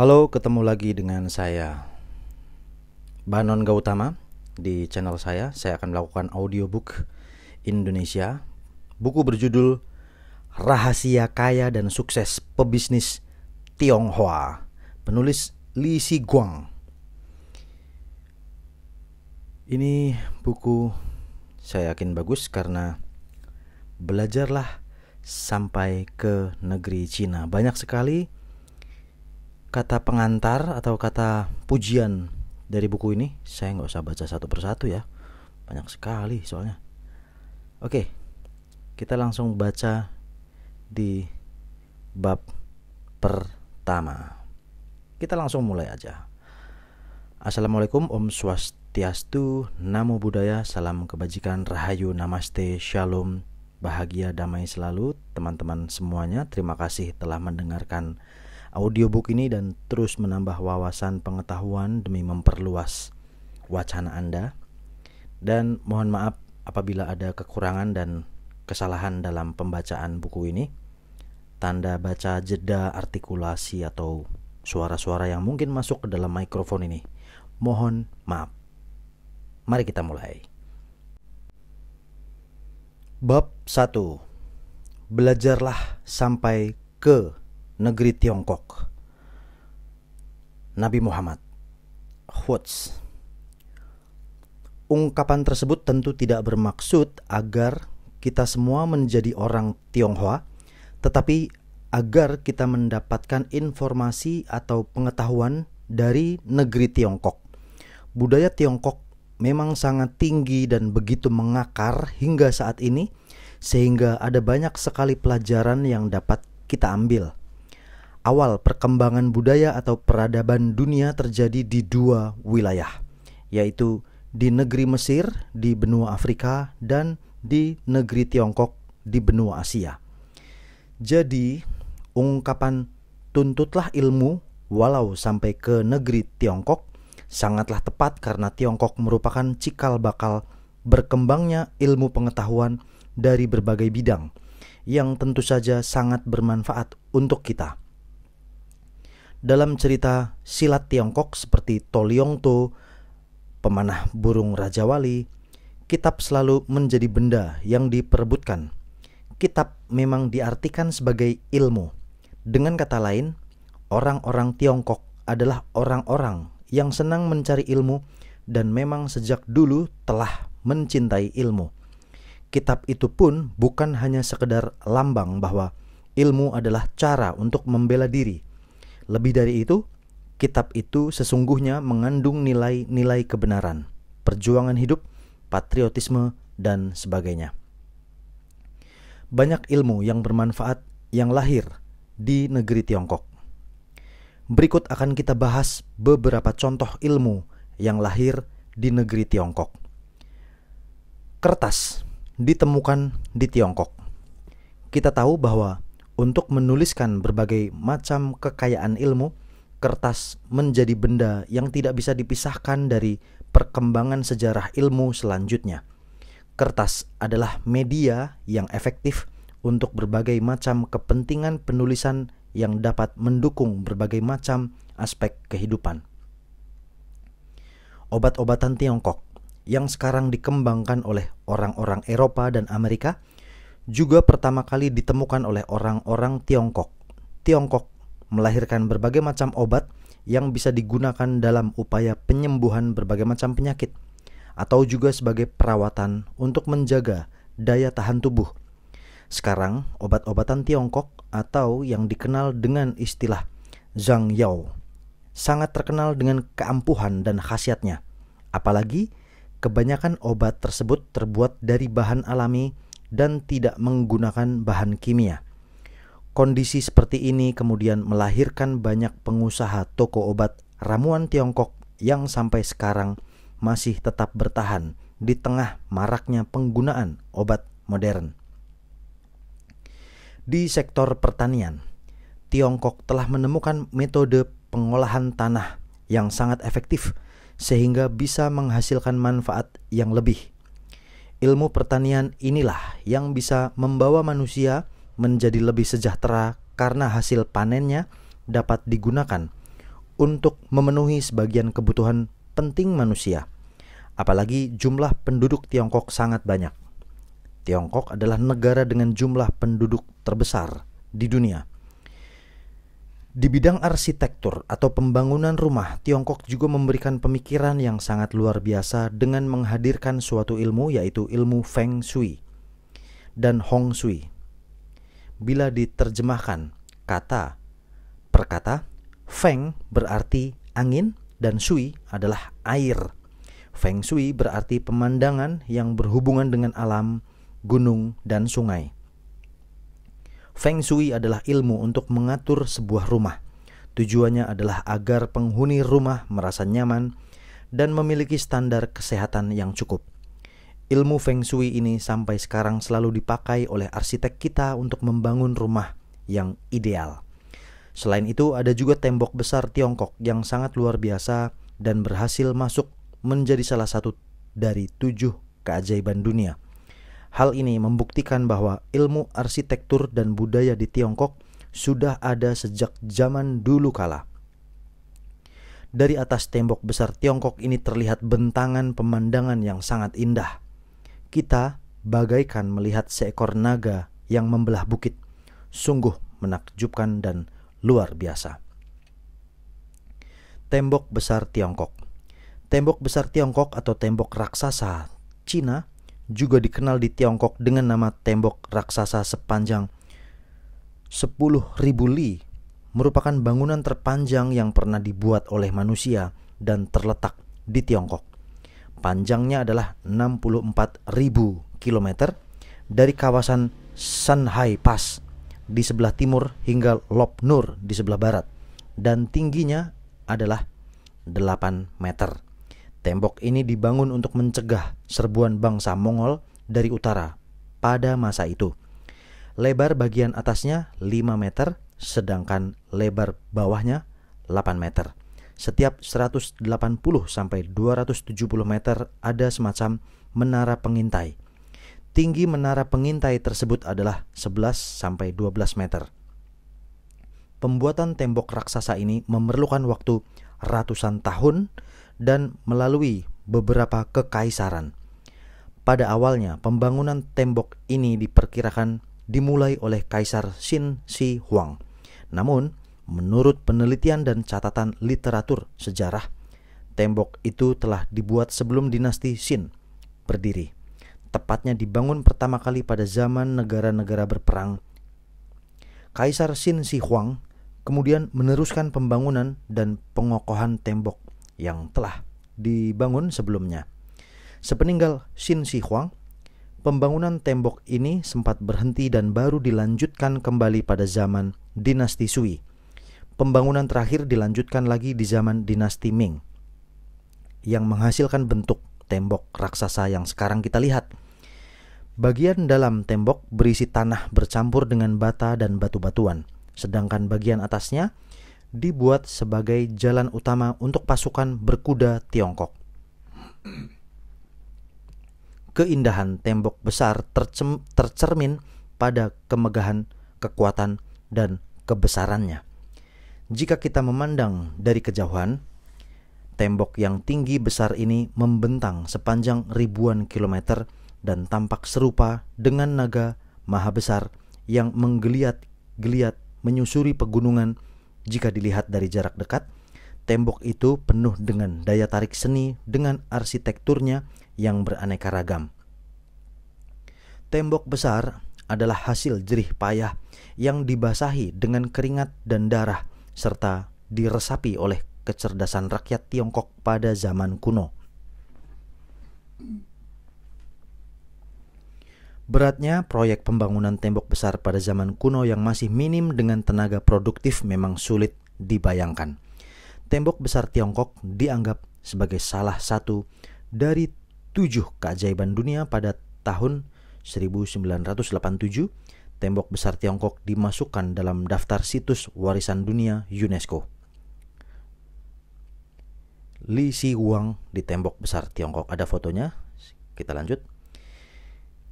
Halo, ketemu lagi dengan saya Banon Gautama di channel saya. Saya akan melakukan audiobook Indonesia. Buku berjudul Rahasia Kaya dan Sukses Pebisnis Tionghoa. Penulis Li Si Guang. Ini buku saya yakin bagus karena belajarlah sampai ke negeri Cina. Banyak sekali kata pengantar atau kata pujian dari buku ini saya nggak usah baca satu persatu ya banyak sekali soalnya oke kita langsung baca di bab pertama kita langsung mulai aja Assalamualaikum Om Swastiastu Namo Buddhaya Salam Kebajikan Rahayu Namaste Shalom Bahagia damai selalu teman-teman semuanya Terima kasih telah mendengarkan audiobook ini dan terus menambah wawasan pengetahuan demi memperluas wacana Anda. Dan mohon maaf apabila ada kekurangan dan kesalahan dalam pembacaan buku ini. Tanda baca jeda artikulasi atau suara-suara yang mungkin masuk ke dalam mikrofon ini. Mohon maaf. Mari kita mulai. Bab 1. Belajarlah sampai ke negeri Tiongkok. Nabi Muhammad Quotes. Ungkapan tersebut tentu tidak bermaksud agar kita semua menjadi orang Tionghoa, tetapi agar kita mendapatkan informasi atau pengetahuan dari negeri Tiongkok. Budaya Tiongkok memang sangat tinggi dan begitu mengakar hingga saat ini, sehingga ada banyak sekali pelajaran yang dapat kita ambil awal perkembangan budaya atau peradaban dunia terjadi di dua wilayah, yaitu di negeri Mesir di benua Afrika dan di negeri Tiongkok di benua Asia. Jadi, ungkapan "tuntutlah ilmu walau sampai ke negeri Tiongkok" sangatlah tepat karena Tiongkok merupakan cikal bakal berkembangnya ilmu pengetahuan dari berbagai bidang yang tentu saja sangat bermanfaat untuk kita dalam cerita silat Tiongkok seperti Toliongto, Pemanah Burung Raja Wali, kitab selalu menjadi benda yang diperebutkan. Kitab memang diartikan sebagai ilmu. Dengan kata lain, orang-orang Tiongkok adalah orang-orang yang senang mencari ilmu dan memang sejak dulu telah mencintai ilmu. Kitab itu pun bukan hanya sekedar lambang bahwa ilmu adalah cara untuk membela diri – lebih dari itu, kitab itu sesungguhnya mengandung nilai-nilai kebenaran, perjuangan hidup, patriotisme, dan sebagainya. Banyak ilmu yang bermanfaat yang lahir di negeri Tiongkok. Berikut akan kita bahas beberapa contoh ilmu yang lahir di negeri Tiongkok. Kertas ditemukan di Tiongkok. Kita tahu bahwa untuk menuliskan berbagai macam kekayaan ilmu, kertas menjadi benda yang tidak bisa dipisahkan dari perkembangan sejarah ilmu selanjutnya. Kertas adalah media yang efektif untuk berbagai macam kepentingan penulisan yang dapat mendukung berbagai macam aspek kehidupan. Obat-obatan Tiongkok yang sekarang dikembangkan oleh orang-orang Eropa dan Amerika juga pertama kali ditemukan oleh orang-orang Tiongkok. Tiongkok melahirkan berbagai macam obat yang bisa digunakan dalam upaya penyembuhan berbagai macam penyakit atau juga sebagai perawatan untuk menjaga daya tahan tubuh. Sekarang, obat-obatan Tiongkok atau yang dikenal dengan istilah Zhang Yao sangat terkenal dengan keampuhan dan khasiatnya. Apalagi kebanyakan obat tersebut terbuat dari bahan alami dan tidak menggunakan bahan kimia. Kondisi seperti ini kemudian melahirkan banyak pengusaha toko obat ramuan Tiongkok yang sampai sekarang masih tetap bertahan di tengah maraknya penggunaan obat modern. Di sektor pertanian, Tiongkok telah menemukan metode pengolahan tanah yang sangat efektif sehingga bisa menghasilkan manfaat yang lebih Ilmu pertanian inilah yang bisa membawa manusia menjadi lebih sejahtera karena hasil panennya dapat digunakan untuk memenuhi sebagian kebutuhan penting manusia. Apalagi jumlah penduduk Tiongkok sangat banyak. Tiongkok adalah negara dengan jumlah penduduk terbesar di dunia. Di bidang arsitektur atau pembangunan rumah, Tiongkok juga memberikan pemikiran yang sangat luar biasa dengan menghadirkan suatu ilmu yaitu ilmu Feng Shui dan Hong Shui. Bila diterjemahkan, kata per kata, Feng berarti angin dan Shui adalah air. Feng Shui berarti pemandangan yang berhubungan dengan alam, gunung, dan sungai. Feng Shui adalah ilmu untuk mengatur sebuah rumah. Tujuannya adalah agar penghuni rumah merasa nyaman dan memiliki standar kesehatan yang cukup. Ilmu Feng Shui ini sampai sekarang selalu dipakai oleh arsitek kita untuk membangun rumah yang ideal. Selain itu, ada juga tembok besar Tiongkok yang sangat luar biasa dan berhasil masuk menjadi salah satu dari tujuh keajaiban dunia. Hal ini membuktikan bahwa ilmu arsitektur dan budaya di Tiongkok sudah ada sejak zaman dulu kala. Dari atas tembok besar Tiongkok ini terlihat bentangan pemandangan yang sangat indah. Kita bagaikan melihat seekor naga yang membelah bukit. Sungguh menakjubkan dan luar biasa. Tembok besar Tiongkok. Tembok besar Tiongkok atau tembok raksasa Cina juga dikenal di Tiongkok dengan nama tembok raksasa sepanjang 10.000 li merupakan bangunan terpanjang yang pernah dibuat oleh manusia dan terletak di Tiongkok. Panjangnya adalah 64.000 km dari kawasan Shanghai Pass di sebelah timur hingga Lop Nur di sebelah barat dan tingginya adalah 8 meter. Tembok ini dibangun untuk mencegah serbuan bangsa Mongol dari utara pada masa itu. Lebar bagian atasnya 5 meter, sedangkan lebar bawahnya 8 meter. Setiap 180 sampai 270 meter ada semacam menara pengintai. Tinggi menara pengintai tersebut adalah 11 sampai 12 meter. Pembuatan tembok raksasa ini memerlukan waktu ratusan tahun dan melalui beberapa kekaisaran. Pada awalnya, pembangunan tembok ini diperkirakan dimulai oleh Kaisar Xin Shi Huang. Namun, menurut penelitian dan catatan literatur sejarah, tembok itu telah dibuat sebelum dinasti Xin berdiri. Tepatnya dibangun pertama kali pada zaman negara-negara berperang. Kaisar Xin Shi Huang kemudian meneruskan pembangunan dan pengokohan tembok yang telah dibangun sebelumnya. Sepeninggal Xin Si Huang, pembangunan tembok ini sempat berhenti dan baru dilanjutkan kembali pada zaman dinasti Sui. Pembangunan terakhir dilanjutkan lagi di zaman dinasti Ming yang menghasilkan bentuk tembok raksasa yang sekarang kita lihat. Bagian dalam tembok berisi tanah bercampur dengan bata dan batu-batuan, sedangkan bagian atasnya dibuat sebagai jalan utama untuk pasukan berkuda Tiongkok. Keindahan tembok besar tercermin pada kemegahan, kekuatan, dan kebesarannya. Jika kita memandang dari kejauhan, tembok yang tinggi besar ini membentang sepanjang ribuan kilometer dan tampak serupa dengan naga maha besar yang menggeliat-geliat menyusuri pegunungan jika dilihat dari jarak dekat, tembok itu penuh dengan daya tarik seni dengan arsitekturnya yang beraneka ragam. Tembok besar adalah hasil jerih payah yang dibasahi dengan keringat dan darah serta diresapi oleh kecerdasan rakyat Tiongkok pada zaman kuno. Beratnya, proyek pembangunan tembok besar pada zaman kuno yang masih minim dengan tenaga produktif memang sulit dibayangkan. Tembok besar Tiongkok dianggap sebagai salah satu dari tujuh keajaiban dunia pada tahun 1987. Tembok besar Tiongkok dimasukkan dalam daftar situs warisan dunia UNESCO. Li Wang di tembok besar Tiongkok ada fotonya. Kita lanjut.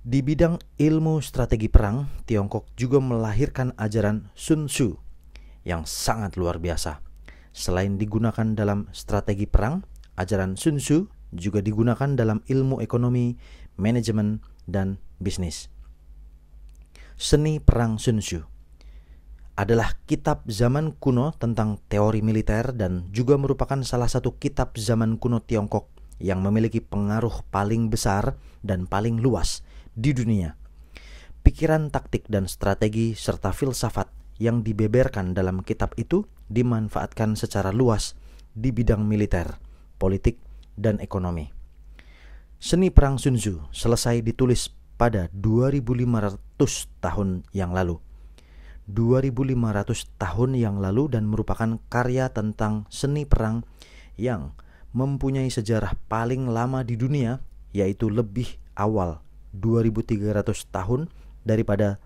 Di bidang ilmu strategi perang, Tiongkok juga melahirkan ajaran Sun Tzu yang sangat luar biasa. Selain digunakan dalam strategi perang, ajaran Sun Tzu juga digunakan dalam ilmu ekonomi, manajemen, dan bisnis. Seni Perang Sun Tzu adalah kitab zaman kuno tentang teori militer dan juga merupakan salah satu kitab zaman kuno Tiongkok yang memiliki pengaruh paling besar dan paling luas di dunia. Pikiran taktik dan strategi serta filsafat yang dibeberkan dalam kitab itu dimanfaatkan secara luas di bidang militer, politik, dan ekonomi. Seni Perang Sun Tzu selesai ditulis pada 2500 tahun yang lalu. 2500 tahun yang lalu dan merupakan karya tentang seni perang yang mempunyai sejarah paling lama di dunia yaitu lebih awal 2300 tahun daripada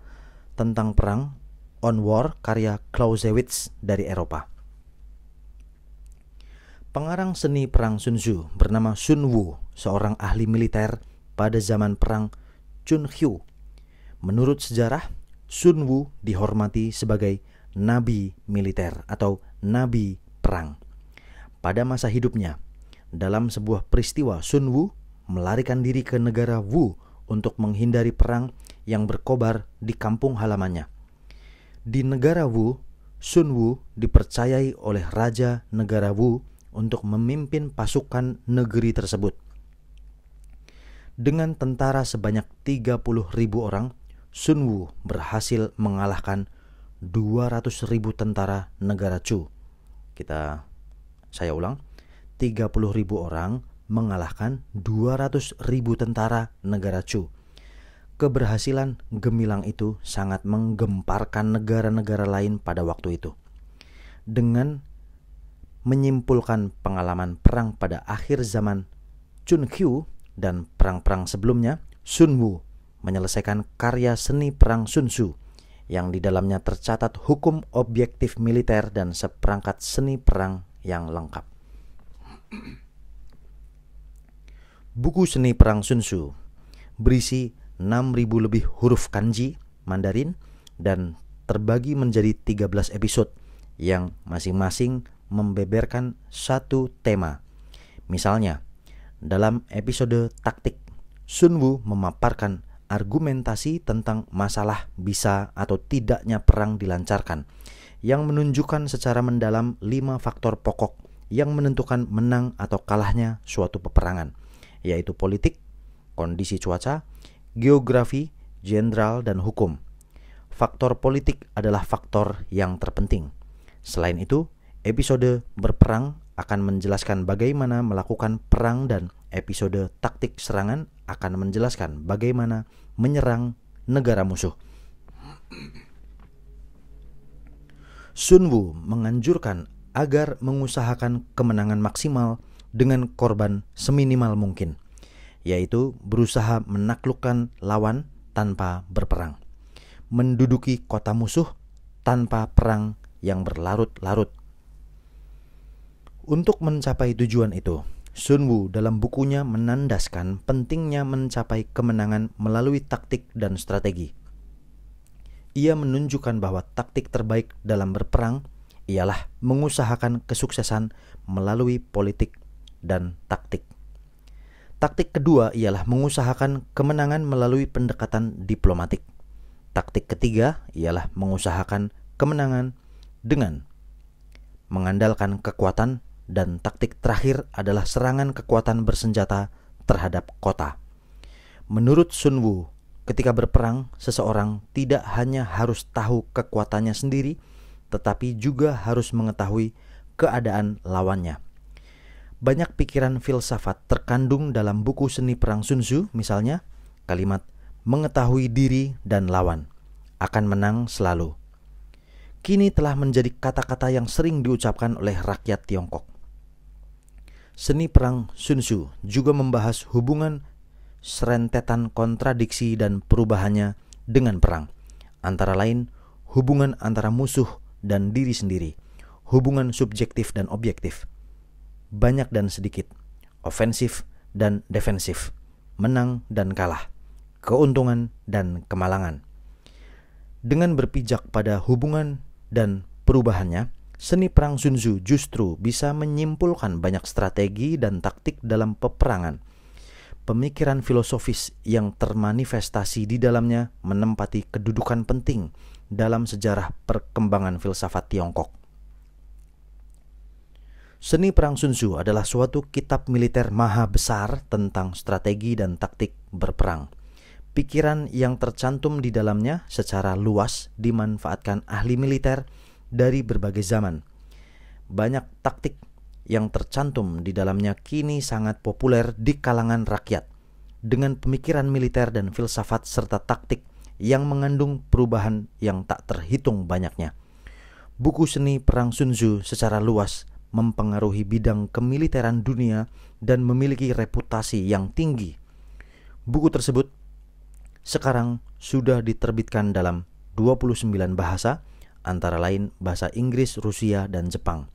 tentang perang On War karya Clausewitz dari Eropa. Pengarang seni perang Sun Tzu bernama Sun Wu, seorang ahli militer pada zaman perang Chun Hyu. Menurut sejarah, Sun Wu dihormati sebagai nabi militer atau nabi perang. Pada masa hidupnya, dalam sebuah peristiwa Sun Wu melarikan diri ke negara Wu untuk menghindari perang yang berkobar di kampung halamannya. Di negara Wu, Sun Wu dipercayai oleh raja negara Wu untuk memimpin pasukan negeri tersebut. Dengan tentara sebanyak 30 ribu orang, Sun Wu berhasil mengalahkan 200 ribu tentara negara Chu. Kita saya ulang, 30 ribu orang mengalahkan 200 ribu tentara negara Chu. Keberhasilan gemilang itu sangat menggemparkan negara-negara lain pada waktu itu. Dengan menyimpulkan pengalaman perang pada akhir zaman Chun Qiu dan perang-perang sebelumnya, Sun Wu menyelesaikan karya seni perang Sun Tzu yang di dalamnya tercatat hukum objektif militer dan seperangkat seni perang yang lengkap. Buku Seni Perang Sun Tzu berisi 6.000 lebih huruf kanji Mandarin dan terbagi menjadi 13 episode yang masing-masing membeberkan satu tema. Misalnya, dalam episode taktik, Sun Wu memaparkan argumentasi tentang masalah bisa atau tidaknya perang dilancarkan yang menunjukkan secara mendalam lima faktor pokok yang menentukan menang atau kalahnya suatu peperangan yaitu politik, kondisi cuaca, geografi, jenderal, dan hukum. Faktor politik adalah faktor yang terpenting. Selain itu, episode berperang akan menjelaskan bagaimana melakukan perang dan episode taktik serangan akan menjelaskan bagaimana menyerang negara musuh. Sun Wu menganjurkan agar mengusahakan kemenangan maksimal dengan korban seminimal mungkin, yaitu berusaha menaklukkan lawan tanpa berperang, menduduki kota musuh tanpa perang yang berlarut-larut. Untuk mencapai tujuan itu, Sun Wu dalam bukunya menandaskan pentingnya mencapai kemenangan melalui taktik dan strategi. Ia menunjukkan bahwa taktik terbaik dalam berperang ialah mengusahakan kesuksesan melalui politik dan taktik. Taktik kedua ialah mengusahakan kemenangan melalui pendekatan diplomatik. Taktik ketiga ialah mengusahakan kemenangan dengan mengandalkan kekuatan dan taktik terakhir adalah serangan kekuatan bersenjata terhadap kota. Menurut Sun Wu, ketika berperang, seseorang tidak hanya harus tahu kekuatannya sendiri, tetapi juga harus mengetahui keadaan lawannya. Banyak pikiran filsafat terkandung dalam buku seni perang Sun Tzu, misalnya kalimat mengetahui diri dan lawan akan menang selalu. Kini telah menjadi kata-kata yang sering diucapkan oleh rakyat Tiongkok. Seni perang Sun Tzu juga membahas hubungan serentetan kontradiksi dan perubahannya dengan perang. Antara lain, hubungan antara musuh dan diri sendiri, hubungan subjektif dan objektif, banyak dan sedikit, ofensif dan defensif, menang dan kalah, keuntungan dan kemalangan. Dengan berpijak pada hubungan dan perubahannya, seni perang Sun Tzu justru bisa menyimpulkan banyak strategi dan taktik dalam peperangan. Pemikiran filosofis yang termanifestasi di dalamnya menempati kedudukan penting dalam sejarah perkembangan filsafat Tiongkok. Seni Perang Sun Tzu adalah suatu kitab militer maha besar tentang strategi dan taktik berperang. Pikiran yang tercantum di dalamnya secara luas dimanfaatkan ahli militer dari berbagai zaman. Banyak taktik yang tercantum di dalamnya kini sangat populer di kalangan rakyat dengan pemikiran militer dan filsafat serta taktik yang mengandung perubahan yang tak terhitung banyaknya. Buku seni Perang Sun Tzu secara luas mempengaruhi bidang kemiliteran dunia dan memiliki reputasi yang tinggi. Buku tersebut sekarang sudah diterbitkan dalam 29 bahasa, antara lain bahasa Inggris, Rusia, dan Jepang.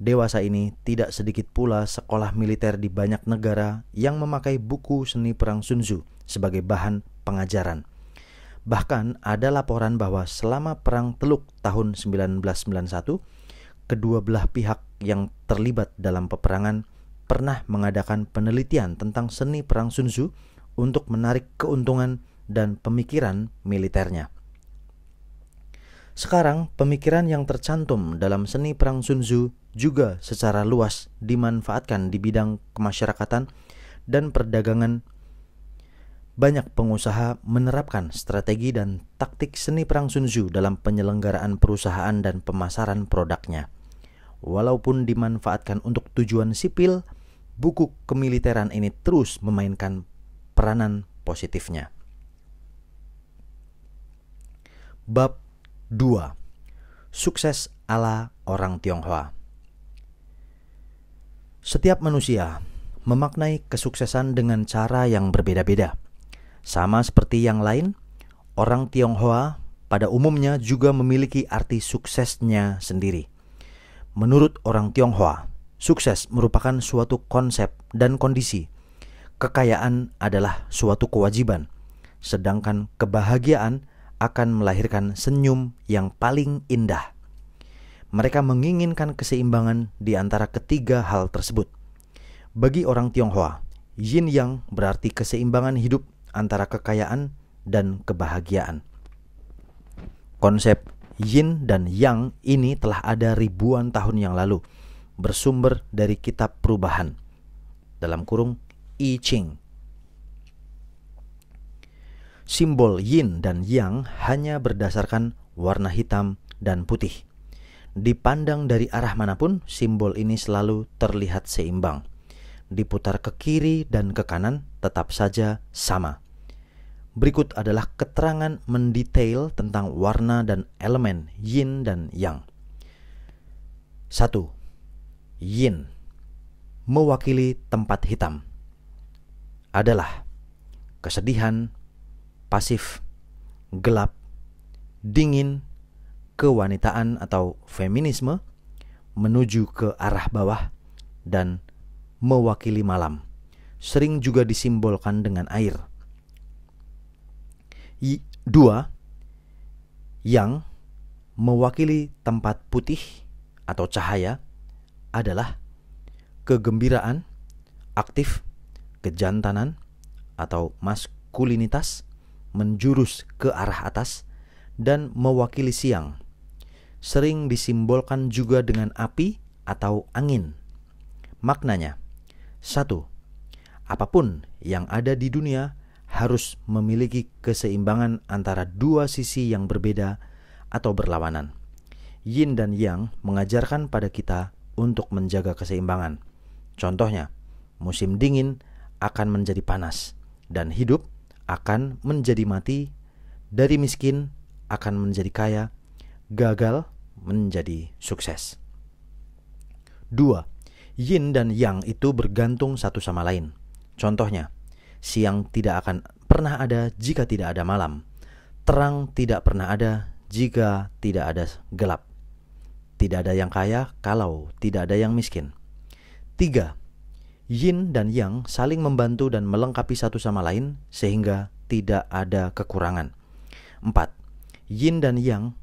Dewasa ini tidak sedikit pula sekolah militer di banyak negara yang memakai buku seni perang Sun Tzu sebagai bahan pengajaran. Bahkan ada laporan bahwa selama Perang Teluk tahun 1991, kedua belah pihak yang terlibat dalam peperangan pernah mengadakan penelitian tentang seni perang Sun Tzu untuk menarik keuntungan dan pemikiran militernya. Sekarang, pemikiran yang tercantum dalam seni perang Sun Tzu juga secara luas dimanfaatkan di bidang kemasyarakatan dan perdagangan. Banyak pengusaha menerapkan strategi dan taktik seni perang Sun Tzu dalam penyelenggaraan perusahaan dan pemasaran produknya. Walaupun dimanfaatkan untuk tujuan sipil, buku kemiliteran ini terus memainkan peranan positifnya. Bab 2. Sukses ala orang Tionghoa. Setiap manusia memaknai kesuksesan dengan cara yang berbeda-beda. Sama seperti yang lain, orang Tionghoa pada umumnya juga memiliki arti suksesnya sendiri. Menurut orang Tionghoa, sukses merupakan suatu konsep dan kondisi. Kekayaan adalah suatu kewajiban, sedangkan kebahagiaan akan melahirkan senyum yang paling indah. Mereka menginginkan keseimbangan di antara ketiga hal tersebut. Bagi orang Tionghoa, yin yang berarti keseimbangan hidup antara kekayaan dan kebahagiaan. Konsep yin dan yang ini telah ada ribuan tahun yang lalu, bersumber dari kitab perubahan dalam kurung I Ching. Simbol yin dan yang hanya berdasarkan warna hitam dan putih. Dipandang dari arah manapun, simbol ini selalu terlihat seimbang. Diputar ke kiri dan ke kanan, tetap saja sama. Berikut adalah keterangan mendetail tentang warna dan elemen yin dan yang. 1. Yin mewakili tempat hitam adalah kesedihan, pasif, gelap, dingin, kewanitaan atau feminisme menuju ke arah bawah dan mewakili malam. Sering juga disimbolkan dengan air dua yang mewakili tempat putih atau cahaya adalah kegembiraan, aktif, kejantanan atau maskulinitas menjurus ke arah atas dan mewakili siang. Sering disimbolkan juga dengan api atau angin. Maknanya, satu, apapun yang ada di dunia harus memiliki keseimbangan antara dua sisi yang berbeda atau berlawanan. Yin dan Yang mengajarkan pada kita untuk menjaga keseimbangan. Contohnya, musim dingin akan menjadi panas dan hidup akan menjadi mati, dari miskin akan menjadi kaya, gagal menjadi sukses. 2. Yin dan yang itu bergantung satu sama lain. Contohnya, Siang tidak akan pernah ada jika tidak ada malam. Terang tidak pernah ada jika tidak ada gelap. Tidak ada yang kaya kalau tidak ada yang miskin. Tiga, Yin dan Yang saling membantu dan melengkapi satu sama lain sehingga tidak ada kekurangan. Empat, Yin dan Yang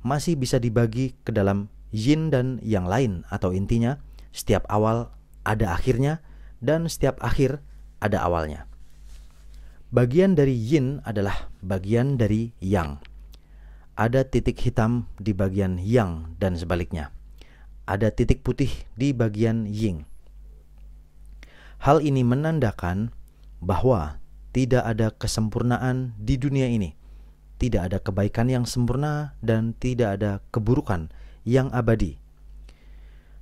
masih bisa dibagi ke dalam Yin dan Yang lain atau intinya setiap awal ada akhirnya dan setiap akhir ada awalnya. Bagian dari yin adalah bagian dari yang. Ada titik hitam di bagian yang dan sebaliknya. Ada titik putih di bagian Ying. Hal ini menandakan bahwa tidak ada kesempurnaan di dunia ini. Tidak ada kebaikan yang sempurna dan tidak ada keburukan yang abadi.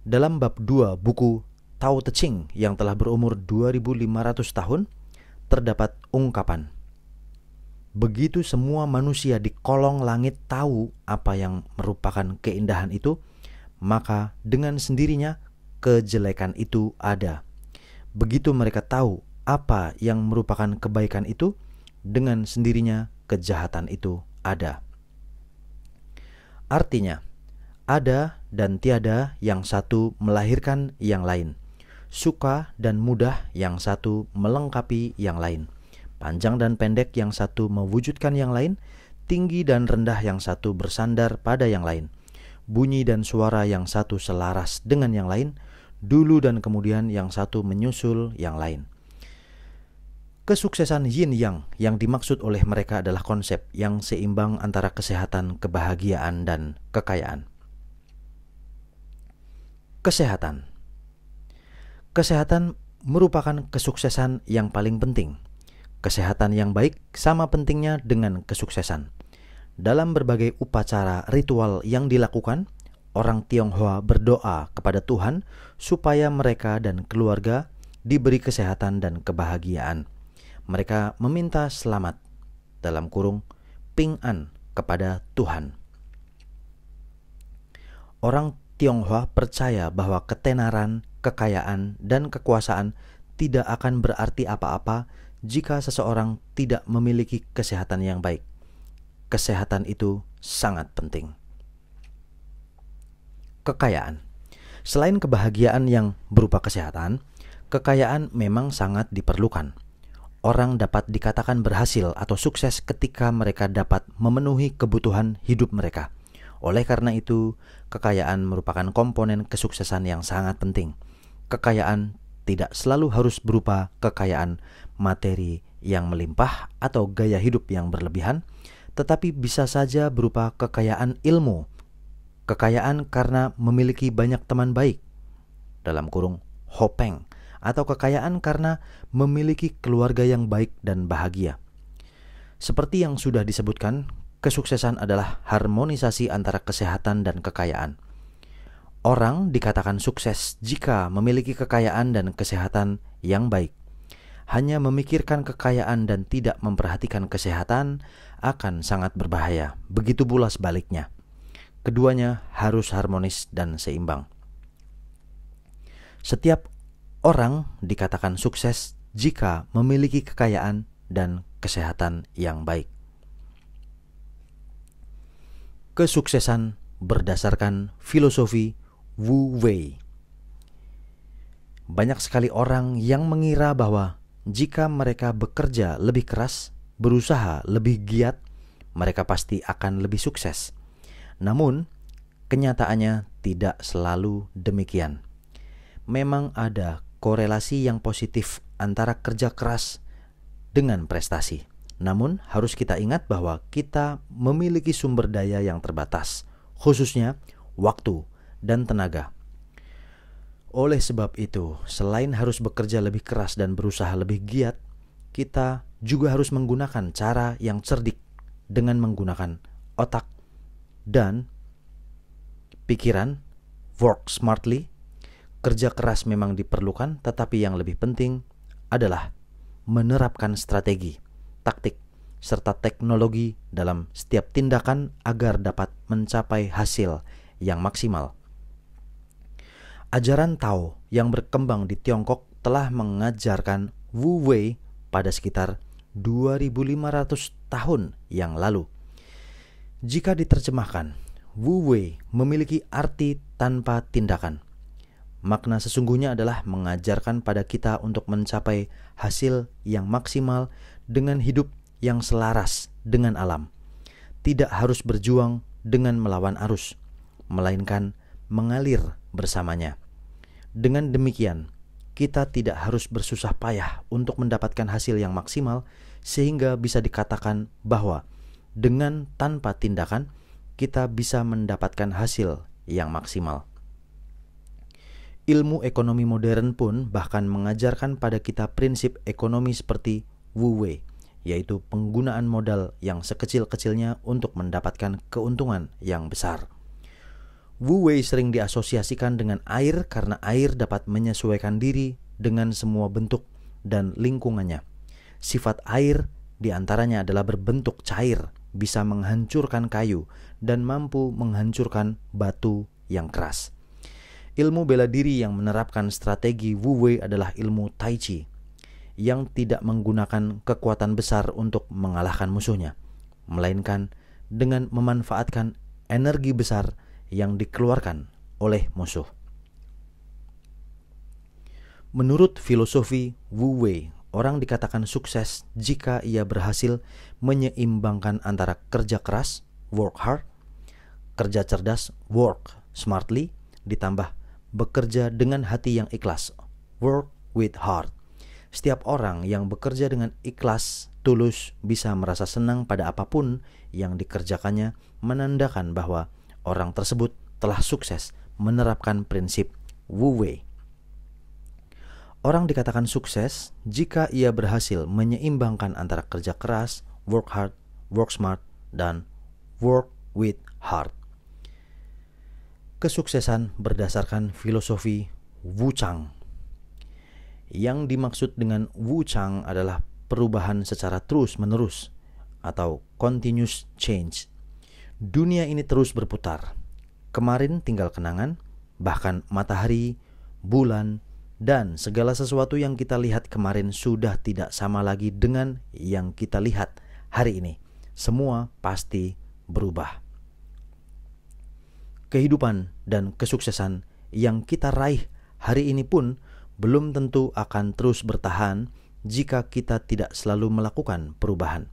Dalam bab 2 buku Tao Te Ching yang telah berumur 2500 tahun, terdapat ungkapan. Begitu semua manusia di kolong langit tahu apa yang merupakan keindahan itu, maka dengan sendirinya kejelekan itu ada. Begitu mereka tahu apa yang merupakan kebaikan itu, dengan sendirinya kejahatan itu ada. Artinya, ada dan tiada yang satu melahirkan yang lain suka dan mudah yang satu melengkapi yang lain. Panjang dan pendek yang satu mewujudkan yang lain, tinggi dan rendah yang satu bersandar pada yang lain. Bunyi dan suara yang satu selaras dengan yang lain, dulu dan kemudian yang satu menyusul yang lain. Kesuksesan yin yang yang dimaksud oleh mereka adalah konsep yang seimbang antara kesehatan, kebahagiaan, dan kekayaan. Kesehatan Kesehatan merupakan kesuksesan yang paling penting. Kesehatan yang baik sama pentingnya dengan kesuksesan. Dalam berbagai upacara ritual yang dilakukan, orang Tionghoa berdoa kepada Tuhan supaya mereka dan keluarga diberi kesehatan dan kebahagiaan. Mereka meminta selamat dalam kurung Ping An kepada Tuhan. Orang Tionghoa percaya bahwa ketenaran kekayaan, dan kekuasaan tidak akan berarti apa-apa jika seseorang tidak memiliki kesehatan yang baik. Kesehatan itu sangat penting. Kekayaan selain kebahagiaan yang berupa kesehatan, kekayaan memang sangat diperlukan. Orang dapat dikatakan berhasil atau sukses ketika mereka dapat memenuhi kebutuhan hidup mereka. Oleh karena itu, kekayaan merupakan komponen kesuksesan yang sangat penting kekayaan tidak selalu harus berupa kekayaan materi yang melimpah atau gaya hidup yang berlebihan, tetapi bisa saja berupa kekayaan ilmu, kekayaan karena memiliki banyak teman baik dalam kurung hopeng atau kekayaan karena memiliki keluarga yang baik dan bahagia. Seperti yang sudah disebutkan, kesuksesan adalah harmonisasi antara kesehatan dan kekayaan. Orang dikatakan sukses jika memiliki kekayaan dan kesehatan yang baik. Hanya memikirkan kekayaan dan tidak memperhatikan kesehatan akan sangat berbahaya. Begitu pula sebaliknya. Keduanya harus harmonis dan seimbang. Setiap orang dikatakan sukses jika memiliki kekayaan dan kesehatan yang baik. Kesuksesan berdasarkan filosofi Wu Wei. Banyak sekali orang yang mengira bahwa jika mereka bekerja lebih keras, berusaha lebih giat, mereka pasti akan lebih sukses. Namun, kenyataannya tidak selalu demikian. Memang ada korelasi yang positif antara kerja keras dengan prestasi. Namun, harus kita ingat bahwa kita memiliki sumber daya yang terbatas, khususnya waktu, dan tenaga. Oleh sebab itu, selain harus bekerja lebih keras dan berusaha lebih giat, kita juga harus menggunakan cara yang cerdik dengan menggunakan otak dan pikiran, work smartly. Kerja keras memang diperlukan, tetapi yang lebih penting adalah menerapkan strategi, taktik, serta teknologi dalam setiap tindakan agar dapat mencapai hasil yang maksimal. Ajaran Tao yang berkembang di Tiongkok telah mengajarkan Wu Wei pada sekitar 2500 tahun yang lalu. Jika diterjemahkan, Wu Wei memiliki arti tanpa tindakan. Makna sesungguhnya adalah mengajarkan pada kita untuk mencapai hasil yang maksimal dengan hidup yang selaras dengan alam. Tidak harus berjuang dengan melawan arus, melainkan mengalir bersamanya. Dengan demikian, kita tidak harus bersusah payah untuk mendapatkan hasil yang maksimal, sehingga bisa dikatakan bahwa dengan tanpa tindakan kita bisa mendapatkan hasil yang maksimal. Ilmu ekonomi modern pun bahkan mengajarkan pada kita prinsip ekonomi seperti Wu Wei, yaitu penggunaan modal yang sekecil-kecilnya untuk mendapatkan keuntungan yang besar. Wu Wei sering diasosiasikan dengan air karena air dapat menyesuaikan diri dengan semua bentuk dan lingkungannya. Sifat air diantaranya adalah berbentuk cair, bisa menghancurkan kayu, dan mampu menghancurkan batu yang keras. Ilmu bela diri yang menerapkan strategi Wu Wei adalah ilmu Tai Chi yang tidak menggunakan kekuatan besar untuk mengalahkan musuhnya, melainkan dengan memanfaatkan energi besar yang dikeluarkan oleh musuh. Menurut filosofi Wu Wei, orang dikatakan sukses jika ia berhasil menyeimbangkan antara kerja keras, work hard, kerja cerdas, work smartly, ditambah bekerja dengan hati yang ikhlas, work with heart. Setiap orang yang bekerja dengan ikhlas, tulus, bisa merasa senang pada apapun yang dikerjakannya, menandakan bahwa orang tersebut telah sukses menerapkan prinsip Wu Wei. Orang dikatakan sukses jika ia berhasil menyeimbangkan antara kerja keras, work hard, work smart, dan work with heart. Kesuksesan berdasarkan filosofi Wu Chang. Yang dimaksud dengan Wu Chang adalah perubahan secara terus-menerus atau continuous change Dunia ini terus berputar. Kemarin tinggal kenangan, bahkan matahari, bulan, dan segala sesuatu yang kita lihat kemarin sudah tidak sama lagi dengan yang kita lihat hari ini. Semua pasti berubah. Kehidupan dan kesuksesan yang kita raih hari ini pun belum tentu akan terus bertahan jika kita tidak selalu melakukan perubahan.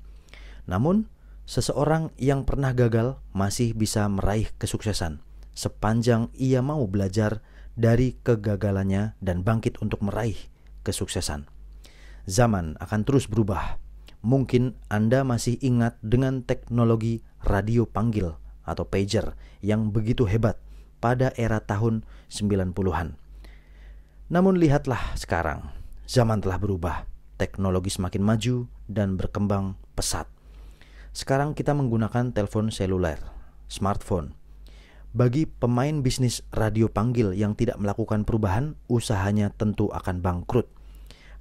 Namun, Seseorang yang pernah gagal masih bisa meraih kesuksesan sepanjang ia mau belajar dari kegagalannya dan bangkit untuk meraih kesuksesan. Zaman akan terus berubah. Mungkin Anda masih ingat dengan teknologi radio panggil atau pager yang begitu hebat pada era tahun 90-an. Namun lihatlah sekarang, zaman telah berubah. Teknologi semakin maju dan berkembang pesat sekarang kita menggunakan telepon seluler, smartphone. Bagi pemain bisnis radio panggil yang tidak melakukan perubahan, usahanya tentu akan bangkrut.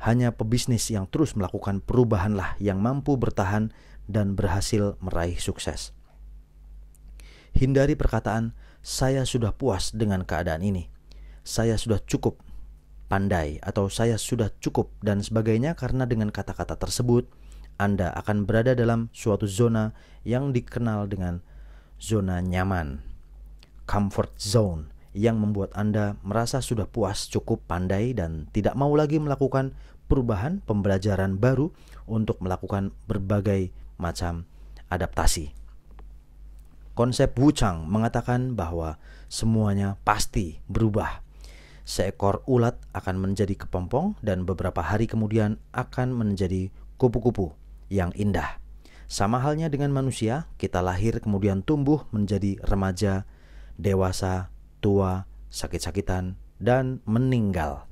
Hanya pebisnis yang terus melakukan perubahanlah yang mampu bertahan dan berhasil meraih sukses. Hindari perkataan "saya sudah puas dengan keadaan ini", "saya sudah cukup pandai" atau "saya sudah cukup" dan sebagainya karena dengan kata-kata tersebut anda akan berada dalam suatu zona yang dikenal dengan zona nyaman, comfort zone, yang membuat Anda merasa sudah puas, cukup pandai, dan tidak mau lagi melakukan perubahan pembelajaran baru untuk melakukan berbagai macam adaptasi. Konsep Wuchang mengatakan bahwa semuanya pasti berubah. Seekor ulat akan menjadi kepompong dan beberapa hari kemudian akan menjadi kupu-kupu yang indah. Sama halnya dengan manusia, kita lahir kemudian tumbuh menjadi remaja, dewasa, tua, sakit-sakitan, dan meninggal.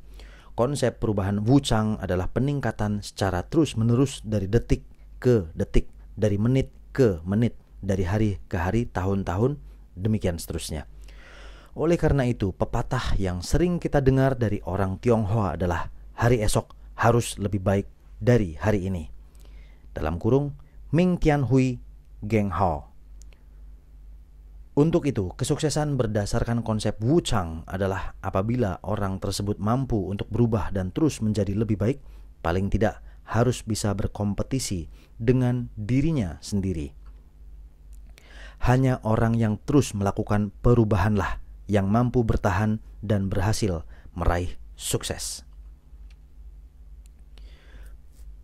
Konsep perubahan wuchang adalah peningkatan secara terus-menerus dari detik ke detik, dari menit ke menit, dari hari ke hari, tahun-tahun, demikian seterusnya. Oleh karena itu, pepatah yang sering kita dengar dari orang Tionghoa adalah hari esok harus lebih baik dari hari ini dalam kurung Ming Tianhui Geng Hao. Untuk itu, kesuksesan berdasarkan konsep Wu Chang adalah apabila orang tersebut mampu untuk berubah dan terus menjadi lebih baik, paling tidak harus bisa berkompetisi dengan dirinya sendiri. Hanya orang yang terus melakukan perubahanlah yang mampu bertahan dan berhasil meraih sukses.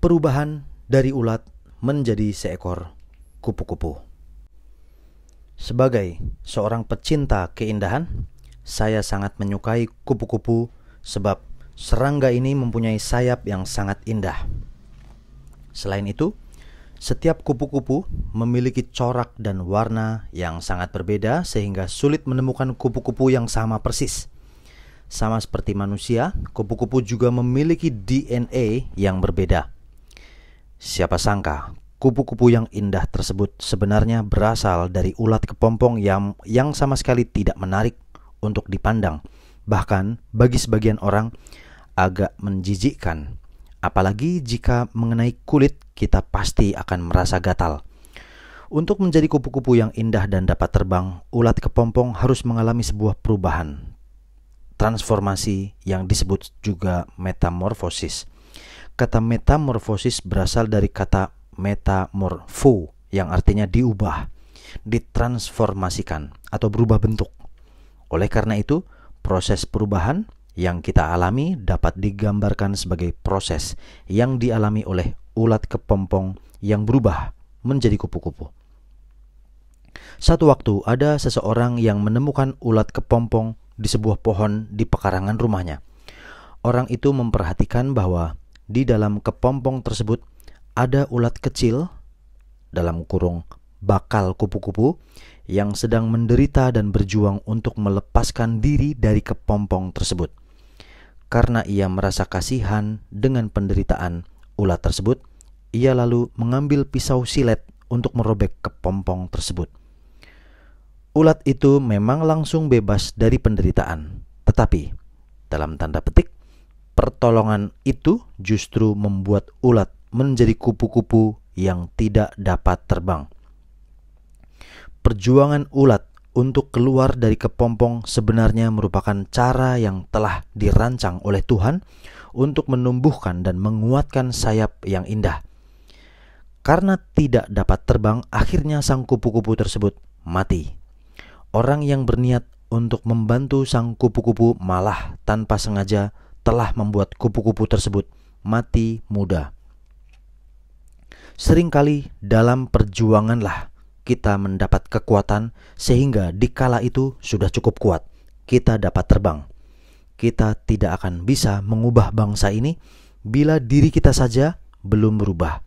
Perubahan dari ulat menjadi seekor kupu-kupu. Sebagai seorang pecinta keindahan, saya sangat menyukai kupu-kupu sebab serangga ini mempunyai sayap yang sangat indah. Selain itu, setiap kupu-kupu memiliki corak dan warna yang sangat berbeda sehingga sulit menemukan kupu-kupu yang sama persis. Sama seperti manusia, kupu-kupu juga memiliki DNA yang berbeda Siapa sangka, kupu-kupu yang indah tersebut sebenarnya berasal dari ulat kepompong yang yang sama sekali tidak menarik untuk dipandang. Bahkan bagi sebagian orang agak menjijikkan. Apalagi jika mengenai kulit, kita pasti akan merasa gatal. Untuk menjadi kupu-kupu yang indah dan dapat terbang, ulat kepompong harus mengalami sebuah perubahan. Transformasi yang disebut juga metamorfosis. Kata metamorfosis berasal dari kata metamorfo yang artinya diubah, ditransformasikan atau berubah bentuk. Oleh karena itu, proses perubahan yang kita alami dapat digambarkan sebagai proses yang dialami oleh ulat kepompong yang berubah menjadi kupu-kupu. Satu waktu ada seseorang yang menemukan ulat kepompong di sebuah pohon di pekarangan rumahnya. Orang itu memperhatikan bahwa di dalam kepompong tersebut ada ulat kecil dalam kurung bakal kupu-kupu yang sedang menderita dan berjuang untuk melepaskan diri dari kepompong tersebut. Karena ia merasa kasihan dengan penderitaan ulat tersebut, ia lalu mengambil pisau silet untuk merobek kepompong tersebut. Ulat itu memang langsung bebas dari penderitaan, tetapi dalam tanda petik pertolongan itu justru membuat ulat menjadi kupu-kupu yang tidak dapat terbang. Perjuangan ulat untuk keluar dari kepompong sebenarnya merupakan cara yang telah dirancang oleh Tuhan untuk menumbuhkan dan menguatkan sayap yang indah. Karena tidak dapat terbang, akhirnya sang kupu-kupu tersebut mati. Orang yang berniat untuk membantu sang kupu-kupu malah tanpa sengaja telah membuat kupu-kupu tersebut mati muda. Seringkali dalam perjuanganlah kita mendapat kekuatan sehingga di kala itu sudah cukup kuat. Kita dapat terbang. Kita tidak akan bisa mengubah bangsa ini bila diri kita saja belum berubah.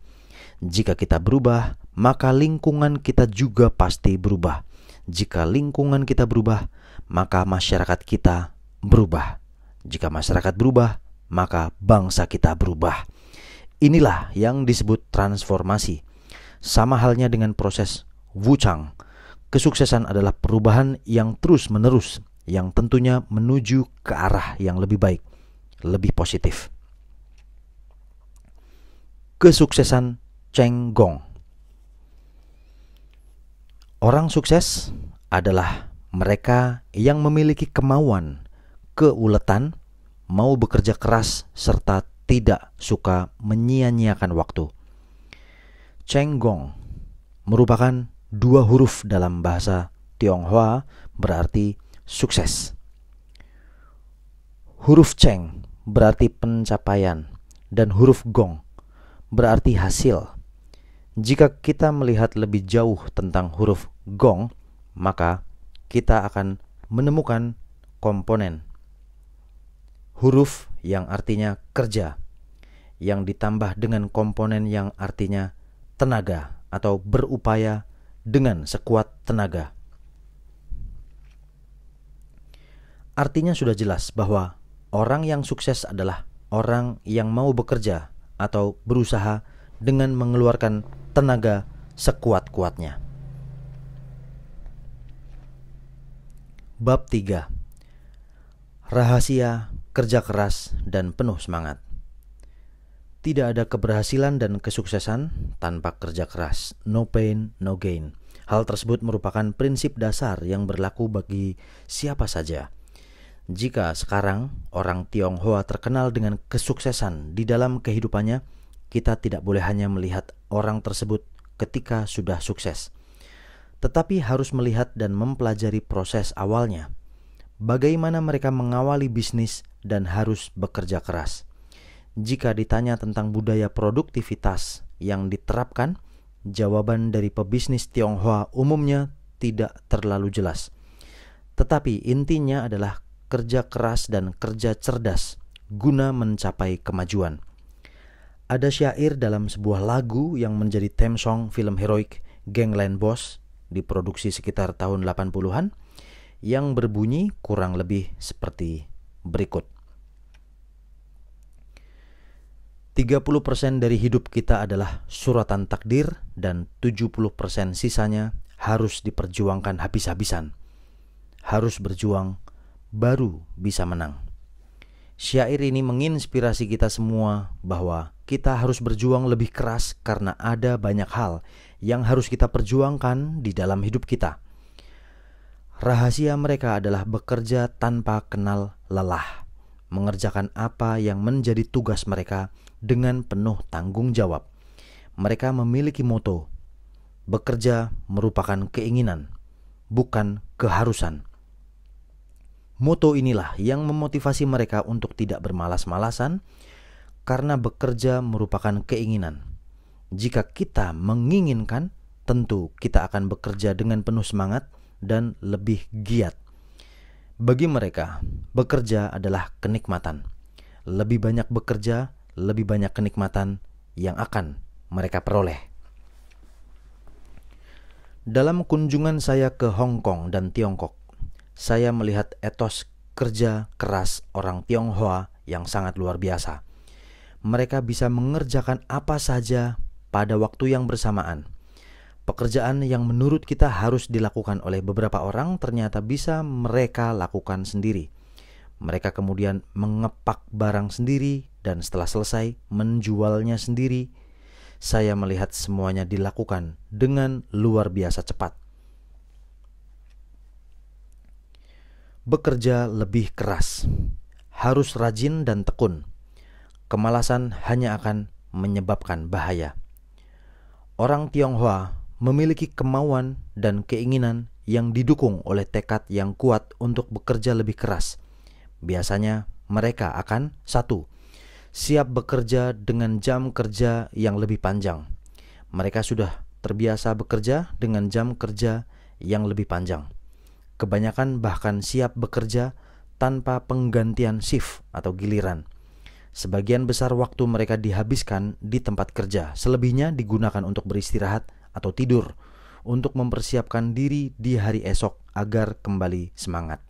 Jika kita berubah, maka lingkungan kita juga pasti berubah. Jika lingkungan kita berubah, maka masyarakat kita berubah. Jika masyarakat berubah, maka bangsa kita berubah. Inilah yang disebut transformasi. Sama halnya dengan proses wuchang. Kesuksesan adalah perubahan yang terus-menerus yang tentunya menuju ke arah yang lebih baik, lebih positif. Kesuksesan Cheng Gong Orang sukses adalah mereka yang memiliki kemauan keuletan, mau bekerja keras, serta tidak suka menyia-nyiakan waktu. Cheng Gong merupakan dua huruf dalam bahasa Tionghoa berarti sukses. Huruf Cheng berarti pencapaian dan huruf Gong berarti hasil. Jika kita melihat lebih jauh tentang huruf Gong, maka kita akan menemukan komponen huruf yang artinya kerja yang ditambah dengan komponen yang artinya tenaga atau berupaya dengan sekuat tenaga. Artinya sudah jelas bahwa orang yang sukses adalah orang yang mau bekerja atau berusaha dengan mengeluarkan tenaga sekuat-kuatnya. Bab 3 Rahasia kerja keras, dan penuh semangat. Tidak ada keberhasilan dan kesuksesan tanpa kerja keras. No pain, no gain. Hal tersebut merupakan prinsip dasar yang berlaku bagi siapa saja. Jika sekarang orang Tionghoa terkenal dengan kesuksesan di dalam kehidupannya, kita tidak boleh hanya melihat orang tersebut ketika sudah sukses, tetapi harus melihat dan mempelajari proses awalnya. Bagaimana mereka mengawali bisnis dan harus bekerja keras. Jika ditanya tentang budaya produktivitas yang diterapkan, jawaban dari pebisnis Tionghoa umumnya tidak terlalu jelas. Tetapi intinya adalah kerja keras dan kerja cerdas guna mencapai kemajuan. Ada syair dalam sebuah lagu yang menjadi theme song film heroik Gangland Boss diproduksi sekitar tahun 80-an yang berbunyi kurang lebih seperti berikut. 30% dari hidup kita adalah suratan takdir dan 70% sisanya harus diperjuangkan habis-habisan. Harus berjuang baru bisa menang. Syair ini menginspirasi kita semua bahwa kita harus berjuang lebih keras karena ada banyak hal yang harus kita perjuangkan di dalam hidup kita. Rahasia mereka adalah bekerja tanpa kenal lelah mengerjakan apa yang menjadi tugas mereka dengan penuh tanggung jawab. Mereka memiliki moto: "Bekerja merupakan keinginan, bukan keharusan." Moto inilah yang memotivasi mereka untuk tidak bermalas-malasan, karena bekerja merupakan keinginan. Jika kita menginginkan, tentu kita akan bekerja dengan penuh semangat dan lebih giat. Bagi mereka, bekerja adalah kenikmatan. Lebih banyak bekerja, lebih banyak kenikmatan yang akan mereka peroleh. Dalam kunjungan saya ke Hong Kong dan Tiongkok, saya melihat etos kerja keras orang Tionghoa yang sangat luar biasa. Mereka bisa mengerjakan apa saja pada waktu yang bersamaan Pekerjaan yang menurut kita harus dilakukan oleh beberapa orang ternyata bisa mereka lakukan sendiri. Mereka kemudian mengepak barang sendiri dan setelah selesai menjualnya sendiri. Saya melihat semuanya dilakukan dengan luar biasa cepat. Bekerja lebih keras, harus rajin dan tekun. Kemalasan hanya akan menyebabkan bahaya. Orang Tionghoa memiliki kemauan dan keinginan yang didukung oleh tekad yang kuat untuk bekerja lebih keras. Biasanya mereka akan satu siap bekerja dengan jam kerja yang lebih panjang. Mereka sudah terbiasa bekerja dengan jam kerja yang lebih panjang. Kebanyakan bahkan siap bekerja tanpa penggantian shift atau giliran. Sebagian besar waktu mereka dihabiskan di tempat kerja, selebihnya digunakan untuk beristirahat atau tidur untuk mempersiapkan diri di hari esok agar kembali semangat.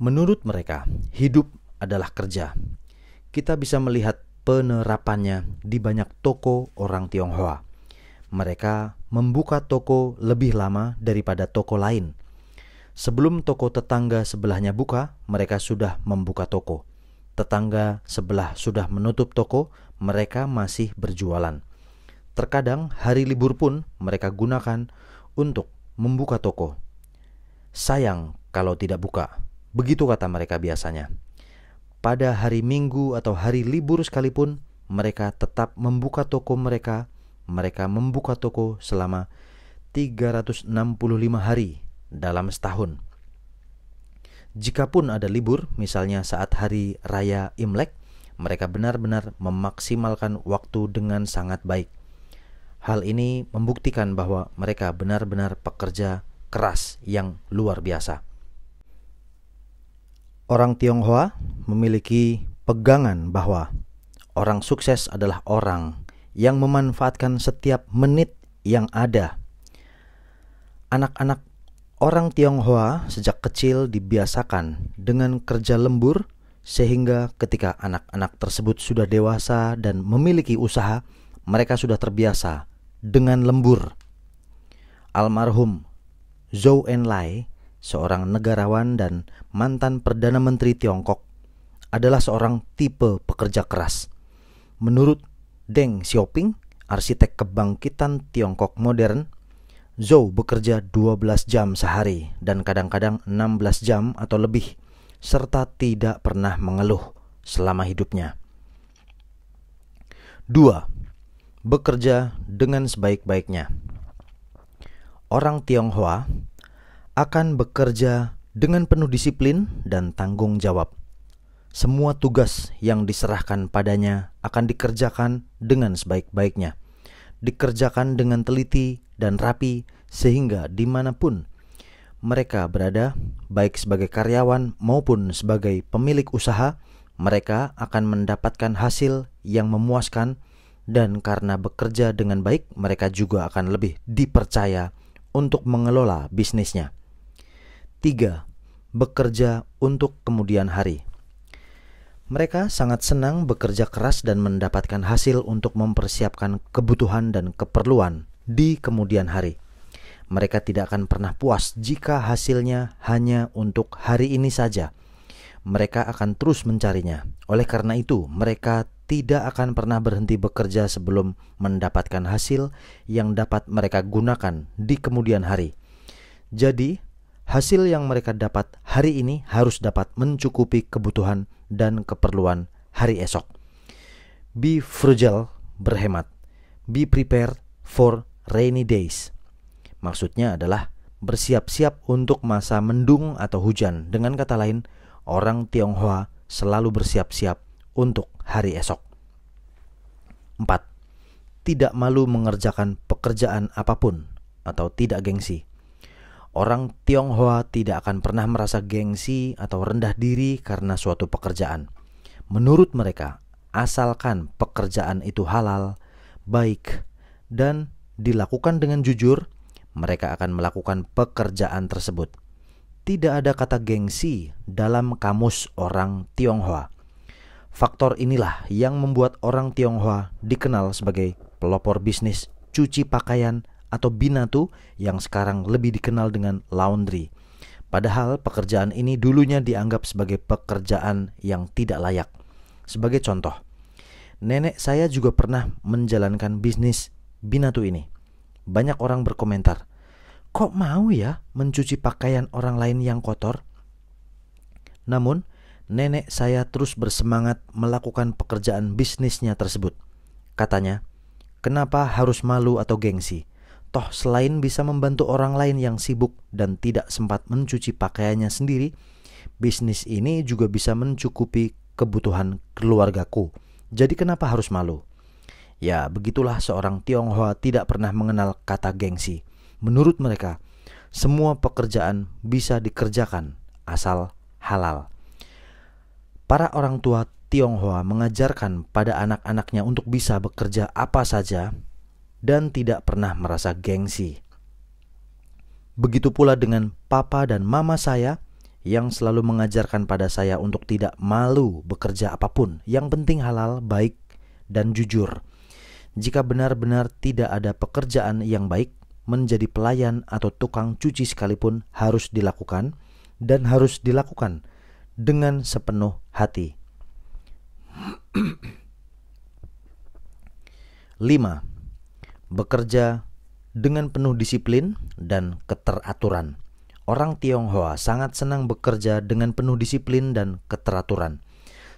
Menurut mereka, hidup adalah kerja. Kita bisa melihat penerapannya di banyak toko orang Tionghoa. Mereka membuka toko lebih lama daripada toko lain. Sebelum toko tetangga sebelahnya buka, mereka sudah membuka toko. Tetangga sebelah sudah menutup toko, mereka masih berjualan. Terkadang hari libur pun mereka gunakan untuk membuka toko. Sayang kalau tidak buka, begitu kata mereka biasanya. Pada hari Minggu atau hari libur sekalipun, mereka tetap membuka toko mereka. Mereka membuka toko selama 365 hari dalam setahun. Jikapun ada libur, misalnya saat hari raya Imlek, mereka benar-benar memaksimalkan waktu dengan sangat baik. Hal ini membuktikan bahwa mereka benar-benar pekerja keras yang luar biasa. Orang Tionghoa memiliki pegangan bahwa orang sukses adalah orang yang memanfaatkan setiap menit yang ada. Anak-anak orang Tionghoa sejak kecil dibiasakan dengan kerja lembur sehingga ketika anak-anak tersebut sudah dewasa dan memiliki usaha, mereka sudah terbiasa dengan lembur. Almarhum Zhou Enlai, seorang negarawan dan mantan Perdana Menteri Tiongkok, adalah seorang tipe pekerja keras. Menurut Deng Xiaoping, arsitek kebangkitan Tiongkok modern, Zhou bekerja 12 jam sehari dan kadang-kadang 16 jam atau lebih – serta tidak pernah mengeluh selama hidupnya. 2. Bekerja dengan sebaik-baiknya. Orang Tionghoa akan bekerja dengan penuh disiplin dan tanggung jawab. Semua tugas yang diserahkan padanya akan dikerjakan dengan sebaik-baiknya, dikerjakan dengan teliti dan rapi, sehingga dimanapun mereka berada, baik sebagai karyawan maupun sebagai pemilik usaha, mereka akan mendapatkan hasil yang memuaskan, dan karena bekerja dengan baik, mereka juga akan lebih dipercaya untuk mengelola bisnisnya. 3. Bekerja untuk kemudian hari. Mereka sangat senang bekerja keras dan mendapatkan hasil untuk mempersiapkan kebutuhan dan keperluan di kemudian hari. Mereka tidak akan pernah puas jika hasilnya hanya untuk hari ini saja. Mereka akan terus mencarinya. Oleh karena itu, mereka tidak akan pernah berhenti bekerja sebelum mendapatkan hasil yang dapat mereka gunakan di kemudian hari. Jadi, hasil yang mereka dapat hari ini harus dapat mencukupi kebutuhan dan keperluan hari esok. Be frugal, berhemat. Be prepared for rainy days. Maksudnya adalah bersiap-siap untuk masa mendung atau hujan. Dengan kata lain, orang Tionghoa selalu bersiap-siap untuk hari esok. 4. Tidak malu mengerjakan pekerjaan apapun atau tidak gengsi. Orang Tionghoa tidak akan pernah merasa gengsi atau rendah diri karena suatu pekerjaan. Menurut mereka, asalkan pekerjaan itu halal, baik, dan dilakukan dengan jujur, mereka akan melakukan pekerjaan tersebut. Tidak ada kata gengsi dalam kamus orang Tionghoa. Faktor inilah yang membuat orang Tionghoa dikenal sebagai pelopor bisnis cuci pakaian atau binatu yang sekarang lebih dikenal dengan laundry. Padahal pekerjaan ini dulunya dianggap sebagai pekerjaan yang tidak layak. Sebagai contoh, nenek saya juga pernah menjalankan bisnis binatu ini. Banyak orang berkomentar, Kok mau ya mencuci pakaian orang lain yang kotor? Namun, nenek saya terus bersemangat melakukan pekerjaan bisnisnya tersebut. Katanya, "Kenapa harus malu atau gengsi? Toh, selain bisa membantu orang lain yang sibuk dan tidak sempat mencuci pakaiannya sendiri, bisnis ini juga bisa mencukupi kebutuhan keluargaku. Jadi, kenapa harus malu?" Ya, begitulah seorang Tionghoa tidak pernah mengenal kata gengsi. Menurut mereka, semua pekerjaan bisa dikerjakan asal halal. Para orang tua Tionghoa mengajarkan pada anak-anaknya untuk bisa bekerja apa saja dan tidak pernah merasa gengsi. Begitu pula dengan papa dan mama saya yang selalu mengajarkan pada saya untuk tidak malu bekerja apapun, yang penting halal, baik, dan jujur. Jika benar-benar tidak ada pekerjaan yang baik, menjadi pelayan atau tukang cuci sekalipun harus dilakukan dan harus dilakukan dengan sepenuh hati. 5. Bekerja dengan penuh disiplin dan keteraturan. Orang Tionghoa sangat senang bekerja dengan penuh disiplin dan keteraturan.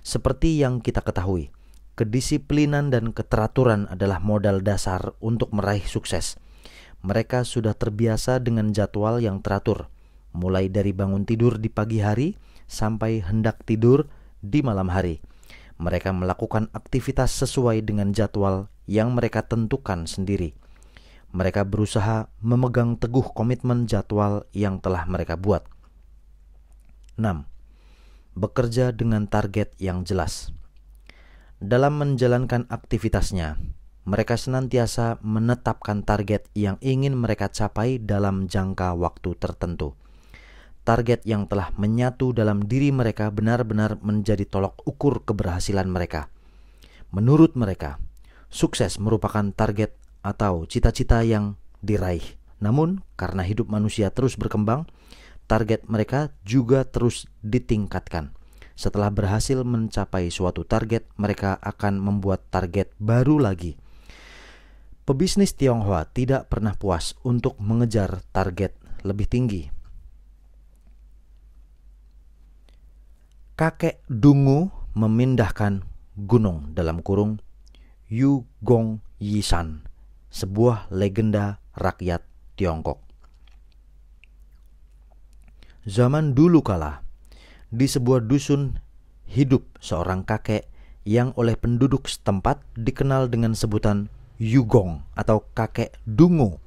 Seperti yang kita ketahui, kedisiplinan dan keteraturan adalah modal dasar untuk meraih sukses mereka sudah terbiasa dengan jadwal yang teratur, mulai dari bangun tidur di pagi hari sampai hendak tidur di malam hari. Mereka melakukan aktivitas sesuai dengan jadwal yang mereka tentukan sendiri. Mereka berusaha memegang teguh komitmen jadwal yang telah mereka buat. 6. Bekerja dengan target yang jelas. Dalam menjalankan aktivitasnya, mereka senantiasa menetapkan target yang ingin mereka capai dalam jangka waktu tertentu. Target yang telah menyatu dalam diri mereka benar-benar menjadi tolok ukur keberhasilan mereka. Menurut mereka, sukses merupakan target atau cita-cita yang diraih. Namun, karena hidup manusia terus berkembang, target mereka juga terus ditingkatkan. Setelah berhasil mencapai suatu target, mereka akan membuat target baru lagi. Pebisnis Tionghoa tidak pernah puas untuk mengejar target lebih tinggi. Kakek Dungu memindahkan gunung dalam kurung Yu Gong Yisan, sebuah legenda rakyat Tiongkok. Zaman dulu kala, di sebuah dusun hidup seorang kakek yang oleh penduduk setempat dikenal dengan sebutan Yugong atau kakek Dungu.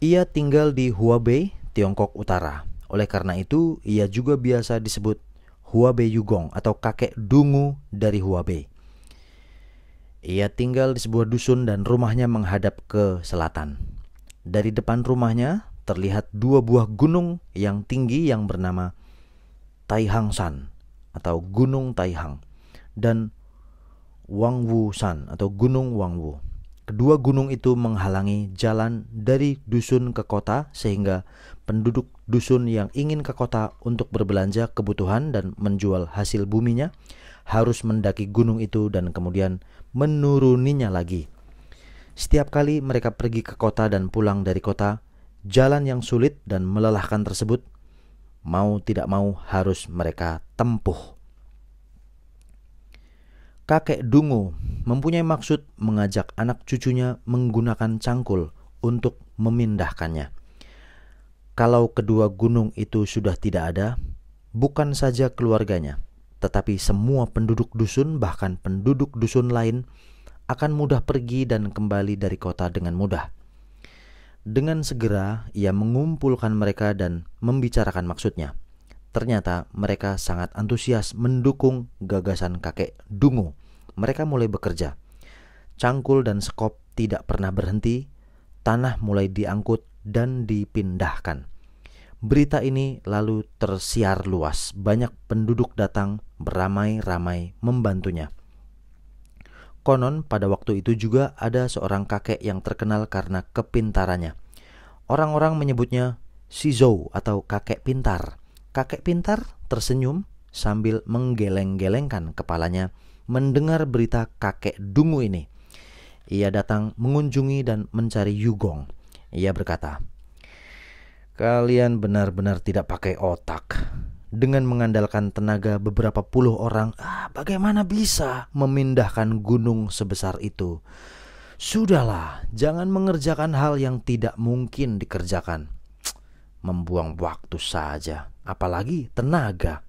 Ia tinggal di Huabei, Tiongkok Utara. Oleh karena itu, ia juga biasa disebut Huabei Yugong atau kakek Dungu dari Huabei. Ia tinggal di sebuah dusun dan rumahnya menghadap ke selatan. Dari depan rumahnya terlihat dua buah gunung yang tinggi yang bernama Taihang San atau Gunung Taihang dan Wangwu San atau Gunung Wangwu. Kedua gunung itu menghalangi jalan dari dusun ke kota sehingga penduduk dusun yang ingin ke kota untuk berbelanja kebutuhan dan menjual hasil buminya harus mendaki gunung itu dan kemudian menuruninya lagi. Setiap kali mereka pergi ke kota dan pulang dari kota, jalan yang sulit dan melelahkan tersebut mau tidak mau harus mereka tempuh. Kakek Dungo mempunyai maksud mengajak anak cucunya menggunakan cangkul untuk memindahkannya. Kalau kedua gunung itu sudah tidak ada, bukan saja keluarganya, tetapi semua penduduk dusun, bahkan penduduk dusun lain, akan mudah pergi dan kembali dari kota dengan mudah. Dengan segera, ia mengumpulkan mereka dan membicarakan maksudnya. Ternyata mereka sangat antusias mendukung gagasan kakek Dungu. Mereka mulai bekerja. Cangkul dan sekop tidak pernah berhenti, tanah mulai diangkut dan dipindahkan. Berita ini lalu tersiar luas. Banyak penduduk datang beramai-ramai membantunya. Konon pada waktu itu juga ada seorang kakek yang terkenal karena kepintarannya. Orang-orang menyebutnya Shizou atau kakek pintar. Kakek pintar tersenyum sambil menggeleng-gelengkan kepalanya mendengar berita kakek dungu ini. Ia datang mengunjungi dan mencari Yugong. Ia berkata, Kalian benar-benar tidak pakai otak. Dengan mengandalkan tenaga beberapa puluh orang, ah, bagaimana bisa memindahkan gunung sebesar itu? Sudahlah, jangan mengerjakan hal yang tidak mungkin dikerjakan. Membuang waktu saja apalagi tenaga.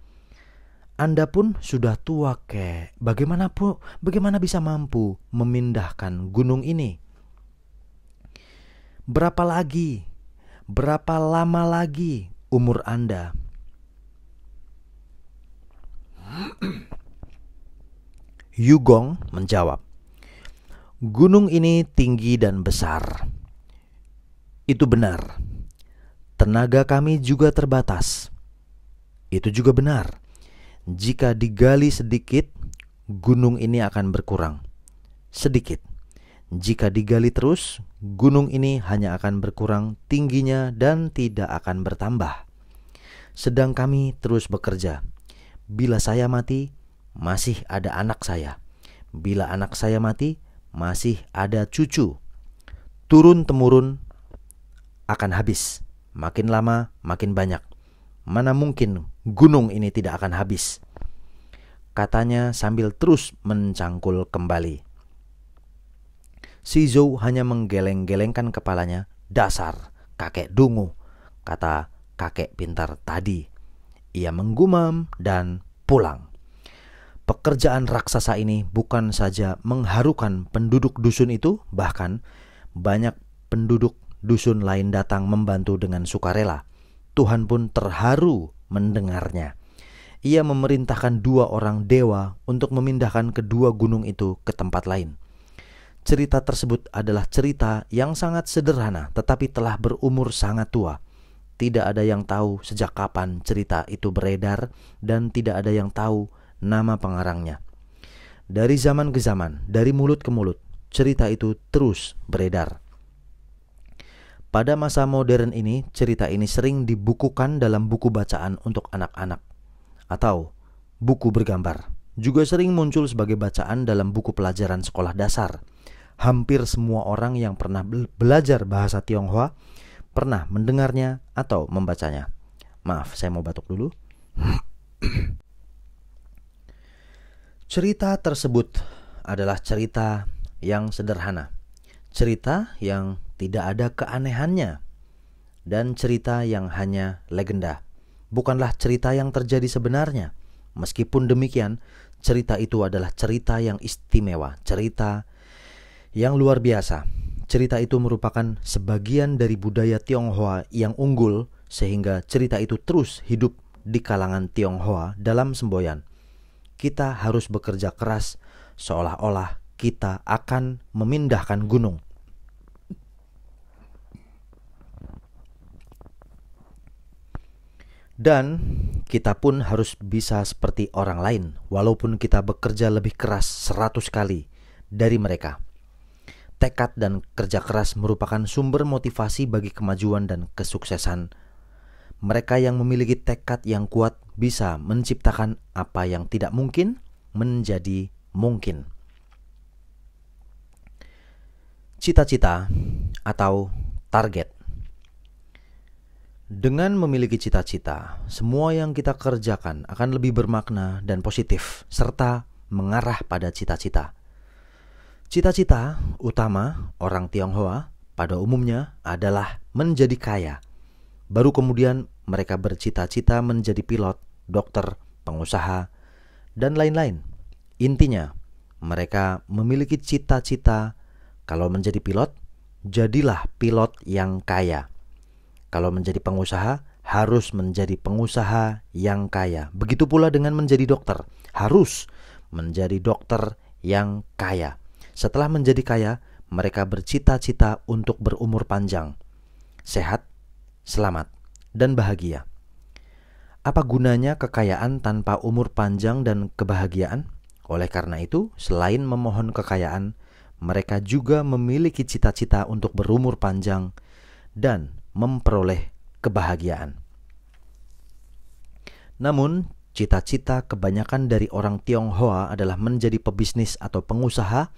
Anda pun sudah tua kek. Bagaimana bagaimana bisa mampu memindahkan gunung ini? Berapa lagi? Berapa lama lagi umur Anda? Yugong menjawab, "Gunung ini tinggi dan besar. Itu benar. Tenaga kami juga terbatas." Itu juga benar. Jika digali sedikit, gunung ini akan berkurang sedikit. Jika digali terus, gunung ini hanya akan berkurang tingginya dan tidak akan bertambah. Sedang kami terus bekerja. Bila saya mati, masih ada anak saya. Bila anak saya mati, masih ada cucu. Turun-temurun akan habis. Makin lama, makin banyak. Mana mungkin gunung ini tidak akan habis. Katanya sambil terus mencangkul kembali. Si Zhou hanya menggeleng-gelengkan kepalanya. Dasar, kakek dungu, kata kakek pintar tadi. Ia menggumam dan pulang. Pekerjaan raksasa ini bukan saja mengharukan penduduk dusun itu, bahkan banyak penduduk dusun lain datang membantu dengan sukarela. Tuhan pun terharu mendengarnya. Ia memerintahkan dua orang dewa untuk memindahkan kedua gunung itu ke tempat lain. Cerita tersebut adalah cerita yang sangat sederhana, tetapi telah berumur sangat tua. Tidak ada yang tahu sejak kapan cerita itu beredar, dan tidak ada yang tahu nama pengarangnya. Dari zaman ke zaman, dari mulut ke mulut, cerita itu terus beredar. Pada masa modern ini, cerita ini sering dibukukan dalam buku bacaan untuk anak-anak atau buku bergambar. Juga sering muncul sebagai bacaan dalam buku pelajaran sekolah dasar. Hampir semua orang yang pernah belajar bahasa Tionghoa pernah mendengarnya atau membacanya. Maaf, saya mau batuk dulu. cerita tersebut adalah cerita yang sederhana. Cerita yang tidak ada keanehannya, dan cerita yang hanya legenda. Bukanlah cerita yang terjadi sebenarnya. Meskipun demikian, cerita itu adalah cerita yang istimewa, cerita yang luar biasa. Cerita itu merupakan sebagian dari budaya Tionghoa yang unggul, sehingga cerita itu terus hidup di kalangan Tionghoa dalam semboyan. Kita harus bekerja keras, seolah-olah kita akan memindahkan gunung. Dan kita pun harus bisa seperti orang lain walaupun kita bekerja lebih keras 100 kali dari mereka. Tekad dan kerja keras merupakan sumber motivasi bagi kemajuan dan kesuksesan. Mereka yang memiliki tekad yang kuat bisa menciptakan apa yang tidak mungkin menjadi mungkin. Cita-cita atau target dengan memiliki cita-cita, semua yang kita kerjakan akan lebih bermakna dan positif, serta mengarah pada cita-cita. Cita-cita utama orang Tionghoa pada umumnya adalah menjadi kaya. Baru kemudian mereka bercita-cita menjadi pilot, dokter, pengusaha, dan lain-lain. Intinya, mereka memiliki cita-cita kalau menjadi pilot, jadilah pilot yang kaya kalau menjadi pengusaha, harus menjadi pengusaha yang kaya. Begitu pula dengan menjadi dokter, harus menjadi dokter yang kaya. Setelah menjadi kaya, mereka bercita-cita untuk berumur panjang, sehat, selamat, dan bahagia. Apa gunanya kekayaan tanpa umur panjang dan kebahagiaan? Oleh karena itu, selain memohon kekayaan, mereka juga memiliki cita-cita untuk berumur panjang dan memperoleh kebahagiaan. Namun, cita-cita kebanyakan dari orang Tionghoa adalah menjadi pebisnis atau pengusaha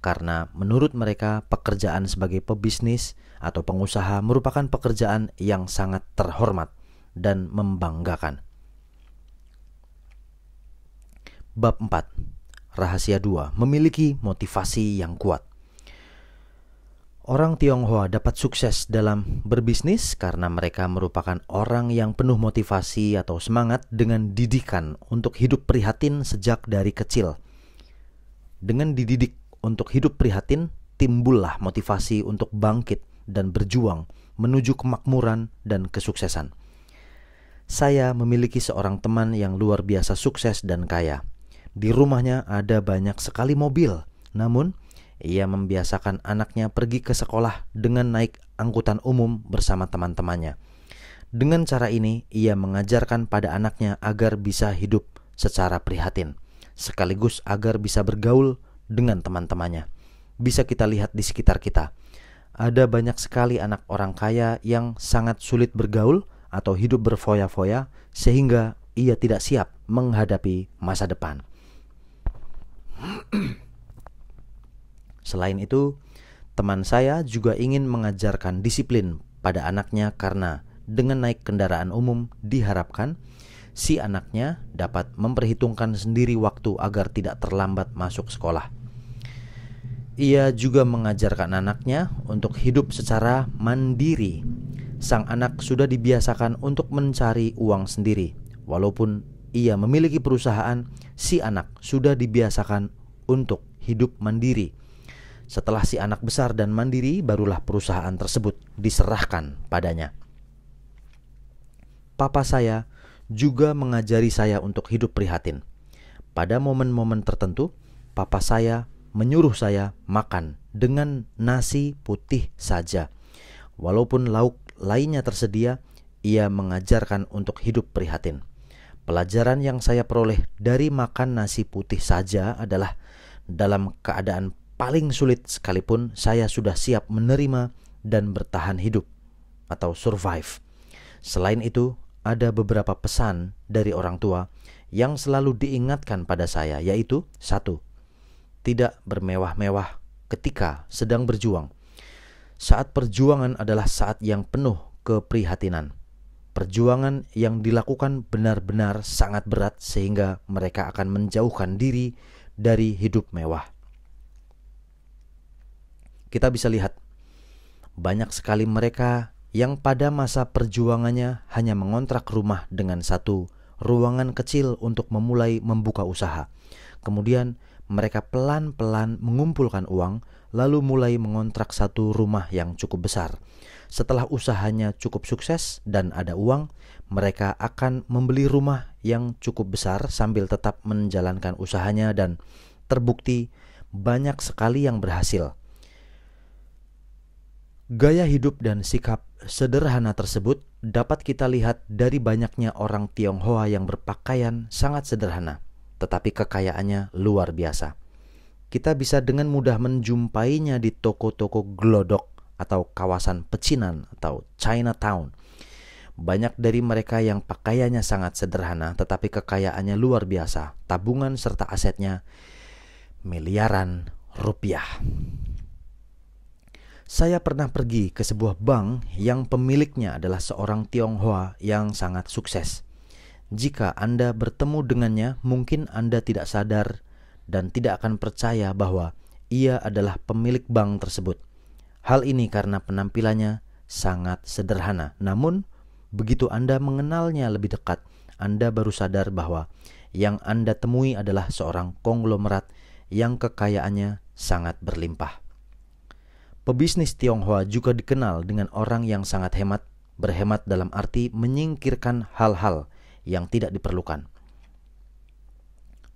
karena menurut mereka pekerjaan sebagai pebisnis atau pengusaha merupakan pekerjaan yang sangat terhormat dan membanggakan. Bab 4. Rahasia 2 memiliki motivasi yang kuat. Orang Tionghoa dapat sukses dalam berbisnis karena mereka merupakan orang yang penuh motivasi atau semangat dengan didikan untuk hidup prihatin sejak dari kecil. Dengan dididik untuk hidup prihatin, timbullah motivasi untuk bangkit dan berjuang menuju kemakmuran dan kesuksesan. Saya memiliki seorang teman yang luar biasa sukses dan kaya. Di rumahnya ada banyak sekali mobil, namun ia membiasakan anaknya pergi ke sekolah dengan naik angkutan umum bersama teman-temannya. Dengan cara ini, ia mengajarkan pada anaknya agar bisa hidup secara prihatin, sekaligus agar bisa bergaul dengan teman-temannya. Bisa kita lihat di sekitar kita, ada banyak sekali anak orang kaya yang sangat sulit bergaul atau hidup berfoya-foya, sehingga ia tidak siap menghadapi masa depan. Selain itu, teman saya juga ingin mengajarkan disiplin pada anaknya karena dengan naik kendaraan umum diharapkan si anaknya dapat memperhitungkan sendiri waktu agar tidak terlambat masuk sekolah. Ia juga mengajarkan anaknya untuk hidup secara mandiri. Sang anak sudah dibiasakan untuk mencari uang sendiri, walaupun ia memiliki perusahaan, si anak sudah dibiasakan untuk hidup mandiri setelah si anak besar dan mandiri, barulah perusahaan tersebut diserahkan padanya. Papa saya juga mengajari saya untuk hidup prihatin. Pada momen-momen tertentu, papa saya menyuruh saya makan dengan nasi putih saja. Walaupun lauk lainnya tersedia, ia mengajarkan untuk hidup prihatin. Pelajaran yang saya peroleh dari makan nasi putih saja adalah dalam keadaan paling sulit sekalipun saya sudah siap menerima dan bertahan hidup atau survive. Selain itu, ada beberapa pesan dari orang tua yang selalu diingatkan pada saya yaitu satu, tidak bermewah-mewah ketika sedang berjuang. Saat perjuangan adalah saat yang penuh keprihatinan. Perjuangan yang dilakukan benar-benar sangat berat sehingga mereka akan menjauhkan diri dari hidup mewah kita bisa lihat banyak sekali mereka yang pada masa perjuangannya hanya mengontrak rumah dengan satu ruangan kecil untuk memulai membuka usaha. Kemudian mereka pelan-pelan mengumpulkan uang, lalu mulai mengontrak satu rumah yang cukup besar. Setelah usahanya cukup sukses dan ada uang, mereka akan membeli rumah yang cukup besar sambil tetap menjalankan usahanya, dan terbukti banyak sekali yang berhasil. Gaya hidup dan sikap sederhana tersebut dapat kita lihat dari banyaknya orang Tionghoa yang berpakaian sangat sederhana, tetapi kekayaannya luar biasa. Kita bisa dengan mudah menjumpainya di toko-toko glodok atau kawasan pecinan atau Chinatown. Banyak dari mereka yang pakaiannya sangat sederhana tetapi kekayaannya luar biasa, tabungan serta asetnya miliaran rupiah. Saya pernah pergi ke sebuah bank yang pemiliknya adalah seorang Tionghoa yang sangat sukses. Jika Anda bertemu dengannya, mungkin Anda tidak sadar dan tidak akan percaya bahwa ia adalah pemilik bank tersebut. Hal ini karena penampilannya sangat sederhana, namun begitu Anda mengenalnya lebih dekat, Anda baru sadar bahwa yang Anda temui adalah seorang konglomerat yang kekayaannya sangat berlimpah. Pebisnis Tionghoa juga dikenal dengan orang yang sangat hemat, berhemat dalam arti menyingkirkan hal-hal yang tidak diperlukan.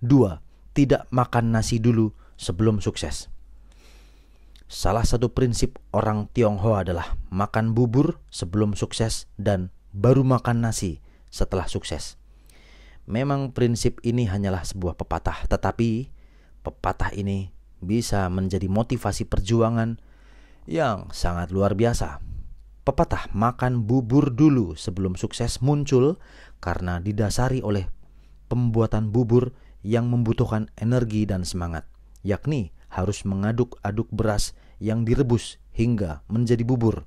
2. Tidak makan nasi dulu sebelum sukses. Salah satu prinsip orang Tionghoa adalah makan bubur sebelum sukses dan baru makan nasi setelah sukses. Memang prinsip ini hanyalah sebuah pepatah, tetapi pepatah ini bisa menjadi motivasi perjuangan yang sangat luar biasa. Pepatah makan bubur dulu sebelum sukses muncul karena didasari oleh pembuatan bubur yang membutuhkan energi dan semangat, yakni harus mengaduk-aduk beras yang direbus hingga menjadi bubur.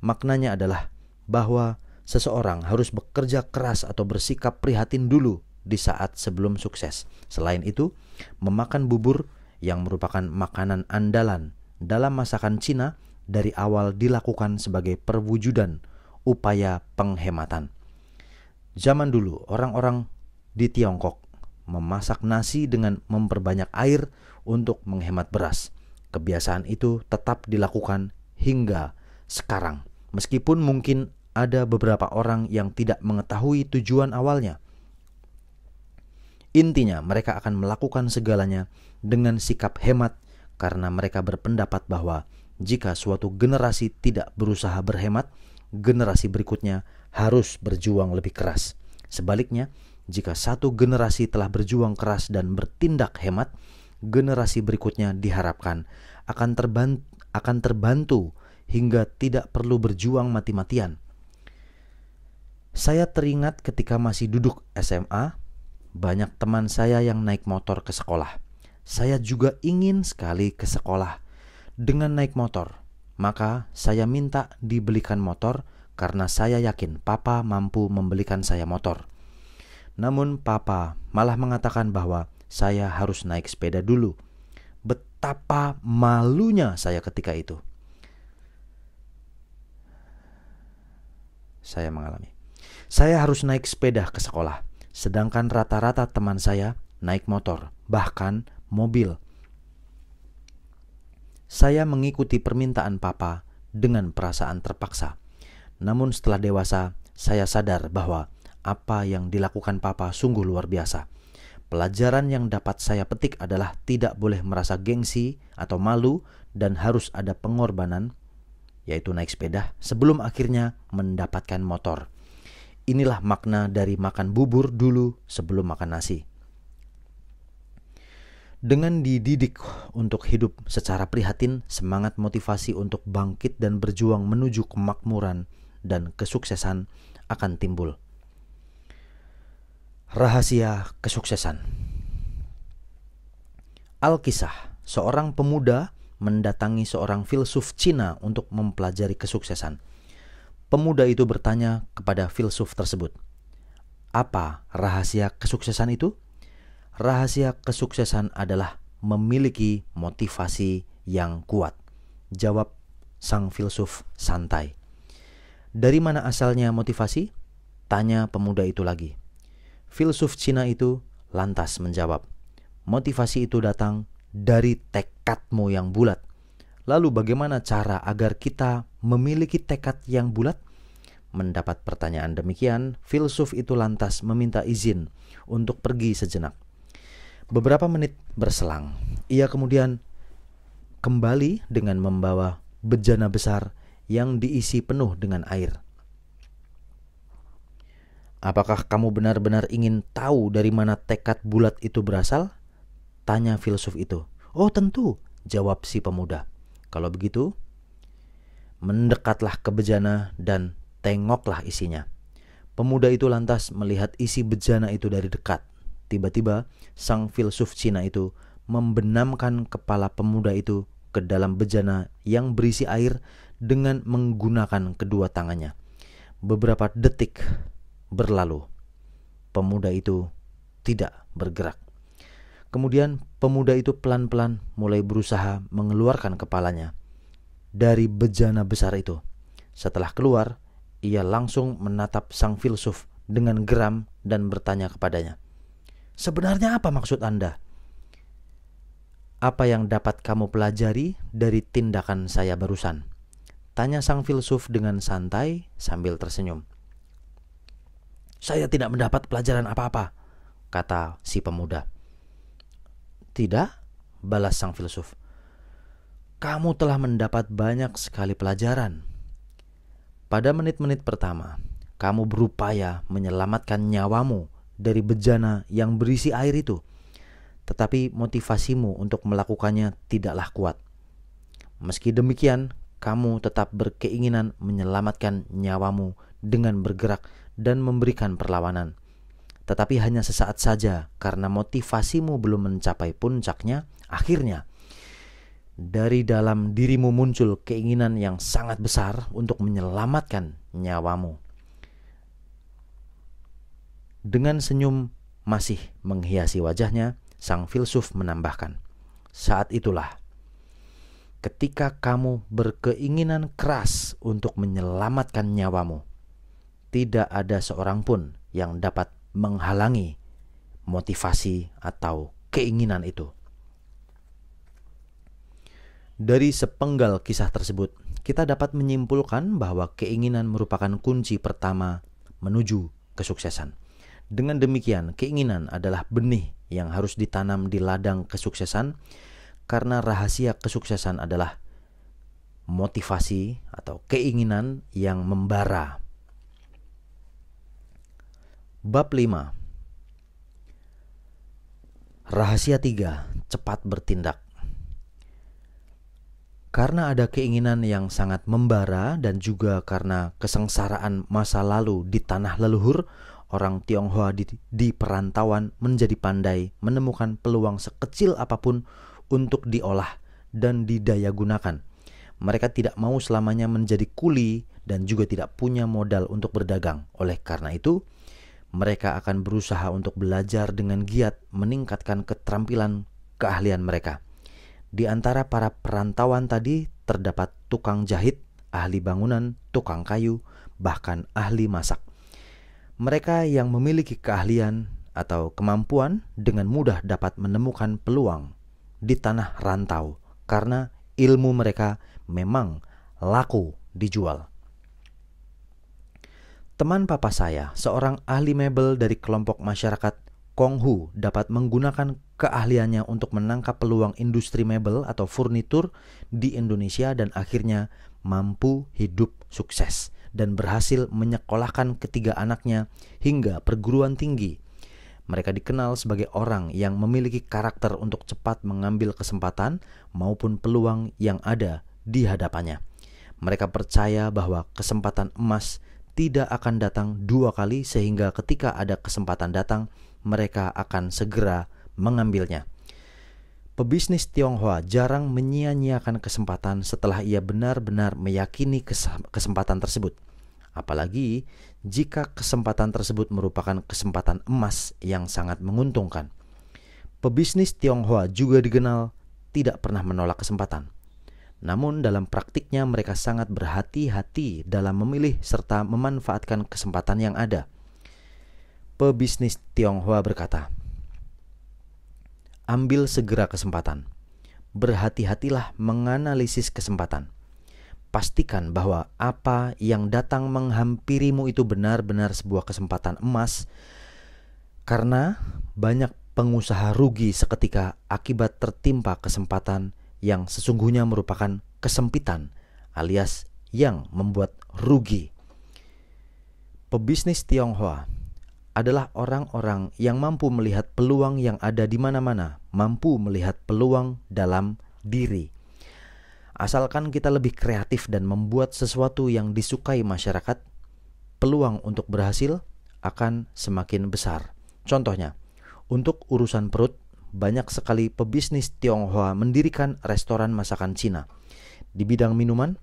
Maknanya adalah bahwa seseorang harus bekerja keras atau bersikap prihatin dulu di saat sebelum sukses. Selain itu, memakan bubur yang merupakan makanan andalan dalam masakan Cina dari awal dilakukan sebagai perwujudan upaya penghematan. Zaman dulu, orang-orang di Tiongkok memasak nasi dengan memperbanyak air untuk menghemat beras. Kebiasaan itu tetap dilakukan hingga sekarang, meskipun mungkin ada beberapa orang yang tidak mengetahui tujuan awalnya. Intinya, mereka akan melakukan segalanya dengan sikap hemat karena mereka berpendapat bahwa jika suatu generasi tidak berusaha berhemat, generasi berikutnya harus berjuang lebih keras. Sebaliknya, jika satu generasi telah berjuang keras dan bertindak hemat, generasi berikutnya diharapkan akan, terban akan terbantu hingga tidak perlu berjuang mati-matian. Saya teringat ketika masih duduk SMA, banyak teman saya yang naik motor ke sekolah. Saya juga ingin sekali ke sekolah dengan naik motor. Maka saya minta dibelikan motor karena saya yakin papa mampu membelikan saya motor. Namun papa malah mengatakan bahwa saya harus naik sepeda dulu. Betapa malunya saya ketika itu. Saya mengalami. Saya harus naik sepeda ke sekolah, sedangkan rata-rata teman saya naik motor. Bahkan mobil. Saya mengikuti permintaan papa dengan perasaan terpaksa. Namun setelah dewasa, saya sadar bahwa apa yang dilakukan papa sungguh luar biasa. Pelajaran yang dapat saya petik adalah tidak boleh merasa gengsi atau malu dan harus ada pengorbanan, yaitu naik sepeda sebelum akhirnya mendapatkan motor. Inilah makna dari makan bubur dulu sebelum makan nasi. Dengan dididik untuk hidup secara prihatin, semangat motivasi untuk bangkit dan berjuang menuju kemakmuran dan kesuksesan akan timbul. Rahasia kesuksesan. Alkisah, seorang pemuda mendatangi seorang filsuf Cina untuk mempelajari kesuksesan. Pemuda itu bertanya kepada filsuf tersebut, "Apa rahasia kesuksesan itu?" Rahasia kesuksesan adalah memiliki motivasi yang kuat. Jawab sang filsuf santai. Dari mana asalnya motivasi? Tanya pemuda itu lagi. Filsuf Cina itu lantas menjawab, "Motivasi itu datang dari tekadmu yang bulat." Lalu bagaimana cara agar kita memiliki tekad yang bulat? Mendapat pertanyaan demikian, filsuf itu lantas meminta izin untuk pergi sejenak. Beberapa menit berselang, ia kemudian kembali dengan membawa bejana besar yang diisi penuh dengan air. Apakah kamu benar-benar ingin tahu dari mana tekad bulat itu berasal? Tanya filsuf itu. Oh tentu, jawab si pemuda. Kalau begitu, mendekatlah ke bejana dan tengoklah isinya. Pemuda itu lantas melihat isi bejana itu dari dekat. Tiba-tiba, sang filsuf Cina itu membenamkan kepala pemuda itu ke dalam bejana yang berisi air dengan menggunakan kedua tangannya. Beberapa detik berlalu, pemuda itu tidak bergerak. Kemudian, pemuda itu pelan-pelan mulai berusaha mengeluarkan kepalanya dari bejana besar itu. Setelah keluar, ia langsung menatap sang filsuf dengan geram dan bertanya kepadanya, Sebenarnya apa maksud Anda? Apa yang dapat kamu pelajari dari tindakan saya barusan? Tanya sang filsuf dengan santai sambil tersenyum. Saya tidak mendapat pelajaran apa-apa, kata si pemuda. Tidak, balas sang filsuf. Kamu telah mendapat banyak sekali pelajaran. Pada menit-menit pertama, kamu berupaya menyelamatkan nyawamu dari bejana yang berisi air itu, tetapi motivasimu untuk melakukannya tidaklah kuat. Meski demikian, kamu tetap berkeinginan menyelamatkan nyawamu dengan bergerak dan memberikan perlawanan. Tetapi hanya sesaat saja karena motivasimu belum mencapai puncaknya, akhirnya dari dalam dirimu muncul keinginan yang sangat besar untuk menyelamatkan nyawamu. Dengan senyum masih menghiasi wajahnya, sang filsuf menambahkan, "Saat itulah ketika kamu berkeinginan keras untuk menyelamatkan nyawamu, tidak ada seorang pun yang dapat menghalangi motivasi atau keinginan itu." Dari sepenggal kisah tersebut, kita dapat menyimpulkan bahwa keinginan merupakan kunci pertama menuju kesuksesan. Dengan demikian, keinginan adalah benih yang harus ditanam di ladang kesuksesan, karena rahasia kesuksesan adalah motivasi atau keinginan yang membara. Bab 5 Rahasia 3 Cepat bertindak Karena ada keinginan yang sangat membara dan juga karena kesengsaraan masa lalu di tanah leluhur, orang Tionghoa di, di perantauan menjadi pandai menemukan peluang sekecil apapun untuk diolah dan didaya gunakan. Mereka tidak mau selamanya menjadi kuli dan juga tidak punya modal untuk berdagang. Oleh karena itu, mereka akan berusaha untuk belajar dengan giat meningkatkan keterampilan keahlian mereka. Di antara para perantauan tadi terdapat tukang jahit, ahli bangunan, tukang kayu, bahkan ahli masak mereka yang memiliki keahlian atau kemampuan dengan mudah dapat menemukan peluang di tanah rantau karena ilmu mereka memang laku dijual. Teman papa saya, seorang ahli mebel dari kelompok masyarakat Konghu dapat menggunakan keahliannya untuk menangkap peluang industri mebel atau furnitur di Indonesia dan akhirnya mampu hidup sukses dan berhasil menyekolahkan ketiga anaknya hingga perguruan tinggi. Mereka dikenal sebagai orang yang memiliki karakter untuk cepat mengambil kesempatan maupun peluang yang ada di hadapannya. Mereka percaya bahwa kesempatan emas tidak akan datang dua kali, sehingga ketika ada kesempatan datang, mereka akan segera mengambilnya. Pebisnis Tionghoa jarang menyia-nyiakan kesempatan setelah ia benar-benar meyakini kesempatan tersebut. Apalagi jika kesempatan tersebut merupakan kesempatan emas yang sangat menguntungkan. Pebisnis Tionghoa juga dikenal tidak pernah menolak kesempatan. Namun dalam praktiknya mereka sangat berhati-hati dalam memilih serta memanfaatkan kesempatan yang ada. Pebisnis Tionghoa berkata, "Ambil segera kesempatan. Berhati-hatilah menganalisis kesempatan. Pastikan bahwa apa yang datang menghampirimu itu benar-benar sebuah kesempatan emas, karena banyak pengusaha rugi seketika akibat tertimpa kesempatan yang sesungguhnya merupakan kesempitan, alias yang membuat rugi. Pebisnis Tionghoa adalah orang-orang yang mampu melihat peluang yang ada di mana-mana, mampu melihat peluang dalam diri Asalkan kita lebih kreatif dan membuat sesuatu yang disukai masyarakat, peluang untuk berhasil akan semakin besar. Contohnya, untuk urusan perut, banyak sekali pebisnis Tionghoa mendirikan restoran masakan Cina. Di bidang minuman,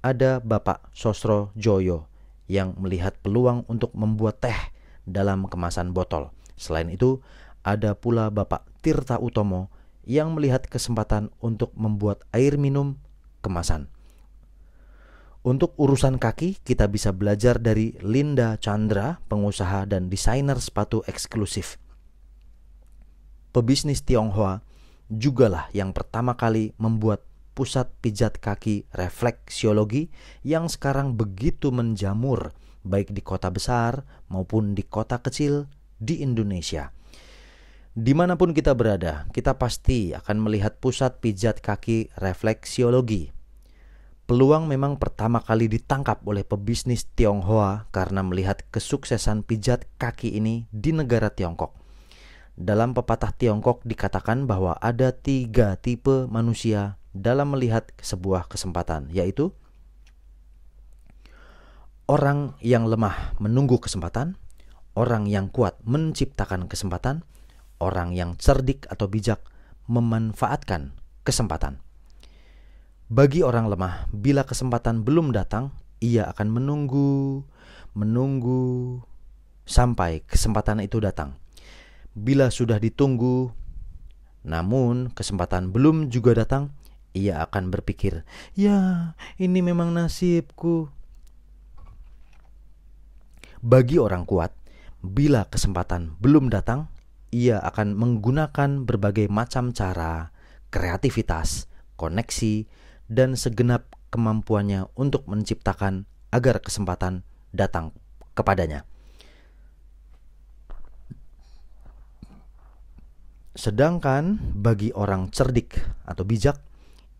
ada Bapak Sosro Joyo yang melihat peluang untuk membuat teh dalam kemasan botol. Selain itu, ada pula Bapak Tirta Utomo yang melihat kesempatan untuk membuat air minum kemasan. Untuk urusan kaki, kita bisa belajar dari Linda Chandra, pengusaha dan desainer sepatu eksklusif. Pebisnis Tionghoa jugalah yang pertama kali membuat pusat pijat kaki refleksiologi yang sekarang begitu menjamur baik di kota besar maupun di kota kecil di Indonesia Dimanapun kita berada, kita pasti akan melihat pusat pijat kaki refleksiologi. Peluang memang pertama kali ditangkap oleh pebisnis Tionghoa karena melihat kesuksesan pijat kaki ini di negara Tiongkok. Dalam pepatah Tiongkok dikatakan bahwa ada tiga tipe manusia dalam melihat sebuah kesempatan, yaitu orang yang lemah menunggu kesempatan, orang yang kuat menciptakan kesempatan, orang yang cerdik atau bijak memanfaatkan kesempatan. Bagi orang lemah, bila kesempatan belum datang, ia akan menunggu, menunggu sampai kesempatan itu datang. Bila sudah ditunggu, namun kesempatan belum juga datang, ia akan berpikir, "Ya, ini memang nasibku." Bagi orang kuat, bila kesempatan belum datang, ia akan menggunakan berbagai macam cara, kreativitas, koneksi, dan segenap kemampuannya untuk menciptakan agar kesempatan datang kepadanya. Sedangkan bagi orang cerdik atau bijak,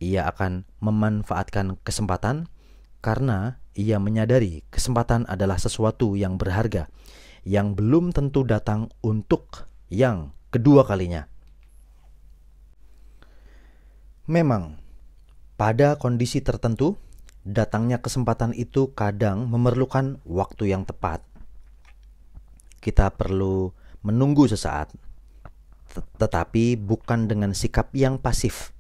ia akan memanfaatkan kesempatan karena ia menyadari kesempatan adalah sesuatu yang berharga yang belum tentu datang untuk yang kedua kalinya. Memang, pada kondisi tertentu, datangnya kesempatan itu kadang memerlukan waktu yang tepat. Kita perlu menunggu sesaat, tetapi bukan dengan sikap yang pasif.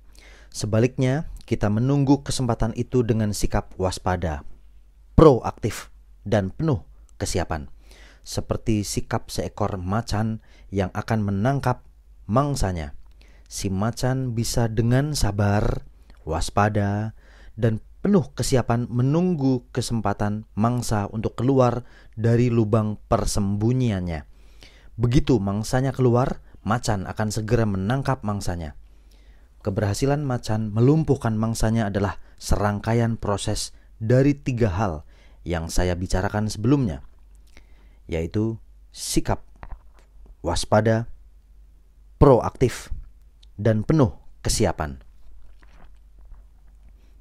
Sebaliknya, kita menunggu kesempatan itu dengan sikap waspada, proaktif, dan penuh kesiapan seperti sikap seekor macan yang akan menangkap mangsanya. Si macan bisa dengan sabar, waspada, dan penuh kesiapan menunggu kesempatan mangsa untuk keluar dari lubang persembunyiannya. Begitu mangsanya keluar, macan akan segera menangkap mangsanya. Keberhasilan macan melumpuhkan mangsanya adalah serangkaian proses dari tiga hal yang saya bicarakan sebelumnya yaitu sikap waspada, proaktif, dan penuh kesiapan.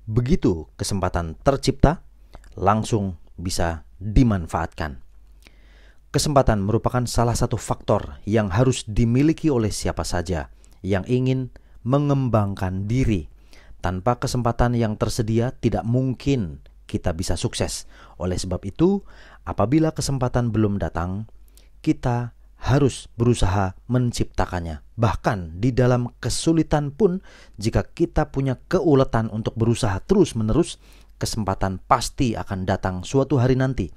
Begitu kesempatan tercipta, langsung bisa dimanfaatkan. Kesempatan merupakan salah satu faktor yang harus dimiliki oleh siapa saja yang ingin mengembangkan diri. Tanpa kesempatan yang tersedia, tidak mungkin kita bisa sukses. Oleh sebab itu, Apabila kesempatan belum datang, kita harus berusaha menciptakannya. Bahkan di dalam kesulitan pun, jika kita punya keuletan untuk berusaha terus-menerus, kesempatan pasti akan datang suatu hari nanti.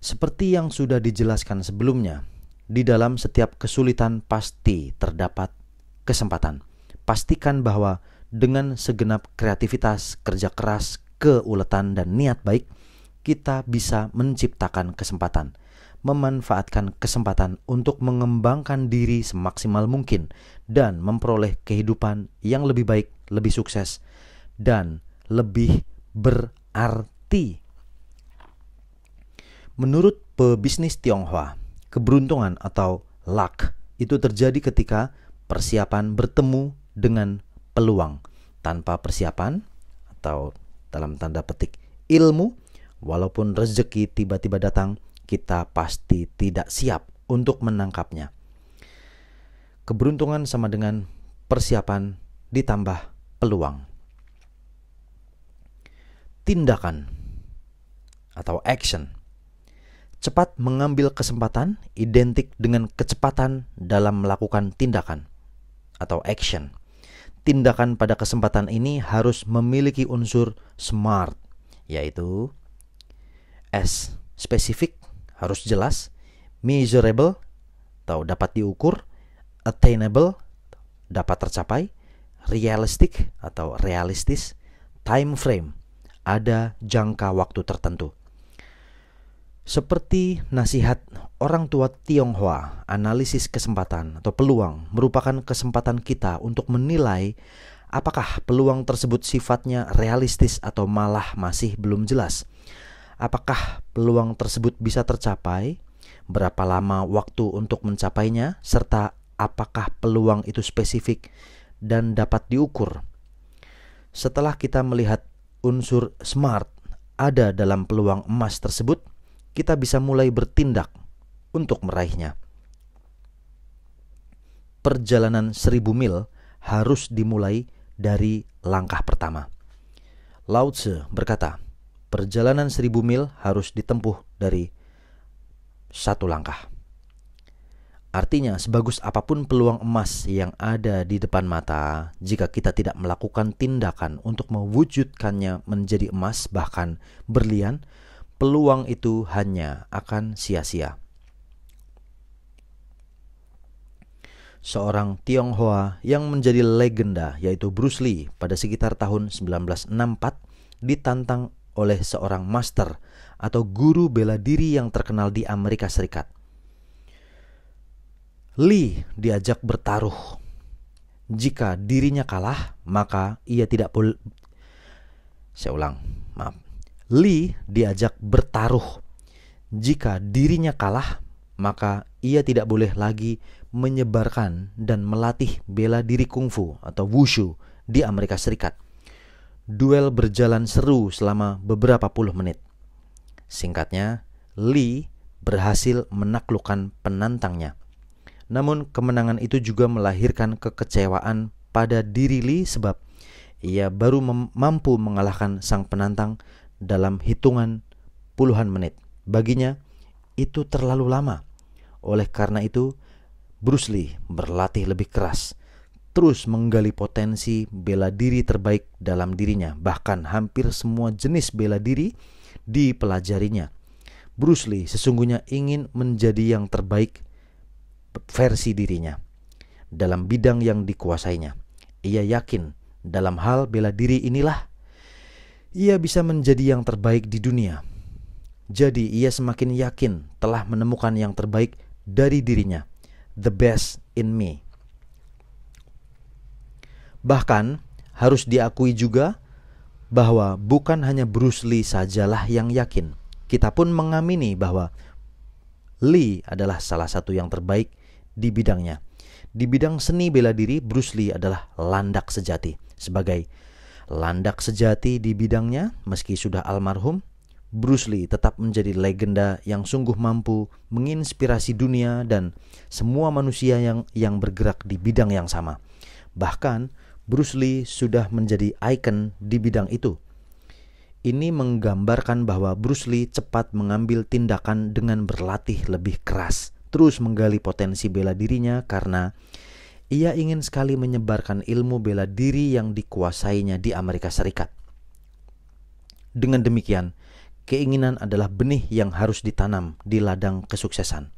Seperti yang sudah dijelaskan sebelumnya, di dalam setiap kesulitan pasti terdapat kesempatan. Pastikan bahwa dengan segenap kreativitas, kerja keras, keuletan, dan niat baik, kita bisa menciptakan kesempatan, memanfaatkan kesempatan untuk mengembangkan diri semaksimal mungkin dan memperoleh kehidupan yang lebih baik, lebih sukses, dan lebih berarti. Menurut pebisnis Tionghoa, keberuntungan atau luck itu terjadi ketika persiapan bertemu dengan peluang. Tanpa persiapan atau dalam tanda petik ilmu, Walaupun rezeki tiba-tiba datang, kita pasti tidak siap untuk menangkapnya. Keberuntungan sama dengan persiapan ditambah peluang. Tindakan atau action cepat mengambil kesempatan identik dengan kecepatan dalam melakukan tindakan atau action. Tindakan pada kesempatan ini harus memiliki unsur smart, yaitu S. Spesifik, harus jelas. Measurable, atau dapat diukur. Attainable, dapat tercapai. Realistic, atau realistis. Time frame, ada jangka waktu tertentu. Seperti nasihat orang tua Tionghoa, analisis kesempatan atau peluang merupakan kesempatan kita untuk menilai apakah peluang tersebut sifatnya realistis atau malah masih belum jelas. Apakah peluang tersebut bisa tercapai? Berapa lama waktu untuk mencapainya? Serta apakah peluang itu spesifik dan dapat diukur? Setelah kita melihat unsur SMART ada dalam peluang emas tersebut, kita bisa mulai bertindak untuk meraihnya. Perjalanan seribu mil harus dimulai dari langkah pertama. Lao Tzu berkata, perjalanan seribu mil harus ditempuh dari satu langkah. Artinya, sebagus apapun peluang emas yang ada di depan mata, jika kita tidak melakukan tindakan untuk mewujudkannya menjadi emas, bahkan berlian, peluang itu hanya akan sia-sia. Seorang Tionghoa yang menjadi legenda, yaitu Bruce Lee, pada sekitar tahun 1964 ditantang oleh seorang master atau guru bela diri yang terkenal di Amerika Serikat. Lee diajak bertaruh. Jika dirinya kalah, maka ia tidak boleh Saya ulang, maaf. Lee diajak bertaruh. Jika dirinya kalah, maka ia tidak boleh lagi menyebarkan dan melatih bela diri kungfu atau wushu di Amerika Serikat duel berjalan seru selama beberapa puluh menit. Singkatnya, Lee berhasil menaklukkan penantangnya. Namun kemenangan itu juga melahirkan kekecewaan pada diri Lee sebab ia baru mampu mengalahkan sang penantang dalam hitungan puluhan menit. Baginya, itu terlalu lama. Oleh karena itu, Bruce Lee berlatih lebih keras terus menggali potensi bela diri terbaik dalam dirinya. Bahkan hampir semua jenis bela diri dipelajarinya. Bruce Lee sesungguhnya ingin menjadi yang terbaik versi dirinya dalam bidang yang dikuasainya. Ia yakin dalam hal bela diri inilah ia bisa menjadi yang terbaik di dunia. Jadi ia semakin yakin telah menemukan yang terbaik dari dirinya, the best in me. Bahkan harus diakui juga bahwa bukan hanya Bruce Lee sajalah yang yakin. Kita pun mengamini bahwa Lee adalah salah satu yang terbaik di bidangnya. Di bidang seni bela diri, Bruce Lee adalah landak sejati. Sebagai landak sejati di bidangnya, meski sudah almarhum, Bruce Lee tetap menjadi legenda yang sungguh mampu menginspirasi dunia dan semua manusia yang yang bergerak di bidang yang sama. Bahkan Bruce Lee sudah menjadi ikon di bidang itu. Ini menggambarkan bahwa Bruce Lee cepat mengambil tindakan dengan berlatih lebih keras, terus menggali potensi bela dirinya karena ia ingin sekali menyebarkan ilmu bela diri yang dikuasainya di Amerika Serikat. Dengan demikian, keinginan adalah benih yang harus ditanam di ladang kesuksesan.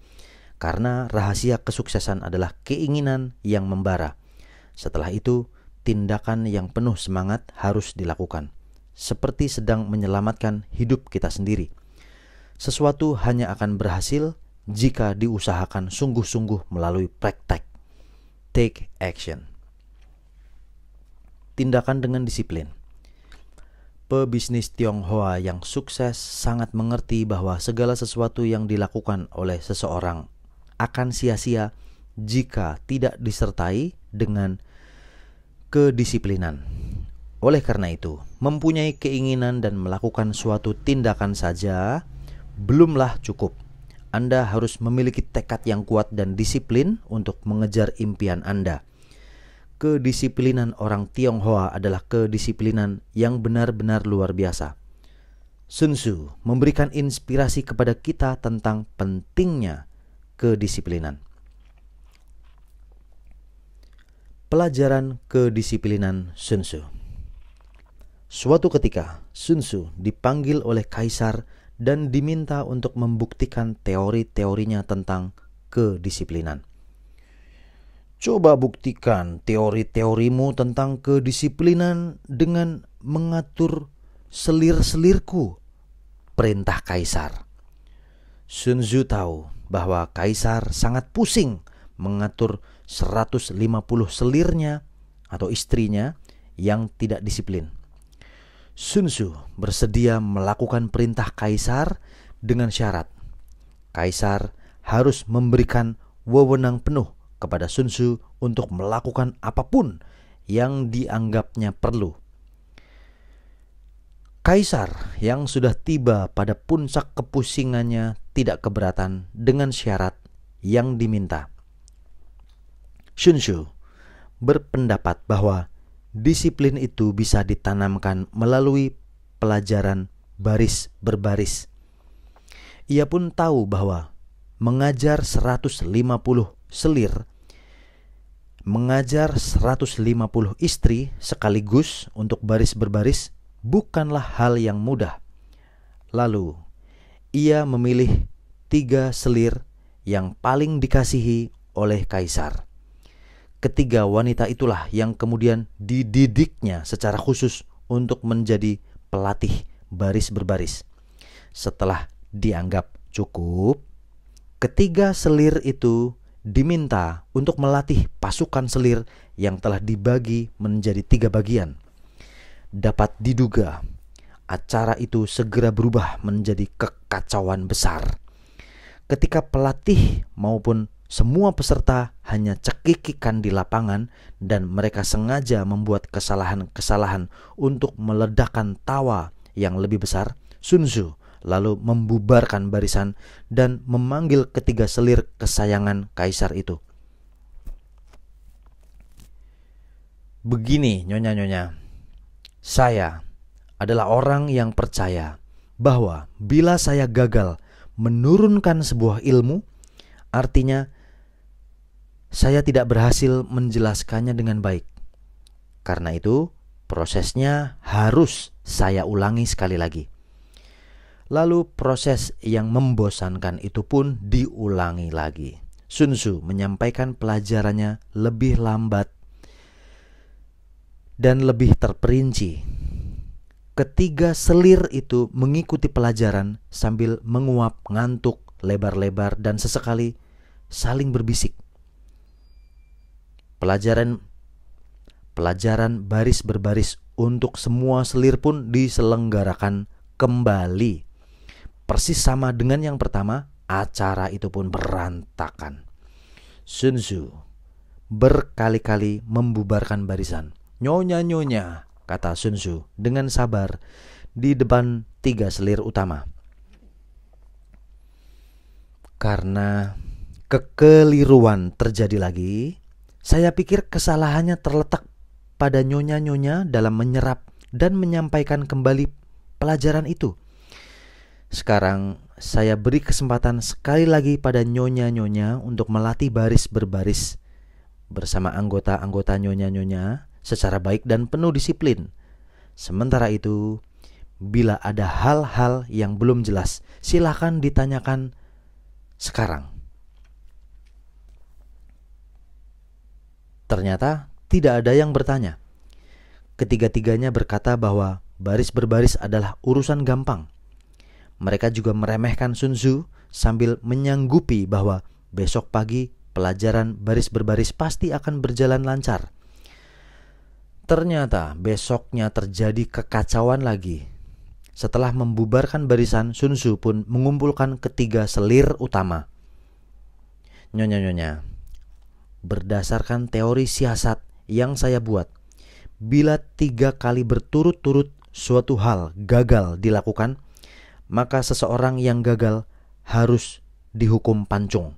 Karena rahasia kesuksesan adalah keinginan yang membara. Setelah itu, tindakan yang penuh semangat harus dilakukan, seperti sedang menyelamatkan hidup kita sendiri. Sesuatu hanya akan berhasil jika diusahakan sungguh-sungguh melalui praktek. Take action. Tindakan dengan disiplin. Pebisnis Tionghoa yang sukses sangat mengerti bahwa segala sesuatu yang dilakukan oleh seseorang akan sia-sia jika tidak disertai dengan kedisiplinan. Oleh karena itu, mempunyai keinginan dan melakukan suatu tindakan saja belumlah cukup. Anda harus memiliki tekad yang kuat dan disiplin untuk mengejar impian Anda. Kedisiplinan orang Tionghoa adalah kedisiplinan yang benar-benar luar biasa. Sun Tzu memberikan inspirasi kepada kita tentang pentingnya kedisiplinan. Pelajaran Kedisiplinan Sun Tzu Suatu ketika, Sun Tzu dipanggil oleh kaisar dan diminta untuk membuktikan teori-teorinya tentang kedisiplinan. Coba buktikan teori-teorimu tentang kedisiplinan dengan mengatur selir-selirku, perintah kaisar. Sun Tzu tahu bahwa kaisar sangat pusing mengatur 150 selirnya atau istrinya yang tidak disiplin. Sun Tzu bersedia melakukan perintah kaisar dengan syarat kaisar harus memberikan wewenang penuh kepada Sun Tzu untuk melakukan apapun yang dianggapnya perlu. Kaisar yang sudah tiba pada puncak kepusingannya tidak keberatan dengan syarat yang diminta. Shunshu berpendapat bahwa disiplin itu bisa ditanamkan melalui pelajaran baris berbaris. Ia pun tahu bahwa mengajar 150 selir, mengajar 150 istri sekaligus untuk baris berbaris bukanlah hal yang mudah. Lalu, ia memilih tiga selir yang paling dikasihi oleh kaisar. Ketiga wanita itulah yang kemudian dididiknya secara khusus untuk menjadi pelatih baris berbaris. Setelah dianggap cukup, ketiga selir itu diminta untuk melatih pasukan selir yang telah dibagi menjadi tiga bagian. Dapat diduga, acara itu segera berubah menjadi kekacauan besar. Ketika pelatih maupun semua peserta hanya cekikikan di lapangan dan mereka sengaja membuat kesalahan-kesalahan untuk meledakkan tawa yang lebih besar Sun Tzu lalu membubarkan barisan dan memanggil ketiga selir kesayangan kaisar itu. Begini nyonya-nyonya, saya adalah orang yang percaya bahwa bila saya gagal menurunkan sebuah ilmu, artinya saya tidak berhasil menjelaskannya dengan baik. Karena itu, prosesnya harus saya ulangi sekali lagi. Lalu proses yang membosankan itu pun diulangi lagi. Sun Tzu menyampaikan pelajarannya lebih lambat dan lebih terperinci. Ketiga selir itu mengikuti pelajaran sambil menguap, ngantuk, lebar-lebar, dan sesekali saling berbisik. Pelajaran pelajaran baris berbaris untuk semua selir pun diselenggarakan kembali. Persis sama dengan yang pertama, acara itu pun berantakan. Sun Tzu berkali-kali membubarkan barisan. Nyonya-nyonya, kata Sun Tzu dengan sabar di depan tiga selir utama. Karena kekeliruan terjadi lagi, saya pikir kesalahannya terletak pada nyonya-nyonya dalam menyerap dan menyampaikan kembali pelajaran itu. Sekarang saya beri kesempatan sekali lagi pada nyonya-nyonya untuk melatih baris berbaris bersama anggota-anggota nyonya-nyonya secara baik dan penuh disiplin. Sementara itu, bila ada hal-hal yang belum jelas, silakan ditanyakan sekarang. Ternyata tidak ada yang bertanya. Ketiga-tiganya berkata bahwa baris berbaris adalah urusan gampang. Mereka juga meremehkan Sun Tzu sambil menyanggupi bahwa besok pagi pelajaran baris berbaris pasti akan berjalan lancar. Ternyata besoknya terjadi kekacauan lagi. Setelah membubarkan barisan, Sun Tzu pun mengumpulkan ketiga selir utama. Nyonya-nyonya, berdasarkan teori siasat yang saya buat. Bila tiga kali berturut-turut suatu hal gagal dilakukan, maka seseorang yang gagal harus dihukum pancung.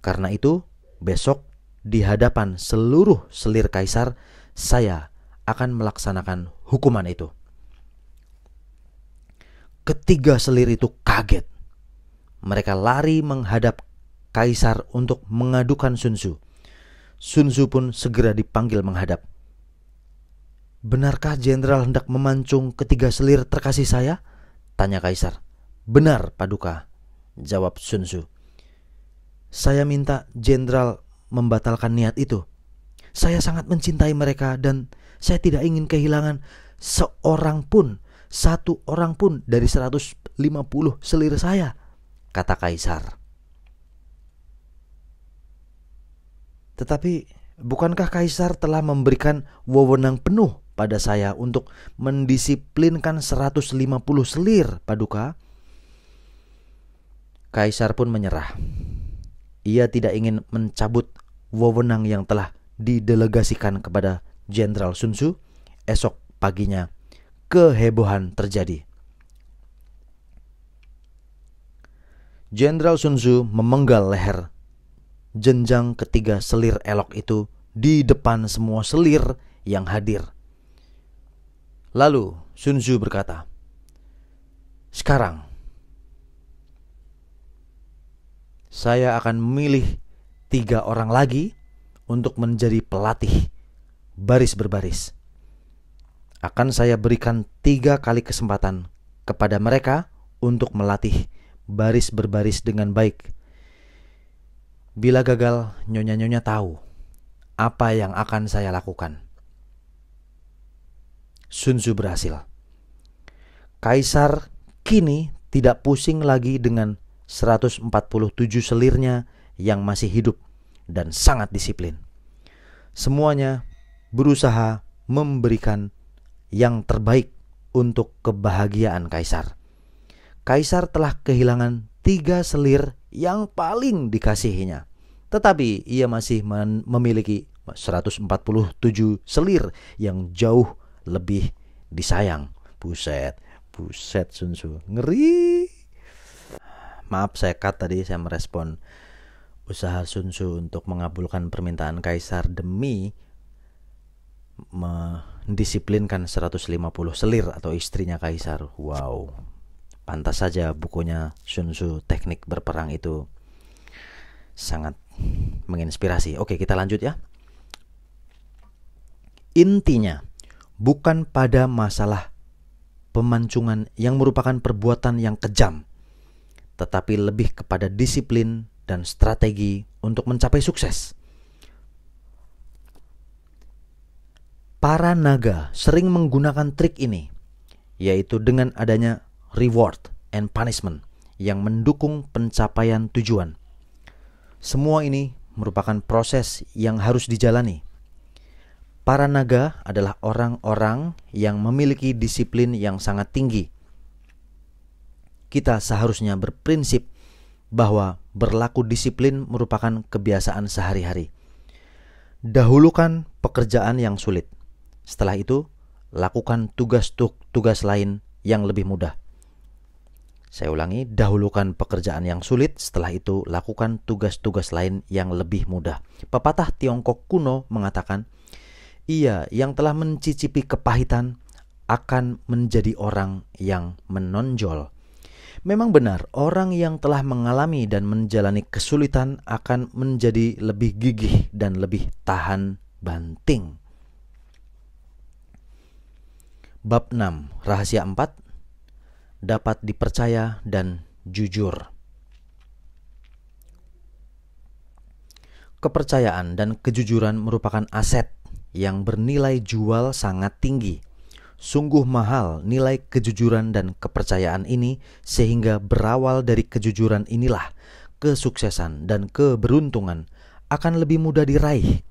Karena itu, besok di hadapan seluruh selir kaisar, saya akan melaksanakan hukuman itu. Ketiga selir itu kaget. Mereka lari menghadap kaisar untuk mengadukan Sun Tzu. Sun Tzu pun segera dipanggil menghadap. Benarkah jenderal hendak memancung ketiga selir terkasih saya? Tanya kaisar. Benar, Paduka, jawab Sun Tzu. Saya minta jenderal membatalkan niat itu. Saya sangat mencintai mereka dan saya tidak ingin kehilangan seorang pun, satu orang pun dari 150 selir saya, kata kaisar. Tetapi bukankah kaisar telah memberikan wewenang penuh pada saya untuk mendisiplinkan 150 selir paduka? Kaisar pun menyerah. Ia tidak ingin mencabut wewenang yang telah didelegasikan kepada Jenderal Sun Tzu. Esok paginya kehebohan terjadi. Jenderal Sun Tzu memenggal leher jenjang ketiga selir elok itu di depan semua selir yang hadir. Lalu Sun Tzu berkata, "Sekarang saya akan memilih tiga orang lagi untuk menjadi pelatih baris berbaris. Akan saya berikan tiga kali kesempatan kepada mereka untuk melatih baris berbaris dengan baik." Bila gagal, nyonya-nyonya tahu apa yang akan saya lakukan. Sun Tzu berhasil. Kaisar kini tidak pusing lagi dengan 147 selirnya yang masih hidup dan sangat disiplin. Semuanya berusaha memberikan yang terbaik untuk kebahagiaan kaisar. Kaisar telah kehilangan tiga selir yang paling dikasihinya. Tetapi ia masih memiliki 147 selir yang jauh lebih disayang. Buset, buset Sunsu, ngeri. Maaf saya cut tadi saya merespon usaha Sunsu untuk mengabulkan permintaan kaisar demi mendisiplinkan 150 selir atau istrinya kaisar. Wow. Pantas saja bukunya sunsu Teknik Berperang itu sangat menginspirasi. Oke, kita lanjut ya. Intinya bukan pada masalah pemancungan yang merupakan perbuatan yang kejam, tetapi lebih kepada disiplin dan strategi untuk mencapai sukses. Para naga sering menggunakan trik ini, yaitu dengan adanya reward and punishment yang mendukung pencapaian tujuan semua ini merupakan proses yang harus dijalani. Para naga adalah orang-orang yang memiliki disiplin yang sangat tinggi. Kita seharusnya berprinsip bahwa berlaku disiplin merupakan kebiasaan sehari-hari. Dahulukan pekerjaan yang sulit. Setelah itu, lakukan tugas-tugas lain yang lebih mudah. Saya ulangi, dahulukan pekerjaan yang sulit, setelah itu lakukan tugas-tugas lain yang lebih mudah. Pepatah Tiongkok kuno mengatakan, "Ia yang telah mencicipi kepahitan akan menjadi orang yang menonjol." Memang benar, orang yang telah mengalami dan menjalani kesulitan akan menjadi lebih gigih dan lebih tahan banting. Bab 6, rahasia 4 dapat dipercaya dan jujur. Kepercayaan dan kejujuran merupakan aset yang bernilai jual sangat tinggi. Sungguh mahal nilai kejujuran dan kepercayaan ini, sehingga berawal dari kejujuran inilah kesuksesan dan keberuntungan akan lebih mudah diraih.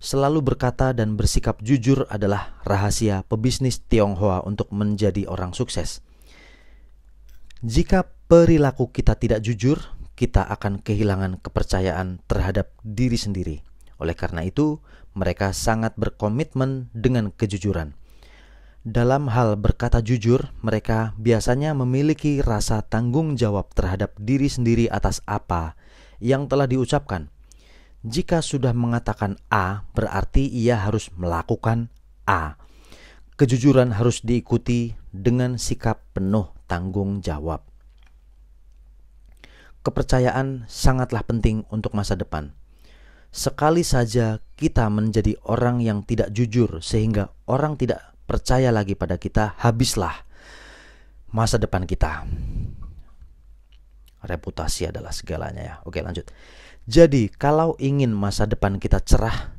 Selalu berkata dan bersikap jujur adalah rahasia pebisnis Tionghoa untuk menjadi orang sukses. Jika perilaku kita tidak jujur, kita akan kehilangan kepercayaan terhadap diri sendiri. Oleh karena itu, mereka sangat berkomitmen dengan kejujuran. Dalam hal berkata jujur, mereka biasanya memiliki rasa tanggung jawab terhadap diri sendiri atas apa yang telah diucapkan. Jika sudah mengatakan A, berarti ia harus melakukan A. Kejujuran harus diikuti dengan sikap penuh tanggung jawab. Kepercayaan sangatlah penting untuk masa depan. Sekali saja kita menjadi orang yang tidak jujur, sehingga orang tidak percaya lagi pada kita, habislah masa depan kita. Reputasi adalah segalanya, ya. Oke, lanjut. Jadi, kalau ingin masa depan kita cerah,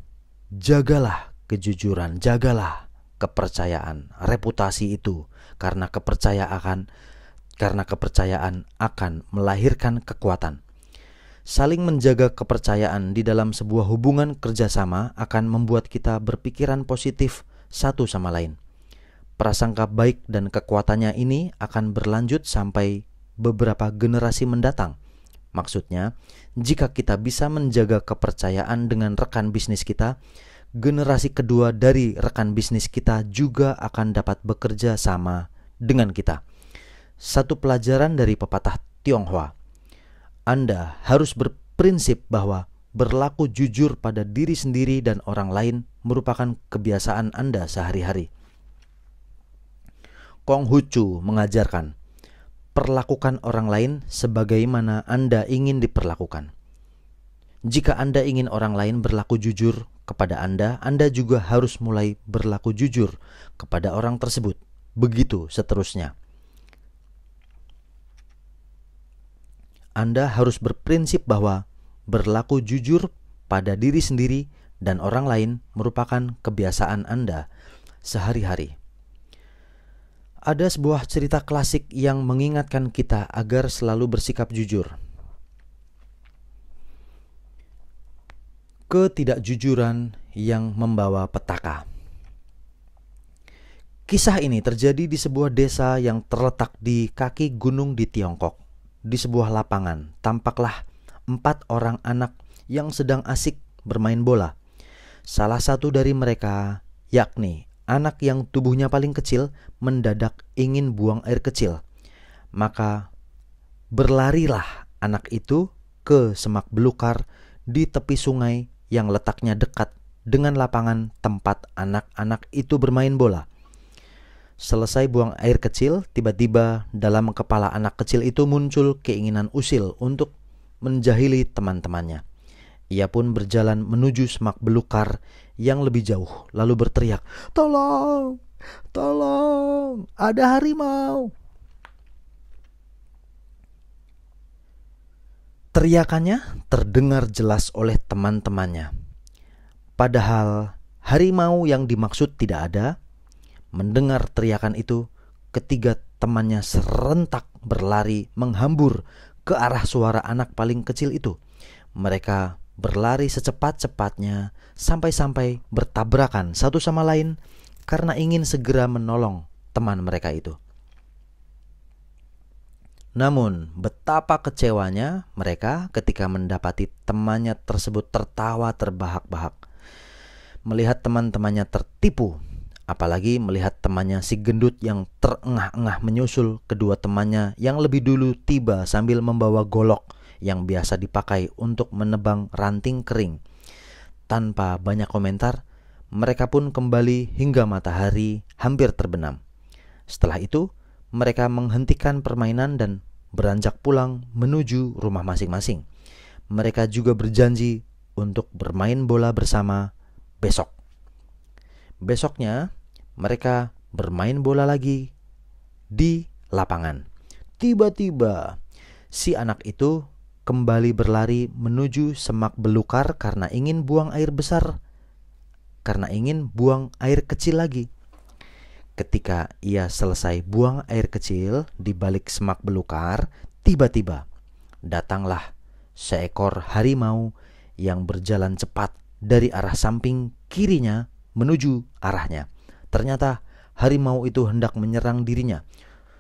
jagalah kejujuran, jagalah kepercayaan, reputasi itu karena kepercayaan akan karena kepercayaan akan melahirkan kekuatan. Saling menjaga kepercayaan di dalam sebuah hubungan kerjasama akan membuat kita berpikiran positif satu sama lain. Prasangka baik dan kekuatannya ini akan berlanjut sampai beberapa generasi mendatang. Maksudnya, jika kita bisa menjaga kepercayaan dengan rekan bisnis kita, generasi kedua dari rekan bisnis kita juga akan dapat bekerja sama dengan kita. Satu pelajaran dari pepatah Tionghoa. Anda harus berprinsip bahwa berlaku jujur pada diri sendiri dan orang lain merupakan kebiasaan Anda sehari-hari. Konghucu mengajarkan, perlakukan orang lain sebagaimana Anda ingin diperlakukan. Jika Anda ingin orang lain berlaku jujur, kepada Anda, Anda juga harus mulai berlaku jujur kepada orang tersebut. Begitu seterusnya. Anda harus berprinsip bahwa berlaku jujur pada diri sendiri dan orang lain merupakan kebiasaan Anda sehari-hari. Ada sebuah cerita klasik yang mengingatkan kita agar selalu bersikap jujur. ketidakjujuran yang membawa petaka. Kisah ini terjadi di sebuah desa yang terletak di kaki gunung di Tiongkok. Di sebuah lapangan, tampaklah empat orang anak yang sedang asik bermain bola. Salah satu dari mereka, yakni anak yang tubuhnya paling kecil, mendadak ingin buang air kecil. Maka berlarilah anak itu ke semak belukar di tepi sungai yang letaknya dekat dengan lapangan tempat anak-anak itu bermain bola. Selesai buang air kecil, tiba-tiba dalam kepala anak kecil itu muncul keinginan usil untuk menjahili teman-temannya. Ia pun berjalan menuju semak belukar yang lebih jauh, lalu berteriak, "Tolong! Tolong! Ada harimau!" Teriakannya terdengar jelas oleh teman-temannya. Padahal harimau yang dimaksud tidak ada. Mendengar teriakan itu, ketiga temannya serentak berlari menghambur ke arah suara anak paling kecil itu. Mereka berlari secepat-cepatnya sampai-sampai bertabrakan satu sama lain karena ingin segera menolong teman mereka itu. Namun, betapa kecewanya mereka ketika mendapati temannya tersebut tertawa terbahak-bahak. Melihat teman-temannya tertipu, apalagi melihat temannya si gendut yang terengah-engah menyusul kedua temannya yang lebih dulu tiba sambil membawa golok yang biasa dipakai untuk menebang ranting kering. Tanpa banyak komentar, mereka pun kembali hingga matahari hampir terbenam. Setelah itu, mereka menghentikan permainan dan beranjak pulang menuju rumah masing-masing. Mereka juga berjanji untuk bermain bola bersama besok. Besoknya, mereka bermain bola lagi di lapangan. Tiba-tiba, si anak itu kembali berlari menuju semak belukar karena ingin buang air besar, karena ingin buang air kecil lagi. Ketika ia selesai buang air kecil di balik semak belukar, tiba-tiba datanglah seekor harimau yang berjalan cepat dari arah samping kirinya menuju arahnya. Ternyata harimau itu hendak menyerang dirinya.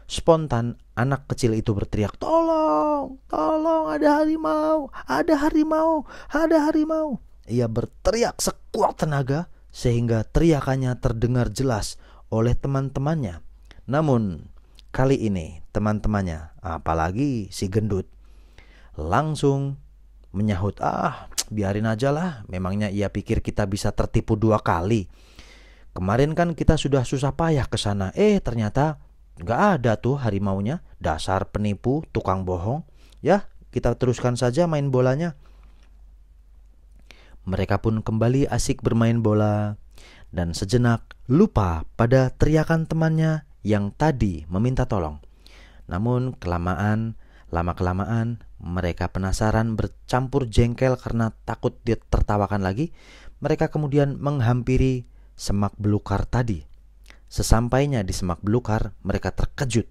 Spontan anak kecil itu berteriak, "Tolong! Tolong ada harimau! Ada harimau! Ada harimau!" Ia berteriak sekuat tenaga sehingga teriakannya terdengar jelas oleh teman-temannya. Namun, kali ini teman-temannya, apalagi si gendut, langsung menyahut, "Ah, biarin aja lah. Memangnya ia pikir kita bisa tertipu dua kali. Kemarin kan kita sudah susah payah ke sana. Eh, ternyata gak ada tuh harimaunya. Dasar penipu, tukang bohong. Ya, kita teruskan saja main bolanya." Mereka pun kembali asik bermain bola dan sejenak lupa pada teriakan temannya yang tadi meminta tolong. Namun kelamaan, lama-kelamaan mereka penasaran bercampur jengkel karena takut dia tertawakan lagi. Mereka kemudian menghampiri semak belukar tadi. Sesampainya di semak belukar, mereka terkejut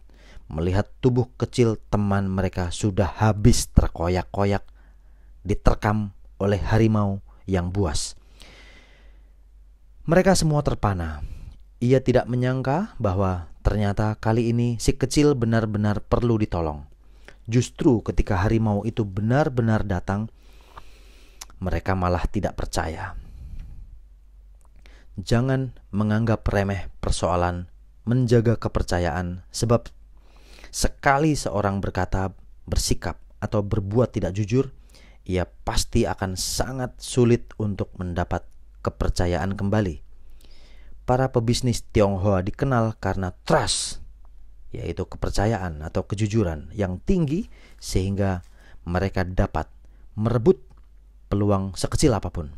melihat tubuh kecil teman mereka sudah habis terkoyak-koyak diterkam oleh harimau yang buas. Mereka semua terpana. Ia tidak menyangka bahwa ternyata kali ini si kecil benar-benar perlu ditolong. Justru ketika harimau itu benar-benar datang, mereka malah tidak percaya. Jangan menganggap remeh persoalan menjaga kepercayaan, sebab sekali seorang berkata, bersikap, atau berbuat tidak jujur, ia pasti akan sangat sulit untuk mendapat kepercayaan kembali. Para pebisnis Tionghoa dikenal karena trust, yaitu kepercayaan atau kejujuran yang tinggi sehingga mereka dapat merebut peluang sekecil apapun.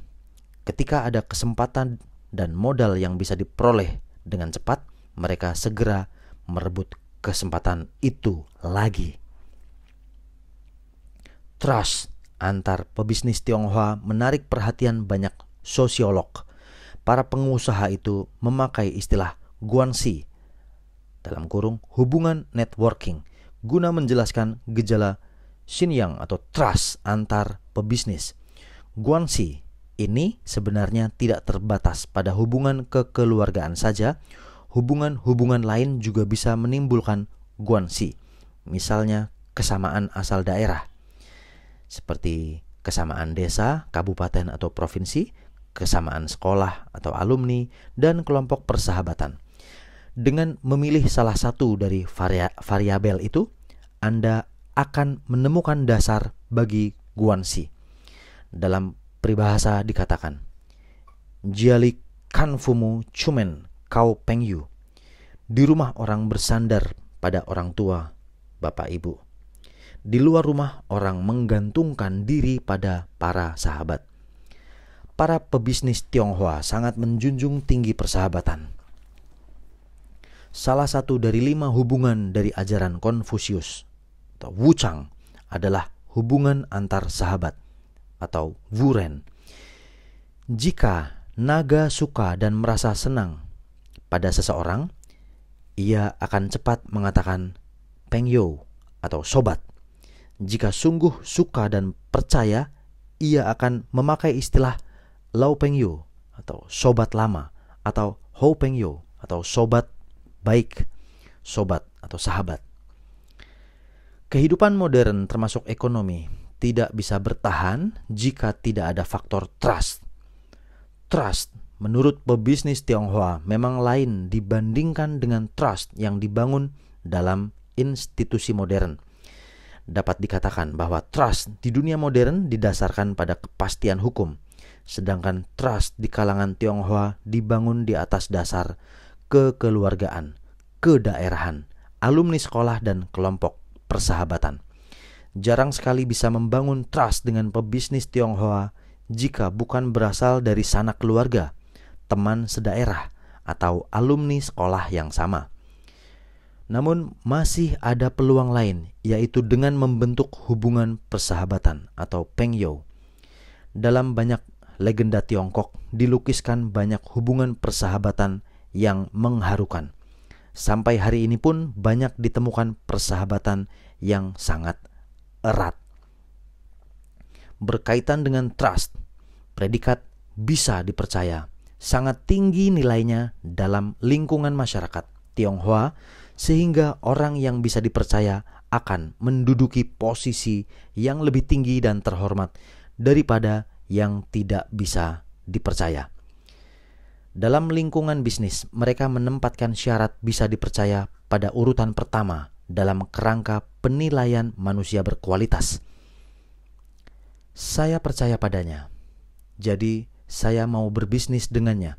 Ketika ada kesempatan dan modal yang bisa diperoleh dengan cepat, mereka segera merebut kesempatan itu lagi. Trust antar pebisnis Tionghoa menarik perhatian banyak sosiolog. Para pengusaha itu memakai istilah guansi dalam kurung hubungan networking guna menjelaskan gejala sinyang atau trust antar pebisnis. Guansi ini sebenarnya tidak terbatas pada hubungan kekeluargaan saja. Hubungan-hubungan lain juga bisa menimbulkan guansi. Misalnya kesamaan asal daerah seperti kesamaan desa, kabupaten atau provinsi, kesamaan sekolah atau alumni, dan kelompok persahabatan. Dengan memilih salah satu dari variabel itu, Anda akan menemukan dasar bagi guansi. Dalam peribahasa dikatakan, Jiali kanfumu cumen kau pengyu. Di rumah orang bersandar pada orang tua, bapak ibu. Di luar rumah orang menggantungkan diri pada para sahabat para pebisnis Tionghoa sangat menjunjung tinggi persahabatan. Salah satu dari lima hubungan dari ajaran Konfusius atau Wuchang adalah hubungan antar sahabat atau Wuren. Jika naga suka dan merasa senang pada seseorang, ia akan cepat mengatakan pengyo atau sobat. Jika sungguh suka dan percaya, ia akan memakai istilah Lau Peng Yu atau sobat lama atau Ho Peng Yu atau sobat baik, sobat atau sahabat. Kehidupan modern termasuk ekonomi tidak bisa bertahan jika tidak ada faktor trust. Trust menurut pebisnis Tionghoa memang lain dibandingkan dengan trust yang dibangun dalam institusi modern. Dapat dikatakan bahwa trust di dunia modern didasarkan pada kepastian hukum sedangkan trust di kalangan Tionghoa dibangun di atas dasar kekeluargaan, kedaerahan, alumni sekolah dan kelompok persahabatan. Jarang sekali bisa membangun trust dengan pebisnis Tionghoa jika bukan berasal dari sanak keluarga, teman sedaerah, atau alumni sekolah yang sama. Namun masih ada peluang lain, yaitu dengan membentuk hubungan persahabatan atau pengyou. Dalam banyak legenda Tiongkok dilukiskan banyak hubungan persahabatan yang mengharukan. Sampai hari ini pun banyak ditemukan persahabatan yang sangat erat. Berkaitan dengan trust, predikat bisa dipercaya, sangat tinggi nilainya dalam lingkungan masyarakat Tionghoa sehingga orang yang bisa dipercaya akan menduduki posisi yang lebih tinggi dan terhormat daripada yang tidak bisa dipercaya. Dalam lingkungan bisnis, mereka menempatkan syarat bisa dipercaya pada urutan pertama dalam kerangka penilaian manusia berkualitas. Saya percaya padanya, jadi saya mau berbisnis dengannya.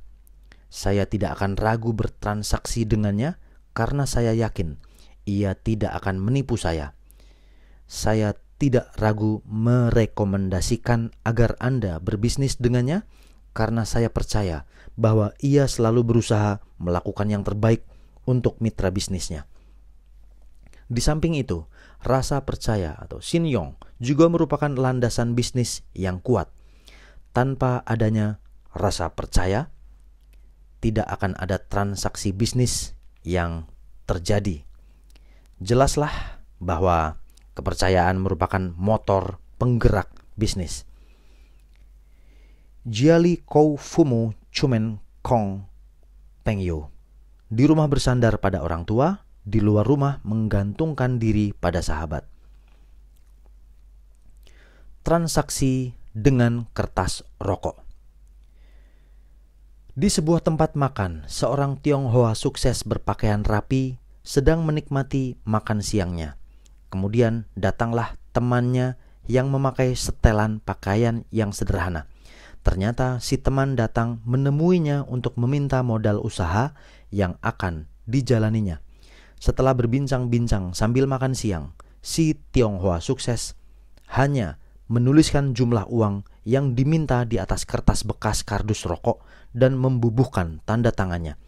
Saya tidak akan ragu bertransaksi dengannya karena saya yakin ia tidak akan menipu saya. Saya tidak ragu merekomendasikan agar Anda berbisnis dengannya karena saya percaya bahwa ia selalu berusaha melakukan yang terbaik untuk mitra bisnisnya. Di samping itu, rasa percaya atau sinyong juga merupakan landasan bisnis yang kuat. Tanpa adanya rasa percaya, tidak akan ada transaksi bisnis yang terjadi. Jelaslah bahwa Kepercayaan merupakan motor penggerak bisnis. Jiali Kou Fumu Chumen Kong Pengyo Di rumah bersandar pada orang tua, di luar rumah menggantungkan diri pada sahabat. Transaksi dengan kertas rokok Di sebuah tempat makan, seorang Tionghoa sukses berpakaian rapi sedang menikmati makan siangnya. Kemudian datanglah temannya yang memakai setelan pakaian yang sederhana. Ternyata si teman datang menemuinya untuk meminta modal usaha yang akan dijalaninya. Setelah berbincang-bincang sambil makan siang, si Tionghoa sukses hanya menuliskan jumlah uang yang diminta di atas kertas bekas kardus rokok dan membubuhkan tanda tangannya.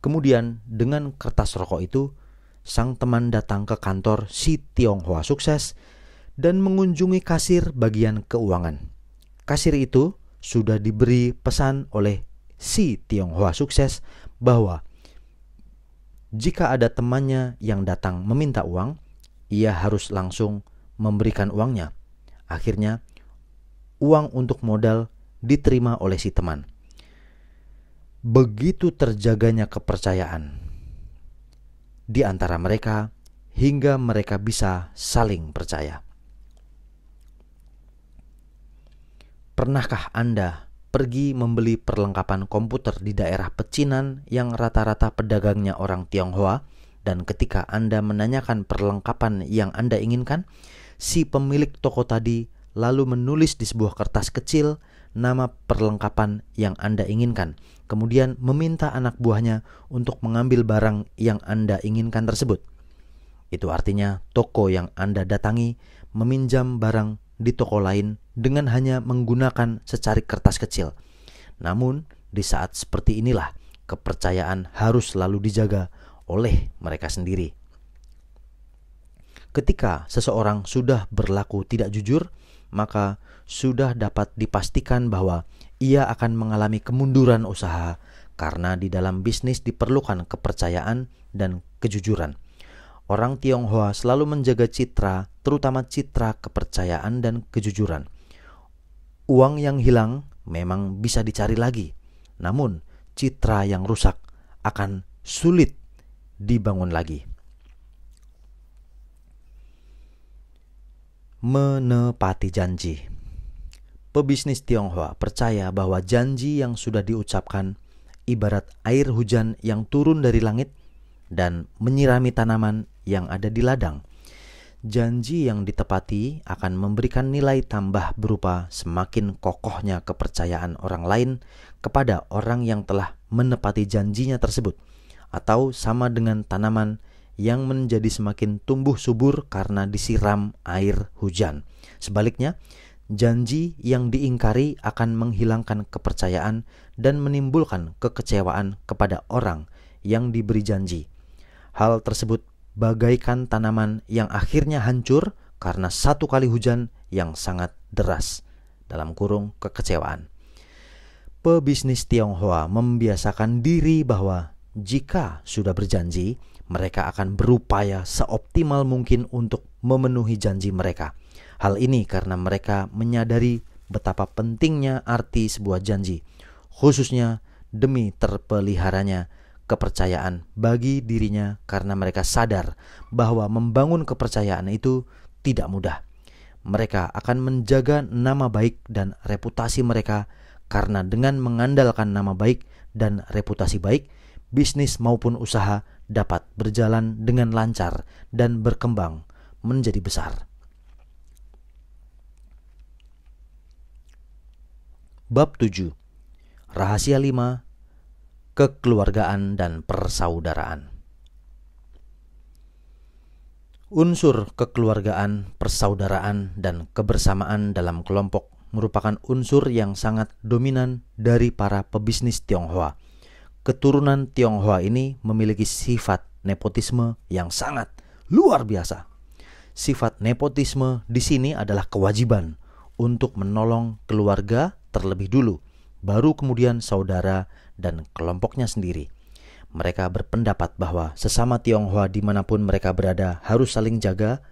Kemudian dengan kertas rokok itu sang teman datang ke kantor si Tionghoa sukses dan mengunjungi kasir bagian keuangan. Kasir itu sudah diberi pesan oleh si Tionghoa sukses bahwa jika ada temannya yang datang meminta uang, ia harus langsung memberikan uangnya. Akhirnya, uang untuk modal diterima oleh si teman. Begitu terjaganya kepercayaan di antara mereka hingga mereka bisa saling percaya. Pernahkah Anda pergi membeli perlengkapan komputer di daerah pecinan yang rata-rata pedagangnya orang Tionghoa? Dan ketika Anda menanyakan perlengkapan yang Anda inginkan, si pemilik toko tadi lalu menulis di sebuah kertas kecil nama perlengkapan yang Anda inginkan, kemudian meminta anak buahnya untuk mengambil barang yang Anda inginkan tersebut. Itu artinya toko yang Anda datangi meminjam barang di toko lain dengan hanya menggunakan secarik kertas kecil. Namun, di saat seperti inilah kepercayaan harus selalu dijaga oleh mereka sendiri. Ketika seseorang sudah berlaku tidak jujur, maka sudah dapat dipastikan bahwa ia akan mengalami kemunduran usaha karena di dalam bisnis diperlukan kepercayaan dan kejujuran. Orang Tionghoa selalu menjaga citra, terutama citra kepercayaan dan kejujuran. Uang yang hilang memang bisa dicari lagi, namun citra yang rusak akan sulit dibangun lagi. Menepati janji. Pebisnis Tionghoa percaya bahwa janji yang sudah diucapkan ibarat air hujan yang turun dari langit dan menyirami tanaman yang ada di ladang. Janji yang ditepati akan memberikan nilai tambah berupa semakin kokohnya kepercayaan orang lain kepada orang yang telah menepati janjinya tersebut, atau sama dengan tanaman yang menjadi semakin tumbuh subur karena disiram air hujan. Sebaliknya, janji yang diingkari akan menghilangkan kepercayaan dan menimbulkan kekecewaan kepada orang yang diberi janji. Hal tersebut bagaikan tanaman yang akhirnya hancur karena satu kali hujan yang sangat deras dalam kurung kekecewaan. Pebisnis Tionghoa membiasakan diri bahwa jika sudah berjanji, mereka akan berupaya seoptimal mungkin untuk memenuhi janji mereka – Hal ini karena mereka menyadari betapa pentingnya arti sebuah janji, khususnya demi terpeliharanya kepercayaan bagi dirinya karena mereka sadar bahwa membangun kepercayaan itu tidak mudah. Mereka akan menjaga nama baik dan reputasi mereka karena dengan mengandalkan nama baik dan reputasi baik, bisnis maupun usaha dapat berjalan dengan lancar dan berkembang menjadi besar. Bab 7 Rahasia 5 Kekeluargaan dan Persaudaraan Unsur kekeluargaan, persaudaraan, dan kebersamaan dalam kelompok merupakan unsur yang sangat dominan dari para pebisnis Tionghoa. Keturunan Tionghoa ini memiliki sifat nepotisme yang sangat luar biasa. Sifat nepotisme di sini adalah kewajiban untuk menolong keluarga terlebih dulu, baru kemudian saudara dan kelompoknya sendiri. Mereka berpendapat bahwa sesama Tionghoa dimanapun mereka berada harus saling jaga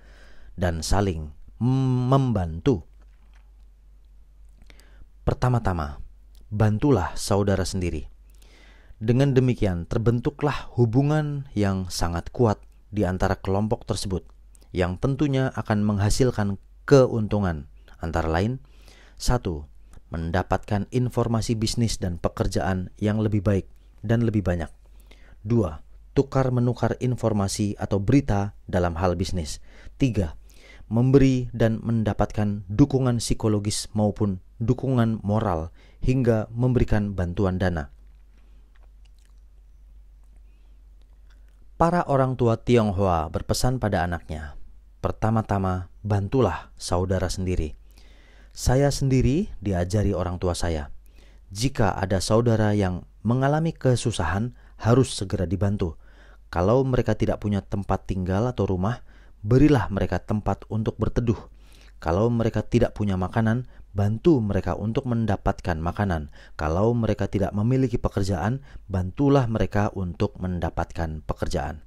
dan saling membantu. Pertama-tama, bantulah saudara sendiri. Dengan demikian, terbentuklah hubungan yang sangat kuat di antara kelompok tersebut, yang tentunya akan menghasilkan keuntungan, antara lain: satu, mendapatkan informasi bisnis dan pekerjaan yang lebih baik dan lebih banyak. 2. Tukar menukar informasi atau berita dalam hal bisnis. 3. Memberi dan mendapatkan dukungan psikologis maupun dukungan moral hingga memberikan bantuan dana. Para orang tua Tionghoa berpesan pada anaknya, pertama-tama bantulah saudara sendiri saya sendiri diajari orang tua saya, jika ada saudara yang mengalami kesusahan harus segera dibantu. Kalau mereka tidak punya tempat tinggal atau rumah, berilah mereka tempat untuk berteduh. Kalau mereka tidak punya makanan, bantu mereka untuk mendapatkan makanan. Kalau mereka tidak memiliki pekerjaan, bantulah mereka untuk mendapatkan pekerjaan.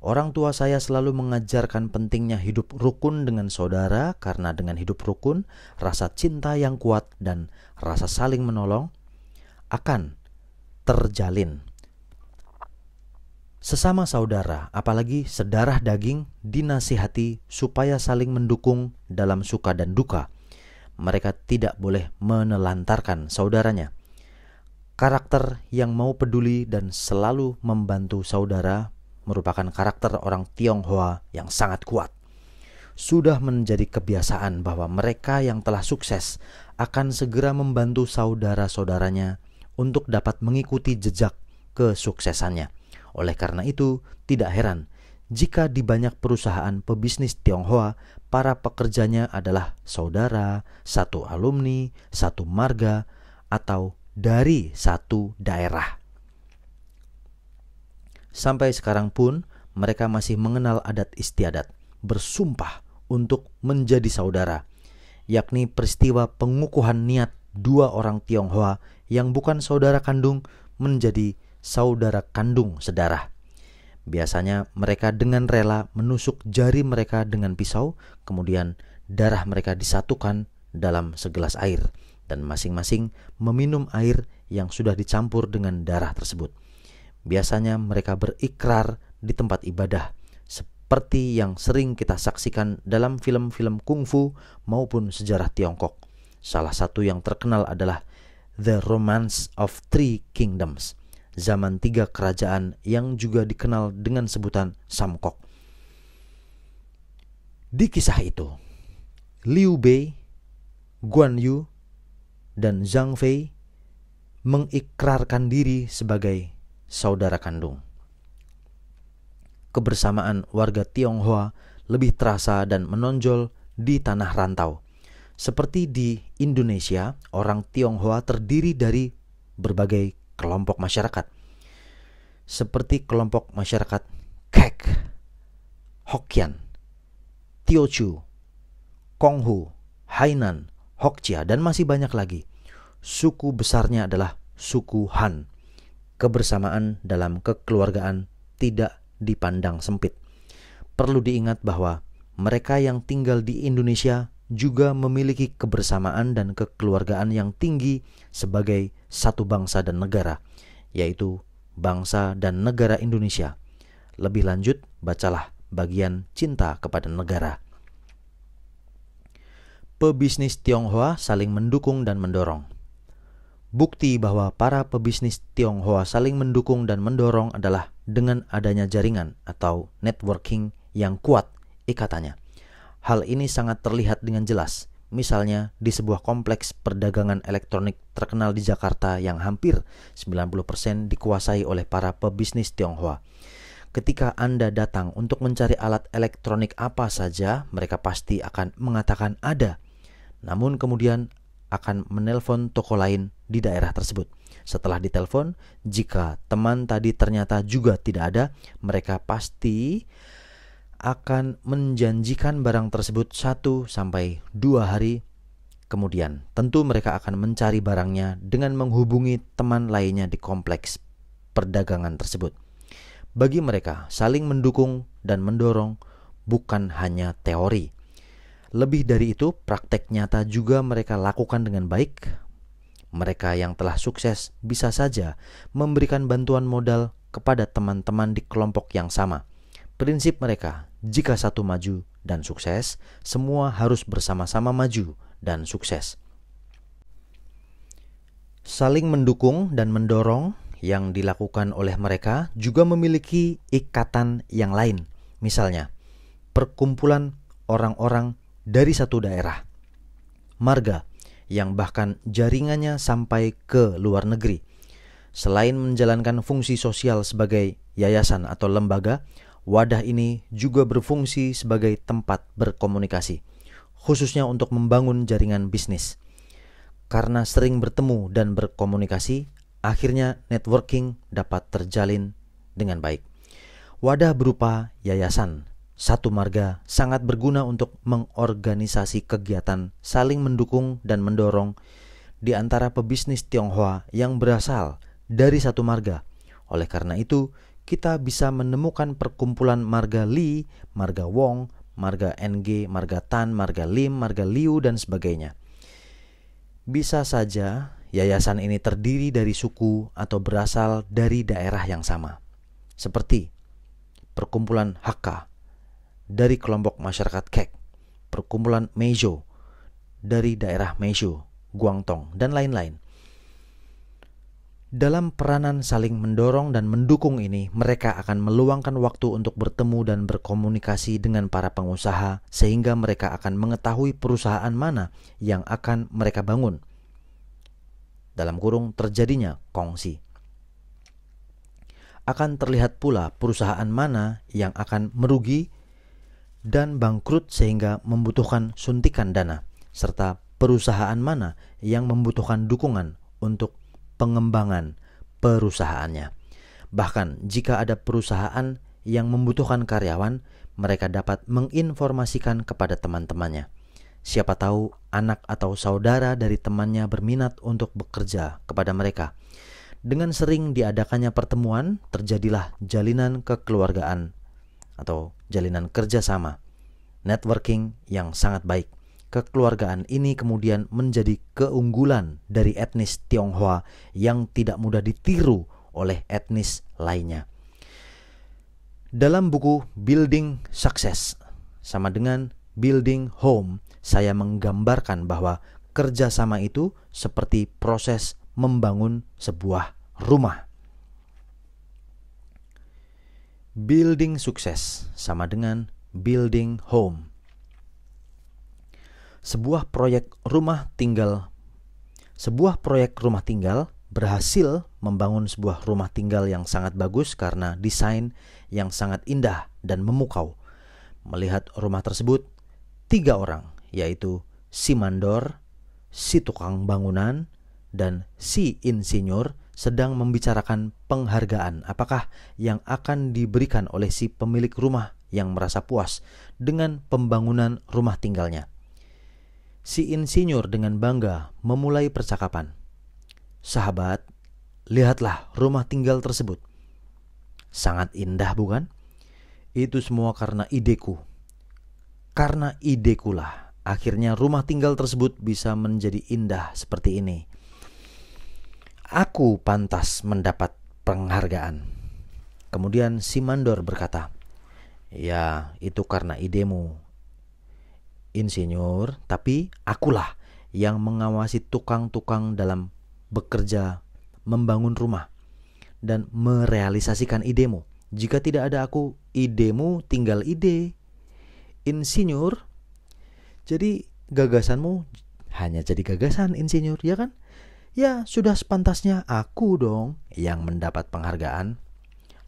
Orang tua saya selalu mengajarkan pentingnya hidup rukun dengan saudara, karena dengan hidup rukun, rasa cinta yang kuat dan rasa saling menolong akan terjalin. Sesama saudara, apalagi sedarah daging, dinasihati supaya saling mendukung dalam suka dan duka. Mereka tidak boleh menelantarkan saudaranya. Karakter yang mau peduli dan selalu membantu saudara merupakan karakter orang Tionghoa yang sangat kuat. Sudah menjadi kebiasaan bahwa mereka yang telah sukses akan segera membantu saudara-saudaranya untuk dapat mengikuti jejak kesuksesannya. Oleh karena itu, tidak heran jika di banyak perusahaan pebisnis Tionghoa, para pekerjanya adalah saudara, satu alumni, satu marga, atau dari satu daerah. Sampai sekarang pun mereka masih mengenal adat istiadat, bersumpah untuk menjadi saudara, yakni peristiwa pengukuhan niat dua orang Tionghoa yang bukan saudara kandung menjadi saudara kandung sedarah. Biasanya mereka dengan rela menusuk jari mereka dengan pisau, kemudian darah mereka disatukan dalam segelas air, dan masing-masing meminum air yang sudah dicampur dengan darah tersebut. Biasanya mereka berikrar di tempat ibadah, seperti yang sering kita saksikan dalam film-film kungfu maupun sejarah Tiongkok. Salah satu yang terkenal adalah The Romance of Three Kingdoms, zaman tiga kerajaan yang juga dikenal dengan sebutan Samkok. Di kisah itu, Liu Bei, Guan Yu, dan Zhang Fei mengikrarkan diri sebagai saudara kandung. Kebersamaan warga Tionghoa lebih terasa dan menonjol di tanah rantau. Seperti di Indonesia, orang Tionghoa terdiri dari berbagai kelompok masyarakat. Seperti kelompok masyarakat Kek, Hokkien, Teochew, Konghu, Hainan, Hokcia, dan masih banyak lagi. Suku besarnya adalah suku Han kebersamaan dalam kekeluargaan tidak dipandang sempit. Perlu diingat bahwa mereka yang tinggal di Indonesia juga memiliki kebersamaan dan kekeluargaan yang tinggi sebagai satu bangsa dan negara, yaitu bangsa dan negara Indonesia. Lebih lanjut, bacalah bagian cinta kepada negara. Pebisnis Tionghoa saling mendukung dan mendorong. Bukti bahwa para pebisnis Tionghoa saling mendukung dan mendorong adalah dengan adanya jaringan atau networking yang kuat ikatannya. Hal ini sangat terlihat dengan jelas, misalnya di sebuah kompleks perdagangan elektronik terkenal di Jakarta yang hampir 90% dikuasai oleh para pebisnis Tionghoa. Ketika Anda datang untuk mencari alat elektronik apa saja, mereka pasti akan mengatakan ada. Namun kemudian akan menelpon toko lain di daerah tersebut. Setelah ditelepon, jika teman tadi ternyata juga tidak ada, mereka pasti akan menjanjikan barang tersebut satu sampai dua hari kemudian. Tentu mereka akan mencari barangnya dengan menghubungi teman lainnya di kompleks perdagangan tersebut. Bagi mereka, saling mendukung dan mendorong bukan hanya teori, lebih dari itu, praktek nyata juga mereka lakukan dengan baik. Mereka yang telah sukses bisa saja memberikan bantuan modal kepada teman-teman di kelompok yang sama. Prinsip mereka, jika satu maju dan sukses, semua harus bersama-sama maju dan sukses. Saling mendukung dan mendorong yang dilakukan oleh mereka juga memiliki ikatan yang lain, misalnya perkumpulan orang-orang dari satu daerah. Marga yang bahkan jaringannya sampai ke luar negeri. Selain menjalankan fungsi sosial sebagai yayasan atau lembaga, wadah ini juga berfungsi sebagai tempat berkomunikasi, khususnya untuk membangun jaringan bisnis. Karena sering bertemu dan berkomunikasi, akhirnya networking dapat terjalin dengan baik. Wadah berupa yayasan satu marga sangat berguna untuk mengorganisasi kegiatan saling mendukung dan mendorong di antara pebisnis Tionghoa yang berasal dari satu marga. Oleh karena itu, kita bisa menemukan perkumpulan marga Li, marga Wong, marga NG, marga Tan, marga Lim, marga Liu, dan sebagainya. Bisa saja yayasan ini terdiri dari suku atau berasal dari daerah yang sama. Seperti perkumpulan Hakka, dari kelompok masyarakat Kek, perkumpulan mejo, dari daerah mejo, Guangdong, dan lain-lain. Dalam peranan saling mendorong dan mendukung ini, mereka akan meluangkan waktu untuk bertemu dan berkomunikasi dengan para pengusaha, sehingga mereka akan mengetahui perusahaan mana yang akan mereka bangun. Dalam kurung terjadinya kongsi, akan terlihat pula perusahaan mana yang akan merugi dan bangkrut sehingga membutuhkan suntikan dana, serta perusahaan mana yang membutuhkan dukungan untuk pengembangan perusahaannya. Bahkan jika ada perusahaan yang membutuhkan karyawan, mereka dapat menginformasikan kepada teman-temannya. Siapa tahu anak atau saudara dari temannya berminat untuk bekerja kepada mereka. Dengan sering diadakannya pertemuan, terjadilah jalinan kekeluargaan atau jalinan kerjasama, networking yang sangat baik. Kekeluargaan ini kemudian menjadi keunggulan dari etnis Tionghoa yang tidak mudah ditiru oleh etnis lainnya. Dalam buku Building Success sama dengan Building Home, saya menggambarkan bahwa kerjasama itu seperti proses membangun sebuah rumah. building sukses sama dengan building home. Sebuah proyek rumah tinggal sebuah proyek rumah tinggal berhasil membangun sebuah rumah tinggal yang sangat bagus karena desain yang sangat indah dan memukau. Melihat rumah tersebut, tiga orang yaitu si mandor, si tukang bangunan, dan si insinyur sedang membicarakan penghargaan apakah yang akan diberikan oleh si pemilik rumah yang merasa puas dengan pembangunan rumah tinggalnya. Si insinyur dengan bangga memulai percakapan. Sahabat, lihatlah rumah tinggal tersebut. Sangat indah bukan? Itu semua karena ideku. Karena idekulah akhirnya rumah tinggal tersebut bisa menjadi indah seperti ini. Aku pantas mendapat penghargaan. Kemudian si mandor berkata, Ya, itu karena idemu, insinyur, tapi akulah yang mengawasi tukang-tukang dalam bekerja membangun rumah dan merealisasikan idemu. Jika tidak ada aku, idemu tinggal ide. Insinyur, jadi gagasanmu hanya jadi gagasan insinyur, ya kan? Ya, sudah sepantasnya aku dong yang mendapat penghargaan.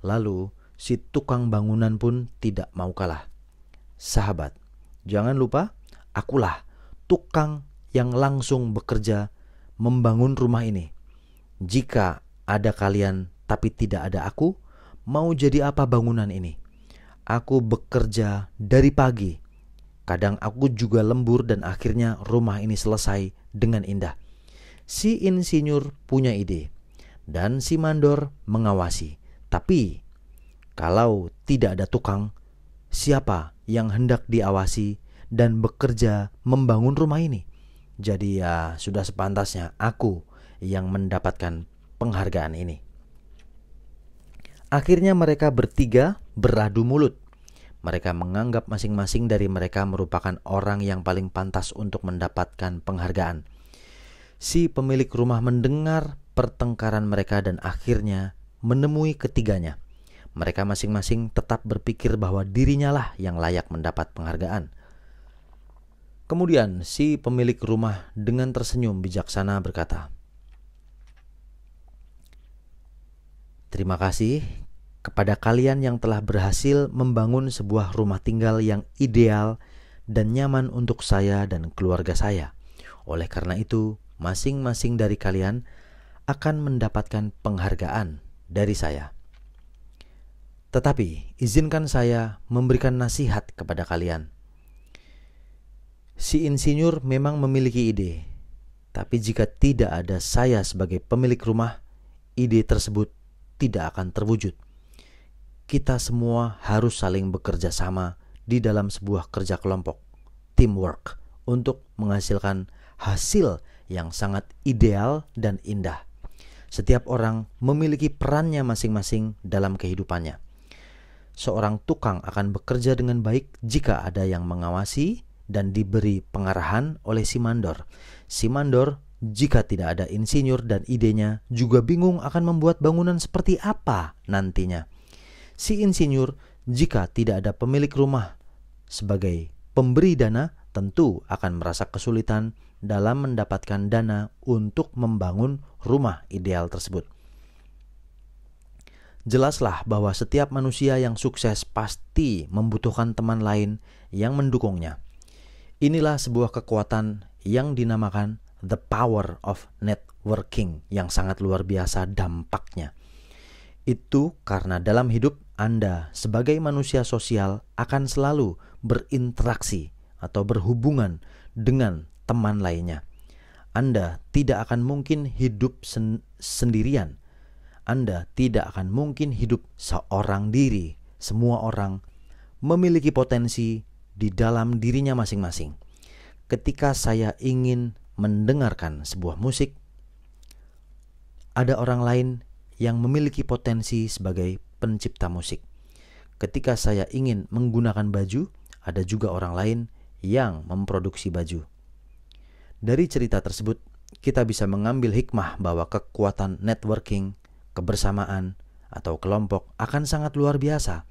Lalu, si tukang bangunan pun tidak mau kalah. Sahabat, jangan lupa, akulah tukang yang langsung bekerja membangun rumah ini. Jika ada kalian tapi tidak ada aku, mau jadi apa bangunan ini? Aku bekerja dari pagi. Kadang aku juga lembur dan akhirnya rumah ini selesai dengan indah si insinyur punya ide dan si mandor mengawasi. Tapi kalau tidak ada tukang, siapa yang hendak diawasi dan bekerja membangun rumah ini? Jadi ya sudah sepantasnya aku yang mendapatkan penghargaan ini. Akhirnya mereka bertiga beradu mulut. Mereka menganggap masing-masing dari mereka merupakan orang yang paling pantas untuk mendapatkan penghargaan si pemilik rumah mendengar pertengkaran mereka dan akhirnya menemui ketiganya. Mereka masing-masing tetap berpikir bahwa dirinya lah yang layak mendapat penghargaan. Kemudian si pemilik rumah dengan tersenyum bijaksana berkata, "Terima kasih kepada kalian yang telah berhasil membangun sebuah rumah tinggal yang ideal dan nyaman untuk saya dan keluarga saya. Oleh karena itu, masing-masing dari kalian akan mendapatkan penghargaan dari saya. Tetapi izinkan saya memberikan nasihat kepada kalian. Si insinyur memang memiliki ide, tapi jika tidak ada saya sebagai pemilik rumah, ide tersebut tidak akan terwujud. Kita semua harus saling bekerja sama di dalam sebuah kerja kelompok, teamwork, untuk menghasilkan hasil yang sangat ideal dan indah. Setiap orang memiliki perannya masing-masing dalam kehidupannya. Seorang tukang akan bekerja dengan baik jika ada yang mengawasi dan diberi pengarahan oleh si mandor. Si mandor, jika tidak ada insinyur dan idenya, juga bingung akan membuat bangunan seperti apa nantinya. Si insinyur, jika tidak ada pemilik rumah sebagai pemberi dana, tentu akan merasa kesulitan dalam mendapatkan dana untuk membangun rumah ideal tersebut. Jelaslah bahwa setiap manusia yang sukses pasti membutuhkan teman lain yang mendukungnya. Inilah sebuah kekuatan yang dinamakan the power of networking yang sangat luar biasa dampaknya. Itu karena dalam hidup Anda sebagai manusia sosial akan selalu berinteraksi atau berhubungan dengan teman lainnya. Anda tidak akan mungkin hidup sen sendirian. Anda tidak akan mungkin hidup seorang diri. Semua orang memiliki potensi di dalam dirinya masing-masing. Ketika saya ingin mendengarkan sebuah musik, ada orang lain yang memiliki potensi sebagai pencipta musik. Ketika saya ingin menggunakan baju, ada juga orang lain yang memproduksi baju. Dari cerita tersebut, kita bisa mengambil hikmah bahwa kekuatan networking, kebersamaan, atau kelompok akan sangat luar biasa.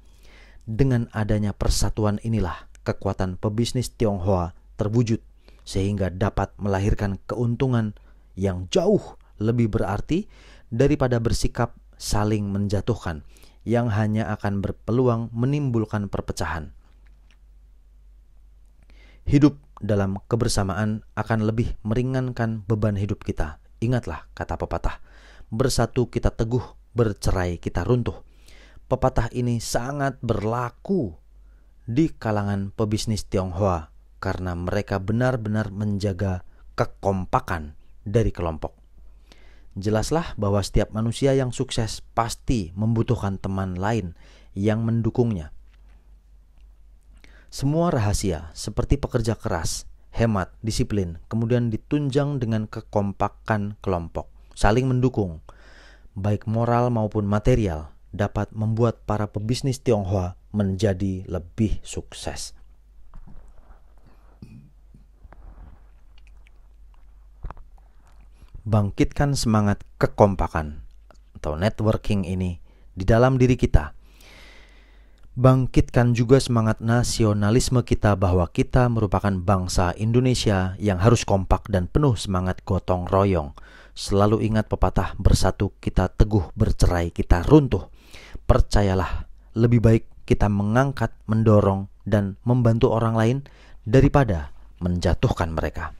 Dengan adanya persatuan inilah kekuatan pebisnis Tionghoa terwujud sehingga dapat melahirkan keuntungan yang jauh lebih berarti daripada bersikap saling menjatuhkan yang hanya akan berpeluang menimbulkan perpecahan. Hidup dalam kebersamaan akan lebih meringankan beban hidup kita. Ingatlah kata pepatah, bersatu kita teguh, bercerai kita runtuh. Pepatah ini sangat berlaku di kalangan pebisnis Tionghoa karena mereka benar-benar menjaga kekompakan dari kelompok. Jelaslah bahwa setiap manusia yang sukses pasti membutuhkan teman lain yang mendukungnya semua rahasia seperti pekerja keras, hemat, disiplin, kemudian ditunjang dengan kekompakan kelompok, saling mendukung, baik moral maupun material, dapat membuat para pebisnis Tionghoa menjadi lebih sukses. Bangkitkan semangat kekompakan atau networking ini di dalam diri kita bangkitkan juga semangat nasionalisme kita bahwa kita merupakan bangsa Indonesia yang harus kompak dan penuh semangat gotong royong. Selalu ingat pepatah bersatu kita teguh bercerai kita runtuh. Percayalah, lebih baik kita mengangkat, mendorong, dan membantu orang lain daripada menjatuhkan mereka.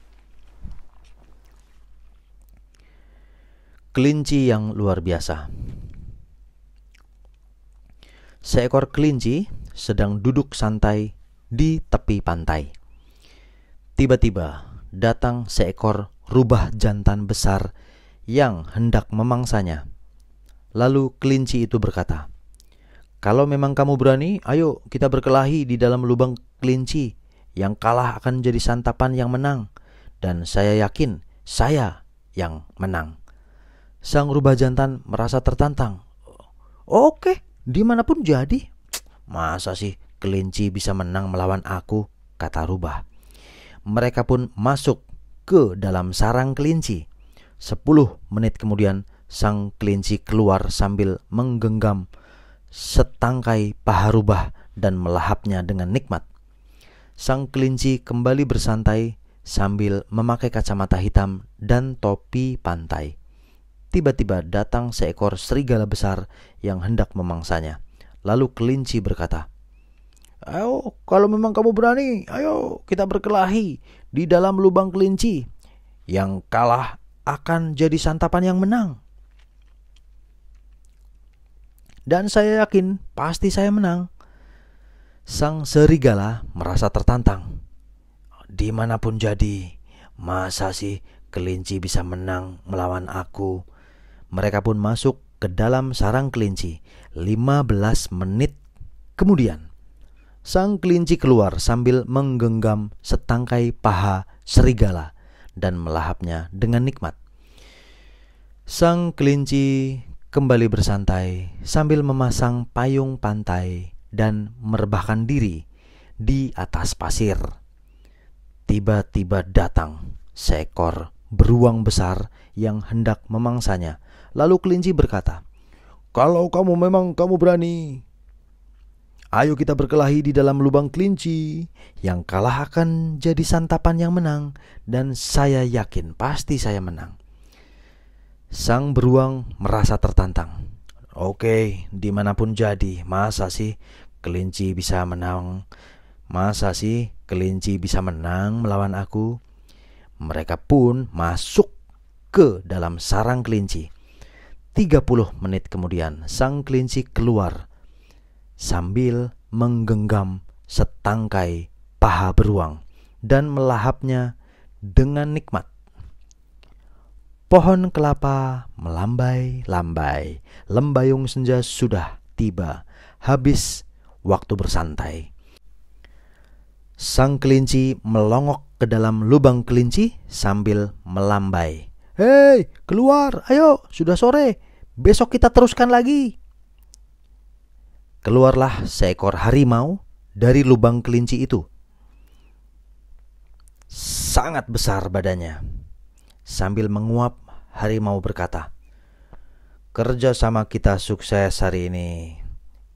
Kelinci yang luar biasa seekor kelinci sedang duduk santai di tepi pantai. Tiba-tiba datang seekor rubah jantan besar yang hendak memangsanya. Lalu kelinci itu berkata, "Kalau memang kamu berani, ayo kita berkelahi di dalam lubang kelinci. Yang kalah akan jadi santapan yang menang, dan saya yakin saya yang menang." Sang rubah jantan merasa tertantang. "Oke," Dimanapun jadi, masa sih kelinci bisa menang melawan aku, kata Rubah. Mereka pun masuk ke dalam sarang kelinci. Sepuluh menit kemudian, sang kelinci keluar sambil menggenggam setangkai paha Rubah dan melahapnya dengan nikmat. Sang kelinci kembali bersantai sambil memakai kacamata hitam dan topi pantai tiba-tiba datang seekor serigala besar yang hendak memangsanya. Lalu kelinci berkata, Ayo, kalau memang kamu berani, ayo kita berkelahi di dalam lubang kelinci. Yang kalah akan jadi santapan yang menang. Dan saya yakin pasti saya menang. Sang serigala merasa tertantang. Dimanapun jadi, masa sih kelinci bisa menang melawan aku? Mereka pun masuk ke dalam sarang kelinci. 15 menit kemudian, sang kelinci keluar sambil menggenggam setangkai paha serigala dan melahapnya dengan nikmat. Sang kelinci kembali bersantai sambil memasang payung pantai dan merebahkan diri di atas pasir. Tiba-tiba datang seekor beruang besar yang hendak memangsanya. Lalu kelinci berkata, "Kalau kamu memang kamu berani, ayo kita berkelahi di dalam lubang kelinci. Yang kalah akan jadi santapan yang menang dan saya yakin pasti saya menang." Sang beruang merasa tertantang. Oke, dimanapun jadi, masa sih kelinci bisa menang? Masa sih kelinci bisa menang melawan aku? Mereka pun masuk ke dalam sarang kelinci. 30 menit kemudian sang kelinci keluar sambil menggenggam setangkai paha beruang dan melahapnya dengan nikmat. Pohon kelapa melambai-lambai, lembayung senja sudah tiba, habis waktu bersantai. Sang kelinci melongok ke dalam lubang kelinci sambil melambai. Hei, keluar, ayo, sudah sore. Besok kita teruskan lagi. Keluarlah seekor harimau dari lubang kelinci itu. Sangat besar badannya. Sambil menguap, harimau berkata, Kerja sama kita sukses hari ini.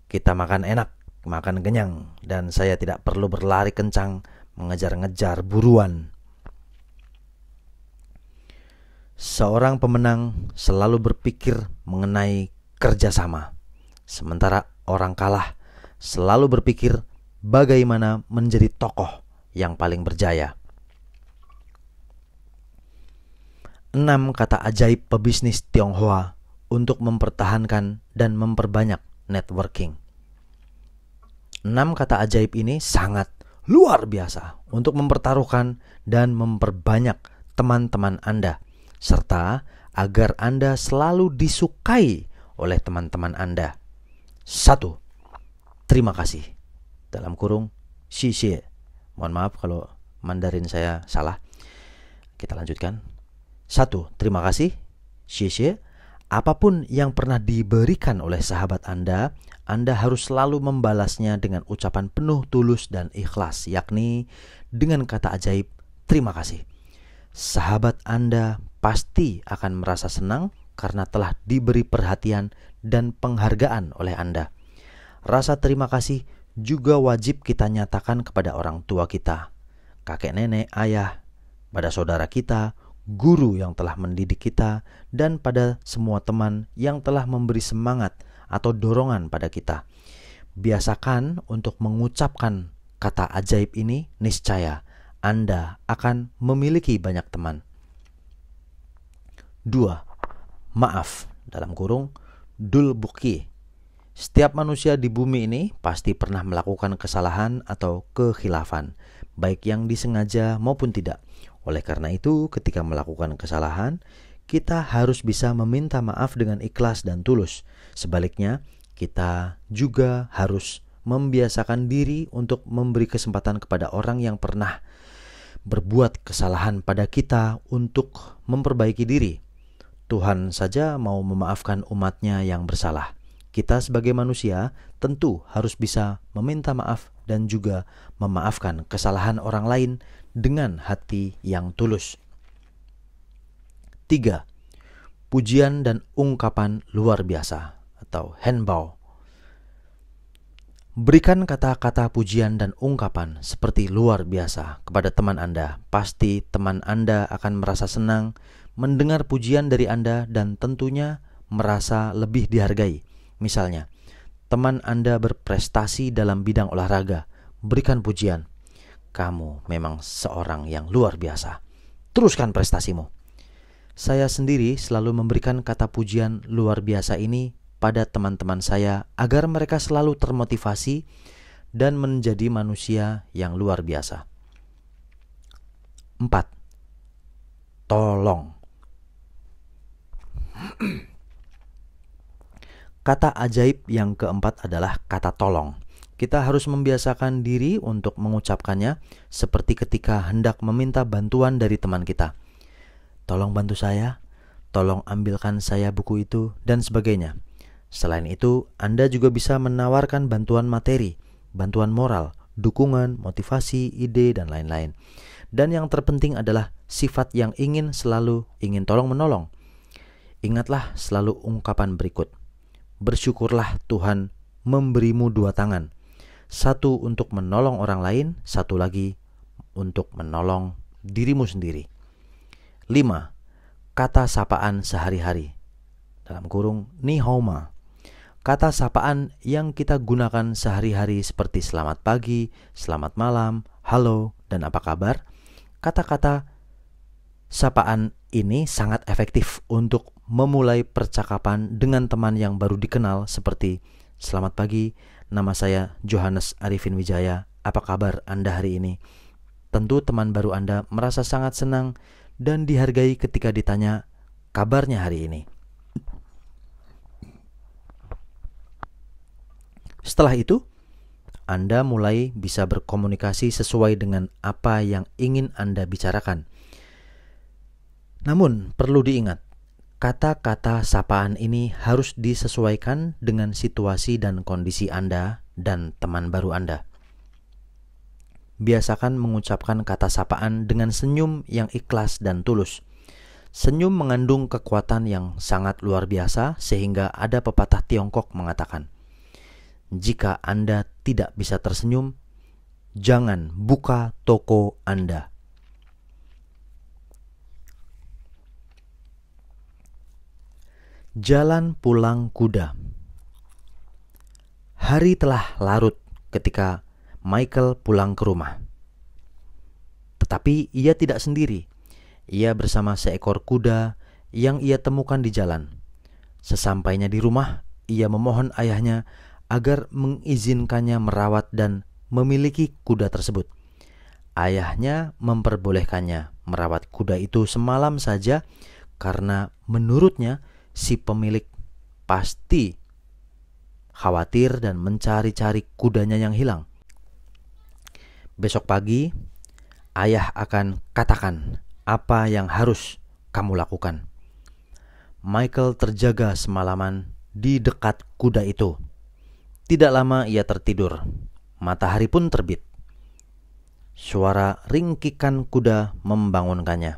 Kita makan enak, makan kenyang, dan saya tidak perlu berlari kencang mengejar-ngejar buruan. Seorang pemenang selalu berpikir mengenai kerjasama, sementara orang kalah selalu berpikir bagaimana menjadi tokoh yang paling berjaya. Enam kata ajaib pebisnis Tionghoa untuk mempertahankan dan memperbanyak networking. Enam kata ajaib ini sangat luar biasa untuk mempertaruhkan dan memperbanyak teman-teman Anda serta agar Anda selalu disukai oleh teman-teman Anda. Satu, terima kasih. Dalam kurung, xie Mohon maaf kalau Mandarin saya salah. Kita lanjutkan. Satu, terima kasih. Xie Apapun yang pernah diberikan oleh sahabat Anda, Anda harus selalu membalasnya dengan ucapan penuh tulus dan ikhlas, yakni dengan kata ajaib, terima kasih sahabat Anda pasti akan merasa senang karena telah diberi perhatian dan penghargaan oleh Anda. Rasa terima kasih juga wajib kita nyatakan kepada orang tua kita, kakek nenek, ayah, pada saudara kita, guru yang telah mendidik kita, dan pada semua teman yang telah memberi semangat atau dorongan pada kita. Biasakan untuk mengucapkan kata ajaib ini niscaya anda akan memiliki banyak teman. 2. Maaf dalam kurung dul buki. Setiap manusia di bumi ini pasti pernah melakukan kesalahan atau kehilafan baik yang disengaja maupun tidak. Oleh karena itu, ketika melakukan kesalahan, kita harus bisa meminta maaf dengan ikhlas dan tulus. Sebaliknya, kita juga harus membiasakan diri untuk memberi kesempatan kepada orang yang pernah berbuat kesalahan pada kita untuk memperbaiki diri. Tuhan saja mau memaafkan umatnya yang bersalah. Kita sebagai manusia tentu harus bisa meminta maaf dan juga memaafkan kesalahan orang lain dengan hati yang tulus. 3. Pujian dan ungkapan luar biasa atau handball Berikan kata-kata pujian dan ungkapan seperti luar biasa kepada teman Anda. Pasti teman Anda akan merasa senang mendengar pujian dari Anda dan tentunya merasa lebih dihargai. Misalnya, teman Anda berprestasi dalam bidang olahraga, berikan pujian. Kamu memang seorang yang luar biasa. Teruskan prestasimu. Saya sendiri selalu memberikan kata pujian luar biasa ini pada teman-teman saya agar mereka selalu termotivasi dan menjadi manusia yang luar biasa. 4. Tolong. Kata ajaib yang keempat adalah kata tolong. Kita harus membiasakan diri untuk mengucapkannya seperti ketika hendak meminta bantuan dari teman kita. Tolong bantu saya, tolong ambilkan saya buku itu dan sebagainya Selain itu, Anda juga bisa menawarkan bantuan materi, bantuan moral, dukungan, motivasi, ide, dan lain-lain. Dan yang terpenting adalah sifat yang ingin selalu ingin tolong-menolong. Ingatlah selalu ungkapan berikut. Bersyukurlah Tuhan memberimu dua tangan. Satu untuk menolong orang lain, satu lagi untuk menolong dirimu sendiri. 5. Kata sapaan sehari-hari. Dalam kurung ni nihoma kata sapaan yang kita gunakan sehari-hari seperti selamat pagi, selamat malam, halo, dan apa kabar. Kata-kata sapaan ini sangat efektif untuk memulai percakapan dengan teman yang baru dikenal seperti selamat pagi, nama saya Johannes Arifin Wijaya, apa kabar Anda hari ini? Tentu teman baru Anda merasa sangat senang dan dihargai ketika ditanya kabarnya hari ini. Setelah itu, Anda mulai bisa berkomunikasi sesuai dengan apa yang ingin Anda bicarakan. Namun, perlu diingat, kata-kata sapaan ini harus disesuaikan dengan situasi dan kondisi Anda dan teman baru Anda. Biasakan mengucapkan kata sapaan dengan senyum yang ikhlas dan tulus. Senyum mengandung kekuatan yang sangat luar biasa, sehingga ada pepatah Tiongkok mengatakan, jika Anda tidak bisa tersenyum, jangan buka toko Anda. Jalan pulang kuda. Hari telah larut ketika Michael pulang ke rumah. Tetapi ia tidak sendiri. Ia bersama seekor kuda yang ia temukan di jalan. Sesampainya di rumah, ia memohon ayahnya agar mengizinkannya merawat dan memiliki kuda tersebut. Ayahnya memperbolehkannya merawat kuda itu semalam saja karena menurutnya si pemilik pasti khawatir dan mencari-cari kudanya yang hilang. Besok pagi, ayah akan katakan apa yang harus kamu lakukan. Michael terjaga semalaman di dekat kuda itu tidak lama ia tertidur. Matahari pun terbit. Suara ringkikan kuda membangunkannya.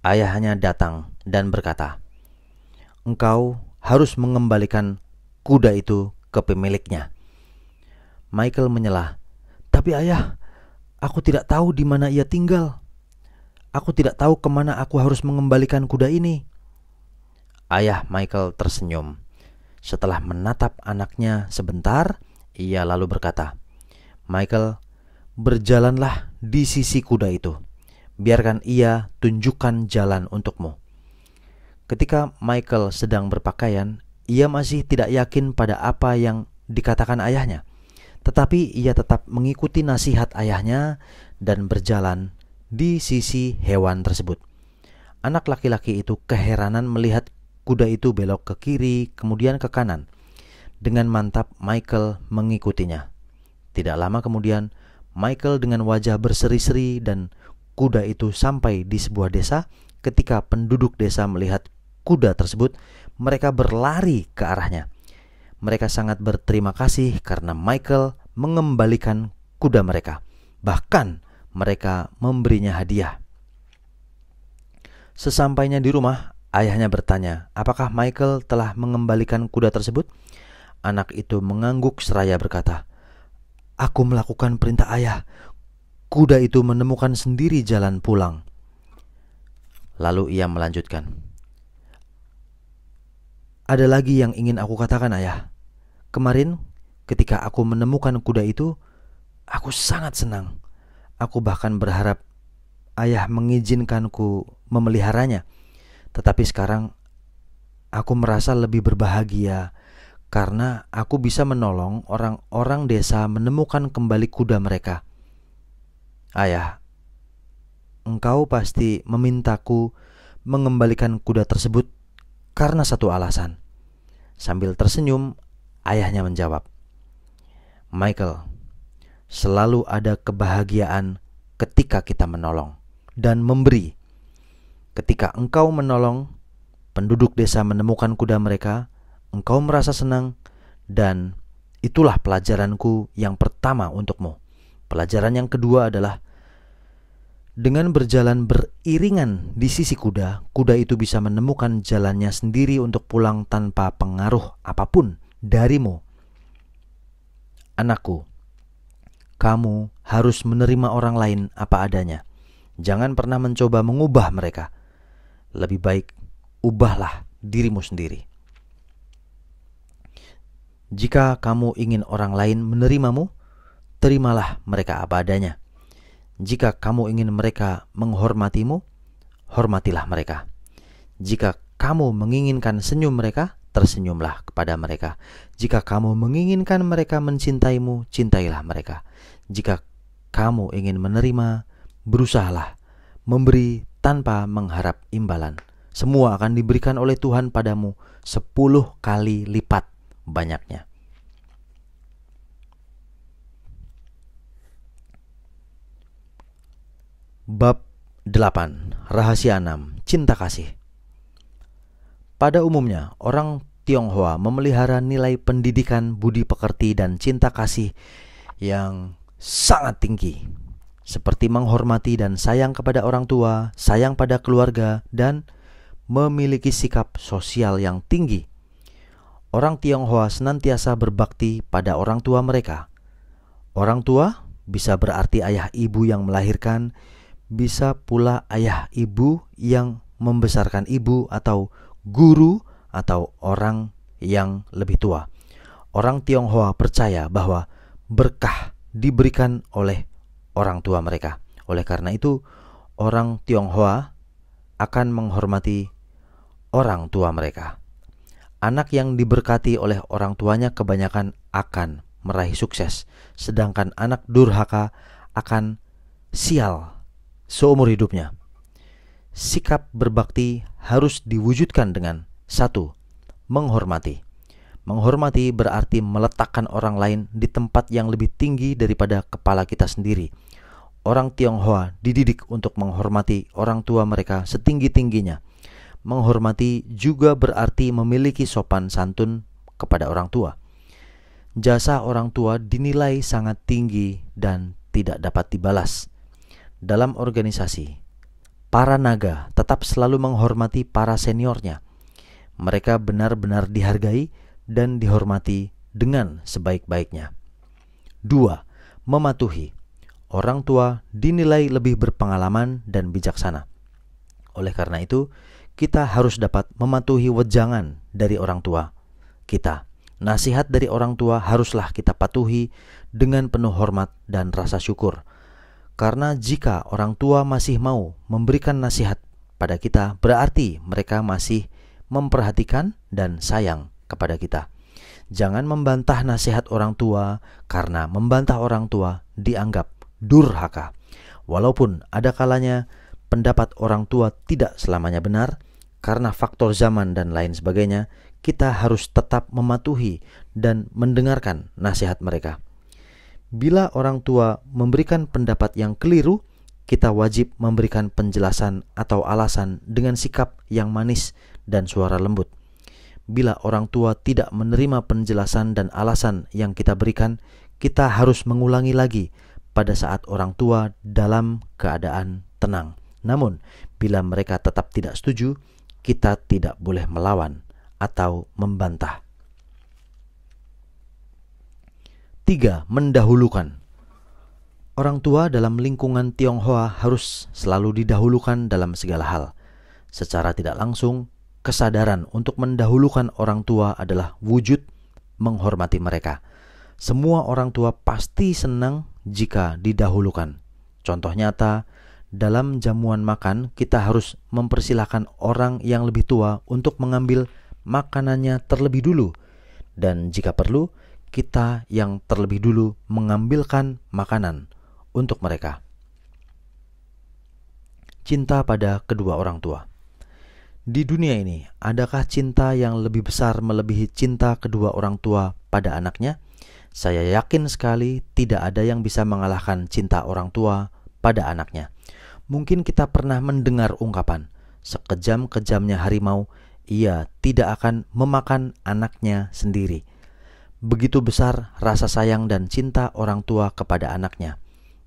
Ayahnya datang dan berkata, "Engkau harus mengembalikan kuda itu ke pemiliknya." Michael menyela, "Tapi ayah, aku tidak tahu di mana ia tinggal. Aku tidak tahu kemana aku harus mengembalikan kuda ini." Ayah Michael tersenyum. Setelah menatap anaknya sebentar, ia lalu berkata, "Michael, berjalanlah di sisi kuda itu. Biarkan ia tunjukkan jalan untukmu." Ketika Michael sedang berpakaian, ia masih tidak yakin pada apa yang dikatakan ayahnya, tetapi ia tetap mengikuti nasihat ayahnya dan berjalan di sisi hewan tersebut. Anak laki-laki itu keheranan melihat Kuda itu belok ke kiri, kemudian ke kanan. Dengan mantap, Michael mengikutinya. Tidak lama kemudian, Michael dengan wajah berseri-seri dan kuda itu sampai di sebuah desa. Ketika penduduk desa melihat kuda tersebut, mereka berlari ke arahnya. Mereka sangat berterima kasih karena Michael mengembalikan kuda mereka. Bahkan, mereka memberinya hadiah. Sesampainya di rumah, Ayahnya bertanya, apakah Michael telah mengembalikan kuda tersebut? Anak itu mengangguk seraya berkata, Aku melakukan perintah ayah. Kuda itu menemukan sendiri jalan pulang. Lalu ia melanjutkan, Ada lagi yang ingin aku katakan ayah. Kemarin ketika aku menemukan kuda itu, aku sangat senang. Aku bahkan berharap ayah mengizinkanku memeliharanya. Tetapi sekarang aku merasa lebih berbahagia karena aku bisa menolong orang-orang desa menemukan kembali kuda mereka. Ayah, engkau pasti memintaku mengembalikan kuda tersebut karena satu alasan. Sambil tersenyum, ayahnya menjawab, "Michael, selalu ada kebahagiaan ketika kita menolong dan memberi Ketika engkau menolong penduduk desa menemukan kuda mereka, engkau merasa senang, dan itulah pelajaranku yang pertama untukmu. Pelajaran yang kedua adalah dengan berjalan beriringan di sisi kuda, kuda itu bisa menemukan jalannya sendiri untuk pulang tanpa pengaruh apapun darimu. Anakku, kamu harus menerima orang lain apa adanya. Jangan pernah mencoba mengubah mereka lebih baik ubahlah dirimu sendiri. Jika kamu ingin orang lain menerimamu, terimalah mereka apa adanya. Jika kamu ingin mereka menghormatimu, hormatilah mereka. Jika kamu menginginkan senyum mereka, tersenyumlah kepada mereka. Jika kamu menginginkan mereka mencintaimu, cintailah mereka. Jika kamu ingin menerima, berusahalah memberi tanpa mengharap imbalan. Semua akan diberikan oleh Tuhan padamu sepuluh kali lipat banyaknya. Bab 8. Rahasia 6. Cinta kasih. Pada umumnya, orang Tionghoa memelihara nilai pendidikan, budi pekerti dan cinta kasih yang sangat tinggi seperti menghormati dan sayang kepada orang tua, sayang pada keluarga, dan memiliki sikap sosial yang tinggi. Orang Tionghoa senantiasa berbakti pada orang tua mereka. Orang tua bisa berarti ayah ibu yang melahirkan, bisa pula ayah ibu yang membesarkan ibu, atau guru, atau orang yang lebih tua. Orang Tionghoa percaya bahwa berkah diberikan oleh orang tua mereka. Oleh karena itu, orang Tionghoa akan menghormati orang tua mereka. Anak yang diberkati oleh orang tuanya kebanyakan akan meraih sukses, sedangkan anak durhaka akan sial seumur hidupnya. Sikap berbakti harus diwujudkan dengan satu, menghormati. Menghormati berarti meletakkan orang lain di tempat yang lebih tinggi daripada kepala kita sendiri orang Tionghoa dididik untuk menghormati orang tua mereka setinggi-tingginya. Menghormati juga berarti memiliki sopan santun kepada orang tua. Jasa orang tua dinilai sangat tinggi dan tidak dapat dibalas. Dalam organisasi, para naga tetap selalu menghormati para seniornya. Mereka benar-benar dihargai dan dihormati dengan sebaik-baiknya. 2. Mematuhi orang tua dinilai lebih berpengalaman dan bijaksana. Oleh karena itu, kita harus dapat mematuhi wejangan dari orang tua kita. Nasihat dari orang tua haruslah kita patuhi dengan penuh hormat dan rasa syukur. Karena jika orang tua masih mau memberikan nasihat pada kita, berarti mereka masih memperhatikan dan sayang kepada kita. Jangan membantah nasihat orang tua, karena membantah orang tua dianggap durhaka. Walaupun ada kalanya pendapat orang tua tidak selamanya benar, karena faktor zaman dan lain sebagainya, kita harus tetap mematuhi dan mendengarkan nasihat mereka. Bila orang tua memberikan pendapat yang keliru, kita wajib memberikan penjelasan atau alasan dengan sikap yang manis dan suara lembut. Bila orang tua tidak menerima penjelasan dan alasan yang kita berikan, kita harus mengulangi lagi pada saat orang tua dalam keadaan tenang. Namun, bila mereka tetap tidak setuju, kita tidak boleh melawan atau membantah. Tiga, mendahulukan. Orang tua dalam lingkungan Tionghoa harus selalu didahulukan dalam segala hal. Secara tidak langsung, kesadaran untuk mendahulukan orang tua adalah wujud menghormati mereka. Semua orang tua pasti senang jika didahulukan. Contoh nyata, dalam jamuan makan kita harus mempersilahkan orang yang lebih tua untuk mengambil makanannya terlebih dulu, dan jika perlu, kita yang terlebih dulu mengambilkan makanan untuk mereka. Cinta pada kedua orang tua. Di dunia ini, adakah cinta yang lebih besar melebihi cinta kedua orang tua pada anaknya? Saya yakin sekali tidak ada yang bisa mengalahkan cinta orang tua pada anaknya. Mungkin kita pernah mendengar ungkapan, sekejam-kejamnya harimau, ia tidak akan memakan anaknya sendiri. Begitu besar rasa sayang dan cinta orang tua kepada anaknya.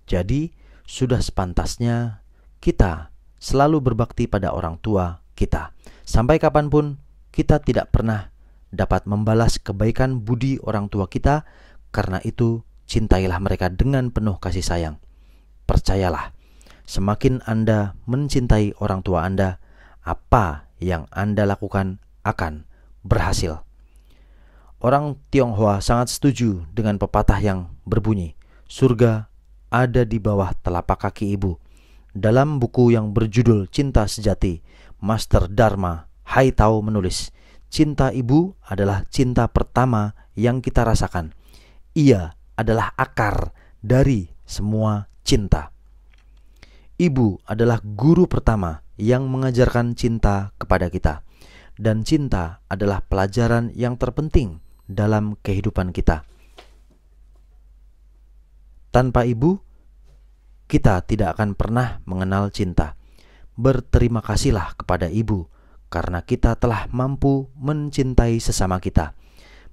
Jadi, sudah sepantasnya kita selalu berbakti pada orang tua kita. Sampai kapanpun, kita tidak pernah dapat membalas kebaikan budi orang tua kita karena itu, cintailah mereka dengan penuh kasih sayang. Percayalah, semakin Anda mencintai orang tua Anda, apa yang Anda lakukan akan berhasil. Orang Tionghoa sangat setuju dengan pepatah yang berbunyi, "Surga ada di bawah telapak kaki ibu." Dalam buku yang berjudul Cinta Sejati, Master Dharma hai Haitao menulis, cinta ibu adalah cinta pertama yang kita rasakan. Ia adalah akar dari semua cinta. Ibu adalah guru pertama yang mengajarkan cinta kepada kita, dan cinta adalah pelajaran yang terpenting dalam kehidupan kita. Tanpa ibu, kita tidak akan pernah mengenal cinta. Berterima kasihlah kepada ibu karena kita telah mampu mencintai sesama kita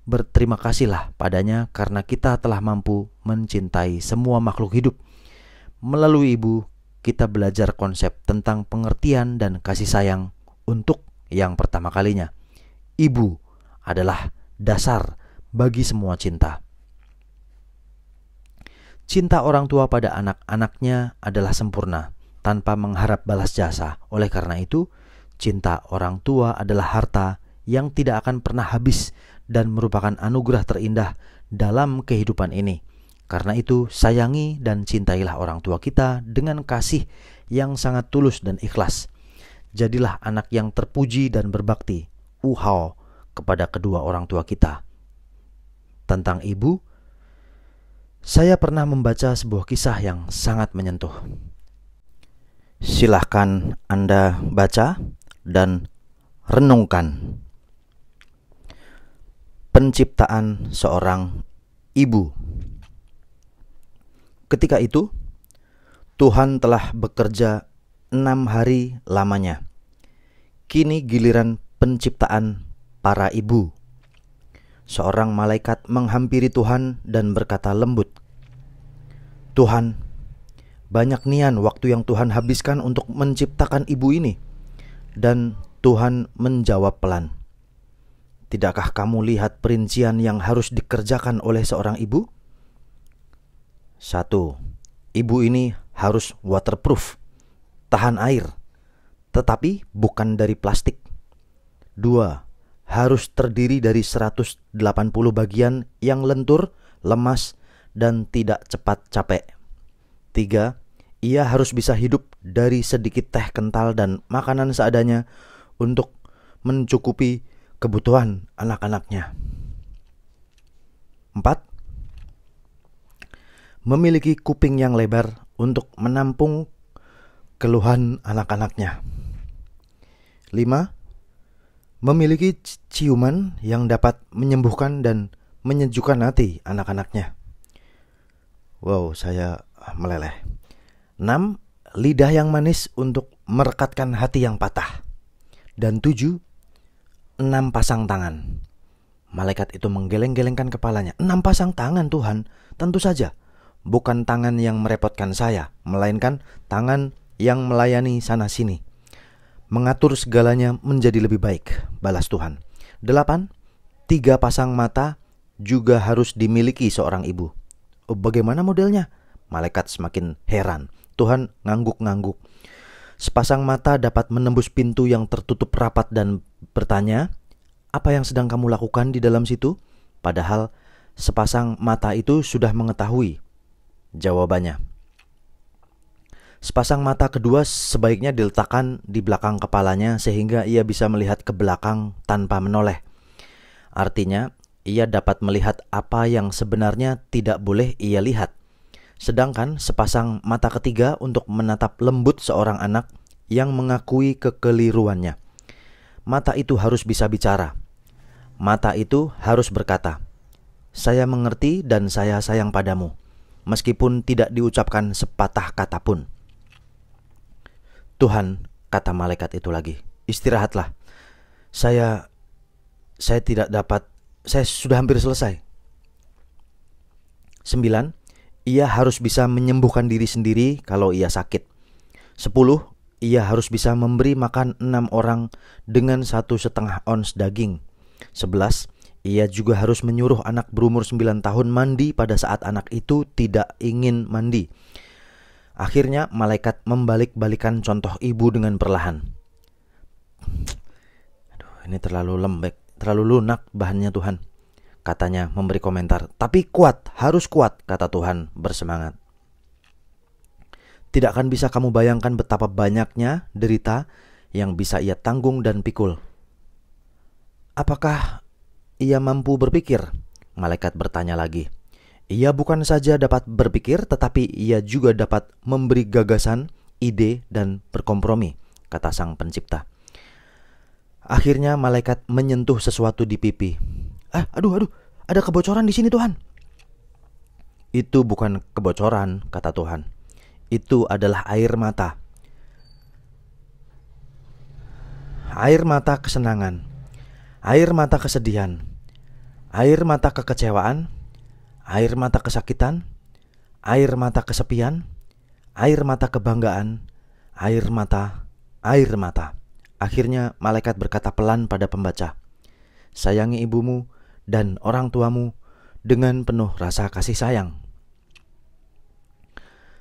berterima kasihlah padanya karena kita telah mampu mencintai semua makhluk hidup. Melalui ibu, kita belajar konsep tentang pengertian dan kasih sayang untuk yang pertama kalinya. Ibu adalah dasar bagi semua cinta. Cinta orang tua pada anak-anaknya adalah sempurna, tanpa mengharap balas jasa. Oleh karena itu, cinta orang tua adalah harta yang tidak akan pernah habis dan merupakan anugerah terindah dalam kehidupan ini. Karena itu, sayangi dan cintailah orang tua kita dengan kasih yang sangat tulus dan ikhlas. Jadilah anak yang terpuji dan berbakti, uhao, kepada kedua orang tua kita. Tentang ibu, saya pernah membaca sebuah kisah yang sangat menyentuh. Silahkan Anda baca dan renungkan penciptaan seorang ibu. Ketika itu, Tuhan telah bekerja enam hari lamanya. Kini giliran penciptaan para ibu. Seorang malaikat menghampiri Tuhan dan berkata lembut, Tuhan, banyak nian waktu yang Tuhan habiskan untuk menciptakan ibu ini. Dan Tuhan menjawab pelan, Tidakkah kamu lihat perincian yang harus dikerjakan oleh seorang ibu? Satu, ibu ini harus waterproof, tahan air, tetapi bukan dari plastik. Dua, harus terdiri dari 180 bagian yang lentur, lemas, dan tidak cepat capek. Tiga, ia harus bisa hidup dari sedikit teh kental dan makanan seadanya untuk mencukupi kebutuhan anak-anaknya. 4. Memiliki kuping yang lebar untuk menampung keluhan anak-anaknya. 5. Memiliki ciuman yang dapat menyembuhkan dan menyejukkan hati anak-anaknya. Wow, saya meleleh. 6. Lidah yang manis untuk merekatkan hati yang patah. Dan 7 enam pasang tangan. Malaikat itu menggeleng-gelengkan kepalanya. Enam pasang tangan Tuhan, tentu saja. Bukan tangan yang merepotkan saya, melainkan tangan yang melayani sana-sini. Mengatur segalanya menjadi lebih baik, balas Tuhan. Delapan, tiga pasang mata juga harus dimiliki seorang ibu. Oh, bagaimana modelnya? Malaikat semakin heran. Tuhan ngangguk-ngangguk. Sepasang mata dapat menembus pintu yang tertutup rapat dan bertanya, "Apa yang sedang kamu lakukan di dalam situ?" Padahal sepasang mata itu sudah mengetahui jawabannya. Sepasang mata kedua sebaiknya diletakkan di belakang kepalanya sehingga ia bisa melihat ke belakang tanpa menoleh. Artinya, ia dapat melihat apa yang sebenarnya tidak boleh ia lihat. Sedangkan sepasang mata ketiga untuk menatap lembut seorang anak yang mengakui kekeliruannya. Mata itu harus bisa bicara. Mata itu harus berkata, "Saya mengerti dan saya sayang padamu," meskipun tidak diucapkan sepatah kata pun. Tuhan, kata malaikat itu lagi, "Istirahatlah. Saya saya tidak dapat. Saya sudah hampir selesai." Sembilan, ia harus bisa menyembuhkan diri sendiri kalau ia sakit. 10. Ia harus bisa memberi makan enam orang dengan satu setengah ons daging. 11. Ia juga harus menyuruh anak berumur 9 tahun mandi pada saat anak itu tidak ingin mandi. Akhirnya malaikat membalik-balikan contoh ibu dengan perlahan. Aduh, ini terlalu lembek, terlalu lunak bahannya Tuhan katanya memberi komentar, tapi kuat, harus kuat, kata Tuhan bersemangat. Tidak akan bisa kamu bayangkan betapa banyaknya derita yang bisa ia tanggung dan pikul. Apakah ia mampu berpikir? Malaikat bertanya lagi. Ia bukan saja dapat berpikir, tetapi ia juga dapat memberi gagasan, ide, dan berkompromi, kata sang pencipta. Akhirnya malaikat menyentuh sesuatu di pipi, ah aduh aduh ada kebocoran di sini Tuhan itu bukan kebocoran kata Tuhan itu adalah air mata air mata kesenangan air mata kesedihan air mata kekecewaan air mata kesakitan air mata kesepian air mata kebanggaan air mata air mata akhirnya malaikat berkata pelan pada pembaca sayangi ibumu dan orang tuamu dengan penuh rasa kasih sayang.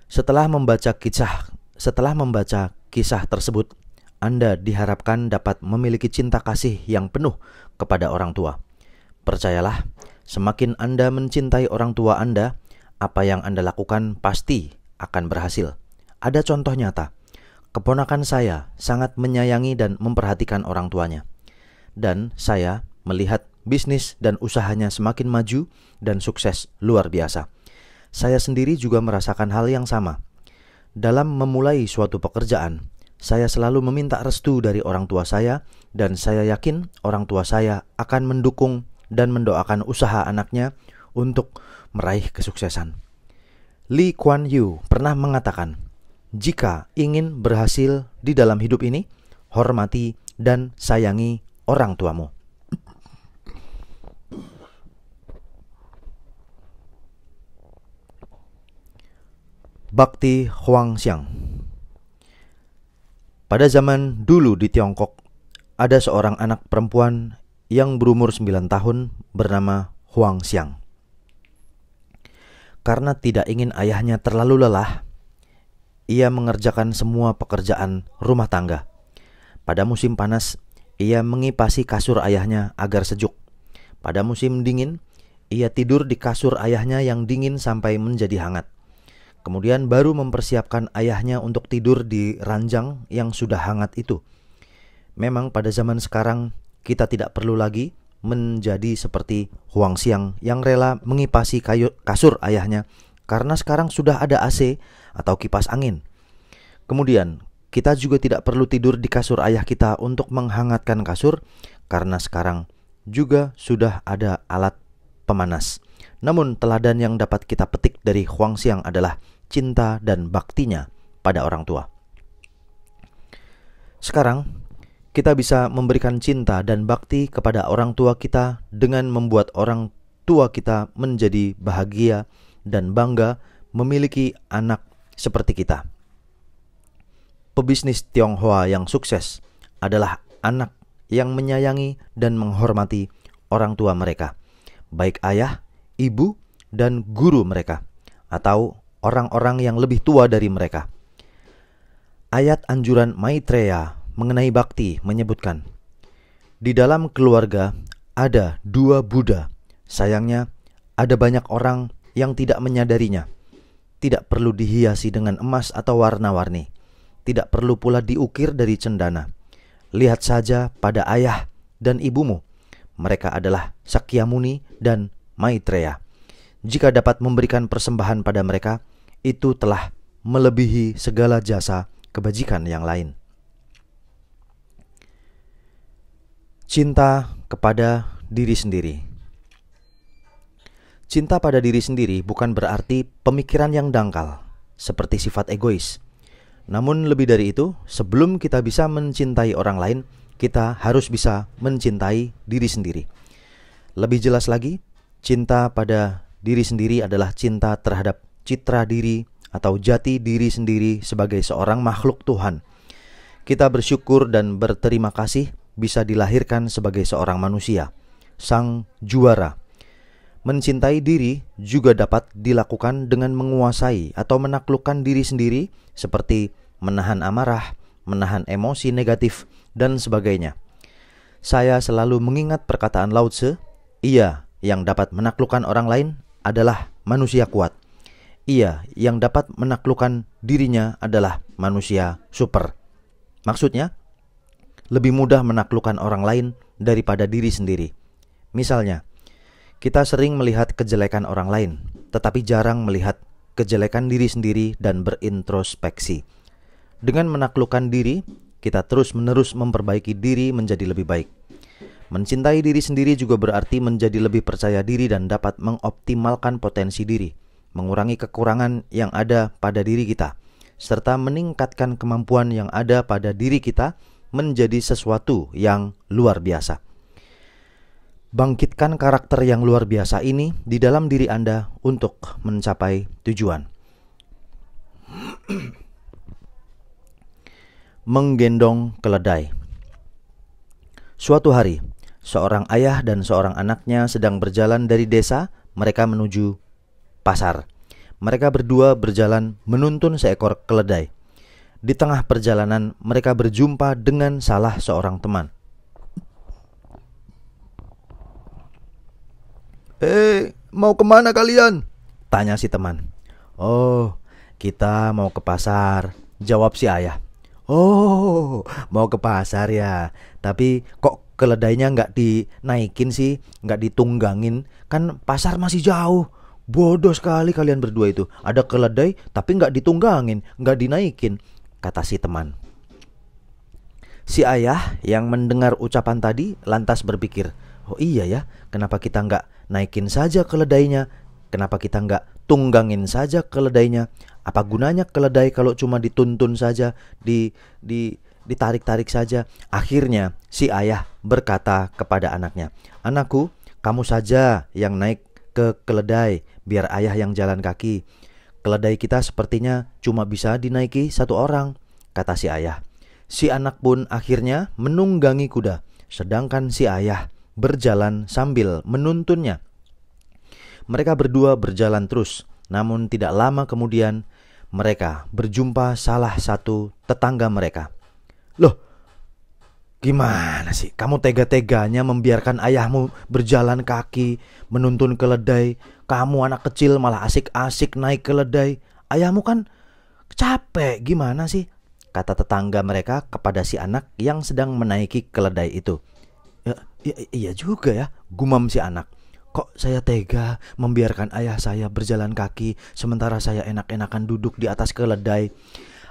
Setelah membaca kisah, setelah membaca kisah tersebut, Anda diharapkan dapat memiliki cinta kasih yang penuh kepada orang tua. Percayalah, semakin Anda mencintai orang tua Anda, apa yang Anda lakukan pasti akan berhasil. Ada contoh nyata. Keponakan saya sangat menyayangi dan memperhatikan orang tuanya. Dan saya melihat bisnis dan usahanya semakin maju dan sukses luar biasa. Saya sendiri juga merasakan hal yang sama. Dalam memulai suatu pekerjaan, saya selalu meminta restu dari orang tua saya, dan saya yakin orang tua saya akan mendukung dan mendoakan usaha anaknya untuk meraih kesuksesan. Lee Kuan Yew pernah mengatakan, "Jika ingin berhasil di dalam hidup ini, hormati dan sayangi orang tuamu." Bakti Huang Xiang. Pada zaman dulu di Tiongkok, ada seorang anak perempuan yang berumur 9 tahun bernama Huang Xiang. Karena tidak ingin ayahnya terlalu lelah, ia mengerjakan semua pekerjaan rumah tangga. Pada musim panas, ia mengipasi kasur ayahnya agar sejuk. Pada musim dingin, ia tidur di kasur ayahnya yang dingin sampai menjadi hangat. Kemudian baru mempersiapkan ayahnya untuk tidur di ranjang yang sudah hangat itu. Memang pada zaman sekarang kita tidak perlu lagi menjadi seperti Huang Xiang yang rela mengipasi kayu, kasur ayahnya karena sekarang sudah ada AC atau kipas angin. Kemudian, kita juga tidak perlu tidur di kasur ayah kita untuk menghangatkan kasur karena sekarang juga sudah ada alat pemanas. Namun teladan yang dapat kita petik dari Huang Xiang adalah cinta, dan baktinya pada orang tua. Sekarang, kita bisa memberikan cinta dan bakti kepada orang tua kita dengan membuat orang tua kita menjadi bahagia dan bangga memiliki anak seperti kita. Pebisnis Tionghoa yang sukses adalah anak yang menyayangi dan menghormati orang tua mereka, baik ayah, ibu, dan guru mereka, atau orang-orang yang lebih tua dari mereka. Ayat anjuran Maitreya mengenai bakti menyebutkan, Di dalam keluarga ada dua Buddha. Sayangnya, ada banyak orang yang tidak menyadarinya. Tidak perlu dihiasi dengan emas atau warna-warni. Tidak perlu pula diukir dari cendana. Lihat saja pada ayah dan ibumu. Mereka adalah Sakyamuni dan Maitreya. Jika dapat memberikan persembahan pada mereka, itu telah melebihi segala jasa kebajikan yang lain. Cinta kepada diri sendiri. Cinta pada diri sendiri bukan berarti pemikiran yang dangkal, seperti sifat egois. Namun, lebih dari itu, sebelum kita bisa mencintai orang lain, kita harus bisa mencintai diri sendiri. Lebih jelas lagi, cinta pada diri sendiri adalah cinta terhadap citra diri atau jati diri sendiri sebagai seorang makhluk Tuhan. Kita bersyukur dan berterima kasih bisa dilahirkan sebagai seorang manusia, sang juara. Mencintai diri juga dapat dilakukan dengan menguasai atau menaklukkan diri sendiri, seperti menahan amarah, menahan emosi negatif, dan sebagainya. Saya selalu mengingat perkataan Lao Tse, "Ia yang dapat menaklukkan orang lain adalah manusia kuat." Ia yang dapat menaklukkan dirinya adalah manusia super. Maksudnya, lebih mudah menaklukkan orang lain daripada diri sendiri. Misalnya, kita sering melihat kejelekan orang lain, tetapi jarang melihat kejelekan diri sendiri dan berintrospeksi. Dengan menaklukkan diri, kita terus-menerus memperbaiki diri menjadi lebih baik. Mencintai diri sendiri juga berarti menjadi lebih percaya diri dan dapat mengoptimalkan potensi diri mengurangi kekurangan yang ada pada diri kita, serta meningkatkan kemampuan yang ada pada diri kita menjadi sesuatu yang luar biasa. Bangkitkan karakter yang luar biasa ini di dalam diri Anda untuk mencapai tujuan. Menggendong keledai. Suatu hari, seorang ayah dan seorang anaknya sedang berjalan dari desa mereka menuju pasar. Mereka berdua berjalan menuntun seekor keledai. Di tengah perjalanan, mereka berjumpa dengan salah seorang teman. "Eh, mau kemana kalian?" tanya si teman. "Oh, kita mau ke pasar," jawab si ayah. "Oh, mau ke pasar ya, tapi kok keledainya nggak dinaikin sih, nggak ditunggangin, kan pasar masih jauh." Bodoh sekali kalian berdua itu. Ada keledai tapi nggak ditunggangin, nggak dinaikin, kata si teman. Si ayah yang mendengar ucapan tadi lantas berpikir, oh iya ya, kenapa kita nggak naikin saja keledainya? Kenapa kita nggak tunggangin saja keledainya? Apa gunanya keledai kalau cuma dituntun saja, di, di, ditarik-tarik saja? Akhirnya si ayah berkata kepada anaknya, anakku, kamu saja yang naik ke keledai biar ayah yang jalan kaki. Keledai kita sepertinya cuma bisa dinaiki satu orang, kata si ayah. Si anak pun akhirnya menunggangi kuda, sedangkan si ayah berjalan sambil menuntunnya. Mereka berdua berjalan terus, namun tidak lama kemudian mereka berjumpa salah satu tetangga mereka. Loh, Gimana sih? Kamu tega-teganya membiarkan ayahmu berjalan kaki, menuntun keledai. Kamu anak kecil malah asik-asik naik keledai. Ayahmu kan capek. Gimana sih? Kata tetangga mereka kepada si anak yang sedang menaiki keledai itu. Ya, ya, iya, juga ya, gumam si anak. Kok saya tega membiarkan ayah saya berjalan kaki sementara saya enak-enakan duduk di atas keledai.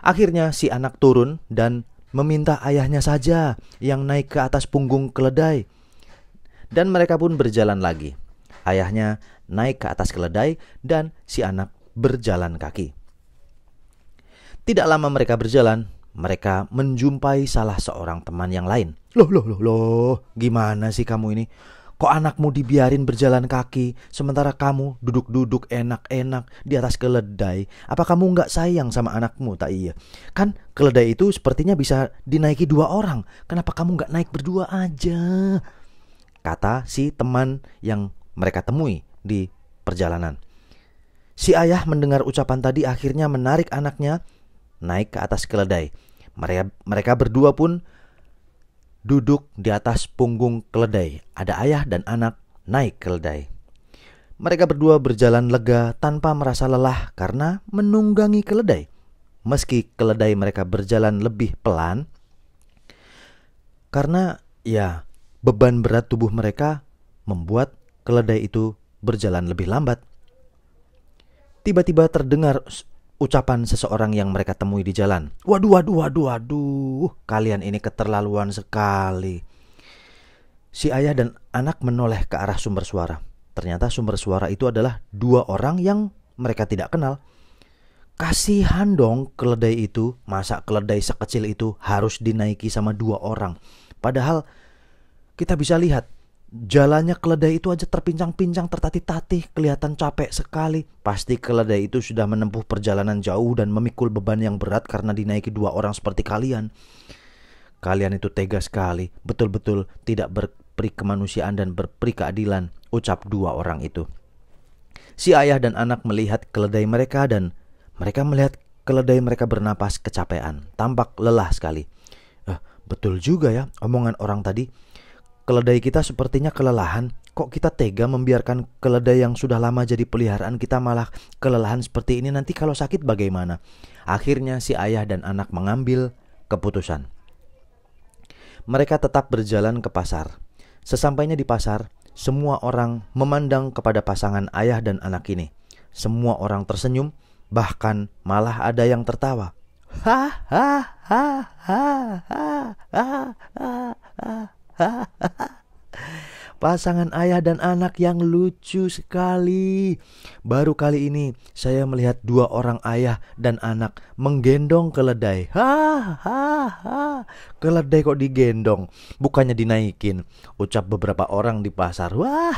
Akhirnya si anak turun dan meminta ayahnya saja yang naik ke atas punggung keledai. Dan mereka pun berjalan lagi. Ayahnya naik ke atas keledai dan si anak berjalan kaki. Tidak lama mereka berjalan, mereka menjumpai salah seorang teman yang lain. Loh, loh, loh, loh, gimana sih kamu ini? Kok anakmu dibiarin berjalan kaki, sementara kamu duduk-duduk enak-enak di atas keledai? Apa kamu nggak sayang sama anakmu? Tak iya. Kan keledai itu sepertinya bisa dinaiki dua orang. Kenapa kamu nggak naik berdua aja? Kata si teman yang mereka temui di perjalanan. Si ayah mendengar ucapan tadi akhirnya menarik anaknya naik ke atas keledai. Mereka, mereka berdua pun duduk di atas punggung keledai. Ada ayah dan anak naik keledai. Mereka berdua berjalan lega tanpa merasa lelah karena menunggangi keledai. Meski keledai mereka berjalan lebih pelan, karena ya beban berat tubuh mereka membuat keledai itu berjalan lebih lambat. Tiba-tiba terdengar ucapan seseorang yang mereka temui di jalan. Waduh, waduh, waduh, waduh, kalian ini keterlaluan sekali. Si ayah dan anak menoleh ke arah sumber suara. Ternyata sumber suara itu adalah dua orang yang mereka tidak kenal. Kasihan dong keledai itu, masa keledai sekecil itu harus dinaiki sama dua orang. Padahal kita bisa lihat Jalannya keledai itu aja terpincang-pincang, tertatih-tatih, kelihatan capek sekali. Pasti keledai itu sudah menempuh perjalanan jauh dan memikul beban yang berat karena dinaiki dua orang seperti kalian. Kalian itu tega sekali, betul-betul tidak berperi kemanusiaan dan berperi keadilan, ucap dua orang itu. Si ayah dan anak melihat keledai mereka dan mereka melihat keledai mereka bernapas kecapean, tampak lelah sekali. Eh, betul juga ya, omongan orang tadi Keledai kita sepertinya kelelahan. Kok kita tega membiarkan keledai yang sudah lama jadi peliharaan kita malah kelelahan seperti ini nanti kalau sakit bagaimana? Akhirnya si ayah dan anak mengambil keputusan. Mereka tetap berjalan ke pasar. Sesampainya di pasar, semua orang memandang kepada pasangan ayah dan anak ini. Semua orang tersenyum, bahkan malah ada yang tertawa. Ha ha ha ha ha ha ha ha Pasangan ayah dan anak yang lucu sekali. Baru kali ini saya melihat dua orang ayah dan anak menggendong keledai. Hahaha. Keledai kok digendong, bukannya dinaikin. Ucap beberapa orang di pasar. Wah.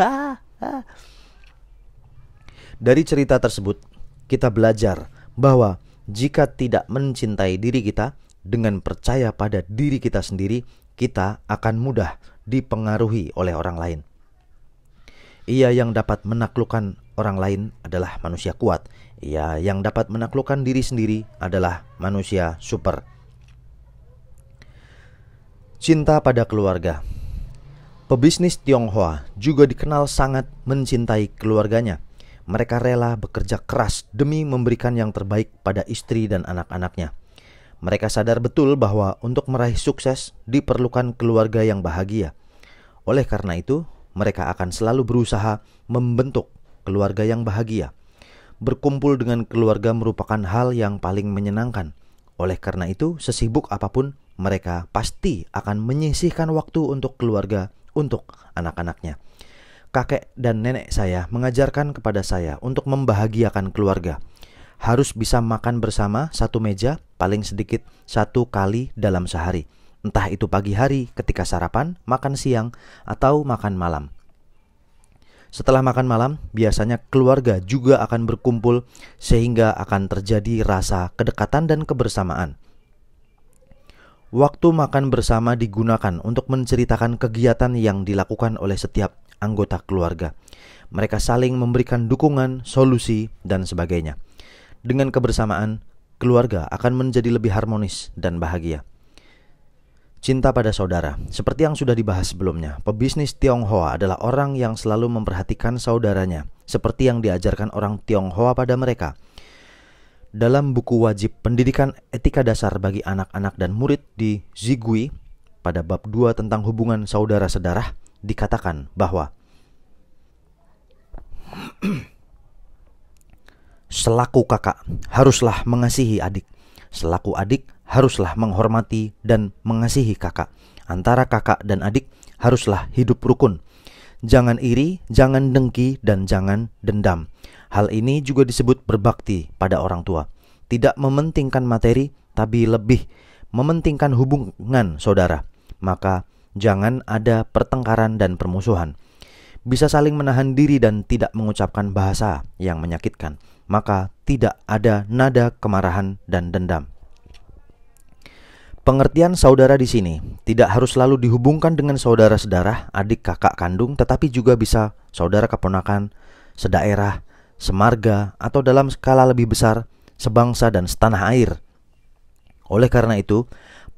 Ha, ha. Dari cerita tersebut, kita belajar bahwa jika tidak mencintai diri kita dengan percaya pada diri kita sendiri, kita akan mudah dipengaruhi oleh orang lain. Ia yang dapat menaklukkan orang lain adalah manusia kuat. Ia yang dapat menaklukkan diri sendiri adalah manusia super. Cinta pada keluarga. Pebisnis Tionghoa juga dikenal sangat mencintai keluarganya. Mereka rela bekerja keras demi memberikan yang terbaik pada istri dan anak-anaknya. Mereka sadar betul bahwa untuk meraih sukses diperlukan keluarga yang bahagia. Oleh karena itu, mereka akan selalu berusaha membentuk keluarga yang bahagia. Berkumpul dengan keluarga merupakan hal yang paling menyenangkan. Oleh karena itu, sesibuk apapun, mereka pasti akan menyisihkan waktu untuk keluarga, untuk anak-anaknya. Kakek dan nenek saya mengajarkan kepada saya untuk membahagiakan keluarga harus bisa makan bersama satu meja paling sedikit satu kali dalam sehari. Entah itu pagi hari ketika sarapan, makan siang, atau makan malam. Setelah makan malam, biasanya keluarga juga akan berkumpul sehingga akan terjadi rasa kedekatan dan kebersamaan. Waktu makan bersama digunakan untuk menceritakan kegiatan yang dilakukan oleh setiap anggota keluarga. Mereka saling memberikan dukungan, solusi, dan sebagainya. Dengan kebersamaan, keluarga akan menjadi lebih harmonis dan bahagia. Cinta pada saudara, seperti yang sudah dibahas sebelumnya, pebisnis Tionghoa adalah orang yang selalu memperhatikan saudaranya, seperti yang diajarkan orang Tionghoa pada mereka. Dalam buku wajib pendidikan etika dasar bagi anak-anak dan murid di Zigui, pada bab 2 tentang hubungan saudara sedarah, dikatakan bahwa selaku kakak haruslah mengasihi adik. Selaku adik haruslah menghormati dan mengasihi kakak. Antara kakak dan adik haruslah hidup rukun. Jangan iri, jangan dengki, dan jangan dendam. Hal ini juga disebut berbakti pada orang tua. Tidak mementingkan materi, tapi lebih mementingkan hubungan saudara. Maka jangan ada pertengkaran dan permusuhan. Bisa saling menahan diri dan tidak mengucapkan bahasa yang menyakitkan maka tidak ada nada kemarahan dan dendam. Pengertian saudara di sini tidak harus selalu dihubungkan dengan saudara sedarah, adik kakak kandung, tetapi juga bisa saudara keponakan, sedaerah, semarga, atau dalam skala lebih besar, sebangsa dan setanah air. Oleh karena itu,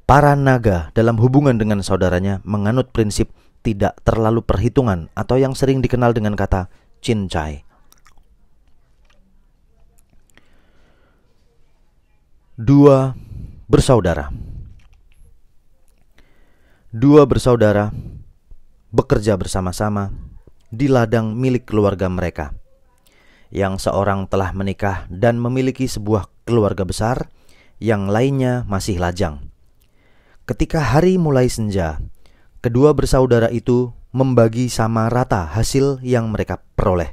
para naga dalam hubungan dengan saudaranya menganut prinsip tidak terlalu perhitungan atau yang sering dikenal dengan kata cincai. dua bersaudara. Dua bersaudara bekerja bersama-sama di ladang milik keluarga mereka. Yang seorang telah menikah dan memiliki sebuah keluarga besar, yang lainnya masih lajang. Ketika hari mulai senja, kedua bersaudara itu membagi sama rata hasil yang mereka peroleh.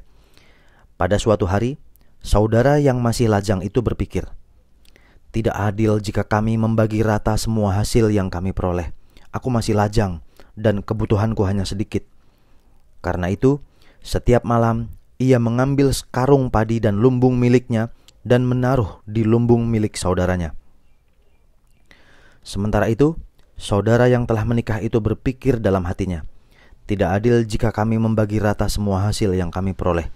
Pada suatu hari, saudara yang masih lajang itu berpikir, tidak adil jika kami membagi rata semua hasil yang kami peroleh. Aku masih lajang dan kebutuhanku hanya sedikit. Karena itu, setiap malam ia mengambil sekarung padi dan lumbung miliknya dan menaruh di lumbung milik saudaranya. Sementara itu, saudara yang telah menikah itu berpikir dalam hatinya, "Tidak adil jika kami membagi rata semua hasil yang kami peroleh."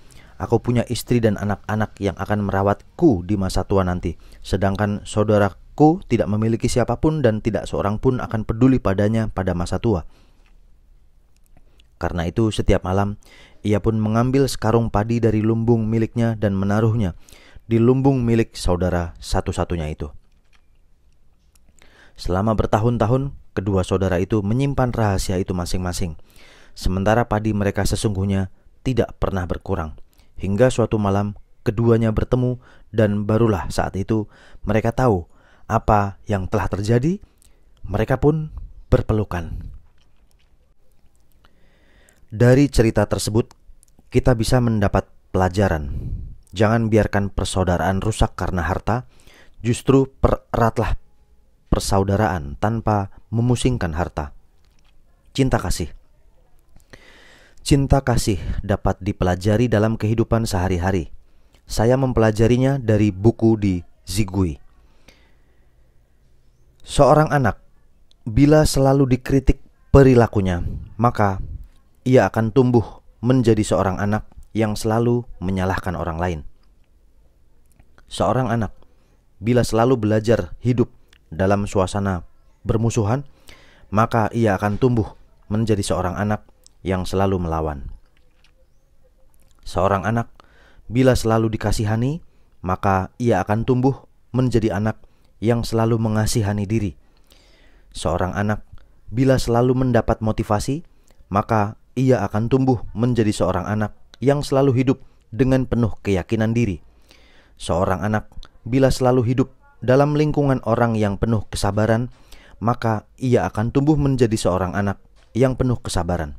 Aku punya istri dan anak-anak yang akan merawatku di masa tua nanti. Sedangkan saudaraku tidak memiliki siapapun dan tidak seorang pun akan peduli padanya pada masa tua. Karena itu setiap malam ia pun mengambil sekarung padi dari lumbung miliknya dan menaruhnya di lumbung milik saudara satu-satunya itu. Selama bertahun-tahun, kedua saudara itu menyimpan rahasia itu masing-masing. Sementara padi mereka sesungguhnya tidak pernah berkurang. Hingga suatu malam, keduanya bertemu dan barulah saat itu mereka tahu apa yang telah terjadi. Mereka pun berpelukan. Dari cerita tersebut, kita bisa mendapat pelajaran. Jangan biarkan persaudaraan rusak karena harta, justru peratlah persaudaraan tanpa memusingkan harta. Cinta kasih. Cinta kasih dapat dipelajari dalam kehidupan sehari-hari. Saya mempelajarinya dari buku di Zigui. Seorang anak, bila selalu dikritik perilakunya, maka ia akan tumbuh menjadi seorang anak yang selalu menyalahkan orang lain. Seorang anak, bila selalu belajar hidup dalam suasana bermusuhan, maka ia akan tumbuh menjadi seorang anak yang selalu melawan. Seorang anak, bila selalu dikasihani, maka ia akan tumbuh menjadi anak yang selalu mengasihani diri. Seorang anak, bila selalu mendapat motivasi, maka ia akan tumbuh menjadi seorang anak yang selalu hidup dengan penuh keyakinan diri. Seorang anak, bila selalu hidup dalam lingkungan orang yang penuh kesabaran, maka ia akan tumbuh menjadi seorang anak yang penuh kesabaran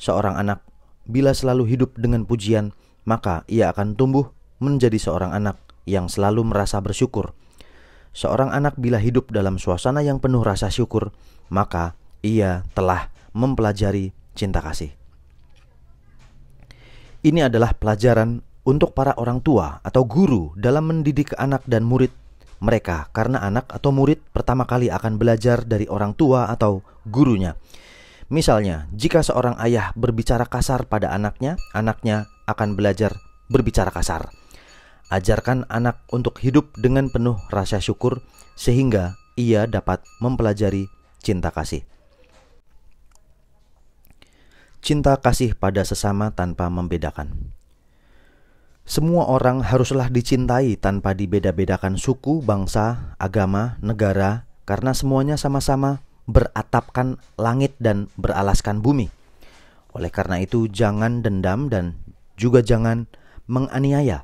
seorang anak bila selalu hidup dengan pujian, maka ia akan tumbuh menjadi seorang anak yang selalu merasa bersyukur. Seorang anak bila hidup dalam suasana yang penuh rasa syukur, maka ia telah mempelajari cinta kasih. Ini adalah pelajaran untuk para orang tua atau guru dalam mendidik anak dan murid mereka, karena anak atau murid pertama kali akan belajar dari orang tua atau gurunya Misalnya, jika seorang ayah berbicara kasar pada anaknya, anaknya akan belajar berbicara kasar. Ajarkan anak untuk hidup dengan penuh rasa syukur, sehingga ia dapat mempelajari cinta kasih. Cinta kasih pada sesama tanpa membedakan. Semua orang haruslah dicintai tanpa dibeda-bedakan suku, bangsa, agama, negara, karena semuanya sama-sama beratapkan langit dan beralaskan bumi. Oleh karena itu, jangan dendam dan juga jangan menganiaya.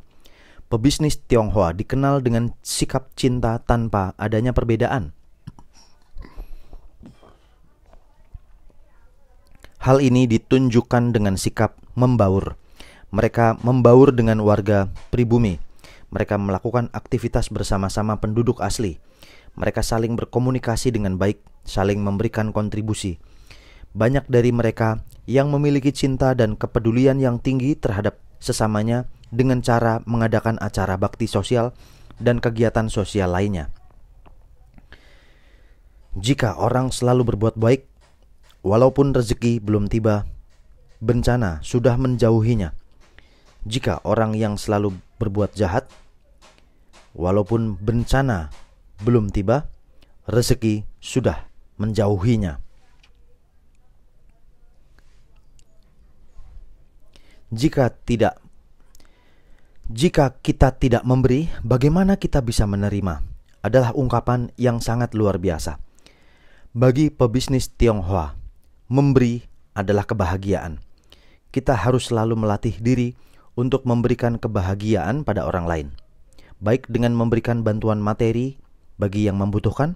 Pebisnis Tionghoa dikenal dengan sikap cinta tanpa adanya perbedaan. Hal ini ditunjukkan dengan sikap membaur. Mereka membaur dengan warga pribumi. Mereka melakukan aktivitas bersama-sama penduduk asli mereka saling berkomunikasi dengan baik, saling memberikan kontribusi. Banyak dari mereka yang memiliki cinta dan kepedulian yang tinggi terhadap sesamanya dengan cara mengadakan acara bakti sosial dan kegiatan sosial lainnya. Jika orang selalu berbuat baik, walaupun rezeki belum tiba, bencana sudah menjauhinya. Jika orang yang selalu berbuat jahat, walaupun bencana belum tiba, rezeki sudah menjauhinya. Jika tidak jika kita tidak memberi, bagaimana kita bisa menerima? Adalah ungkapan yang sangat luar biasa. Bagi pebisnis Tionghoa, memberi adalah kebahagiaan. Kita harus selalu melatih diri untuk memberikan kebahagiaan pada orang lain, baik dengan memberikan bantuan materi, bagi yang membutuhkan,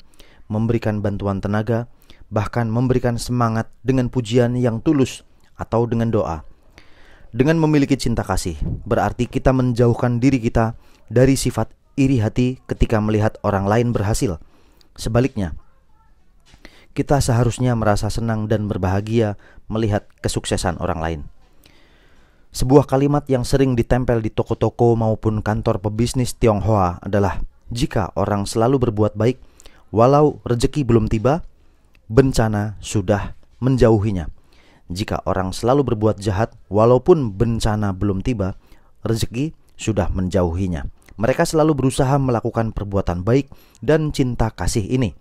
memberikan bantuan tenaga, bahkan memberikan semangat dengan pujian yang tulus atau dengan doa. Dengan memiliki cinta kasih, berarti kita menjauhkan diri kita dari sifat iri hati ketika melihat orang lain berhasil. Sebaliknya, kita seharusnya merasa senang dan berbahagia melihat kesuksesan orang lain. Sebuah kalimat yang sering ditempel di toko-toko maupun kantor pebisnis Tionghoa adalah jika orang selalu berbuat baik, walau rezeki belum tiba, bencana sudah menjauhinya. Jika orang selalu berbuat jahat, walaupun bencana belum tiba, rezeki sudah menjauhinya. Mereka selalu berusaha melakukan perbuatan baik dan cinta kasih ini.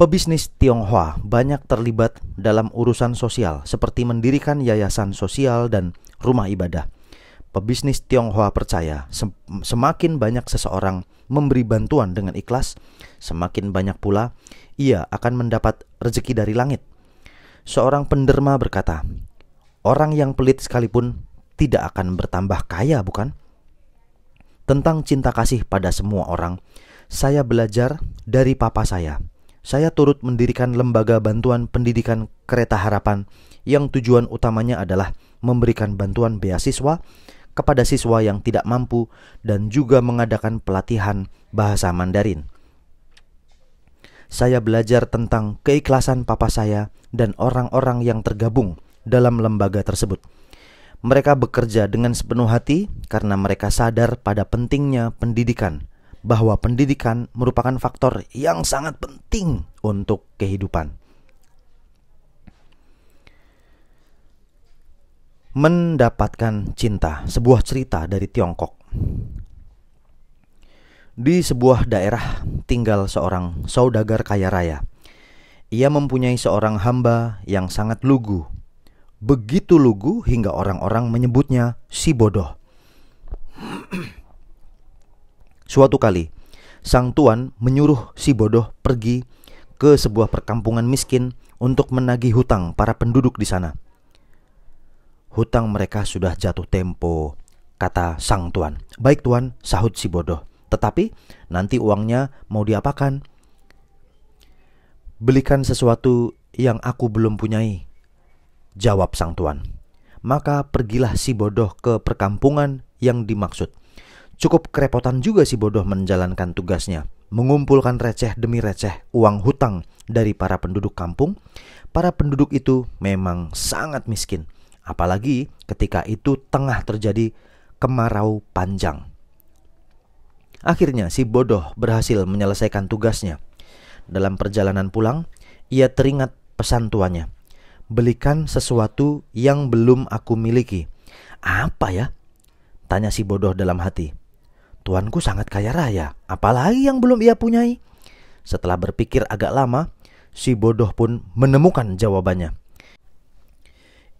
Pebisnis Tionghoa banyak terlibat dalam urusan sosial, seperti mendirikan yayasan sosial dan rumah ibadah. Pebisnis Tionghoa percaya semakin banyak seseorang memberi bantuan dengan ikhlas, semakin banyak pula ia akan mendapat rezeki dari langit. Seorang penderma berkata, "Orang yang pelit sekalipun tidak akan bertambah kaya, bukan?" Tentang cinta kasih pada semua orang, saya belajar dari papa saya. Saya turut mendirikan lembaga bantuan pendidikan Kereta Harapan yang tujuan utamanya adalah memberikan bantuan beasiswa kepada siswa yang tidak mampu dan juga mengadakan pelatihan bahasa Mandarin. Saya belajar tentang keikhlasan papa saya dan orang-orang yang tergabung dalam lembaga tersebut. Mereka bekerja dengan sepenuh hati karena mereka sadar pada pentingnya pendidikan, bahwa pendidikan merupakan faktor yang sangat penting untuk kehidupan. Mendapatkan Cinta, sebuah cerita dari Tiongkok. Di sebuah daerah tinggal seorang saudagar kaya raya. Ia mempunyai seorang hamba yang sangat lugu. Begitu lugu hingga orang-orang menyebutnya si bodoh. Suatu kali, sang tuan menyuruh si bodoh pergi ke sebuah perkampungan miskin untuk menagih hutang para penduduk di sana. Hutang mereka sudah jatuh tempo, kata sang tuan. Baik tuan, sahut si bodoh. Tetapi nanti uangnya mau diapakan? Belikan sesuatu yang aku belum punyai, jawab sang tuan. Maka pergilah si bodoh ke perkampungan yang dimaksud. Cukup kerepotan juga si bodoh menjalankan tugasnya, mengumpulkan receh demi receh uang hutang dari para penduduk kampung. Para penduduk itu memang sangat miskin apalagi ketika itu tengah terjadi kemarau panjang. Akhirnya si bodoh berhasil menyelesaikan tugasnya. Dalam perjalanan pulang, ia teringat pesan tuannya. Belikan sesuatu yang belum aku miliki. Apa ya? Tanya si bodoh dalam hati. Tuanku sangat kaya raya, apalagi yang belum ia punyai. Setelah berpikir agak lama, si bodoh pun menemukan jawabannya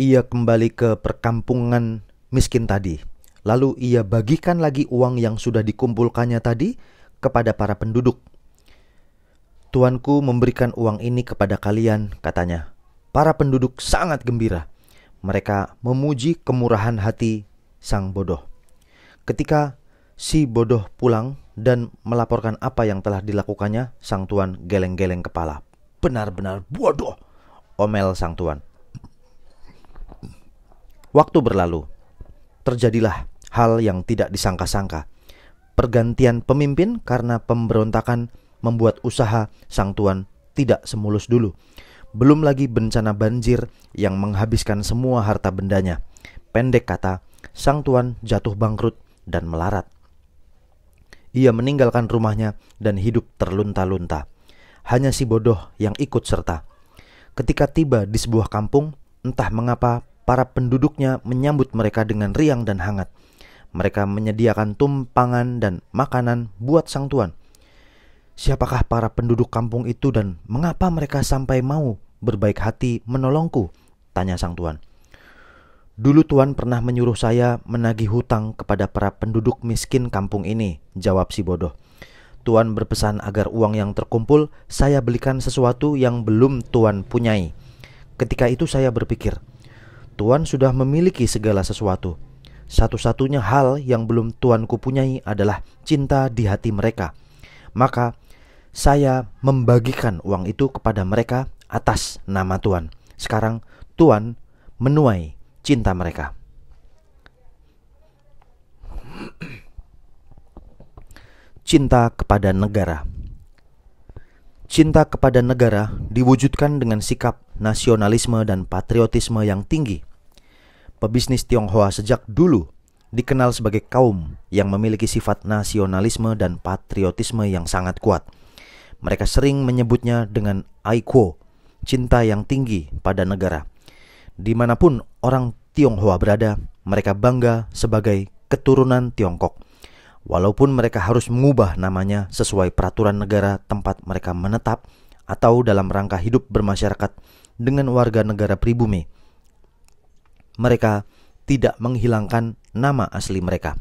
ia kembali ke perkampungan miskin tadi. Lalu ia bagikan lagi uang yang sudah dikumpulkannya tadi kepada para penduduk. Tuanku memberikan uang ini kepada kalian, katanya. Para penduduk sangat gembira. Mereka memuji kemurahan hati sang bodoh. Ketika si bodoh pulang dan melaporkan apa yang telah dilakukannya, sang tuan geleng-geleng kepala. Benar-benar bodoh, omel sang tuan. Waktu berlalu, terjadilah hal yang tidak disangka-sangka. Pergantian pemimpin karena pemberontakan membuat usaha sang tuan tidak semulus dulu. Belum lagi bencana banjir yang menghabiskan semua harta bendanya. Pendek kata, sang tuan jatuh bangkrut dan melarat. Ia meninggalkan rumahnya dan hidup terlunta-lunta. Hanya si bodoh yang ikut serta. Ketika tiba di sebuah kampung, entah mengapa para penduduknya menyambut mereka dengan riang dan hangat. Mereka menyediakan tumpangan dan makanan buat sang tuan. Siapakah para penduduk kampung itu dan mengapa mereka sampai mau berbaik hati menolongku? Tanya sang tuan. Dulu tuan pernah menyuruh saya menagih hutang kepada para penduduk miskin kampung ini, jawab si bodoh. Tuan berpesan agar uang yang terkumpul saya belikan sesuatu yang belum tuan punyai. Ketika itu saya berpikir, Tuhan sudah memiliki segala sesuatu. Satu-satunya hal yang belum Tuan kupunyai adalah cinta di hati mereka. Maka saya membagikan uang itu kepada mereka atas nama Tuhan. Sekarang Tuhan menuai cinta mereka. Cinta kepada negara. Cinta kepada negara diwujudkan dengan sikap nasionalisme dan patriotisme yang tinggi pebisnis Tionghoa sejak dulu dikenal sebagai kaum yang memiliki sifat nasionalisme dan patriotisme yang sangat kuat. Mereka sering menyebutnya dengan Aikuo, cinta yang tinggi pada negara. Dimanapun orang Tionghoa berada, mereka bangga sebagai keturunan Tiongkok. Walaupun mereka harus mengubah namanya sesuai peraturan negara tempat mereka menetap atau dalam rangka hidup bermasyarakat dengan warga negara pribumi mereka tidak menghilangkan nama asli mereka.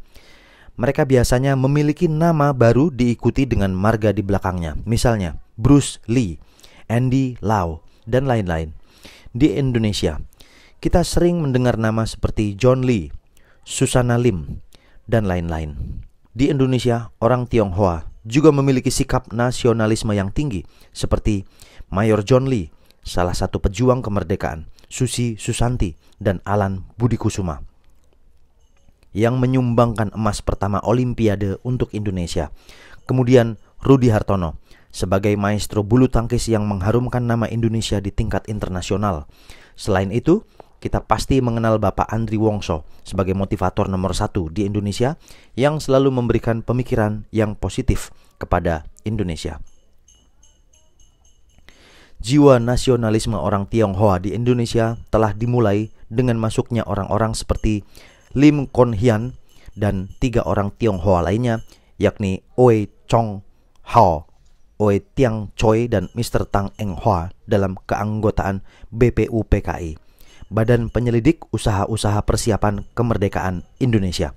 Mereka biasanya memiliki nama baru diikuti dengan marga di belakangnya. Misalnya, Bruce Lee, Andy Lau, dan lain-lain. Di Indonesia, kita sering mendengar nama seperti John Lee, Susana Lim, dan lain-lain. Di Indonesia, orang Tionghoa juga memiliki sikap nasionalisme yang tinggi, seperti Mayor John Lee, salah satu pejuang kemerdekaan. Susi Susanti dan Alan Budi Kusuma yang menyumbangkan emas pertama Olimpiade untuk Indonesia. Kemudian Rudi Hartono sebagai maestro bulu tangkis yang mengharumkan nama Indonesia di tingkat internasional. Selain itu, kita pasti mengenal Bapak Andri Wongso sebagai motivator nomor satu di Indonesia yang selalu memberikan pemikiran yang positif kepada Indonesia jiwa nasionalisme orang Tionghoa di Indonesia telah dimulai dengan masuknya orang-orang seperti Lim Kon Hian dan tiga orang Tionghoa lainnya yakni Oe Chong Hao, Oe Tiang Choi dan Mr. Tang Eng Hwa dalam keanggotaan BPUPKI, Badan Penyelidik Usaha-Usaha Persiapan Kemerdekaan Indonesia.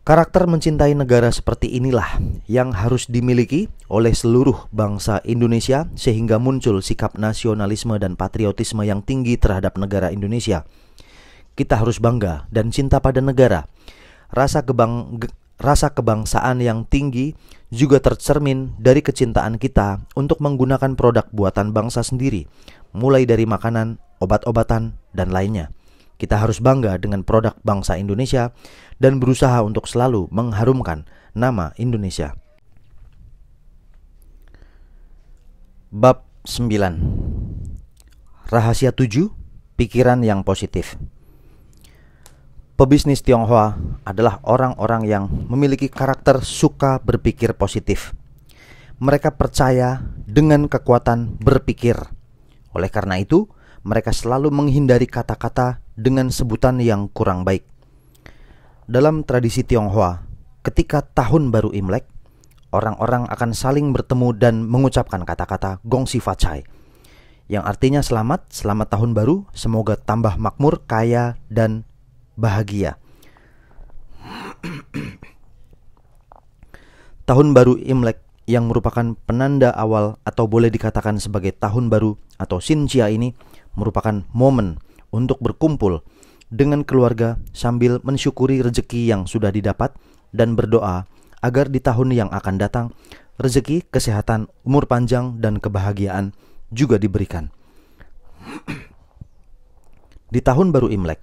Karakter mencintai negara seperti inilah yang harus dimiliki oleh seluruh bangsa Indonesia sehingga muncul sikap nasionalisme dan patriotisme yang tinggi terhadap negara Indonesia. Kita harus bangga dan cinta pada negara. Rasa kebang rasa kebangsaan yang tinggi juga tercermin dari kecintaan kita untuk menggunakan produk buatan bangsa sendiri, mulai dari makanan, obat-obatan, dan lainnya. Kita harus bangga dengan produk bangsa Indonesia dan berusaha untuk selalu mengharumkan nama Indonesia. Bab 9 Rahasia 7 Pikiran yang positif Pebisnis Tionghoa adalah orang-orang yang memiliki karakter suka berpikir positif. Mereka percaya dengan kekuatan berpikir. Oleh karena itu, mereka selalu menghindari kata-kata dengan sebutan yang kurang baik. Dalam tradisi Tionghoa, ketika tahun baru Imlek, orang-orang akan saling bertemu dan mengucapkan kata-kata Gong Si Fa Chai, yang artinya selamat, selamat tahun baru, semoga tambah makmur, kaya, dan bahagia. tahun baru Imlek yang merupakan penanda awal atau boleh dikatakan sebagai tahun baru atau Xinjia ini merupakan momen untuk berkumpul dengan keluarga sambil mensyukuri rezeki yang sudah didapat dan berdoa agar di tahun yang akan datang rezeki, kesehatan, umur panjang dan kebahagiaan juga diberikan. Di tahun baru Imlek,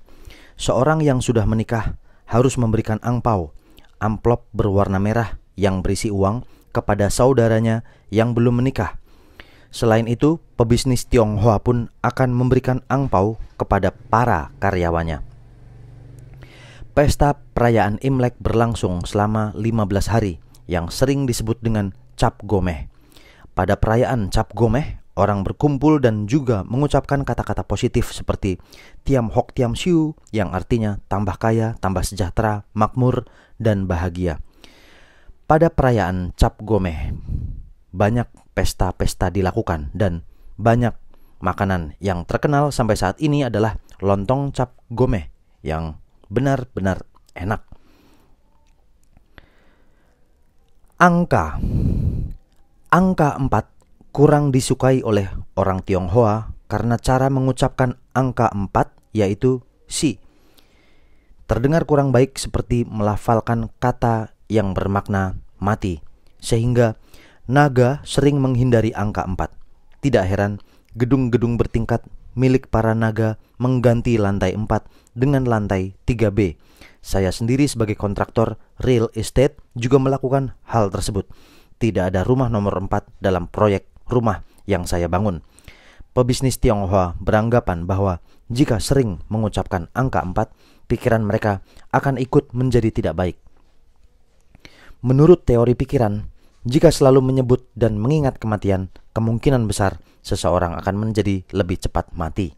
seorang yang sudah menikah harus memberikan angpau, amplop berwarna merah yang berisi uang kepada saudaranya yang belum menikah Selain itu, pebisnis Tionghoa pun akan memberikan angpau kepada para karyawannya. Pesta perayaan Imlek berlangsung selama 15 hari yang sering disebut dengan Cap Gomeh. Pada perayaan Cap Gomeh, orang berkumpul dan juga mengucapkan kata-kata positif seperti Tiam Hok Tiam Siu yang artinya tambah kaya, tambah sejahtera, makmur, dan bahagia. Pada perayaan Cap Gomeh, banyak pesta-pesta dilakukan dan banyak makanan yang terkenal sampai saat ini adalah lontong cap gomeh yang benar-benar enak. Angka Angka 4 kurang disukai oleh orang Tionghoa karena cara mengucapkan angka 4 yaitu si. Terdengar kurang baik seperti melafalkan kata yang bermakna mati sehingga naga sering menghindari angka 4. Tidak heran, gedung-gedung bertingkat milik para naga mengganti lantai 4 dengan lantai 3B. Saya sendiri sebagai kontraktor real estate juga melakukan hal tersebut. Tidak ada rumah nomor 4 dalam proyek rumah yang saya bangun. Pebisnis Tionghoa beranggapan bahwa jika sering mengucapkan angka 4, pikiran mereka akan ikut menjadi tidak baik. Menurut teori pikiran, jika selalu menyebut dan mengingat kematian, kemungkinan besar seseorang akan menjadi lebih cepat mati.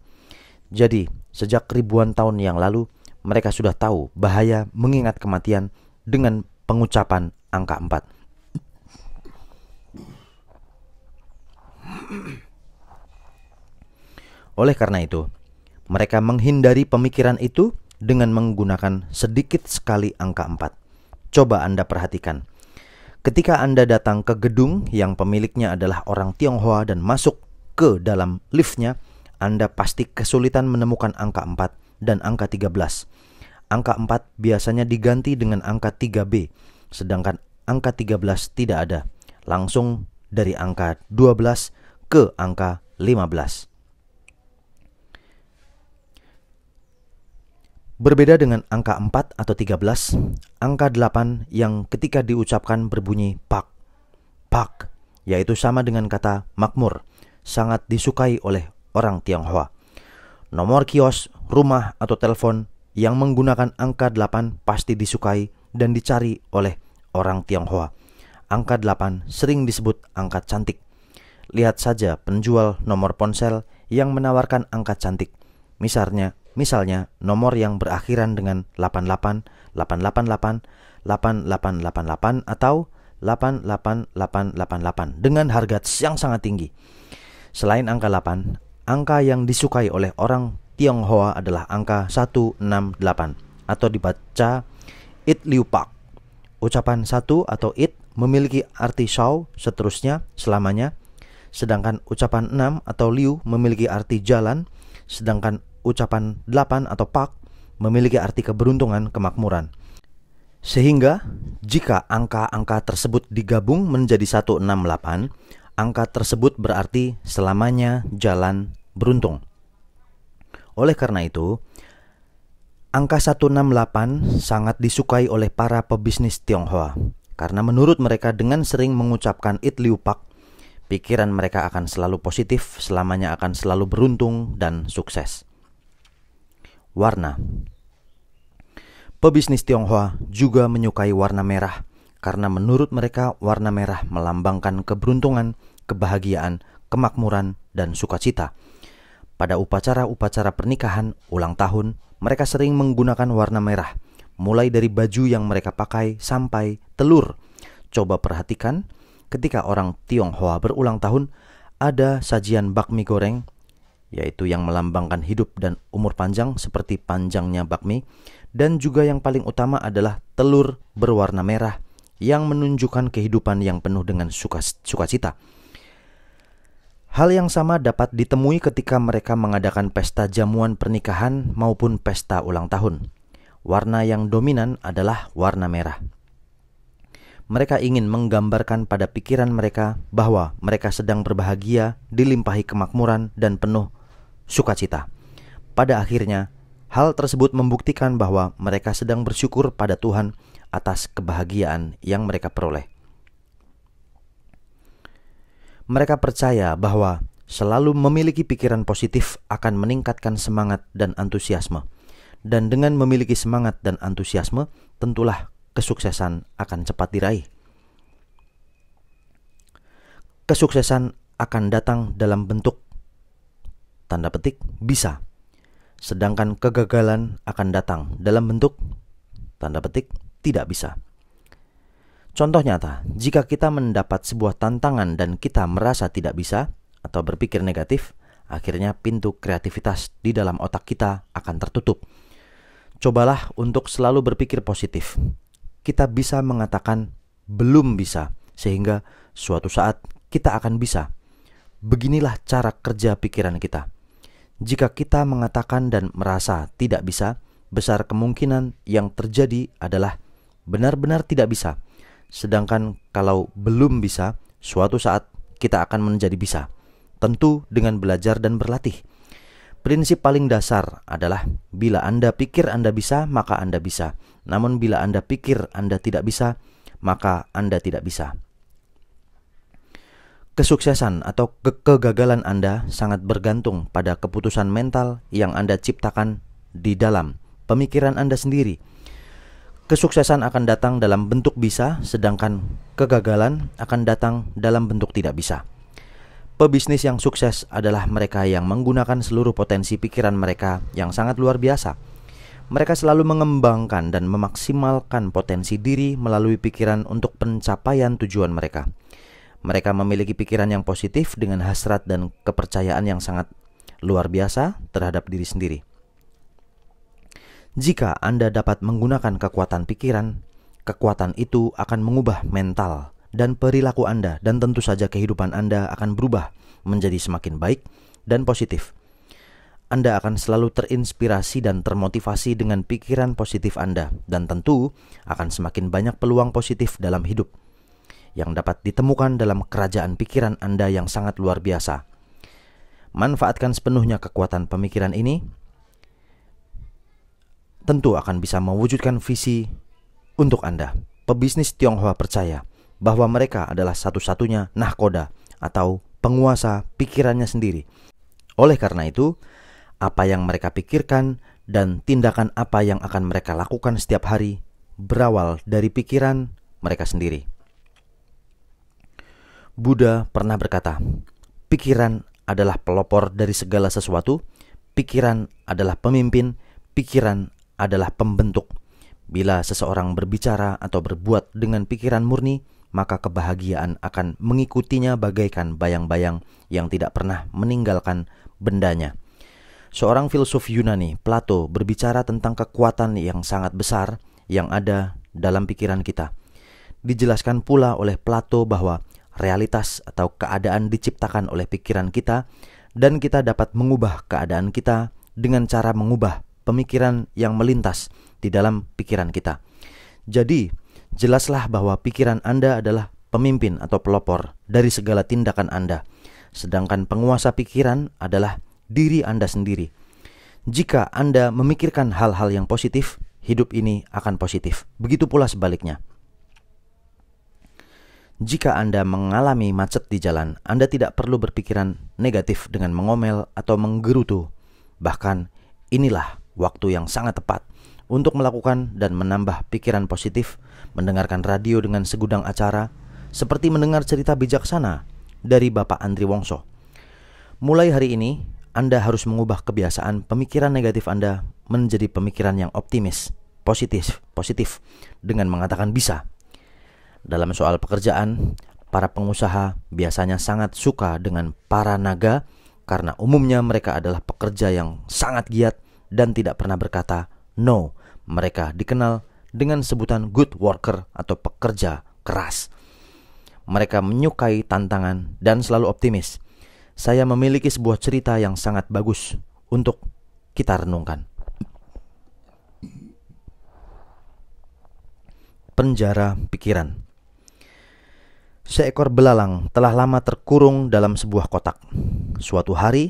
Jadi, sejak ribuan tahun yang lalu, mereka sudah tahu bahaya mengingat kematian dengan pengucapan angka 4. Oleh karena itu, mereka menghindari pemikiran itu dengan menggunakan sedikit sekali angka 4. Coba Anda perhatikan, Ketika Anda datang ke gedung yang pemiliknya adalah orang Tionghoa dan masuk ke dalam liftnya, Anda pasti kesulitan menemukan angka 4 dan angka 13. Angka 4 biasanya diganti dengan angka 3B, sedangkan angka 13 tidak ada. Langsung dari angka 12 ke angka 15. Berbeda dengan angka 4 atau 13, angka 8 yang ketika diucapkan berbunyi pak, pak, yaitu sama dengan kata makmur, sangat disukai oleh orang Tionghoa. Nomor kios, rumah, atau telepon yang menggunakan angka 8 pasti disukai dan dicari oleh orang Tionghoa. Angka 8 sering disebut angka cantik. Lihat saja penjual nomor ponsel yang menawarkan angka cantik. Misalnya Misalnya, nomor yang berakhiran dengan 88, 888, 8888 atau 88888 dengan harga yang sangat tinggi. Selain angka 8, angka yang disukai oleh orang Tionghoa adalah angka 168 atau dibaca it liu pak. Ucapan satu atau it memiliki arti shao seterusnya selamanya, sedangkan ucapan enam atau liu memiliki arti jalan, sedangkan ucapan delapan atau pak memiliki arti keberuntungan, kemakmuran. Sehingga jika angka-angka tersebut digabung menjadi 168, angka tersebut berarti selamanya jalan beruntung. Oleh karena itu, angka 168 sangat disukai oleh para pebisnis Tionghoa karena menurut mereka dengan sering mengucapkan it liu pak, pikiran mereka akan selalu positif, selamanya akan selalu beruntung dan sukses warna. Pebisnis Tionghoa juga menyukai warna merah karena menurut mereka warna merah melambangkan keberuntungan, kebahagiaan, kemakmuran, dan sukacita. Pada upacara-upacara pernikahan, ulang tahun, mereka sering menggunakan warna merah, mulai dari baju yang mereka pakai sampai telur. Coba perhatikan, ketika orang Tionghoa berulang tahun, ada sajian bakmi goreng yaitu yang melambangkan hidup dan umur panjang seperti panjangnya bakmi, dan juga yang paling utama adalah telur berwarna merah yang menunjukkan kehidupan yang penuh dengan sukacita. Hal yang sama dapat ditemui ketika mereka mengadakan pesta jamuan pernikahan maupun pesta ulang tahun. Warna yang dominan adalah warna merah. Mereka ingin menggambarkan pada pikiran mereka bahwa mereka sedang berbahagia, dilimpahi kemakmuran, dan penuh sukacita. Pada akhirnya, hal tersebut membuktikan bahwa mereka sedang bersyukur pada Tuhan atas kebahagiaan yang mereka peroleh. Mereka percaya bahwa selalu memiliki pikiran positif akan meningkatkan semangat dan antusiasme. Dan dengan memiliki semangat dan antusiasme, tentulah kesuksesan akan cepat diraih. Kesuksesan akan datang dalam bentuk tanda petik bisa. Sedangkan kegagalan akan datang dalam bentuk tanda petik tidak bisa. Contoh nyata, jika kita mendapat sebuah tantangan dan kita merasa tidak bisa atau berpikir negatif, akhirnya pintu kreativitas di dalam otak kita akan tertutup. Cobalah untuk selalu berpikir positif. Kita bisa mengatakan belum bisa, sehingga suatu saat kita akan bisa. Beginilah cara kerja pikiran kita. Jika kita mengatakan dan merasa tidak bisa, besar kemungkinan yang terjadi adalah benar-benar tidak bisa. Sedangkan kalau belum bisa, suatu saat kita akan menjadi bisa. Tentu dengan belajar dan berlatih. Prinsip paling dasar adalah bila Anda pikir Anda bisa, maka Anda bisa. Namun bila Anda pikir Anda tidak bisa, maka Anda tidak bisa. Kesuksesan atau ke kegagalan Anda sangat bergantung pada keputusan mental yang Anda ciptakan di dalam pemikiran Anda sendiri. Kesuksesan akan datang dalam bentuk bisa, sedangkan kegagalan akan datang dalam bentuk tidak bisa. Pebisnis yang sukses adalah mereka yang menggunakan seluruh potensi pikiran mereka yang sangat luar biasa. Mereka selalu mengembangkan dan memaksimalkan potensi diri melalui pikiran untuk pencapaian tujuan mereka. Mereka memiliki pikiran yang positif dengan hasrat dan kepercayaan yang sangat luar biasa terhadap diri sendiri. Jika Anda dapat menggunakan kekuatan pikiran, kekuatan itu akan mengubah mental dan perilaku Anda, dan tentu saja kehidupan Anda akan berubah menjadi semakin baik dan positif. Anda akan selalu terinspirasi dan termotivasi dengan pikiran positif Anda, dan tentu akan semakin banyak peluang positif dalam hidup yang dapat ditemukan dalam kerajaan pikiran Anda yang sangat luar biasa. Manfaatkan sepenuhnya kekuatan pemikiran ini, tentu akan bisa mewujudkan visi untuk Anda. Pebisnis Tionghoa percaya bahwa mereka adalah satu-satunya nahkoda atau penguasa pikirannya sendiri. Oleh karena itu, apa yang mereka pikirkan dan tindakan apa yang akan mereka lakukan setiap hari berawal dari pikiran mereka sendiri. Buddha pernah berkata, "Pikiran adalah pelopor dari segala sesuatu, pikiran adalah pemimpin, pikiran adalah pembentuk." Bila seseorang berbicara atau berbuat dengan pikiran murni, maka kebahagiaan akan mengikutinya bagaikan bayang-bayang yang tidak pernah meninggalkan bendanya. Seorang filsuf Yunani, Plato, berbicara tentang kekuatan yang sangat besar yang ada dalam pikiran kita. Dijelaskan pula oleh Plato bahwa realitas atau keadaan diciptakan oleh pikiran kita, dan kita dapat mengubah keadaan kita dengan cara mengubah pemikiran yang melintas di dalam pikiran kita. Jadi, jelaslah bahwa pikiran Anda adalah pemimpin atau pelopor dari segala tindakan Anda, sedangkan penguasa pikiran adalah diri Anda sendiri. Jika Anda memikirkan hal-hal yang positif, hidup ini akan positif. Begitu pula sebaliknya. Jika Anda mengalami macet di jalan, Anda tidak perlu berpikiran negatif dengan mengomel atau menggerutu. Bahkan, inilah waktu yang sangat tepat untuk melakukan dan menambah pikiran positif, mendengarkan radio dengan segudang acara, seperti mendengar cerita bijaksana dari Bapak Andri Wongso. Mulai hari ini, Anda harus mengubah kebiasaan pemikiran negatif Anda menjadi pemikiran yang optimis, positif, positif dengan mengatakan bisa. Dalam soal pekerjaan, para pengusaha biasanya sangat suka dengan para naga karena umumnya mereka adalah pekerja yang sangat giat dan tidak pernah berkata no. Mereka dikenal dengan sebutan good worker atau pekerja keras. Mereka menyukai tantangan dan selalu optimis. Saya memiliki sebuah cerita yang sangat bagus untuk kita renungkan. Penjara pikiran. Seekor belalang telah lama terkurung dalam sebuah kotak. Suatu hari,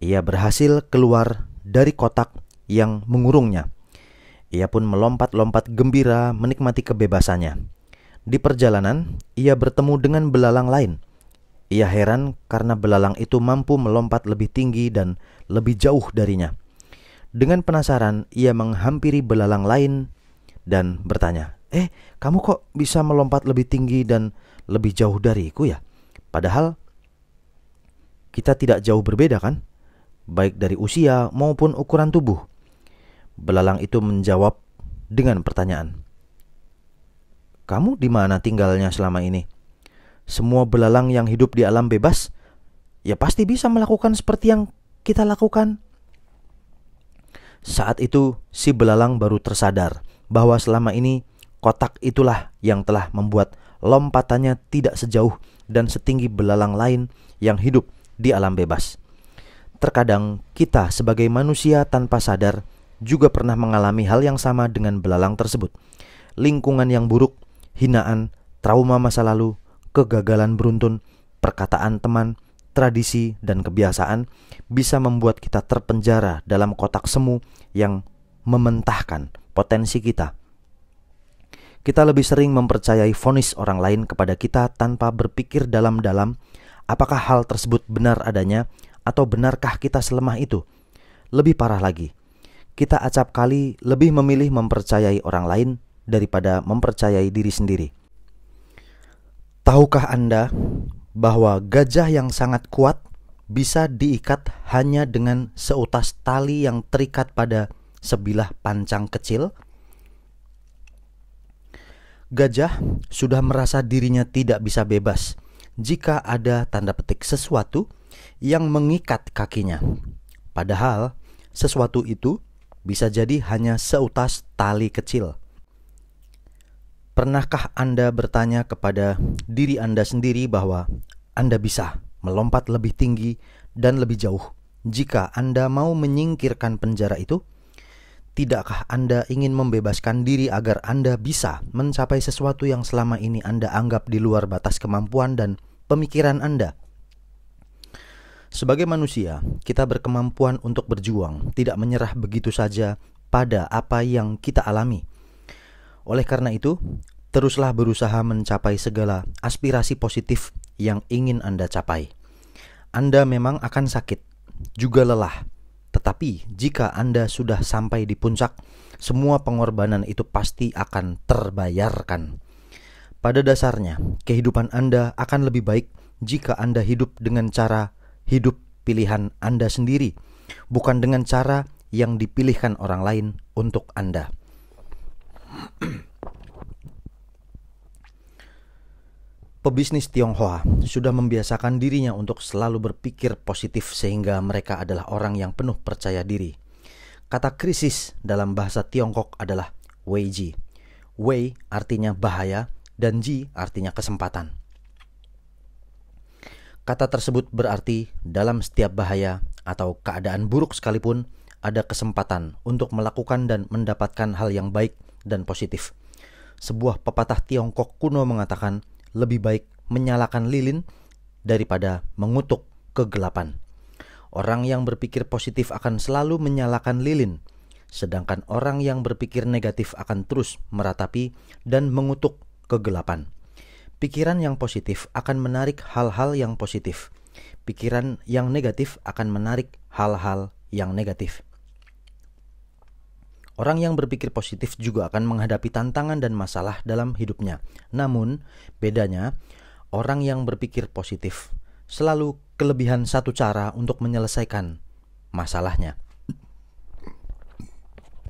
ia berhasil keluar dari kotak yang mengurungnya. Ia pun melompat-lompat gembira menikmati kebebasannya. Di perjalanan, ia bertemu dengan belalang lain. Ia heran karena belalang itu mampu melompat lebih tinggi dan lebih jauh darinya. Dengan penasaran, ia menghampiri belalang lain dan bertanya, "Eh, kamu kok bisa melompat lebih tinggi dan lebih jauh dariku ya? Padahal kita tidak jauh berbeda kan? Baik dari usia maupun ukuran tubuh. Belalang itu menjawab dengan pertanyaan. Kamu di mana tinggalnya selama ini? Semua belalang yang hidup di alam bebas ya pasti bisa melakukan seperti yang kita lakukan. Saat itu si belalang baru tersadar bahwa selama ini kotak itulah yang telah membuat lompatannya tidak sejauh dan setinggi belalang lain yang hidup di alam bebas. Terkadang kita sebagai manusia tanpa sadar juga pernah mengalami hal yang sama dengan belalang tersebut. Lingkungan yang buruk, hinaan, trauma masa lalu, kegagalan beruntun, perkataan teman, tradisi, dan kebiasaan bisa membuat kita terpenjara dalam kotak semu yang mementahkan potensi kita kita lebih sering mempercayai vonis orang lain kepada kita tanpa berpikir dalam-dalam apakah hal tersebut benar adanya atau benarkah kita selemah itu. Lebih parah lagi, kita acap kali lebih memilih mempercayai orang lain daripada mempercayai diri sendiri. Tahukah Anda bahwa gajah yang sangat kuat bisa diikat hanya dengan seutas tali yang terikat pada sebilah pancang kecil? Gajah sudah merasa dirinya tidak bisa bebas jika ada tanda petik sesuatu yang mengikat kakinya. Padahal sesuatu itu bisa jadi hanya seutas tali kecil. Pernahkah Anda bertanya kepada diri Anda sendiri bahwa Anda bisa melompat lebih tinggi dan lebih jauh jika Anda mau menyingkirkan penjara itu? Tidakkah Anda ingin membebaskan diri agar Anda bisa mencapai sesuatu yang selama ini Anda anggap di luar batas kemampuan dan pemikiran Anda? Sebagai manusia, kita berkemampuan untuk berjuang, tidak menyerah begitu saja pada apa yang kita alami. Oleh karena itu, teruslah berusaha mencapai segala aspirasi positif yang ingin Anda capai. Anda memang akan sakit, juga lelah, tapi jika Anda sudah sampai di puncak, semua pengorbanan itu pasti akan terbayarkan. Pada dasarnya, kehidupan Anda akan lebih baik jika Anda hidup dengan cara hidup pilihan Anda sendiri, bukan dengan cara yang dipilihkan orang lain untuk Anda. Pebisnis Tionghoa sudah membiasakan dirinya untuk selalu berpikir positif sehingga mereka adalah orang yang penuh percaya diri. Kata krisis dalam bahasa Tiongkok adalah wei ji. Wei artinya bahaya dan Ji artinya kesempatan. Kata tersebut berarti dalam setiap bahaya atau keadaan buruk sekalipun ada kesempatan untuk melakukan dan mendapatkan hal yang baik dan positif. Sebuah pepatah Tiongkok kuno mengatakan, lebih baik menyalakan lilin daripada mengutuk kegelapan. Orang yang berpikir positif akan selalu menyalakan lilin, sedangkan orang yang berpikir negatif akan terus meratapi dan mengutuk kegelapan. Pikiran yang positif akan menarik hal-hal yang positif. Pikiran yang negatif akan menarik hal-hal yang negatif. Orang yang berpikir positif juga akan menghadapi tantangan dan masalah dalam hidupnya. Namun, bedanya, orang yang berpikir positif selalu kelebihan satu cara untuk menyelesaikan masalahnya.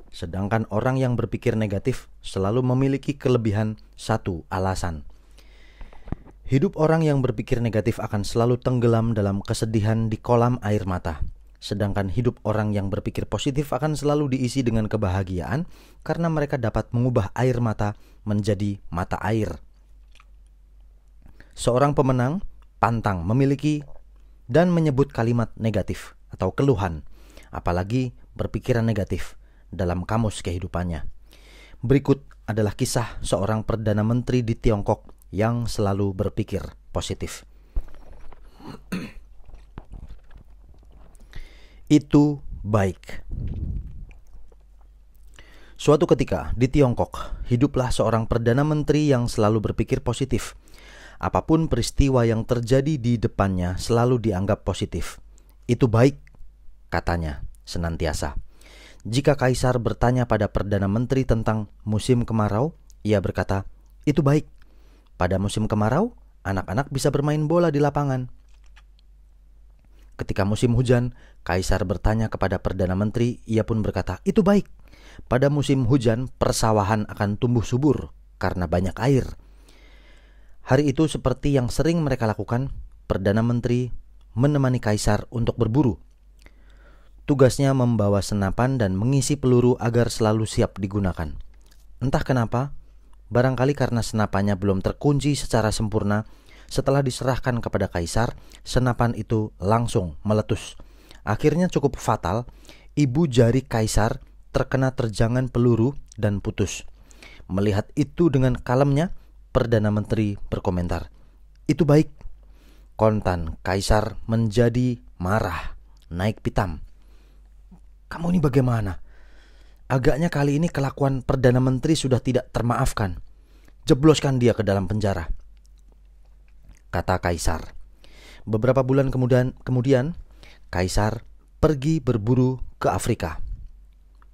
Sedangkan orang yang berpikir negatif selalu memiliki kelebihan satu alasan. Hidup orang yang berpikir negatif akan selalu tenggelam dalam kesedihan di kolam air mata Sedangkan hidup orang yang berpikir positif akan selalu diisi dengan kebahagiaan karena mereka dapat mengubah air mata menjadi mata air. Seorang pemenang pantang memiliki dan menyebut kalimat negatif atau keluhan, apalagi berpikiran negatif dalam kamus kehidupannya. Berikut adalah kisah seorang perdana menteri di Tiongkok yang selalu berpikir positif itu baik. Suatu ketika di Tiongkok, hiduplah seorang perdana menteri yang selalu berpikir positif. Apapun peristiwa yang terjadi di depannya selalu dianggap positif. Itu baik, katanya senantiasa. Jika kaisar bertanya pada perdana menteri tentang musim kemarau, ia berkata, "Itu baik. Pada musim kemarau, anak-anak bisa bermain bola di lapangan. Ketika musim hujan, kaisar bertanya kepada perdana menteri, ia pun berkata, "Itu baik. Pada musim hujan, persawahan akan tumbuh subur karena banyak air." Hari itu seperti yang sering mereka lakukan, perdana menteri menemani kaisar untuk berburu. Tugasnya membawa senapan dan mengisi peluru agar selalu siap digunakan. Entah kenapa, barangkali karena senapannya belum terkunci secara sempurna, setelah diserahkan kepada kaisar, senapan itu langsung meletus. Akhirnya cukup fatal, ibu jari kaisar terkena terjangan peluru dan putus. Melihat itu dengan kalemnya, Perdana Menteri berkomentar, "Itu baik." Kontan kaisar menjadi marah, naik pitam. "Kamu ini bagaimana?" Agaknya kali ini kelakuan Perdana Menteri sudah tidak termaafkan. Jebloskan dia ke dalam penjara kata kaisar. Beberapa bulan kemudian, kemudian kaisar pergi berburu ke Afrika.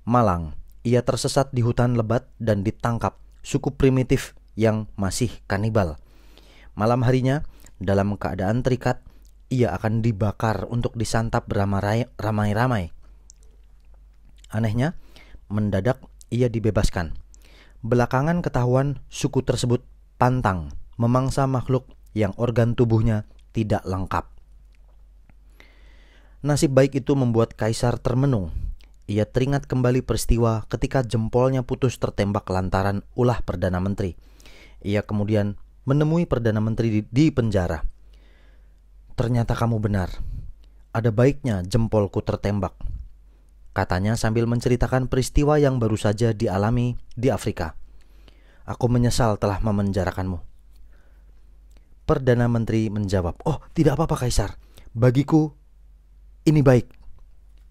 Malang, ia tersesat di hutan lebat dan ditangkap suku primitif yang masih kanibal. Malam harinya, dalam keadaan terikat, ia akan dibakar untuk disantap ramai-ramai. Anehnya, mendadak ia dibebaskan. Belakangan ketahuan suku tersebut pantang memangsa makhluk yang organ tubuhnya tidak lengkap. Nasib baik itu membuat kaisar termenung. Ia teringat kembali peristiwa ketika jempolnya putus tertembak lantaran ulah Perdana Menteri. Ia kemudian menemui Perdana Menteri di, penjara. Ternyata kamu benar. Ada baiknya jempolku tertembak. Katanya sambil menceritakan peristiwa yang baru saja dialami di Afrika. Aku menyesal telah memenjarakanmu. Perdana Menteri menjawab, "Oh, tidak apa-apa Kaisar. Bagiku ini baik."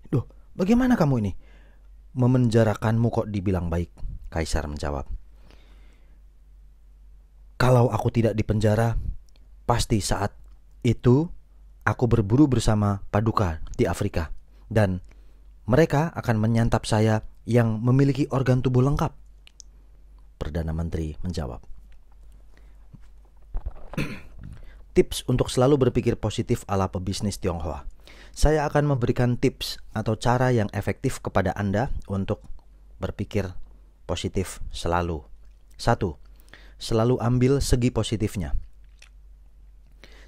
"Duh, bagaimana kamu ini?" "Memenjarakanmu kok dibilang baik?" Kaisar menjawab. "Kalau aku tidak dipenjara, pasti saat itu aku berburu bersama paduka di Afrika dan mereka akan menyantap saya yang memiliki organ tubuh lengkap." Perdana Menteri menjawab tips untuk selalu berpikir positif ala pebisnis Tionghoa. Saya akan memberikan tips atau cara yang efektif kepada Anda untuk berpikir positif selalu. Satu, Selalu ambil segi positifnya.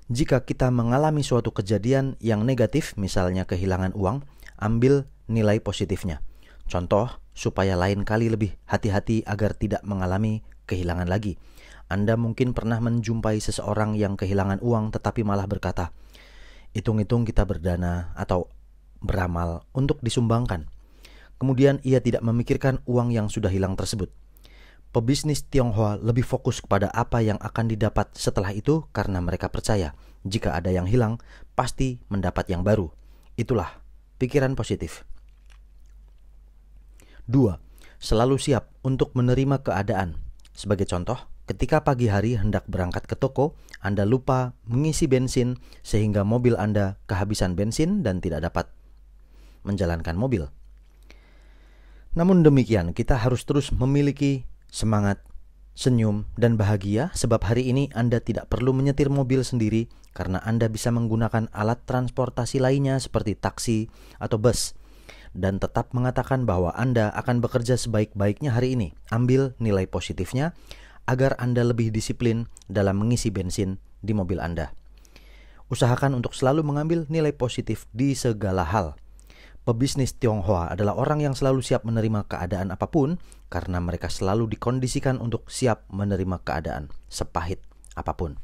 Jika kita mengalami suatu kejadian yang negatif, misalnya kehilangan uang, ambil nilai positifnya. Contoh, supaya lain kali lebih hati-hati agar tidak mengalami kehilangan lagi. Anda mungkin pernah menjumpai seseorang yang kehilangan uang tetapi malah berkata, "Hitung-hitung kita berdana atau beramal untuk disumbangkan." Kemudian ia tidak memikirkan uang yang sudah hilang tersebut. Pebisnis Tionghoa lebih fokus kepada apa yang akan didapat setelah itu karena mereka percaya jika ada yang hilang, pasti mendapat yang baru. Itulah pikiran positif. 2. Selalu siap untuk menerima keadaan. Sebagai contoh, Ketika pagi hari hendak berangkat ke toko, Anda lupa mengisi bensin sehingga mobil Anda kehabisan bensin dan tidak dapat menjalankan mobil. Namun demikian, kita harus terus memiliki semangat, senyum, dan bahagia sebab hari ini Anda tidak perlu menyetir mobil sendiri karena Anda bisa menggunakan alat transportasi lainnya seperti taksi atau bus dan tetap mengatakan bahwa Anda akan bekerja sebaik-baiknya hari ini. Ambil nilai positifnya agar Anda lebih disiplin dalam mengisi bensin di mobil Anda. Usahakan untuk selalu mengambil nilai positif di segala hal. Pebisnis Tionghoa adalah orang yang selalu siap menerima keadaan apapun karena mereka selalu dikondisikan untuk siap menerima keadaan sepahit apapun.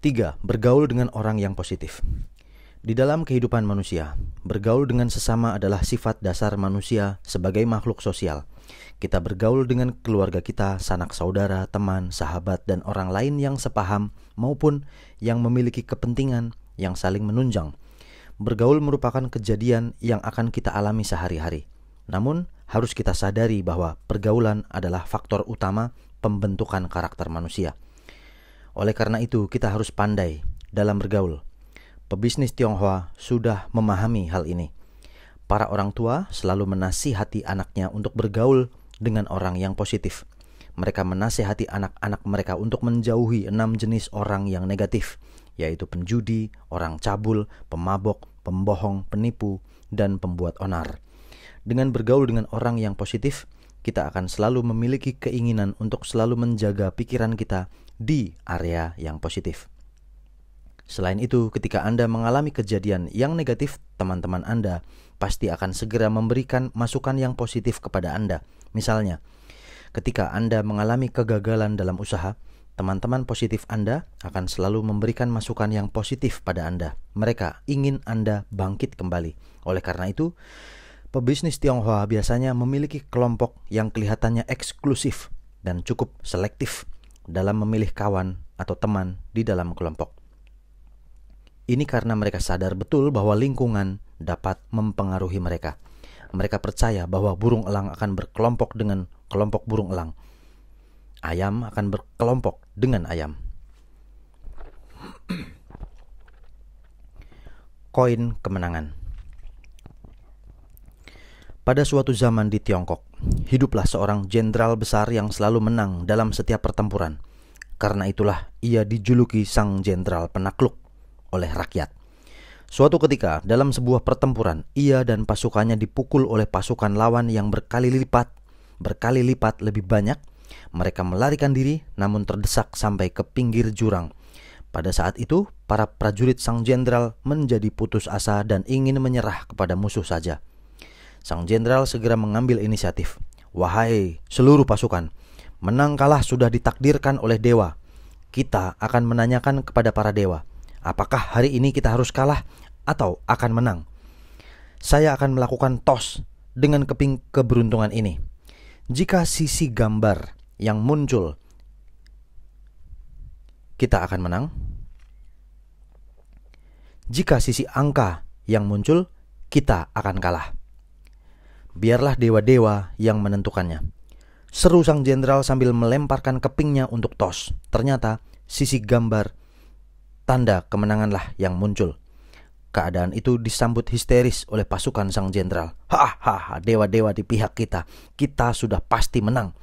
3. Bergaul dengan orang yang positif. Di dalam kehidupan manusia, bergaul dengan sesama adalah sifat dasar manusia sebagai makhluk sosial. Kita bergaul dengan keluarga kita, sanak saudara, teman, sahabat, dan orang lain yang sepaham maupun yang memiliki kepentingan yang saling menunjang. Bergaul merupakan kejadian yang akan kita alami sehari-hari. Namun, harus kita sadari bahwa pergaulan adalah faktor utama pembentukan karakter manusia. Oleh karena itu, kita harus pandai dalam bergaul. Pebisnis Tionghoa sudah memahami hal ini. Para orang tua selalu menasihati anaknya untuk bergaul dengan orang yang positif. Mereka menasehati anak-anak mereka untuk menjauhi enam jenis orang yang negatif, yaitu penjudi, orang cabul, pemabok, pembohong, penipu, dan pembuat onar. Dengan bergaul dengan orang yang positif, kita akan selalu memiliki keinginan untuk selalu menjaga pikiran kita di area yang positif. Selain itu, ketika Anda mengalami kejadian yang negatif, teman-teman Anda pasti akan segera memberikan masukan yang positif kepada Anda Misalnya, ketika Anda mengalami kegagalan dalam usaha, teman-teman positif Anda akan selalu memberikan masukan yang positif pada Anda. Mereka ingin Anda bangkit kembali. Oleh karena itu, pebisnis Tionghoa biasanya memiliki kelompok yang kelihatannya eksklusif dan cukup selektif dalam memilih kawan atau teman di dalam kelompok. Ini karena mereka sadar betul bahwa lingkungan dapat mempengaruhi mereka. Mereka percaya bahwa burung elang akan berkelompok dengan kelompok burung elang. Ayam akan berkelompok dengan ayam. Koin kemenangan. Pada suatu zaman di Tiongkok, hiduplah seorang jenderal besar yang selalu menang dalam setiap pertempuran. Karena itulah ia dijuluki sang jenderal penakluk oleh rakyat. Suatu ketika, dalam sebuah pertempuran, ia dan pasukannya dipukul oleh pasukan lawan yang berkali lipat, berkali lipat lebih banyak. Mereka melarikan diri, namun terdesak sampai ke pinggir jurang. Pada saat itu, para prajurit sang jenderal menjadi putus asa dan ingin menyerah kepada musuh saja. Sang jenderal segera mengambil inisiatif. "Wahai seluruh pasukan, menang kalah sudah ditakdirkan oleh dewa. Kita akan menanyakan kepada para dewa." Apakah hari ini kita harus kalah atau akan menang? Saya akan melakukan tos dengan keping keberuntungan ini. Jika sisi gambar yang muncul kita akan menang. Jika sisi angka yang muncul, kita akan kalah. Biarlah dewa-dewa yang menentukannya. Seru sang jenderal sambil melemparkan kepingnya untuk tos. Ternyata sisi gambar tanda kemenanganlah yang muncul. Keadaan itu disambut histeris oleh pasukan sang jenderal. Hahaha, dewa-dewa di pihak kita. Kita sudah pasti menang.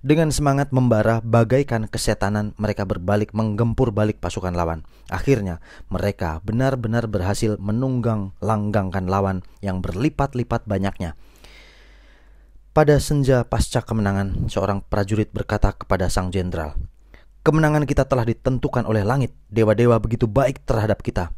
Dengan semangat membara bagaikan kesetanan mereka berbalik menggempur balik pasukan lawan. Akhirnya mereka benar-benar berhasil menunggang langgangkan lawan yang berlipat-lipat banyaknya. Pada senja pasca kemenangan, seorang prajurit berkata kepada sang jenderal, Kemenangan kita telah ditentukan oleh langit. Dewa-dewa begitu baik terhadap kita.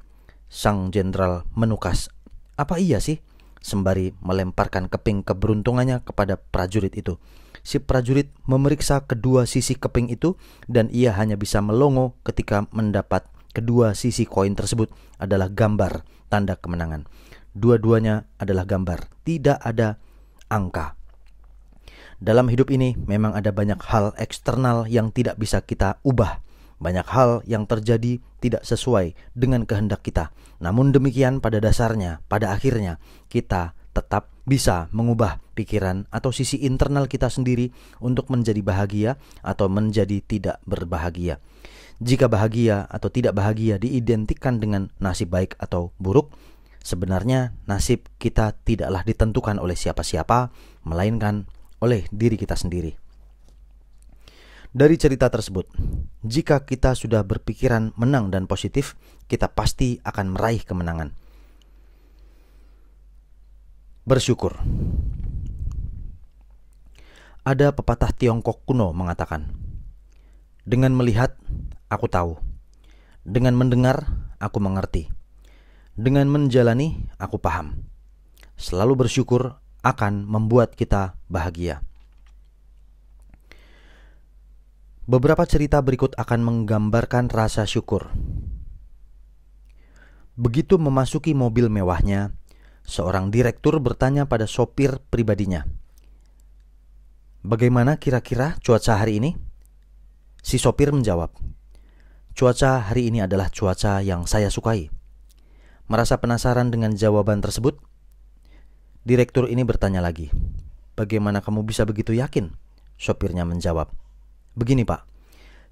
Sang jenderal menukas. Apa iya sih? Sembari melemparkan keping keberuntungannya kepada prajurit itu. Si prajurit memeriksa kedua sisi keping itu dan ia hanya bisa melongo ketika mendapat kedua sisi koin tersebut adalah gambar tanda kemenangan. Dua-duanya adalah gambar, tidak ada angka. Dalam hidup ini memang ada banyak hal eksternal yang tidak bisa kita ubah. Banyak hal yang terjadi tidak sesuai dengan kehendak kita. Namun demikian pada dasarnya, pada akhirnya kita tetap bisa mengubah pikiran atau sisi internal kita sendiri untuk menjadi bahagia atau menjadi tidak berbahagia. Jika bahagia atau tidak bahagia diidentikan dengan nasib baik atau buruk, sebenarnya nasib kita tidaklah ditentukan oleh siapa-siapa, melainkan oleh diri kita sendiri. Dari cerita tersebut, jika kita sudah berpikiran menang dan positif, kita pasti akan meraih kemenangan. Bersyukur. Ada pepatah Tiongkok kuno mengatakan, "Dengan melihat, aku tahu. Dengan mendengar, aku mengerti. Dengan menjalani, aku paham. Selalu bersyukur akan membuat kita bahagia. Beberapa cerita berikut akan menggambarkan rasa syukur. Begitu memasuki mobil mewahnya, seorang direktur bertanya pada sopir pribadinya, "Bagaimana kira-kira cuaca hari ini?" Si sopir menjawab, "Cuaca hari ini adalah cuaca yang saya sukai." Merasa penasaran dengan jawaban tersebut, Direktur ini bertanya lagi. Bagaimana kamu bisa begitu yakin? Sopirnya menjawab. Begini pak,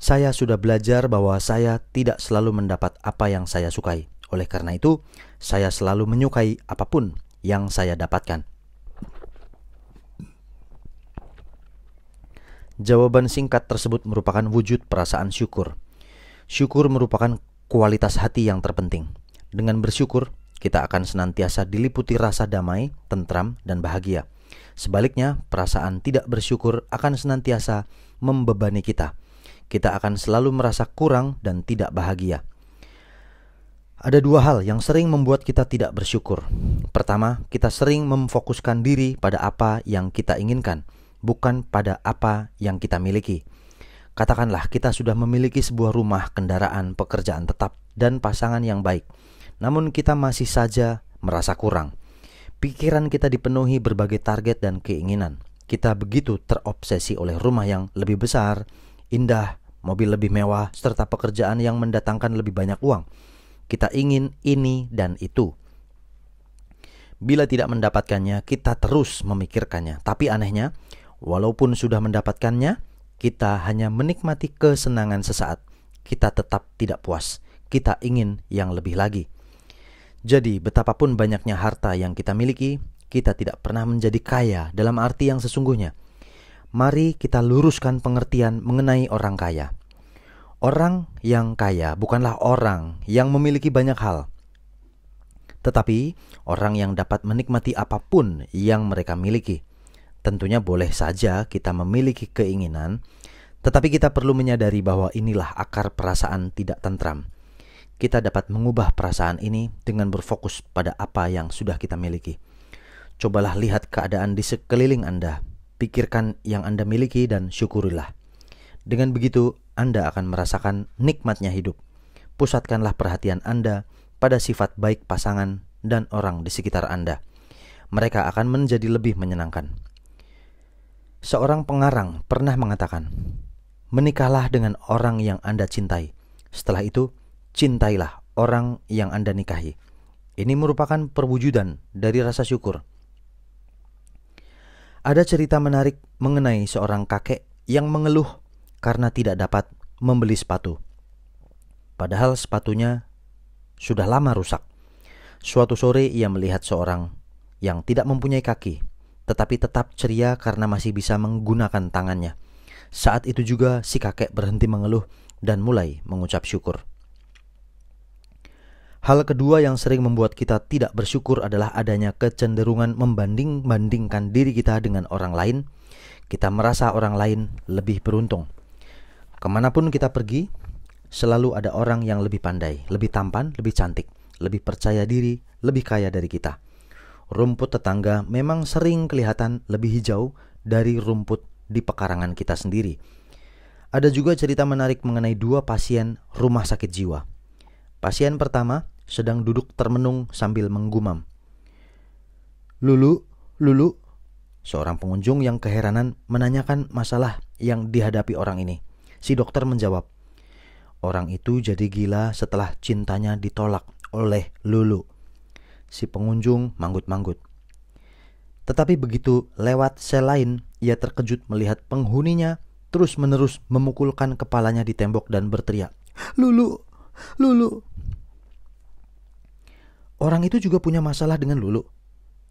saya sudah belajar bahwa saya tidak selalu mendapat apa yang saya sukai. Oleh karena itu, saya selalu menyukai apapun yang saya dapatkan. Jawaban singkat tersebut merupakan wujud perasaan syukur. Syukur merupakan kualitas hati yang terpenting. Dengan bersyukur, kita akan senantiasa diliputi rasa damai, tentram, dan bahagia. Sebaliknya, perasaan tidak bersyukur akan senantiasa membebani kita. Kita akan selalu merasa kurang dan tidak bahagia. Ada dua hal yang sering membuat kita tidak bersyukur. Pertama, kita sering memfokuskan diri pada apa yang kita inginkan, bukan pada apa yang kita miliki. Katakanlah, kita sudah memiliki sebuah rumah, kendaraan, pekerjaan tetap, dan pasangan yang baik namun kita masih saja merasa kurang. Pikiran kita dipenuhi berbagai target dan keinginan. Kita begitu terobsesi oleh rumah yang lebih besar, indah, mobil lebih mewah, serta pekerjaan yang mendatangkan lebih banyak uang. Kita ingin ini dan itu. Bila tidak mendapatkannya, kita terus memikirkannya. Tapi anehnya, walaupun sudah mendapatkannya, kita hanya menikmati kesenangan sesaat. Kita tetap tidak puas. Kita ingin yang lebih lagi. Jadi, betapapun banyaknya harta yang kita miliki, kita tidak pernah menjadi kaya dalam arti yang sesungguhnya. Mari kita luruskan pengertian mengenai orang kaya. Orang yang kaya bukanlah orang yang memiliki banyak hal, tetapi orang yang dapat menikmati apapun yang mereka miliki. Tentunya, boleh saja kita memiliki keinginan, tetapi kita perlu menyadari bahwa inilah akar perasaan tidak tentram kita dapat mengubah perasaan ini dengan berfokus pada apa yang sudah kita miliki. Cobalah lihat keadaan di sekeliling Anda, pikirkan yang Anda miliki, dan syukurilah. Dengan begitu, Anda akan merasakan nikmatnya hidup. Pusatkanlah perhatian Anda pada sifat baik pasangan dan orang di sekitar Anda. Mereka akan menjadi lebih menyenangkan. Seorang pengarang pernah mengatakan, "Menikahlah dengan orang yang Anda cintai. Setelah itu, cintailah orang yang Anda nikahi. Ini merupakan perwujudan dari rasa syukur. Ada cerita menarik mengenai seorang kakek yang mengeluh karena tidak dapat membeli sepatu. Padahal sepatunya sudah lama rusak. Suatu sore ia melihat seorang yang tidak mempunyai kaki, tetapi tetap ceria karena masih bisa menggunakan tangannya. Saat itu juga si kakek berhenti mengeluh dan mulai mengucap syukur. Hal kedua yang sering membuat kita tidak bersyukur adalah adanya kecenderungan membanding-bandingkan diri kita dengan orang lain. Kita merasa orang lain lebih beruntung. Kemanapun kita pergi, selalu ada orang yang lebih pandai, lebih tampan, lebih cantik, lebih percaya diri, lebih kaya dari kita. Rumput tetangga memang sering kelihatan lebih hijau dari rumput di pekarangan kita sendiri. Ada juga cerita menarik mengenai dua pasien rumah sakit jiwa. Pasien pertama sedang duduk termenung sambil menggumam. Lulu, Lulu, seorang pengunjung yang keheranan menanyakan masalah yang dihadapi orang ini. Si dokter menjawab, orang itu jadi gila setelah cintanya ditolak oleh Lulu. Si pengunjung manggut-manggut. Tetapi begitu lewat sel lain, ia terkejut melihat penghuninya terus-menerus memukulkan kepalanya di tembok dan berteriak, "Lulu, Lulu, Orang itu juga punya masalah dengan Lulu?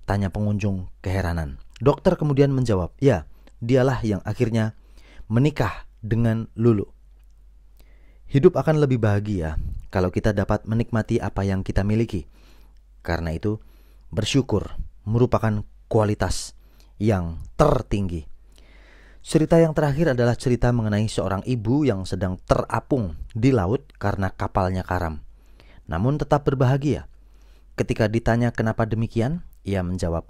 Tanya pengunjung keheranan. Dokter kemudian menjawab, ya, dialah yang akhirnya menikah dengan Lulu. Hidup akan lebih bahagia kalau kita dapat menikmati apa yang kita miliki. Karena itu, bersyukur merupakan kualitas yang tertinggi. Cerita yang terakhir adalah cerita mengenai seorang ibu yang sedang terapung di laut karena kapalnya karam, namun tetap berbahagia Ketika ditanya kenapa demikian, ia menjawab,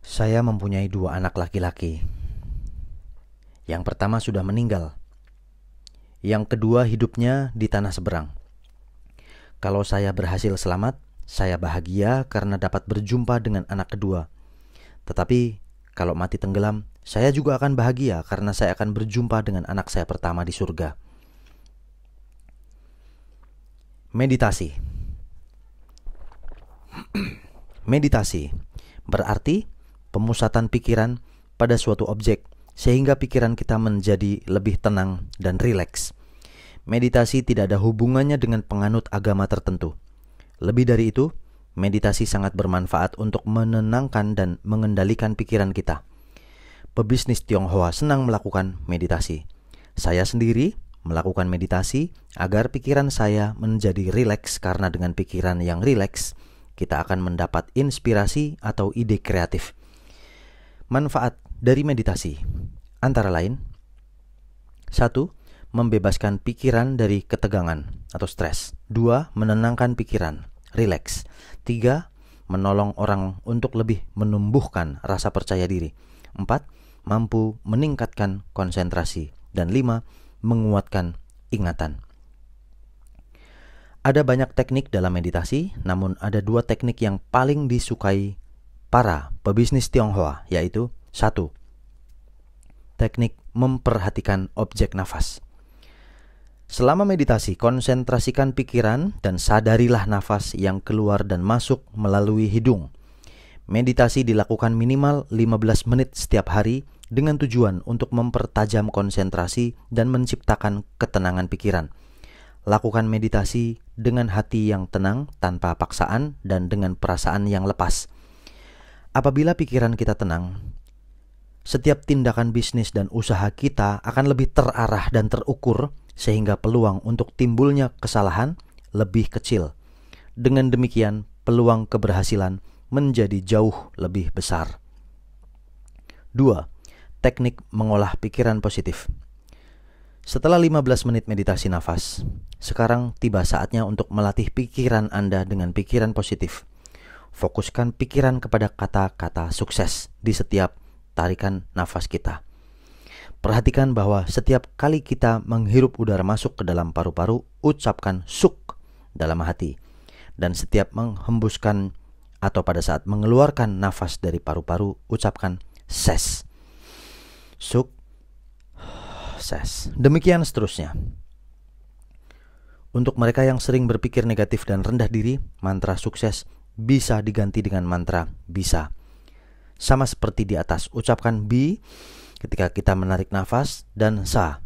"Saya mempunyai dua anak laki-laki. Yang pertama sudah meninggal, yang kedua hidupnya di tanah seberang. Kalau saya berhasil selamat, saya bahagia karena dapat berjumpa dengan anak kedua. Tetapi kalau mati tenggelam, saya juga akan bahagia karena saya akan berjumpa dengan anak saya pertama di surga." Meditasi Meditasi berarti pemusatan pikiran pada suatu objek sehingga pikiran kita menjadi lebih tenang dan rileks. Meditasi tidak ada hubungannya dengan penganut agama tertentu. Lebih dari itu, meditasi sangat bermanfaat untuk menenangkan dan mengendalikan pikiran kita. Pebisnis Tionghoa senang melakukan meditasi. Saya sendiri melakukan meditasi agar pikiran saya menjadi rileks karena dengan pikiran yang rileks, kita akan mendapat inspirasi atau ide kreatif. Manfaat dari meditasi antara lain satu, Membebaskan pikiran dari ketegangan atau stres dua, Menenangkan pikiran, relax; tiga, Menolong orang untuk lebih menumbuhkan rasa percaya diri empat, Mampu meningkatkan konsentrasi dan lima, Menguatkan ingatan ada banyak teknik dalam meditasi, namun ada dua teknik yang paling disukai para pebisnis Tionghoa, yaitu satu, teknik memperhatikan objek nafas. Selama meditasi, konsentrasikan pikiran dan sadarilah nafas yang keluar dan masuk melalui hidung. Meditasi dilakukan minimal 15 menit setiap hari dengan tujuan untuk mempertajam konsentrasi dan menciptakan ketenangan pikiran lakukan meditasi dengan hati yang tenang tanpa paksaan dan dengan perasaan yang lepas. Apabila pikiran kita tenang, setiap tindakan bisnis dan usaha kita akan lebih terarah dan terukur sehingga peluang untuk timbulnya kesalahan lebih kecil. Dengan demikian, peluang keberhasilan menjadi jauh lebih besar. 2. Teknik mengolah pikiran positif. Setelah 15 menit meditasi nafas, sekarang tiba saatnya untuk melatih pikiran Anda dengan pikiran positif. Fokuskan pikiran kepada kata-kata sukses di setiap tarikan nafas kita. Perhatikan bahwa setiap kali kita menghirup udara masuk ke dalam paru-paru, ucapkan suk dalam hati. Dan setiap menghembuskan atau pada saat mengeluarkan nafas dari paru-paru, ucapkan ses. Suk proses. Demikian seterusnya. Untuk mereka yang sering berpikir negatif dan rendah diri, mantra sukses bisa diganti dengan mantra bisa. Sama seperti di atas, ucapkan bi ketika kita menarik nafas dan sa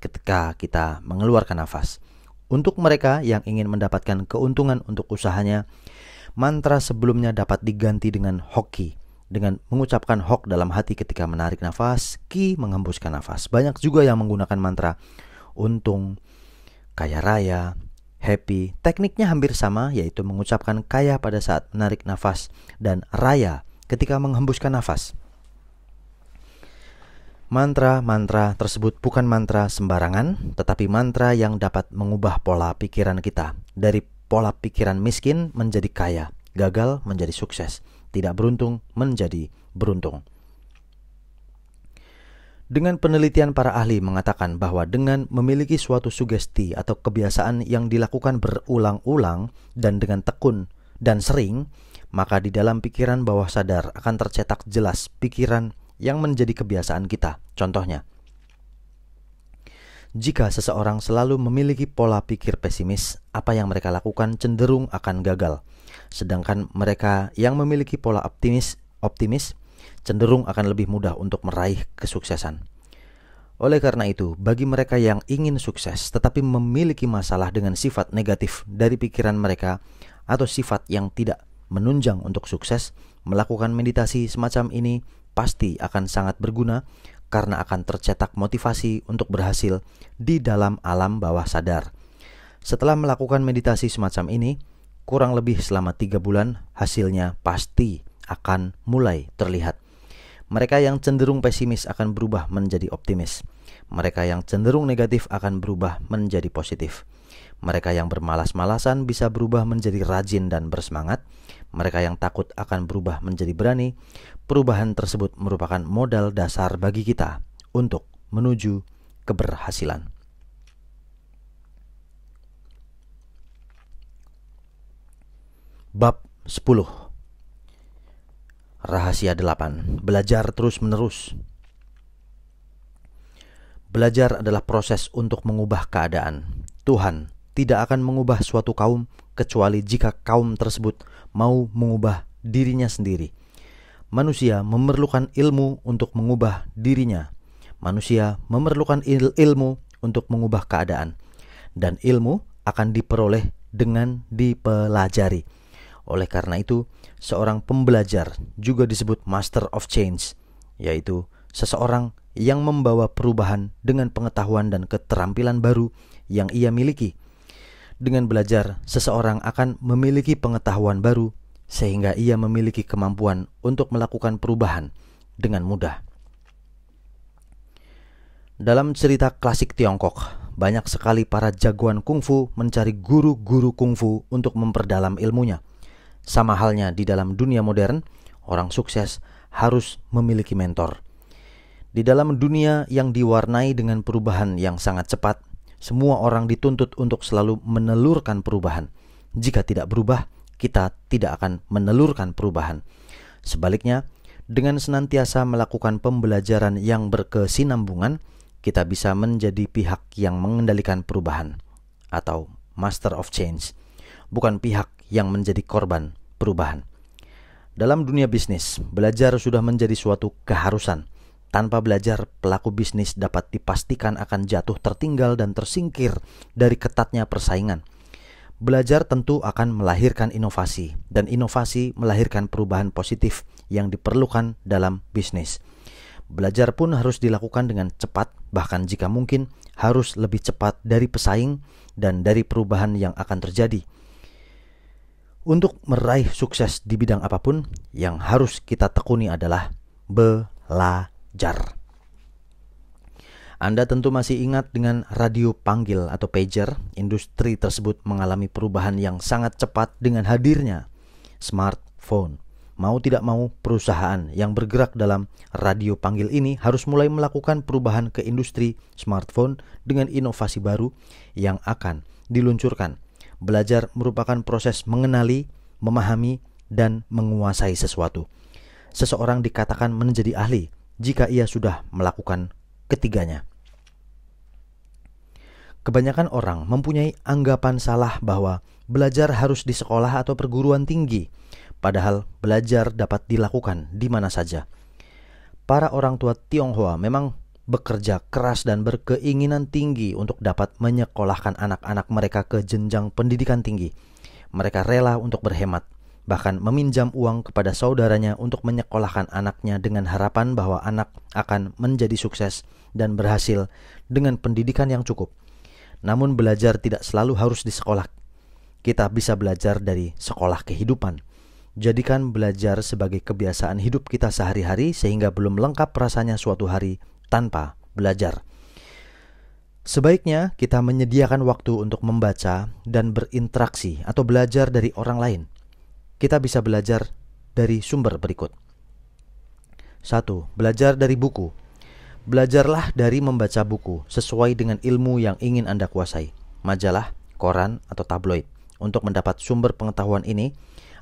ketika kita mengeluarkan nafas. Untuk mereka yang ingin mendapatkan keuntungan untuk usahanya, mantra sebelumnya dapat diganti dengan hoki dengan mengucapkan hok dalam hati ketika menarik nafas, ki menghembuskan nafas. Banyak juga yang menggunakan mantra untung, kaya raya, happy. Tekniknya hampir sama yaitu mengucapkan kaya pada saat menarik nafas dan raya ketika menghembuskan nafas. Mantra-mantra tersebut bukan mantra sembarangan, tetapi mantra yang dapat mengubah pola pikiran kita dari pola pikiran miskin menjadi kaya, gagal menjadi sukses tidak beruntung menjadi beruntung. Dengan penelitian para ahli mengatakan bahwa dengan memiliki suatu sugesti atau kebiasaan yang dilakukan berulang-ulang dan dengan tekun dan sering, maka di dalam pikiran bawah sadar akan tercetak jelas pikiran yang menjadi kebiasaan kita. Contohnya, jika seseorang selalu memiliki pola pikir pesimis, apa yang mereka lakukan cenderung akan gagal sedangkan mereka yang memiliki pola optimis optimis cenderung akan lebih mudah untuk meraih kesuksesan. Oleh karena itu, bagi mereka yang ingin sukses tetapi memiliki masalah dengan sifat negatif dari pikiran mereka atau sifat yang tidak menunjang untuk sukses, melakukan meditasi semacam ini pasti akan sangat berguna karena akan tercetak motivasi untuk berhasil di dalam alam bawah sadar. Setelah melakukan meditasi semacam ini, kurang lebih selama tiga bulan hasilnya pasti akan mulai terlihat. Mereka yang cenderung pesimis akan berubah menjadi optimis. Mereka yang cenderung negatif akan berubah menjadi positif. Mereka yang bermalas-malasan bisa berubah menjadi rajin dan bersemangat. Mereka yang takut akan berubah menjadi berani. Perubahan tersebut merupakan modal dasar bagi kita untuk menuju keberhasilan. Bab 10 Rahasia 8 Belajar terus-menerus Belajar adalah proses untuk mengubah keadaan. Tuhan tidak akan mengubah suatu kaum kecuali jika kaum tersebut mau mengubah dirinya sendiri. Manusia memerlukan ilmu untuk mengubah dirinya. Manusia memerlukan il ilmu untuk mengubah keadaan. Dan ilmu akan diperoleh dengan dipelajari. Oleh karena itu, seorang pembelajar juga disebut master of change, yaitu seseorang yang membawa perubahan dengan pengetahuan dan keterampilan baru yang ia miliki. Dengan belajar, seseorang akan memiliki pengetahuan baru sehingga ia memiliki kemampuan untuk melakukan perubahan dengan mudah. Dalam cerita klasik Tiongkok, banyak sekali para jagoan kungfu mencari guru-guru kungfu untuk memperdalam ilmunya. Sama halnya di dalam dunia modern, orang sukses harus memiliki mentor. Di dalam dunia yang diwarnai dengan perubahan yang sangat cepat, semua orang dituntut untuk selalu menelurkan perubahan. Jika tidak berubah, kita tidak akan menelurkan perubahan. Sebaliknya, dengan senantiasa melakukan pembelajaran yang berkesinambungan, kita bisa menjadi pihak yang mengendalikan perubahan atau master of change, bukan pihak yang menjadi korban perubahan. Dalam dunia bisnis, belajar sudah menjadi suatu keharusan. Tanpa belajar, pelaku bisnis dapat dipastikan akan jatuh tertinggal dan tersingkir dari ketatnya persaingan. Belajar tentu akan melahirkan inovasi, dan inovasi melahirkan perubahan positif yang diperlukan dalam bisnis. Belajar pun harus dilakukan dengan cepat, bahkan jika mungkin harus lebih cepat dari pesaing dan dari perubahan yang akan terjadi. Untuk meraih sukses di bidang apapun, yang harus kita tekuni adalah belajar. Anda tentu masih ingat dengan radio panggil atau pager, industri tersebut mengalami perubahan yang sangat cepat dengan hadirnya smartphone. Mau tidak mau, perusahaan yang bergerak dalam radio panggil ini harus mulai melakukan perubahan ke industri smartphone dengan inovasi baru yang akan diluncurkan Belajar merupakan proses mengenali, memahami, dan menguasai sesuatu. Seseorang dikatakan menjadi ahli jika ia sudah melakukan ketiganya. Kebanyakan orang mempunyai anggapan salah bahwa belajar harus di sekolah atau perguruan tinggi, padahal belajar dapat dilakukan di mana saja. Para orang tua Tionghoa memang bekerja keras dan berkeinginan tinggi untuk dapat menyekolahkan anak-anak mereka ke jenjang pendidikan tinggi. Mereka rela untuk berhemat, bahkan meminjam uang kepada saudaranya untuk menyekolahkan anaknya dengan harapan bahwa anak akan menjadi sukses dan berhasil dengan pendidikan yang cukup. Namun belajar tidak selalu harus di sekolah. Kita bisa belajar dari sekolah kehidupan. Jadikan belajar sebagai kebiasaan hidup kita sehari-hari sehingga belum lengkap rasanya suatu hari tanpa belajar. Sebaiknya kita menyediakan waktu untuk membaca dan berinteraksi atau belajar dari orang lain. Kita bisa belajar dari sumber berikut. 1. Belajar dari buku. Belajarlah dari membaca buku sesuai dengan ilmu yang ingin Anda kuasai. Majalah, koran, atau tabloid. Untuk mendapat sumber pengetahuan ini,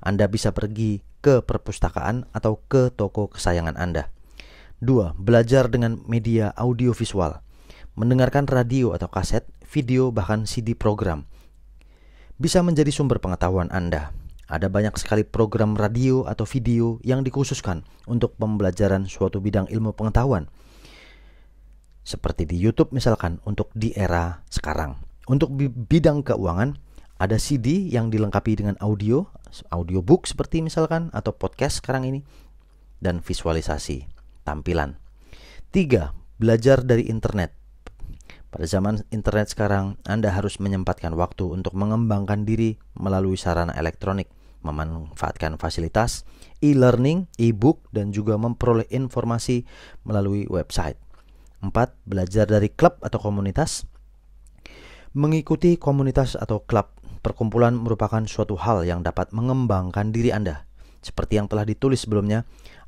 Anda bisa pergi ke perpustakaan atau ke toko kesayangan Anda. 2. Belajar dengan media audiovisual. Mendengarkan radio atau kaset, video, bahkan CD program. Bisa menjadi sumber pengetahuan Anda. Ada banyak sekali program radio atau video yang dikhususkan untuk pembelajaran suatu bidang ilmu pengetahuan. Seperti di YouTube misalkan untuk di era sekarang. Untuk bidang keuangan, ada CD yang dilengkapi dengan audio, audiobook seperti misalkan atau podcast sekarang ini dan visualisasi tampilan. Tiga, belajar dari internet. Pada zaman internet sekarang, Anda harus menyempatkan waktu untuk mengembangkan diri melalui sarana elektronik, memanfaatkan fasilitas e-learning, e-book, dan juga memperoleh informasi melalui website. Empat, Belajar dari klub atau komunitas. Mengikuti komunitas atau klub perkumpulan merupakan suatu hal yang dapat mengembangkan diri Anda. Seperti yang telah ditulis sebelumnya,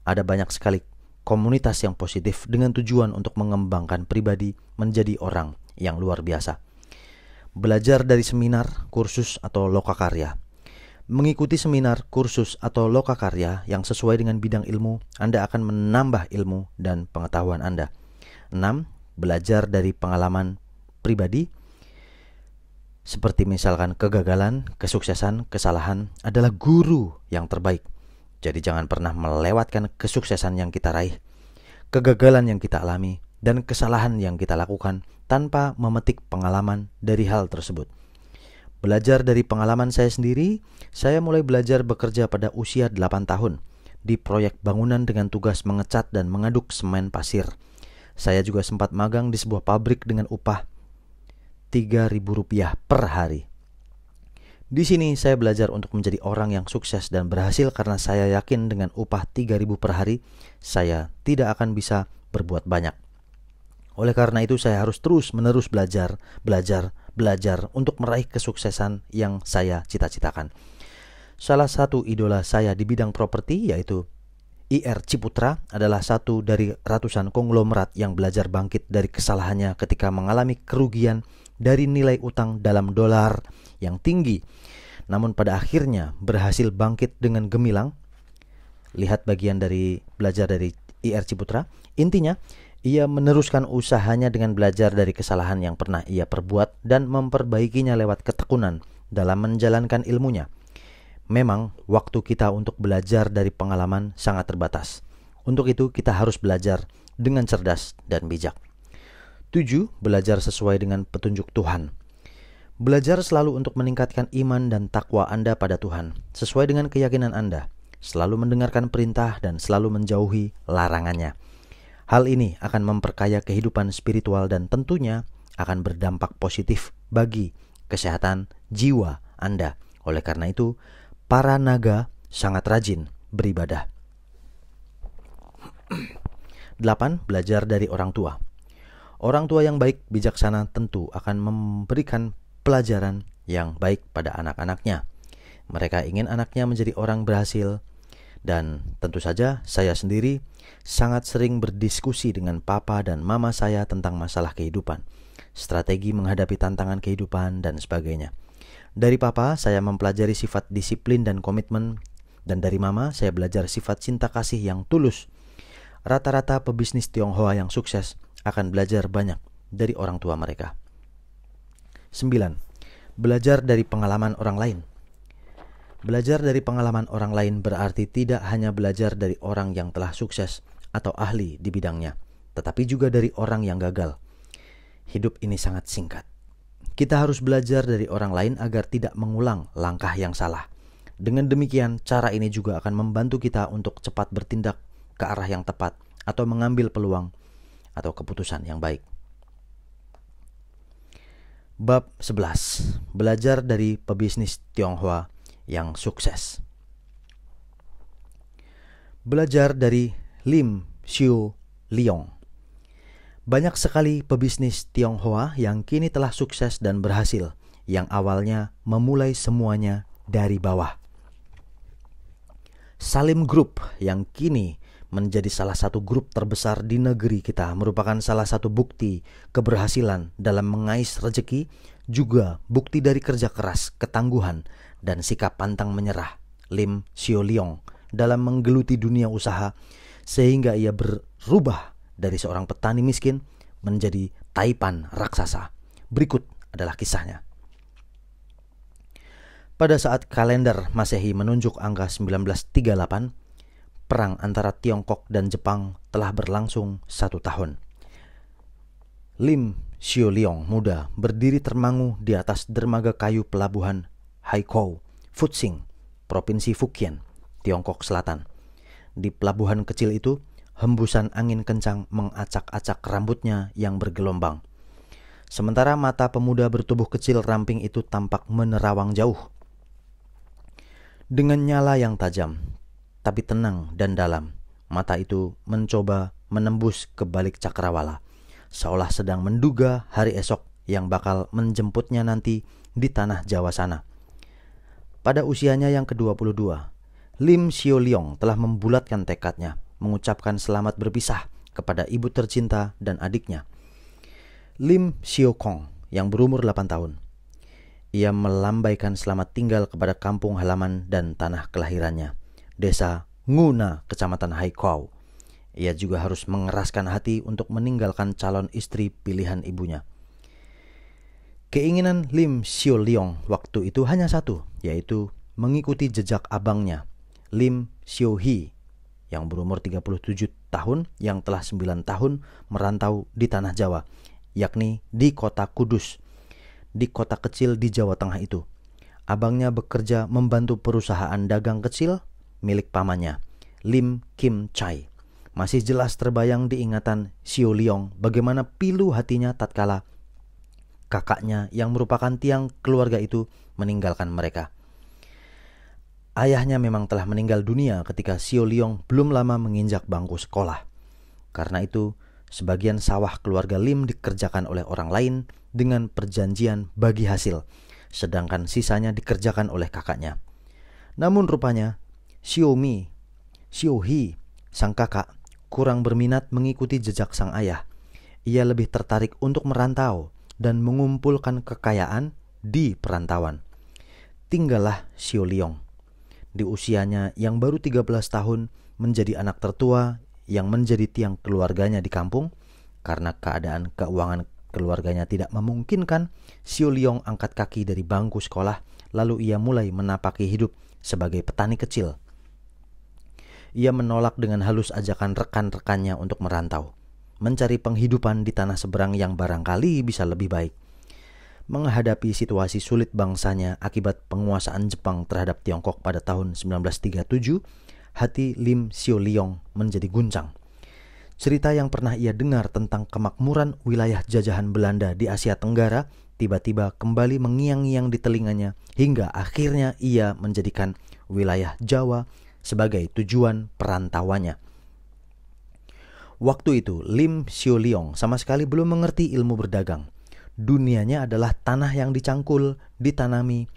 ada banyak sekali komunitas yang positif dengan tujuan untuk mengembangkan pribadi menjadi orang yang luar biasa. Belajar dari seminar, kursus, atau lokakarya. Mengikuti seminar, kursus, atau lokakarya yang sesuai dengan bidang ilmu, Anda akan menambah ilmu dan pengetahuan Anda. 6. Belajar dari pengalaman pribadi seperti misalkan kegagalan, kesuksesan, kesalahan adalah guru yang terbaik jadi jangan pernah melewatkan kesuksesan yang kita raih, kegagalan yang kita alami, dan kesalahan yang kita lakukan tanpa memetik pengalaman dari hal tersebut. Belajar dari pengalaman saya sendiri, saya mulai belajar bekerja pada usia 8 tahun di proyek bangunan dengan tugas mengecat dan mengaduk semen pasir. Saya juga sempat magang di sebuah pabrik dengan upah Rp3.000 per hari. Di sini saya belajar untuk menjadi orang yang sukses dan berhasil karena saya yakin dengan upah 3000 per hari saya tidak akan bisa berbuat banyak. Oleh karena itu saya harus terus-menerus belajar, belajar, belajar untuk meraih kesuksesan yang saya cita-citakan. Salah satu idola saya di bidang properti yaitu IR Ciputra adalah satu dari ratusan konglomerat yang belajar bangkit dari kesalahannya ketika mengalami kerugian dari nilai utang dalam dolar yang tinggi. Namun pada akhirnya berhasil bangkit dengan gemilang. Lihat bagian dari belajar dari IR Ciputra. Intinya, ia meneruskan usahanya dengan belajar dari kesalahan yang pernah ia perbuat dan memperbaikinya lewat ketekunan dalam menjalankan ilmunya. Memang, waktu kita untuk belajar dari pengalaman sangat terbatas. Untuk itu, kita harus belajar dengan cerdas dan bijak. 7. Belajar sesuai dengan petunjuk Tuhan. Belajar selalu untuk meningkatkan iman dan takwa Anda pada Tuhan sesuai dengan keyakinan Anda, selalu mendengarkan perintah dan selalu menjauhi larangannya. Hal ini akan memperkaya kehidupan spiritual dan tentunya akan berdampak positif bagi kesehatan jiwa Anda. Oleh karena itu, para naga sangat rajin beribadah. 8. Belajar dari orang tua. Orang tua yang baik bijaksana tentu akan memberikan pelajaran yang baik pada anak-anaknya. Mereka ingin anaknya menjadi orang berhasil, dan tentu saja saya sendiri sangat sering berdiskusi dengan papa dan mama saya tentang masalah kehidupan, strategi menghadapi tantangan kehidupan, dan sebagainya. Dari papa, saya mempelajari sifat disiplin dan komitmen, dan dari mama, saya belajar sifat cinta kasih yang tulus. Rata-rata pebisnis Tionghoa yang sukses akan belajar banyak dari orang tua mereka. 9. Belajar dari pengalaman orang lain. Belajar dari pengalaman orang lain berarti tidak hanya belajar dari orang yang telah sukses atau ahli di bidangnya, tetapi juga dari orang yang gagal. Hidup ini sangat singkat. Kita harus belajar dari orang lain agar tidak mengulang langkah yang salah. Dengan demikian, cara ini juga akan membantu kita untuk cepat bertindak ke arah yang tepat atau mengambil peluang atau keputusan yang baik. Bab 11. Belajar dari pebisnis Tionghoa yang sukses. Belajar dari Lim Xiu Liong. Banyak sekali pebisnis Tionghoa yang kini telah sukses dan berhasil, yang awalnya memulai semuanya dari bawah. Salim Group yang kini menjadi salah satu grup terbesar di negeri kita merupakan salah satu bukti keberhasilan dalam mengais rezeki juga bukti dari kerja keras, ketangguhan, dan sikap pantang menyerah Lim Liong dalam menggeluti dunia usaha sehingga ia berubah dari seorang petani miskin menjadi taipan raksasa. Berikut adalah kisahnya. Pada saat kalender Masehi menunjuk angka 1938, perang antara Tiongkok dan Jepang telah berlangsung satu tahun. Lim Liong muda berdiri termangu di atas dermaga kayu pelabuhan Haikou, Futsing, Provinsi Fukien, Tiongkok Selatan. Di pelabuhan kecil itu, hembusan angin kencang mengacak-acak rambutnya yang bergelombang. Sementara mata pemuda bertubuh kecil ramping itu tampak menerawang jauh. Dengan nyala yang tajam, tapi tenang dan dalam. Mata itu mencoba menembus ke balik cakrawala, seolah sedang menduga hari esok yang bakal menjemputnya nanti di tanah Jawa sana. Pada usianya yang ke-22, Lim Sio Liong telah membulatkan tekadnya, mengucapkan selamat berpisah kepada ibu tercinta dan adiknya. Lim Sio Kong yang berumur 8 tahun. Ia melambaikan selamat tinggal kepada kampung halaman dan tanah kelahirannya desa Nguna, kecamatan Haikau. Ia juga harus mengeraskan hati untuk meninggalkan calon istri pilihan ibunya. Keinginan Lim Xiu Liong waktu itu hanya satu, yaitu mengikuti jejak abangnya, Lim Xiu Hi, yang berumur 37 tahun yang telah 9 tahun merantau di tanah Jawa, yakni di kota Kudus, di kota kecil di Jawa Tengah itu. Abangnya bekerja membantu perusahaan dagang kecil milik pamannya, Lim Kim Chai. Masih jelas terbayang di ingatan Xiu Liong bagaimana pilu hatinya tatkala kakaknya yang merupakan tiang keluarga itu meninggalkan mereka. Ayahnya memang telah meninggal dunia ketika Xiu Liong belum lama menginjak bangku sekolah. Karena itu, sebagian sawah keluarga Lim dikerjakan oleh orang lain dengan perjanjian bagi hasil, sedangkan sisanya dikerjakan oleh kakaknya. Namun rupanya Xiaomi, Xiaohi, sang kakak, kurang berminat mengikuti jejak sang ayah. Ia lebih tertarik untuk merantau dan mengumpulkan kekayaan di perantauan. Tinggallah Xiao Liong. Di usianya yang baru 13 tahun menjadi anak tertua yang menjadi tiang keluarganya di kampung karena keadaan keuangan keluarganya tidak memungkinkan, Xiao Liong angkat kaki dari bangku sekolah lalu ia mulai menapaki hidup sebagai petani kecil ia menolak dengan halus ajakan rekan-rekannya untuk merantau, mencari penghidupan di tanah seberang yang barangkali bisa lebih baik. Menghadapi situasi sulit bangsanya akibat penguasaan Jepang terhadap Tiongkok pada tahun 1937, hati Lim Leong menjadi guncang. Cerita yang pernah ia dengar tentang kemakmuran wilayah jajahan Belanda di Asia Tenggara tiba-tiba kembali mengiang-ngiang di telinganya hingga akhirnya ia menjadikan wilayah Jawa sebagai tujuan perantauannya. Waktu itu, Lim Xiu Liong sama sekali belum mengerti ilmu berdagang. Dunianya adalah tanah yang dicangkul, ditanami,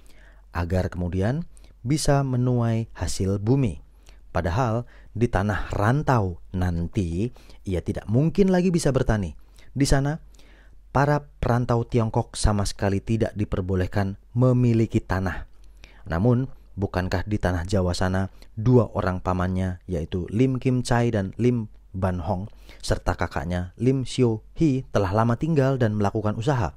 agar kemudian bisa menuai hasil bumi. Padahal di tanah rantau nanti ia tidak mungkin lagi bisa bertani. Di sana, para perantau Tiongkok sama sekali tidak diperbolehkan memiliki tanah. Namun, bukankah di tanah Jawa sana dua orang pamannya yaitu Lim Kim Chai dan Lim Ban Hong serta kakaknya Lim Xiu Hi telah lama tinggal dan melakukan usaha.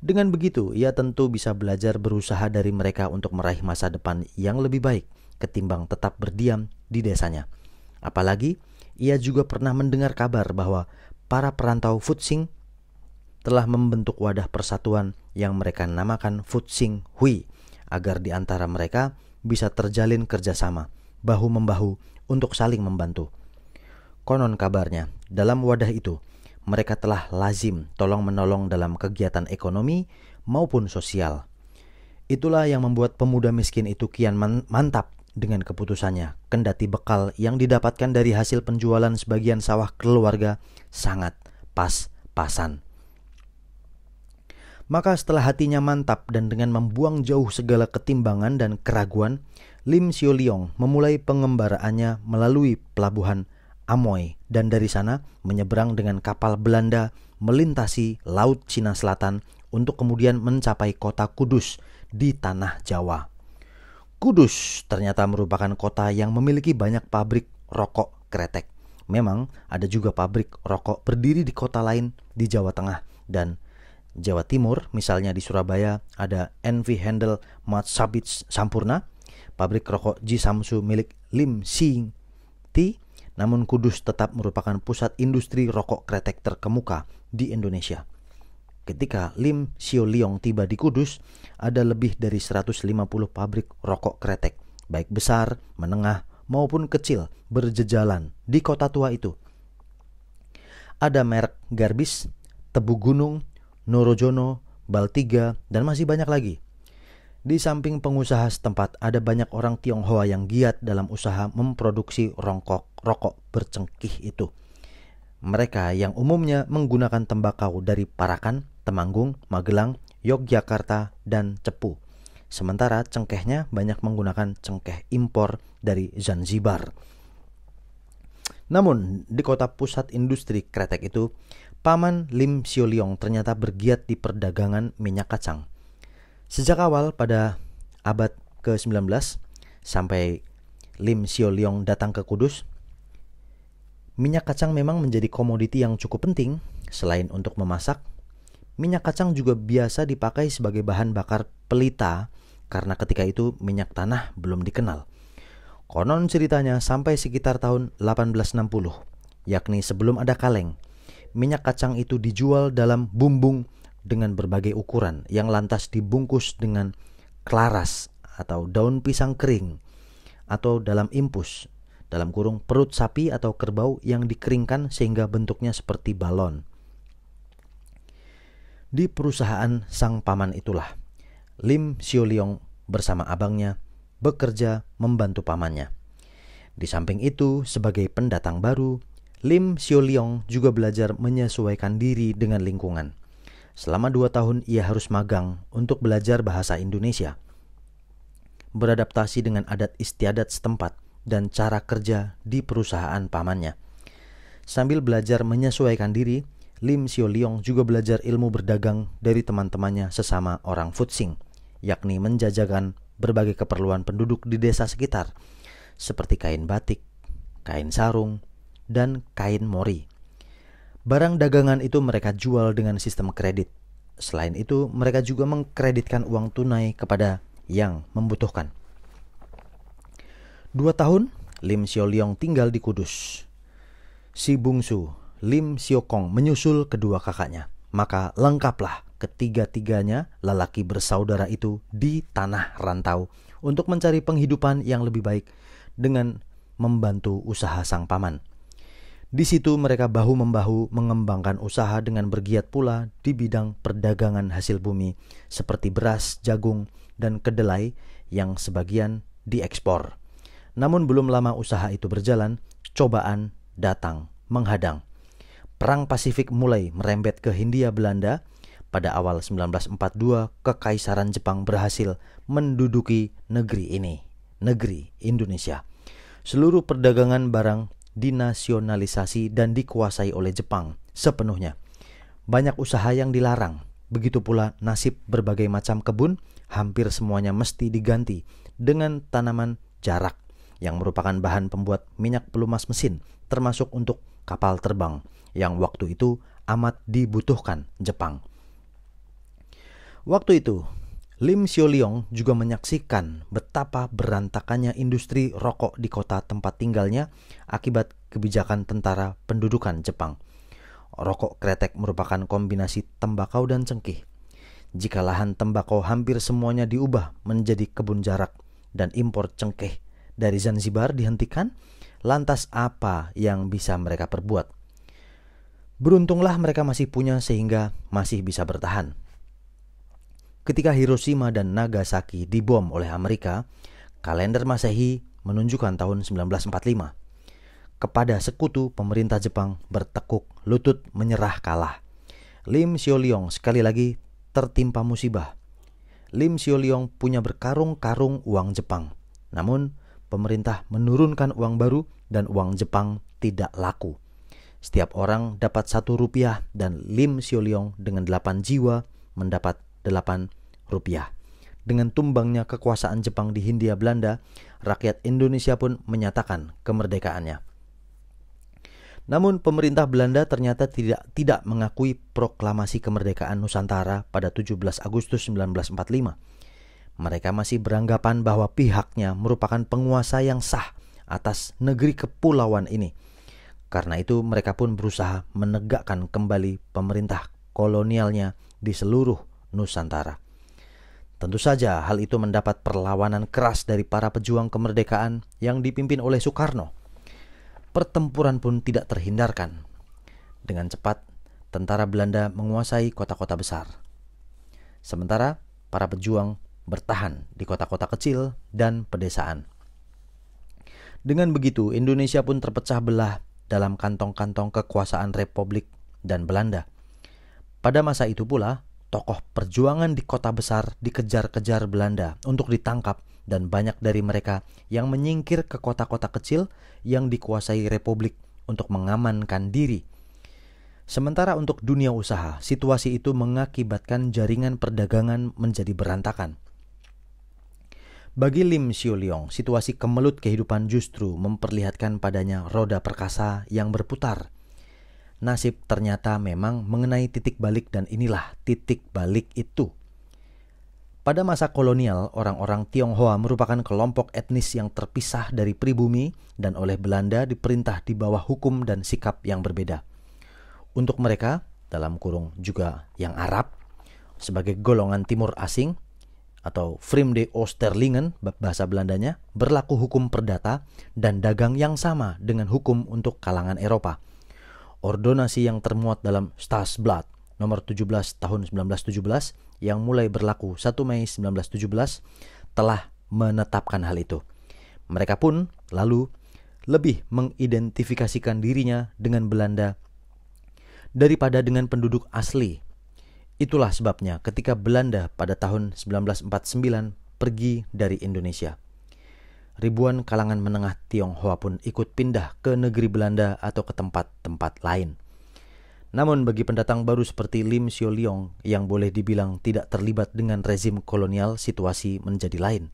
Dengan begitu, ia tentu bisa belajar berusaha dari mereka untuk meraih masa depan yang lebih baik ketimbang tetap berdiam di desanya. Apalagi, ia juga pernah mendengar kabar bahwa para perantau Futsing telah membentuk wadah persatuan yang mereka namakan Futsing Hui agar di antara mereka bisa terjalin kerjasama, bahu-membahu untuk saling membantu. Konon kabarnya, dalam wadah itu, mereka telah lazim tolong-menolong dalam kegiatan ekonomi maupun sosial. Itulah yang membuat pemuda miskin itu kian mantap dengan keputusannya, kendati bekal yang didapatkan dari hasil penjualan sebagian sawah keluarga sangat pas-pasan. Maka setelah hatinya mantap dan dengan membuang jauh segala ketimbangan dan keraguan, Lim Sio Leong memulai pengembaraannya melalui pelabuhan Amoy dan dari sana menyeberang dengan kapal Belanda melintasi Laut Cina Selatan untuk kemudian mencapai kota Kudus di tanah Jawa. Kudus ternyata merupakan kota yang memiliki banyak pabrik rokok kretek. Memang ada juga pabrik rokok berdiri di kota lain di Jawa Tengah dan Jawa Timur, misalnya di Surabaya ada NV Mat Sabit Sampurna, pabrik rokok Ji Samsu milik Lim Sing Ti, namun Kudus tetap merupakan pusat industri rokok kretek terkemuka di Indonesia. Ketika Lim Sio Liong tiba di Kudus, ada lebih dari 150 pabrik rokok kretek, baik besar, menengah, maupun kecil, berjejalan di kota tua itu. Ada merek Garbis, Tebu Gunung, Norojono, Baltiga, dan masih banyak lagi. Di samping pengusaha setempat, ada banyak orang Tionghoa yang giat dalam usaha memproduksi rongkok rokok bercengkih itu. Mereka yang umumnya menggunakan tembakau dari Parakan, Temanggung, Magelang, Yogyakarta, dan Cepu. Sementara cengkehnya banyak menggunakan cengkeh impor dari Zanzibar. Namun, di kota pusat industri kretek itu, paman Lim Leong ternyata bergiat di perdagangan minyak kacang. Sejak awal pada abad ke-19 sampai Lim Leong datang ke Kudus, minyak kacang memang menjadi komoditi yang cukup penting selain untuk memasak. Minyak kacang juga biasa dipakai sebagai bahan bakar pelita karena ketika itu minyak tanah belum dikenal. Konon ceritanya sampai sekitar tahun 1860, yakni sebelum ada kaleng minyak kacang itu dijual dalam bumbung dengan berbagai ukuran yang lantas dibungkus dengan klaras atau daun pisang kering atau dalam impus dalam kurung perut sapi atau kerbau yang dikeringkan sehingga bentuknya seperti balon. Di perusahaan sang paman itulah, Lim Leong bersama abangnya bekerja membantu pamannya. Di samping itu, sebagai pendatang baru, Lim Liong juga belajar menyesuaikan diri dengan lingkungan. Selama dua tahun ia harus magang untuk belajar bahasa Indonesia, beradaptasi dengan adat istiadat setempat, dan cara kerja di perusahaan pamannya. Sambil belajar menyesuaikan diri, Lim Liong juga belajar ilmu berdagang dari teman-temannya sesama orang Futsing, yakni menjajakan berbagai keperluan penduduk di desa sekitar, seperti kain batik, kain sarung, dan kain mori. Barang dagangan itu mereka jual dengan sistem kredit. Selain itu, mereka juga mengkreditkan uang tunai kepada yang membutuhkan. Dua tahun, Lim Xiaoliang tinggal di Kudus. Si bungsu, Lim Kong menyusul kedua kakaknya. Maka lengkaplah ketiga-tiganya lelaki bersaudara itu di tanah rantau untuk mencari penghidupan yang lebih baik dengan membantu usaha sang paman. Di situ mereka bahu-membahu mengembangkan usaha dengan bergiat pula di bidang perdagangan hasil bumi seperti beras, jagung, dan kedelai yang sebagian diekspor. Namun belum lama usaha itu berjalan, cobaan datang menghadang. Perang Pasifik mulai merembet ke Hindia Belanda. Pada awal 1942, Kekaisaran Jepang berhasil menduduki negeri ini, negeri Indonesia. Seluruh perdagangan barang dinasionalisasi dan dikuasai oleh Jepang sepenuhnya. Banyak usaha yang dilarang, begitu pula nasib berbagai macam kebun hampir semuanya mesti diganti dengan tanaman jarak yang merupakan bahan pembuat minyak pelumas mesin termasuk untuk kapal terbang yang waktu itu amat dibutuhkan Jepang. Waktu itu, Lim Leong juga menyaksikan betapa berantakannya industri rokok di kota tempat tinggalnya akibat kebijakan tentara pendudukan Jepang. Rokok kretek merupakan kombinasi tembakau dan cengkih. Jika lahan tembakau hampir semuanya diubah menjadi kebun jarak dan impor cengkeh dari Zanzibar dihentikan, lantas apa yang bisa mereka perbuat? Beruntunglah mereka masih punya sehingga masih bisa bertahan. Ketika Hiroshima dan Nagasaki dibom oleh Amerika, kalender Masehi menunjukkan tahun 1945. Kepada sekutu, pemerintah Jepang bertekuk lutut menyerah kalah. Lim Leong sekali lagi tertimpa musibah. Lim Leong punya berkarung-karung uang Jepang. Namun, pemerintah menurunkan uang baru dan uang Jepang tidak laku. Setiap orang dapat satu rupiah dan Lim Leong dengan delapan jiwa mendapat rupiah. Dengan tumbangnya kekuasaan Jepang di Hindia Belanda, rakyat Indonesia pun menyatakan kemerdekaannya. Namun pemerintah Belanda ternyata tidak tidak mengakui proklamasi kemerdekaan Nusantara pada 17 Agustus 1945. Mereka masih beranggapan bahwa pihaknya merupakan penguasa yang sah atas negeri kepulauan ini. Karena itu mereka pun berusaha menegakkan kembali pemerintah kolonialnya di seluruh Nusantara. Tentu saja hal itu mendapat perlawanan keras dari para pejuang kemerdekaan yang dipimpin oleh Soekarno. Pertempuran pun tidak terhindarkan. Dengan cepat, tentara Belanda menguasai kota-kota besar. Sementara para pejuang bertahan di kota-kota kecil dan pedesaan. Dengan begitu, Indonesia pun terpecah belah dalam kantong-kantong kekuasaan Republik dan Belanda. Pada masa itu pula, tokoh perjuangan di kota besar dikejar-kejar Belanda untuk ditangkap dan banyak dari mereka yang menyingkir ke kota-kota kecil yang dikuasai republik untuk mengamankan diri. Sementara untuk dunia usaha, situasi itu mengakibatkan jaringan perdagangan menjadi berantakan. Bagi Lim Xiu Leong, situasi kemelut kehidupan justru memperlihatkan padanya roda perkasa yang berputar – nasib ternyata memang mengenai titik balik dan inilah titik balik itu. Pada masa kolonial, orang-orang Tionghoa merupakan kelompok etnis yang terpisah dari pribumi dan oleh Belanda diperintah di bawah hukum dan sikap yang berbeda. Untuk mereka, dalam kurung juga yang Arab, sebagai golongan timur asing atau Frimde Osterlingen bahasa Belandanya berlaku hukum perdata dan dagang yang sama dengan hukum untuk kalangan Eropa – Ordonasi yang termuat dalam Stasblad nomor 17 tahun 1917 yang mulai berlaku 1 Mei 1917 telah menetapkan hal itu. Mereka pun lalu lebih mengidentifikasikan dirinya dengan Belanda daripada dengan penduduk asli. Itulah sebabnya ketika Belanda pada tahun 1949 pergi dari Indonesia ribuan kalangan menengah Tionghoa pun ikut pindah ke negeri Belanda atau ke tempat-tempat lain. Namun bagi pendatang baru seperti Lim Sio Leong yang boleh dibilang tidak terlibat dengan rezim kolonial, situasi menjadi lain.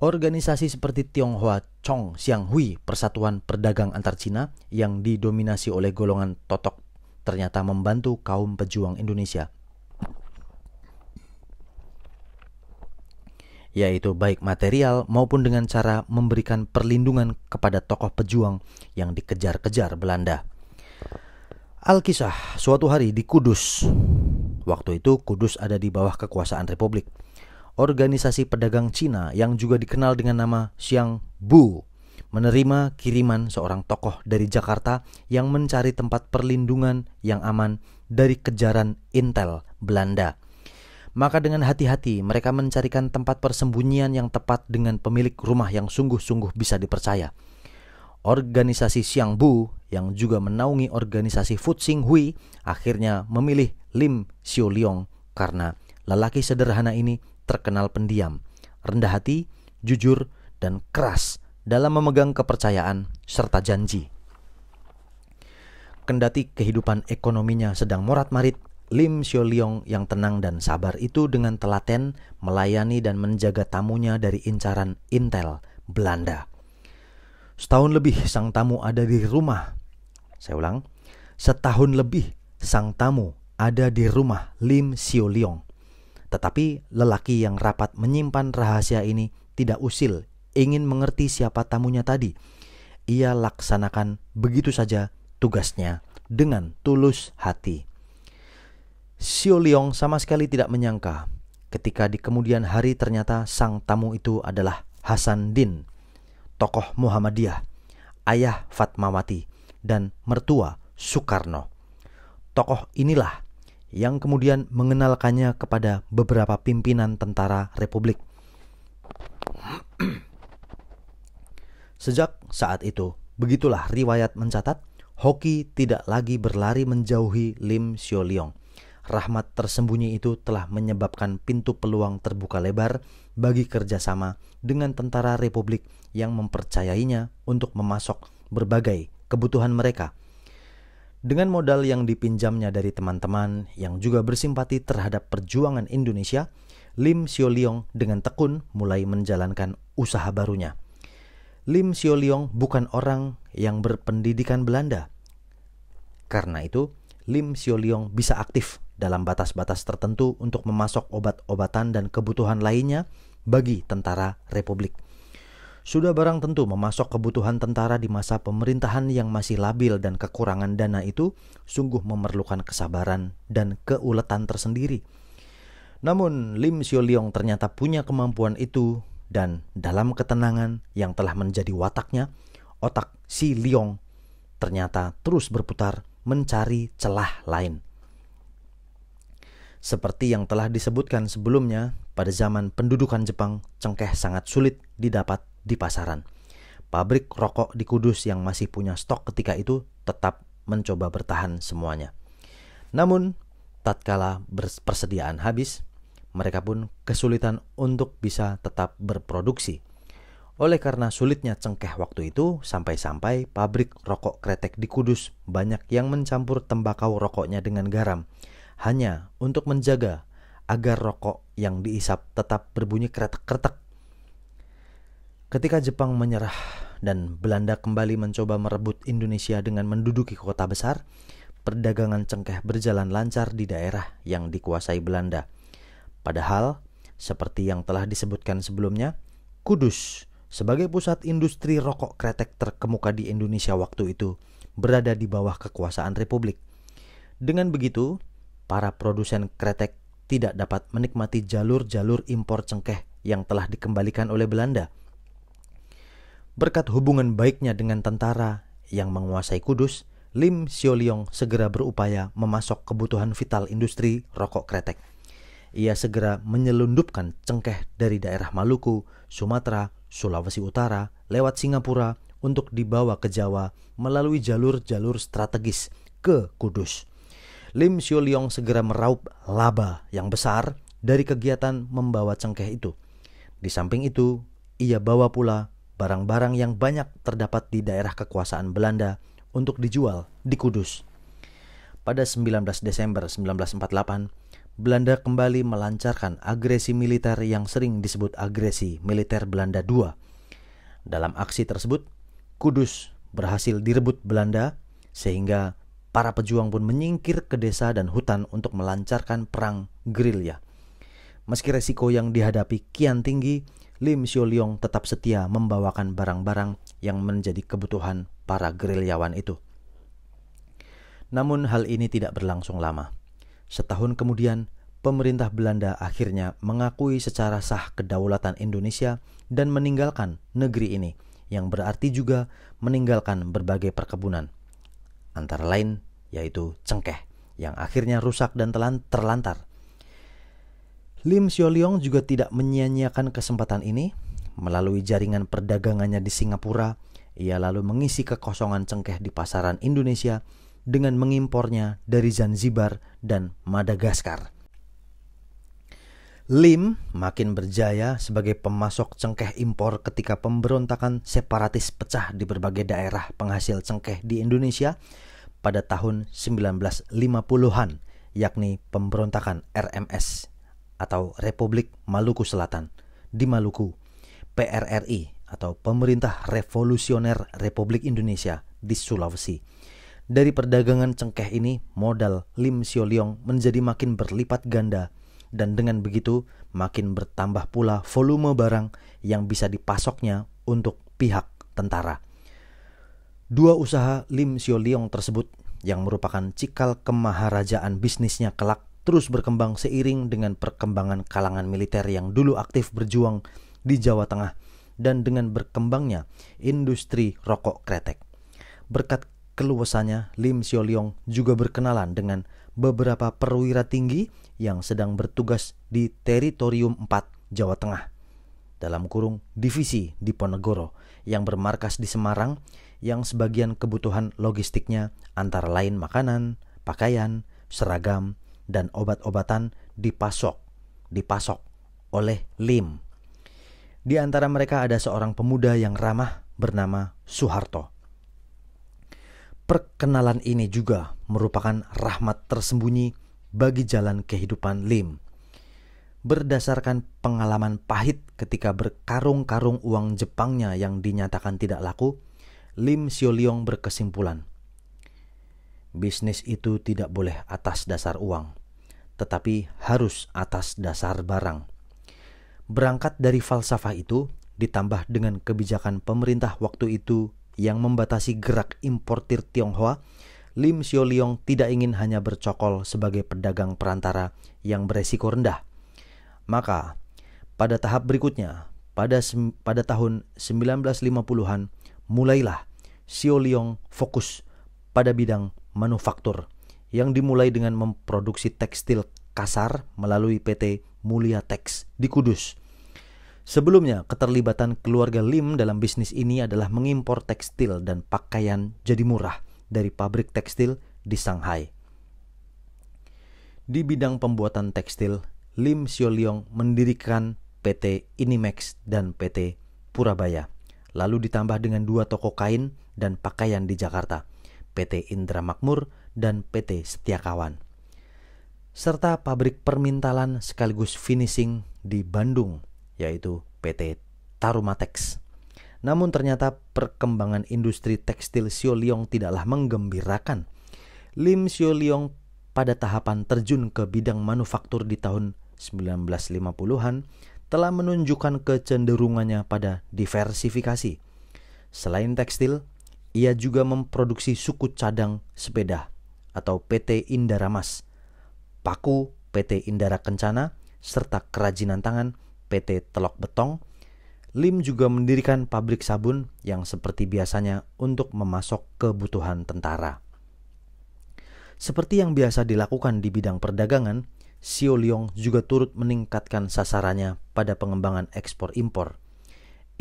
Organisasi seperti Tionghoa Chong Xiang Hui, Persatuan Perdagang Antar Cina yang didominasi oleh golongan totok, ternyata membantu kaum pejuang Indonesia yaitu baik material maupun dengan cara memberikan perlindungan kepada tokoh pejuang yang dikejar-kejar Belanda. Alkisah suatu hari di Kudus. Waktu itu Kudus ada di bawah kekuasaan Republik. Organisasi pedagang Cina yang juga dikenal dengan nama Xiang Bu menerima kiriman seorang tokoh dari Jakarta yang mencari tempat perlindungan yang aman dari kejaran intel Belanda maka dengan hati-hati mereka mencarikan tempat persembunyian yang tepat dengan pemilik rumah yang sungguh-sungguh bisa dipercaya. Organisasi Siang Bu yang juga menaungi organisasi Futsing Hui akhirnya memilih Lim Liong karena lelaki sederhana ini terkenal pendiam, rendah hati, jujur, dan keras dalam memegang kepercayaan serta janji. Kendati kehidupan ekonominya sedang morat-marit, Lim Liong yang tenang dan sabar itu dengan telaten melayani dan menjaga tamunya dari incaran intel Belanda. Setahun lebih sang tamu ada di rumah. Saya ulang, setahun lebih sang tamu ada di rumah Lim Liong. Tetapi lelaki yang rapat menyimpan rahasia ini tidak usil ingin mengerti siapa tamunya tadi. Ia laksanakan begitu saja tugasnya dengan tulus hati. Xiu Liong sama sekali tidak menyangka ketika di kemudian hari ternyata sang tamu itu adalah Hasan Din, tokoh Muhammadiyah, ayah Fatmawati, dan mertua Soekarno. Tokoh inilah yang kemudian mengenalkannya kepada beberapa pimpinan tentara Republik. Sejak saat itu, begitulah riwayat mencatat, Hoki tidak lagi berlari menjauhi Lim Liong rahmat tersembunyi itu telah menyebabkan pintu peluang terbuka lebar bagi kerjasama dengan tentara Republik yang mempercayainya untuk memasok berbagai kebutuhan mereka. Dengan modal yang dipinjamnya dari teman-teman yang juga bersimpati terhadap perjuangan Indonesia, Lim Sio Leong dengan tekun mulai menjalankan usaha barunya. Lim Sio Leong bukan orang yang berpendidikan Belanda. Karena itu, Lim Sio Leong bisa aktif dalam batas-batas tertentu untuk memasok obat-obatan dan kebutuhan lainnya bagi tentara Republik. Sudah barang tentu memasok kebutuhan tentara di masa pemerintahan yang masih labil dan kekurangan dana itu sungguh memerlukan kesabaran dan keuletan tersendiri. Namun Lim Sio Leong ternyata punya kemampuan itu dan dalam ketenangan yang telah menjadi wataknya, otak si Leong ternyata terus berputar mencari celah lain. Seperti yang telah disebutkan sebelumnya, pada zaman pendudukan Jepang, cengkeh sangat sulit didapat di pasaran. Pabrik rokok di Kudus yang masih punya stok ketika itu tetap mencoba bertahan semuanya. Namun, tatkala persediaan habis, mereka pun kesulitan untuk bisa tetap berproduksi. Oleh karena sulitnya cengkeh waktu itu, sampai-sampai pabrik rokok kretek di Kudus banyak yang mencampur tembakau rokoknya dengan garam – hanya untuk menjaga agar rokok yang diisap tetap berbunyi kretek-kretek. Ketika Jepang menyerah dan Belanda kembali mencoba merebut Indonesia dengan menduduki kota besar, perdagangan cengkeh berjalan lancar di daerah yang dikuasai Belanda. Padahal, seperti yang telah disebutkan sebelumnya, Kudus sebagai pusat industri rokok kretek terkemuka di Indonesia waktu itu berada di bawah kekuasaan Republik. Dengan begitu, para produsen kretek tidak dapat menikmati jalur-jalur impor cengkeh yang telah dikembalikan oleh Belanda. Berkat hubungan baiknya dengan tentara yang menguasai Kudus, Lim Xioliong segera berupaya memasok kebutuhan vital industri rokok kretek. Ia segera menyelundupkan cengkeh dari daerah Maluku, Sumatera, Sulawesi Utara lewat Singapura untuk dibawa ke Jawa melalui jalur-jalur strategis ke Kudus. Lim Xiu Leong segera meraup laba yang besar dari kegiatan membawa cengkeh itu. Di samping itu, ia bawa pula barang-barang yang banyak terdapat di daerah kekuasaan Belanda untuk dijual di Kudus. Pada 19 Desember 1948, Belanda kembali melancarkan agresi militer yang sering disebut agresi militer Belanda II. Dalam aksi tersebut, Kudus berhasil direbut Belanda sehingga Para pejuang pun menyingkir ke desa dan hutan untuk melancarkan perang gerilya. Meski resiko yang dihadapi kian tinggi, Lim Xiu Liong tetap setia membawakan barang-barang yang menjadi kebutuhan para gerilyawan itu. Namun hal ini tidak berlangsung lama. Setahun kemudian, pemerintah Belanda akhirnya mengakui secara sah kedaulatan Indonesia dan meninggalkan negeri ini, yang berarti juga meninggalkan berbagai perkebunan antara lain yaitu cengkeh yang akhirnya rusak dan telan terlantar. Lim Xiaoliong juga tidak menyia-nyiakan kesempatan ini. Melalui jaringan perdagangannya di Singapura, ia lalu mengisi kekosongan cengkeh di pasaran Indonesia dengan mengimpornya dari Zanzibar dan Madagaskar. Lim makin berjaya sebagai pemasok cengkeh impor ketika pemberontakan separatis pecah di berbagai daerah penghasil cengkeh di Indonesia pada tahun 1950-an, yakni pemberontakan RMS atau Republik Maluku Selatan di Maluku, PRRI atau Pemerintah Revolusioner Republik Indonesia di Sulawesi. Dari perdagangan cengkeh ini, modal Lim Sioliong menjadi makin berlipat ganda dan dengan begitu makin bertambah pula volume barang yang bisa dipasoknya untuk pihak tentara. Dua usaha Lim Sio Leong tersebut yang merupakan cikal kemaharajaan bisnisnya kelak terus berkembang seiring dengan perkembangan kalangan militer yang dulu aktif berjuang di Jawa Tengah dan dengan berkembangnya industri rokok kretek. Berkat keluasannya, Lim Sio Leong juga berkenalan dengan beberapa perwira tinggi yang sedang bertugas di Teritorium 4 Jawa Tengah dalam kurung divisi Diponegoro yang bermarkas di Semarang yang sebagian kebutuhan logistiknya antara lain makanan, pakaian, seragam, dan obat-obatan dipasok, dipasok oleh Lim. Di antara mereka ada seorang pemuda yang ramah bernama Soeharto. Perkenalan ini juga merupakan rahmat tersembunyi bagi jalan kehidupan Lim. Berdasarkan pengalaman pahit ketika berkarung-karung uang Jepangnya yang dinyatakan tidak laku, Lim Xioliong berkesimpulan. Bisnis itu tidak boleh atas dasar uang, tetapi harus atas dasar barang. Berangkat dari falsafah itu, ditambah dengan kebijakan pemerintah waktu itu yang membatasi gerak importir Tionghoa, Lim Sio Leong tidak ingin hanya bercokol sebagai pedagang perantara yang beresiko rendah. Maka, pada tahap berikutnya, pada pada tahun 1950-an, mulailah Sio Leong fokus pada bidang manufaktur yang dimulai dengan memproduksi tekstil kasar melalui PT Mulia Teks di Kudus. Sebelumnya, keterlibatan keluarga Lim dalam bisnis ini adalah mengimpor tekstil dan pakaian jadi murah – dari pabrik tekstil di Shanghai. Di bidang pembuatan tekstil, Lim Xioliong mendirikan PT Inimex dan PT Purabaya, lalu ditambah dengan dua toko kain dan pakaian di Jakarta, PT Indra Makmur dan PT Setiakawan. Serta pabrik permintalan sekaligus finishing di Bandung, yaitu PT Tarumatex. Namun ternyata perkembangan industri tekstil Liong tidaklah menggembirakan. Lim Liong pada tahapan terjun ke bidang manufaktur di tahun 1950-an telah menunjukkan kecenderungannya pada diversifikasi. Selain tekstil, ia juga memproduksi suku cadang sepeda atau PT Indaramas, paku PT Indara Kencana, serta kerajinan tangan PT Telok Betong, Lim juga mendirikan pabrik sabun yang seperti biasanya untuk memasok kebutuhan tentara. Seperti yang biasa dilakukan di bidang perdagangan, Xiao Liong juga turut meningkatkan sasarannya pada pengembangan ekspor impor.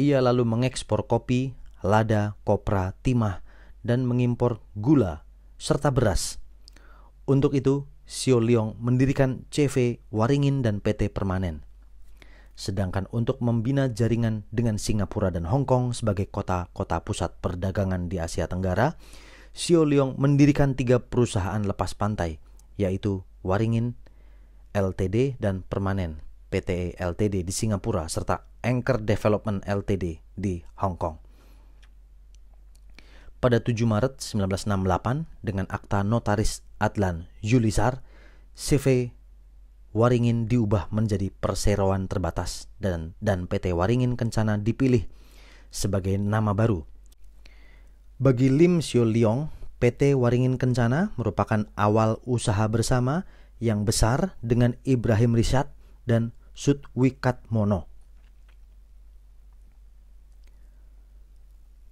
Ia lalu mengekspor kopi, lada, kopra, timah, dan mengimpor gula serta beras. Untuk itu, Xiao Liong mendirikan CV Waringin dan PT Permanen. Sedangkan untuk membina jaringan dengan Singapura dan Hong Kong sebagai kota-kota pusat perdagangan di Asia Tenggara, Sio Liang mendirikan tiga perusahaan lepas pantai, yaitu Waringin LTD dan Permanen PT e LTD di Singapura serta Anchor Development LTD di Hong Kong. Pada 7 Maret 1968 dengan akta notaris Adlan Yulizar, CV Waringin diubah menjadi Perseroan Terbatas dan dan PT Waringin Kencana dipilih sebagai nama baru. Bagi Lim Sio Liong, PT Waringin Kencana merupakan awal usaha bersama yang besar dengan Ibrahim Rishad dan Wikat Mono.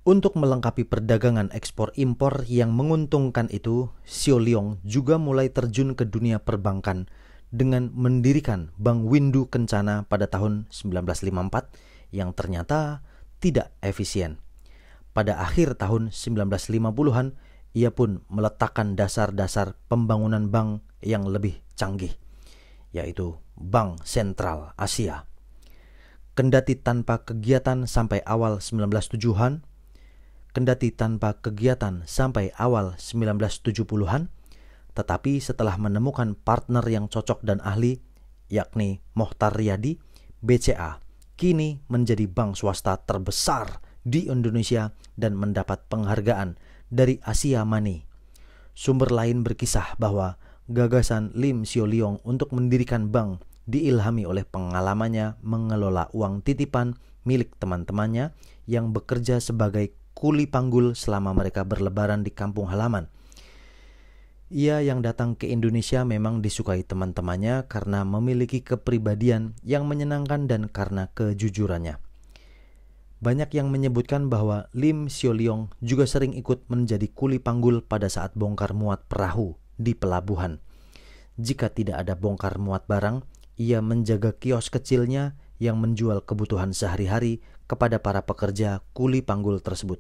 Untuk melengkapi perdagangan ekspor impor yang menguntungkan itu, Sio Liong juga mulai terjun ke dunia perbankan dengan mendirikan Bank Windu Kencana pada tahun 1954 yang ternyata tidak efisien. Pada akhir tahun 1950-an, ia pun meletakkan dasar-dasar pembangunan bank yang lebih canggih, yaitu Bank Sentral Asia. Kendati tanpa kegiatan sampai awal 1970-an, kendati tanpa kegiatan sampai awal 1970-an, tetapi setelah menemukan partner yang cocok dan ahli, yakni Mohtar Riyadi, BCA kini menjadi bank swasta terbesar di Indonesia dan mendapat penghargaan dari Asia Money. Sumber lain berkisah bahwa gagasan Lim Sio Leong untuk mendirikan bank diilhami oleh pengalamannya mengelola uang titipan milik teman-temannya yang bekerja sebagai kuli panggul selama mereka berlebaran di kampung halaman ia yang datang ke Indonesia memang disukai teman-temannya karena memiliki kepribadian yang menyenangkan dan karena kejujurannya. Banyak yang menyebutkan bahwa Lim Liong juga sering ikut menjadi kuli panggul pada saat bongkar muat perahu di pelabuhan. Jika tidak ada bongkar muat barang, ia menjaga kios kecilnya yang menjual kebutuhan sehari-hari kepada para pekerja kuli panggul tersebut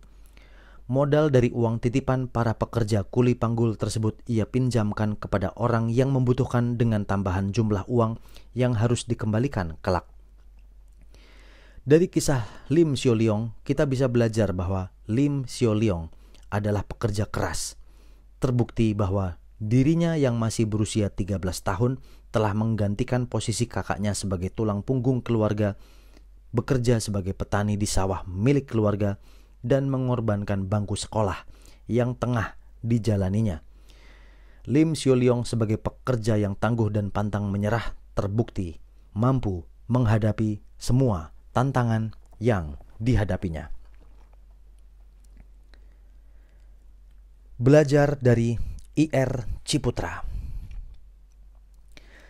Modal dari uang titipan para pekerja kuli panggul tersebut ia pinjamkan kepada orang yang membutuhkan dengan tambahan jumlah uang yang harus dikembalikan kelak. Dari kisah Lim Leong, kita bisa belajar bahwa Lim Leong adalah pekerja keras. Terbukti bahwa dirinya yang masih berusia 13 tahun telah menggantikan posisi kakaknya sebagai tulang punggung keluarga, bekerja sebagai petani di sawah milik keluarga, dan mengorbankan bangku sekolah yang tengah dijalaninya. Lim Leong sebagai pekerja yang tangguh dan pantang menyerah terbukti mampu menghadapi semua tantangan yang dihadapinya. Belajar dari IR Ciputra.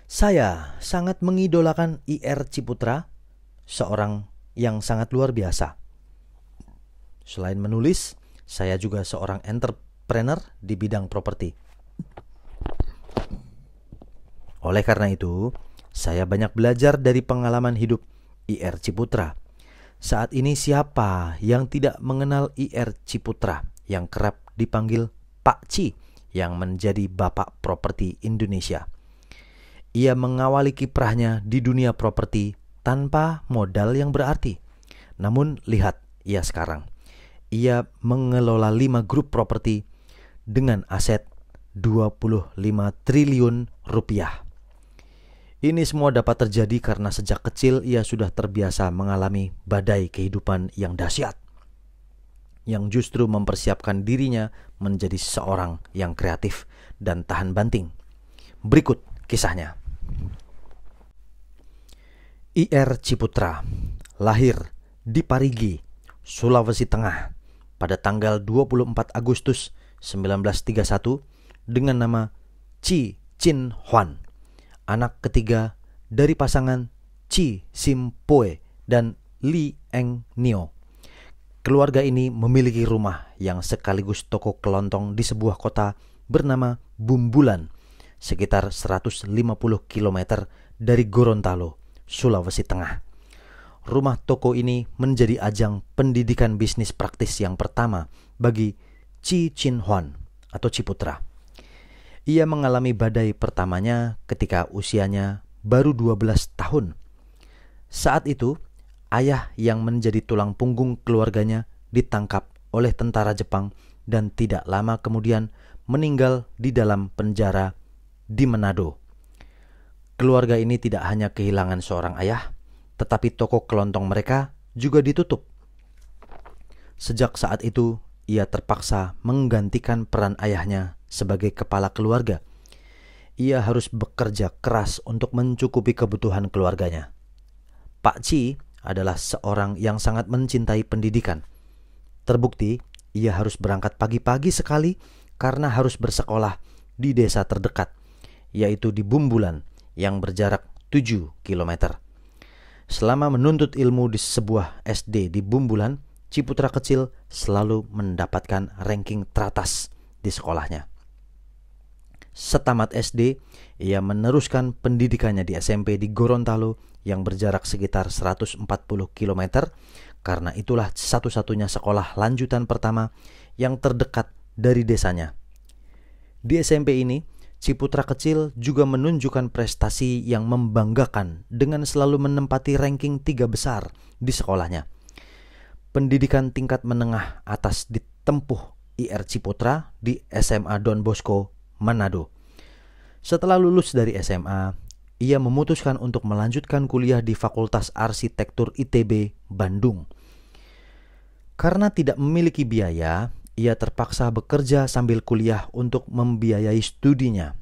Saya sangat mengidolakan IR Ciputra, seorang yang sangat luar biasa Selain menulis, saya juga seorang entrepreneur di bidang properti. Oleh karena itu, saya banyak belajar dari pengalaman hidup IR Ciputra. Saat ini siapa yang tidak mengenal IR Ciputra yang kerap dipanggil Pak Ci yang menjadi bapak properti Indonesia. Ia mengawali kiprahnya di dunia properti tanpa modal yang berarti. Namun lihat ia sekarang ia mengelola 5 grup properti dengan aset 25 triliun rupiah. Ini semua dapat terjadi karena sejak kecil ia sudah terbiasa mengalami badai kehidupan yang dahsyat yang justru mempersiapkan dirinya menjadi seorang yang kreatif dan tahan banting. Berikut kisahnya. IR Ciputra lahir di Parigi, Sulawesi Tengah pada tanggal 24 Agustus 1931 dengan nama Chi Chin Huan, anak ketiga dari pasangan Chi Sim Poe dan Li Eng Nio. Keluarga ini memiliki rumah yang sekaligus toko kelontong di sebuah kota bernama Bumbulan, sekitar 150 km dari Gorontalo, Sulawesi Tengah rumah toko ini menjadi ajang pendidikan bisnis praktis yang pertama bagi Chi Chin Huan atau Ciputra. Ia mengalami badai pertamanya ketika usianya baru 12 tahun. Saat itu, ayah yang menjadi tulang punggung keluarganya ditangkap oleh tentara Jepang dan tidak lama kemudian meninggal di dalam penjara di Manado. Keluarga ini tidak hanya kehilangan seorang ayah, tetapi toko kelontong mereka juga ditutup. Sejak saat itu, ia terpaksa menggantikan peran ayahnya sebagai kepala keluarga. Ia harus bekerja keras untuk mencukupi kebutuhan keluarganya. Pak Ci adalah seorang yang sangat mencintai pendidikan. Terbukti, ia harus berangkat pagi-pagi sekali karena harus bersekolah di desa terdekat, yaitu di Bumbulan yang berjarak 7 kilometer. Selama menuntut ilmu di sebuah SD di Bumbulan, Ciputra kecil selalu mendapatkan ranking teratas di sekolahnya. Setamat SD, ia meneruskan pendidikannya di SMP di Gorontalo yang berjarak sekitar 140 km karena itulah satu-satunya sekolah lanjutan pertama yang terdekat dari desanya. Di SMP ini, Ciputra kecil juga menunjukkan prestasi yang membanggakan dengan selalu menempati ranking tiga besar di sekolahnya. Pendidikan tingkat menengah atas ditempuh IR Ciputra di SMA Don Bosco, Manado. Setelah lulus dari SMA, ia memutuskan untuk melanjutkan kuliah di Fakultas Arsitektur ITB, Bandung. Karena tidak memiliki biaya, ia terpaksa bekerja sambil kuliah untuk membiayai studinya.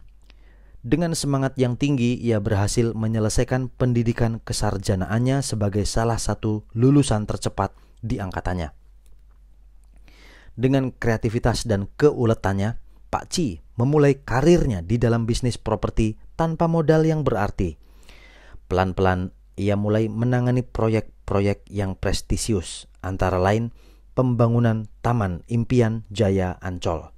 Dengan semangat yang tinggi, ia berhasil menyelesaikan pendidikan kesarjanaannya sebagai salah satu lulusan tercepat di angkatannya. Dengan kreativitas dan keuletannya, Pak Ci memulai karirnya di dalam bisnis properti tanpa modal yang berarti. Pelan-pelan, ia mulai menangani proyek-proyek yang prestisius, antara lain – pembangunan Taman Impian Jaya Ancol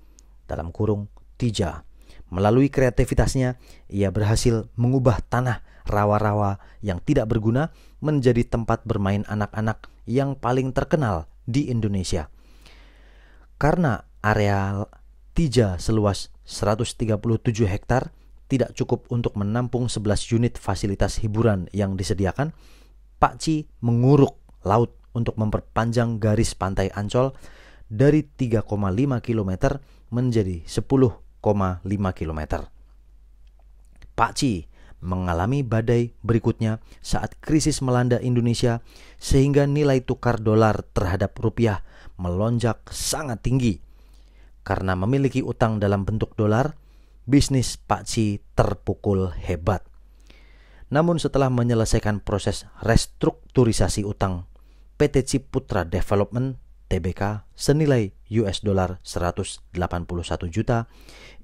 dalam kurung Tija. Melalui kreativitasnya, ia berhasil mengubah tanah rawa-rawa yang tidak berguna menjadi tempat bermain anak-anak yang paling terkenal di Indonesia. Karena area Tija seluas 137 hektar tidak cukup untuk menampung 11 unit fasilitas hiburan yang disediakan, Pak Ci menguruk laut untuk memperpanjang garis pantai Ancol dari 3,5 km menjadi 10,5 km. Pakci mengalami badai berikutnya saat krisis melanda Indonesia sehingga nilai tukar dolar terhadap rupiah melonjak sangat tinggi. Karena memiliki utang dalam bentuk dolar, bisnis Pakci terpukul hebat. Namun setelah menyelesaikan proses restrukturisasi utang PT Ciputra Development TBK senilai US dollar 181 juta,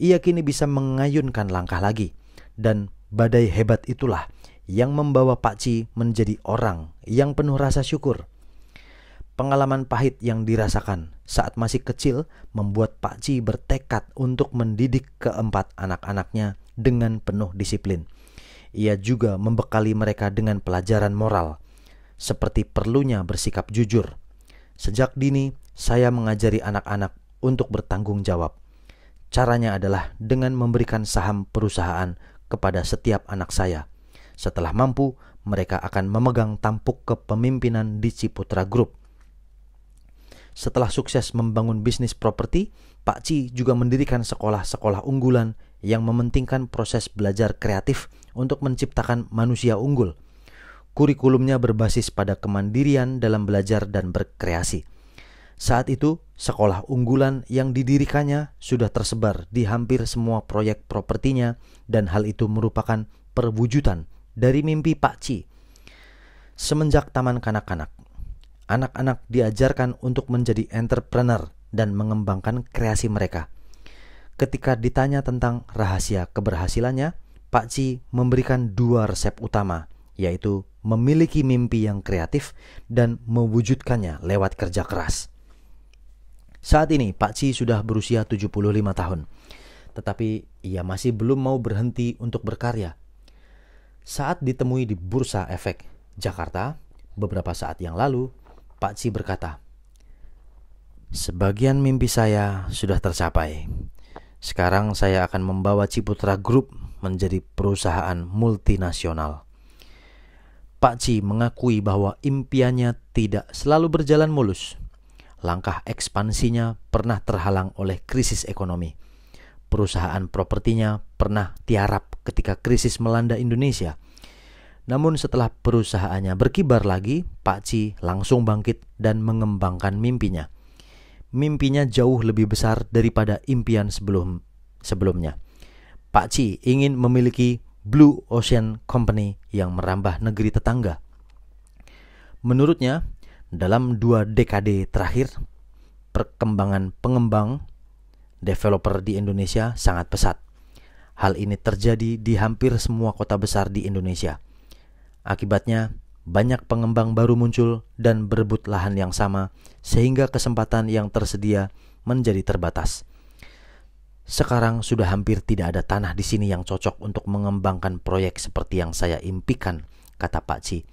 ia kini bisa mengayunkan langkah lagi dan badai hebat itulah yang membawa Pak Ci menjadi orang yang penuh rasa syukur. Pengalaman pahit yang dirasakan saat masih kecil membuat Pak Ci bertekad untuk mendidik keempat anak-anaknya dengan penuh disiplin. Ia juga membekali mereka dengan pelajaran moral seperti perlunya bersikap jujur. Sejak dini, saya mengajari anak-anak untuk bertanggung jawab. Caranya adalah dengan memberikan saham perusahaan kepada setiap anak saya. Setelah mampu, mereka akan memegang tampuk kepemimpinan di Ciputra Group. Setelah sukses membangun bisnis properti, Pak Ci juga mendirikan sekolah-sekolah unggulan yang mementingkan proses belajar kreatif untuk menciptakan manusia unggul – kurikulumnya berbasis pada kemandirian dalam belajar dan berkreasi. Saat itu, sekolah unggulan yang didirikannya sudah tersebar di hampir semua proyek propertinya dan hal itu merupakan perwujudan dari mimpi Pak Ci. Semenjak taman kanak-kanak, anak-anak diajarkan untuk menjadi entrepreneur dan mengembangkan kreasi mereka. Ketika ditanya tentang rahasia keberhasilannya, Pak Ci memberikan dua resep utama yaitu memiliki mimpi yang kreatif dan mewujudkannya lewat kerja keras. Saat ini Pak Ci sudah berusia 75 tahun, tetapi ia masih belum mau berhenti untuk berkarya. Saat ditemui di Bursa Efek, Jakarta, beberapa saat yang lalu, Pak Ci berkata, Sebagian mimpi saya sudah tercapai. Sekarang saya akan membawa Ciputra Group menjadi perusahaan multinasional. Pak Ci mengakui bahwa impiannya tidak selalu berjalan mulus. Langkah ekspansinya pernah terhalang oleh krisis ekonomi. Perusahaan propertinya pernah tiarap ketika krisis melanda Indonesia. Namun setelah perusahaannya berkibar lagi, Pak Ci langsung bangkit dan mengembangkan mimpinya. Mimpinya jauh lebih besar daripada impian sebelum sebelumnya. Pak Ci ingin memiliki Blue Ocean Company yang merambah negeri tetangga. Menurutnya, dalam dua dekade terakhir, perkembangan pengembang developer di Indonesia sangat pesat. Hal ini terjadi di hampir semua kota besar di Indonesia. Akibatnya, banyak pengembang baru muncul dan berebut lahan yang sama, sehingga kesempatan yang tersedia menjadi terbatas. Sekarang sudah hampir tidak ada tanah di sini yang cocok untuk mengembangkan proyek seperti yang saya impikan, kata Pak Ci.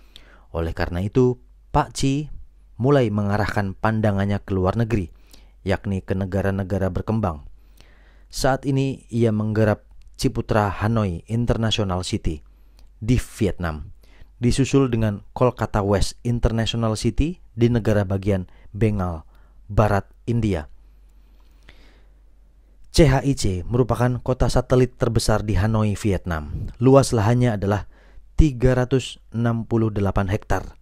Oleh karena itu, Pak Ci mulai mengarahkan pandangannya ke luar negeri, yakni ke negara-negara berkembang. Saat ini ia menggarap Ciputra Hanoi International City di Vietnam, disusul dengan Kolkata West International City di negara bagian Bengal, Barat India – CHIC merupakan kota satelit terbesar di Hanoi, Vietnam. Luas lahannya adalah 368 hektar.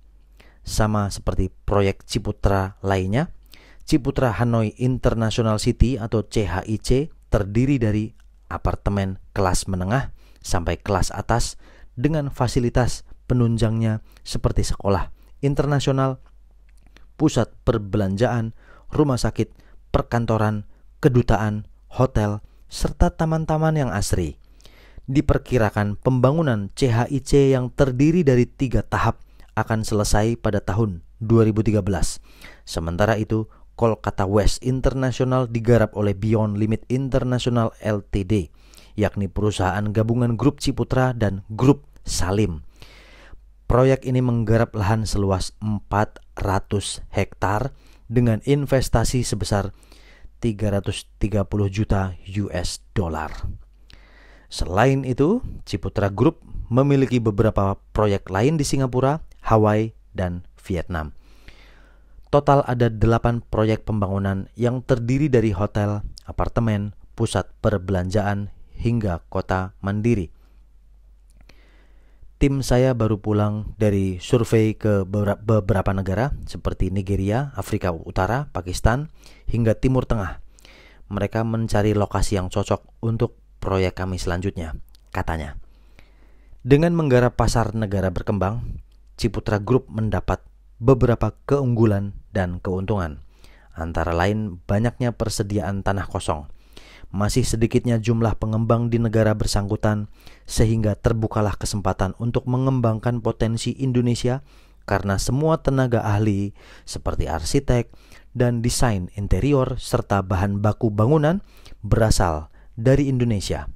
Sama seperti proyek Ciputra lainnya, Ciputra Hanoi International City atau CHIC terdiri dari apartemen kelas menengah sampai kelas atas dengan fasilitas penunjangnya seperti sekolah internasional, pusat perbelanjaan, rumah sakit, perkantoran, kedutaan, hotel, serta taman-taman yang asri. Diperkirakan pembangunan CHIC yang terdiri dari tiga tahap akan selesai pada tahun 2013. Sementara itu, Kolkata West International digarap oleh Beyond Limit International LTD, yakni perusahaan gabungan Grup Ciputra dan Grup Salim. Proyek ini menggarap lahan seluas 400 hektar dengan investasi sebesar 330 juta US dollar. Selain itu, Ciputra Group memiliki beberapa proyek lain di Singapura, Hawaii, dan Vietnam. Total ada 8 proyek pembangunan yang terdiri dari hotel, apartemen, pusat perbelanjaan, hingga kota mandiri. Tim saya baru pulang dari survei ke beberapa negara seperti Nigeria, Afrika Utara, Pakistan, hingga Timur Tengah. Mereka mencari lokasi yang cocok untuk proyek kami selanjutnya, katanya. Dengan menggarap pasar negara berkembang, Ciputra Group mendapat beberapa keunggulan dan keuntungan. Antara lain banyaknya persediaan tanah kosong, masih sedikitnya jumlah pengembang di negara bersangkutan, sehingga terbukalah kesempatan untuk mengembangkan potensi Indonesia karena semua tenaga ahli seperti arsitek, dan desain interior serta bahan baku bangunan berasal dari Indonesia.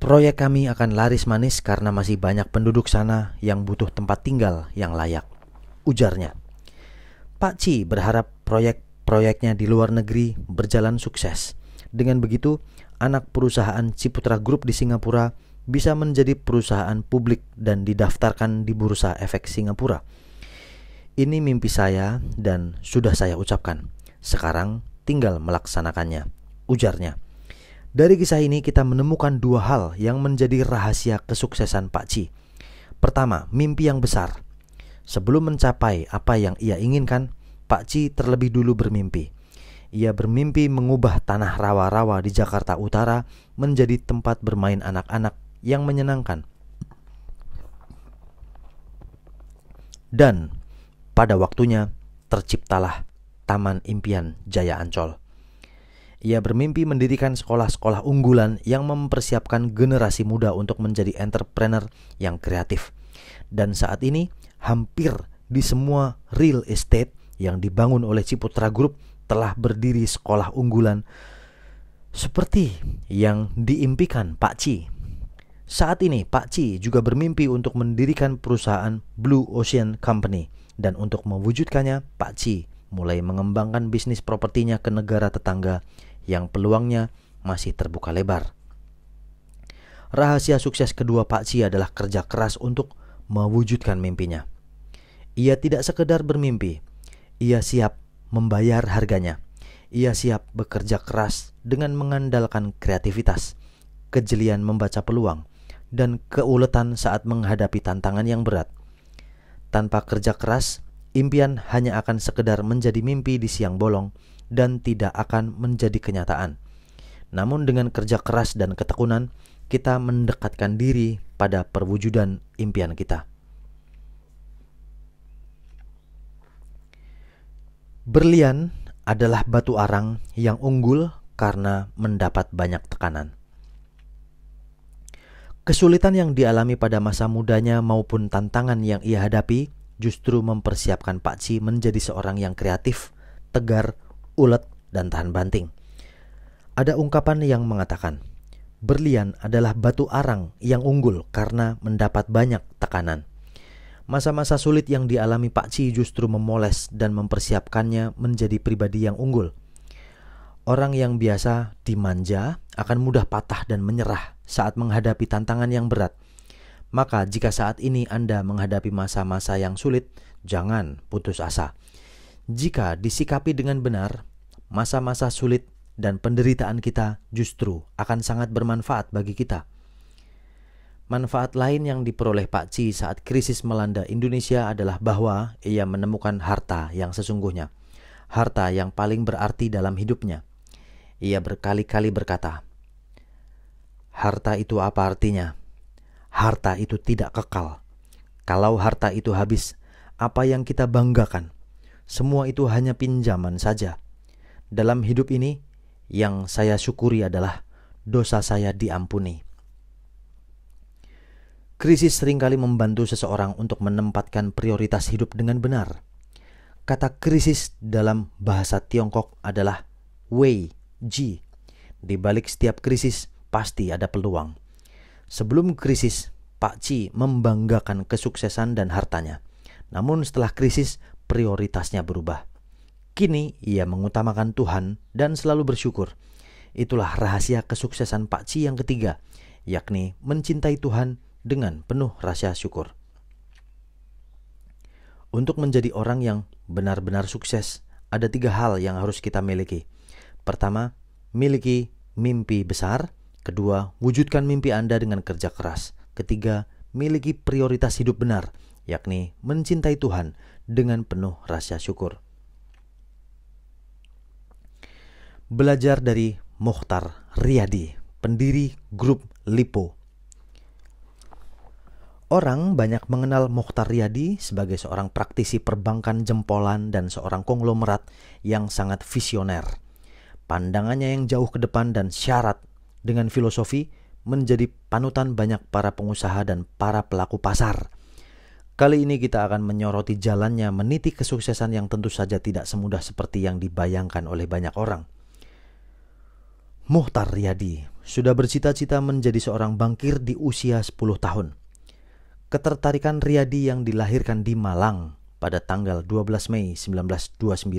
Proyek kami akan laris manis karena masih banyak penduduk sana yang butuh tempat tinggal yang layak, ujarnya. Pak Ci berharap proyek-proyeknya di luar negeri berjalan sukses. Dengan begitu, anak perusahaan Ciputra Group di Singapura bisa menjadi perusahaan publik dan didaftarkan di Bursa Efek Singapura ini mimpi saya dan sudah saya ucapkan. Sekarang tinggal melaksanakannya, ujarnya. Dari kisah ini kita menemukan dua hal yang menjadi rahasia kesuksesan Pak Ci. Pertama, mimpi yang besar. Sebelum mencapai apa yang ia inginkan, Pak Ci terlebih dulu bermimpi. Ia bermimpi mengubah tanah rawa-rawa di Jakarta Utara menjadi tempat bermain anak-anak yang menyenangkan. Dan pada waktunya terciptalah Taman Impian Jaya Ancol. Ia bermimpi mendirikan sekolah-sekolah unggulan yang mempersiapkan generasi muda untuk menjadi entrepreneur yang kreatif. Dan saat ini, hampir di semua real estate yang dibangun oleh Ciputra Group telah berdiri sekolah unggulan seperti yang diimpikan Pak Ci. Saat ini Pak Ci juga bermimpi untuk mendirikan perusahaan Blue Ocean Company dan untuk mewujudkannya, Pak Ci mulai mengembangkan bisnis propertinya ke negara tetangga yang peluangnya masih terbuka lebar. Rahasia sukses kedua Pak Ci adalah kerja keras untuk mewujudkan mimpinya. Ia tidak sekedar bermimpi, ia siap membayar harganya. Ia siap bekerja keras dengan mengandalkan kreativitas, kejelian membaca peluang, dan keuletan saat menghadapi tantangan yang berat. Tanpa kerja keras, impian hanya akan sekedar menjadi mimpi di siang bolong dan tidak akan menjadi kenyataan. Namun dengan kerja keras dan ketekunan, kita mendekatkan diri pada perwujudan impian kita. Berlian adalah batu arang yang unggul karena mendapat banyak tekanan. Kesulitan yang dialami pada masa mudanya maupun tantangan yang ia hadapi justru mempersiapkan Pak Ci menjadi seorang yang kreatif, tegar, ulet, dan tahan banting. Ada ungkapan yang mengatakan, berlian adalah batu arang yang unggul karena mendapat banyak tekanan. Masa-masa sulit yang dialami Pak Ci justru memoles dan mempersiapkannya menjadi pribadi yang unggul. Orang yang biasa dimanja akan mudah patah dan menyerah saat menghadapi tantangan yang berat. Maka, jika saat ini Anda menghadapi masa-masa yang sulit, jangan putus asa. Jika disikapi dengan benar, masa-masa sulit dan penderitaan kita justru akan sangat bermanfaat bagi kita. Manfaat lain yang diperoleh Pak Ci saat krisis melanda Indonesia adalah bahwa ia menemukan harta yang sesungguhnya, harta yang paling berarti dalam hidupnya. Ia berkali-kali berkata, harta itu apa artinya? Harta itu tidak kekal. Kalau harta itu habis, apa yang kita banggakan? Semua itu hanya pinjaman saja. Dalam hidup ini, yang saya syukuri adalah dosa saya diampuni. Krisis seringkali membantu seseorang untuk menempatkan prioritas hidup dengan benar. Kata krisis dalam bahasa Tiongkok adalah Wei Ji. Di balik setiap krisis, pasti ada peluang. Sebelum krisis, Pak Ci membanggakan kesuksesan dan hartanya. Namun setelah krisis, prioritasnya berubah. Kini ia mengutamakan Tuhan dan selalu bersyukur. Itulah rahasia kesuksesan Pak Ci yang ketiga, yakni mencintai Tuhan dengan penuh rasa syukur. Untuk menjadi orang yang benar-benar sukses, ada tiga hal yang harus kita miliki. Pertama, miliki mimpi besar. Kedua, wujudkan mimpi Anda dengan kerja keras. Ketiga, miliki prioritas hidup benar, yakni mencintai Tuhan dengan penuh rasa syukur. Belajar dari Mohtar Riyadi, pendiri grup Lipo. Orang banyak mengenal Mohtar Riyadi sebagai seorang praktisi perbankan jempolan dan seorang konglomerat yang sangat visioner. Pandangannya yang jauh ke depan dan syarat dengan filosofi menjadi panutan banyak para pengusaha dan para pelaku pasar. Kali ini kita akan menyoroti jalannya meniti kesuksesan yang tentu saja tidak semudah seperti yang dibayangkan oleh banyak orang. Muhtar Riyadi sudah bercita-cita menjadi seorang bangkir di usia 10 tahun. Ketertarikan Riyadi yang dilahirkan di Malang pada tanggal 12 Mei 1929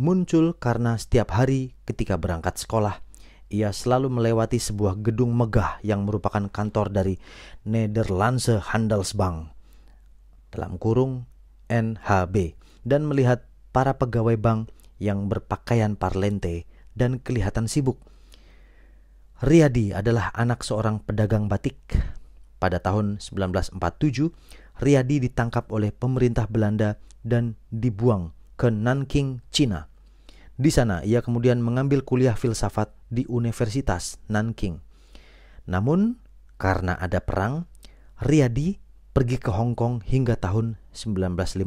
muncul karena setiap hari ketika berangkat sekolah – ia selalu melewati sebuah gedung megah yang merupakan kantor dari Nederlandse Handelsbank dalam kurung NHB dan melihat para pegawai bank yang berpakaian parlente dan kelihatan sibuk. Riyadi adalah anak seorang pedagang batik. Pada tahun 1947, Riyadi ditangkap oleh pemerintah Belanda dan dibuang ke Nanking, Cina. Di sana ia kemudian mengambil kuliah filsafat di Universitas Nanking. Namun karena ada perang, Riyadi pergi ke Hong Kong hingga tahun 1950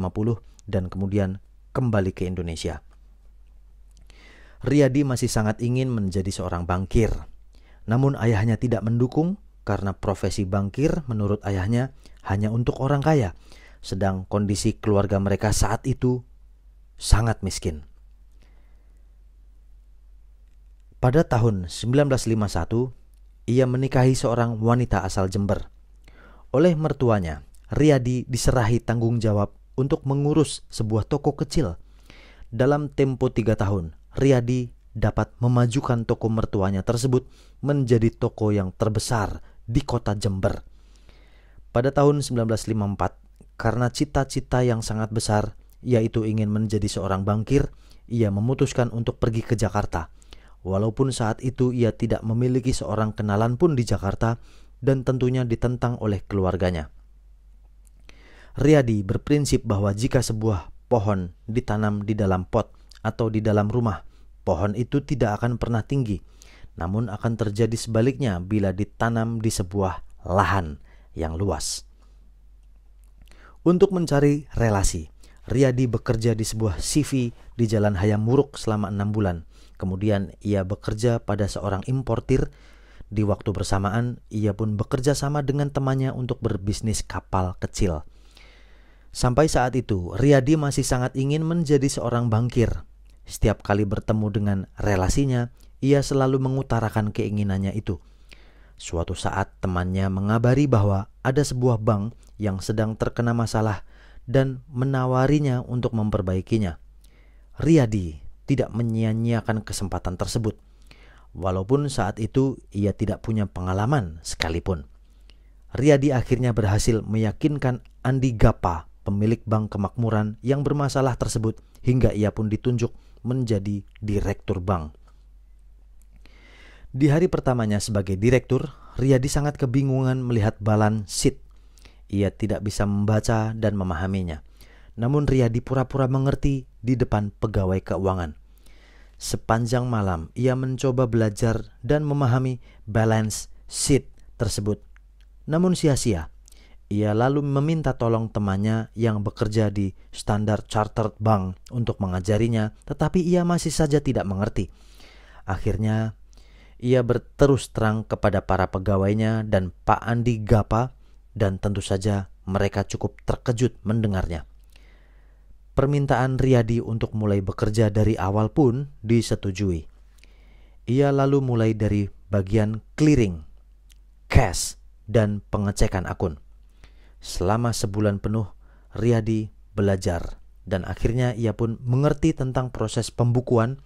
dan kemudian kembali ke Indonesia. Riyadi masih sangat ingin menjadi seorang bankir. Namun ayahnya tidak mendukung karena profesi bankir menurut ayahnya hanya untuk orang kaya, sedang kondisi keluarga mereka saat itu sangat miskin. Pada tahun 1951, ia menikahi seorang wanita asal Jember. Oleh mertuanya, Riyadi diserahi tanggung jawab untuk mengurus sebuah toko kecil. Dalam tempo tiga tahun, Riyadi dapat memajukan toko mertuanya tersebut menjadi toko yang terbesar di kota Jember. Pada tahun 1954, karena cita-cita yang sangat besar, yaitu ingin menjadi seorang bankir, ia memutuskan untuk pergi ke Jakarta – Walaupun saat itu ia tidak memiliki seorang kenalan pun di Jakarta dan tentunya ditentang oleh keluarganya. Riyadi berprinsip bahwa jika sebuah pohon ditanam di dalam pot atau di dalam rumah, pohon itu tidak akan pernah tinggi. Namun akan terjadi sebaliknya bila ditanam di sebuah lahan yang luas. Untuk mencari relasi, Riyadi bekerja di sebuah CV di Jalan Hayam Muruk selama enam bulan – Kemudian ia bekerja pada seorang importir. Di waktu bersamaan, ia pun bekerja sama dengan temannya untuk berbisnis kapal kecil. Sampai saat itu, Riyadi masih sangat ingin menjadi seorang bangkir. Setiap kali bertemu dengan relasinya, ia selalu mengutarakan keinginannya itu. Suatu saat temannya mengabari bahwa ada sebuah bank yang sedang terkena masalah dan menawarinya untuk memperbaikinya. Riyadi tidak menyia-nyiakan kesempatan tersebut, walaupun saat itu ia tidak punya pengalaman sekalipun. Riyadi akhirnya berhasil meyakinkan Andi Gapa, pemilik Bank Kemakmuran yang bermasalah tersebut, hingga ia pun ditunjuk menjadi direktur bank. Di hari pertamanya sebagai direktur, Riyadi sangat kebingungan melihat balan sheet. Ia tidak bisa membaca dan memahaminya. Namun Ria dipura pura mengerti di depan pegawai keuangan. Sepanjang malam ia mencoba belajar dan memahami balance sheet tersebut. Namun sia-sia. Ia lalu meminta tolong temannya yang bekerja di Standard Chartered Bank untuk mengajarinya, tetapi ia masih saja tidak mengerti. Akhirnya, ia berterus terang kepada para pegawainya dan Pak Andi Gapa dan tentu saja mereka cukup terkejut mendengarnya. Permintaan Riyadi untuk mulai bekerja dari awal pun disetujui. Ia lalu mulai dari bagian clearing, cash, dan pengecekan akun. Selama sebulan penuh, Riyadi belajar dan akhirnya ia pun mengerti tentang proses pembukuan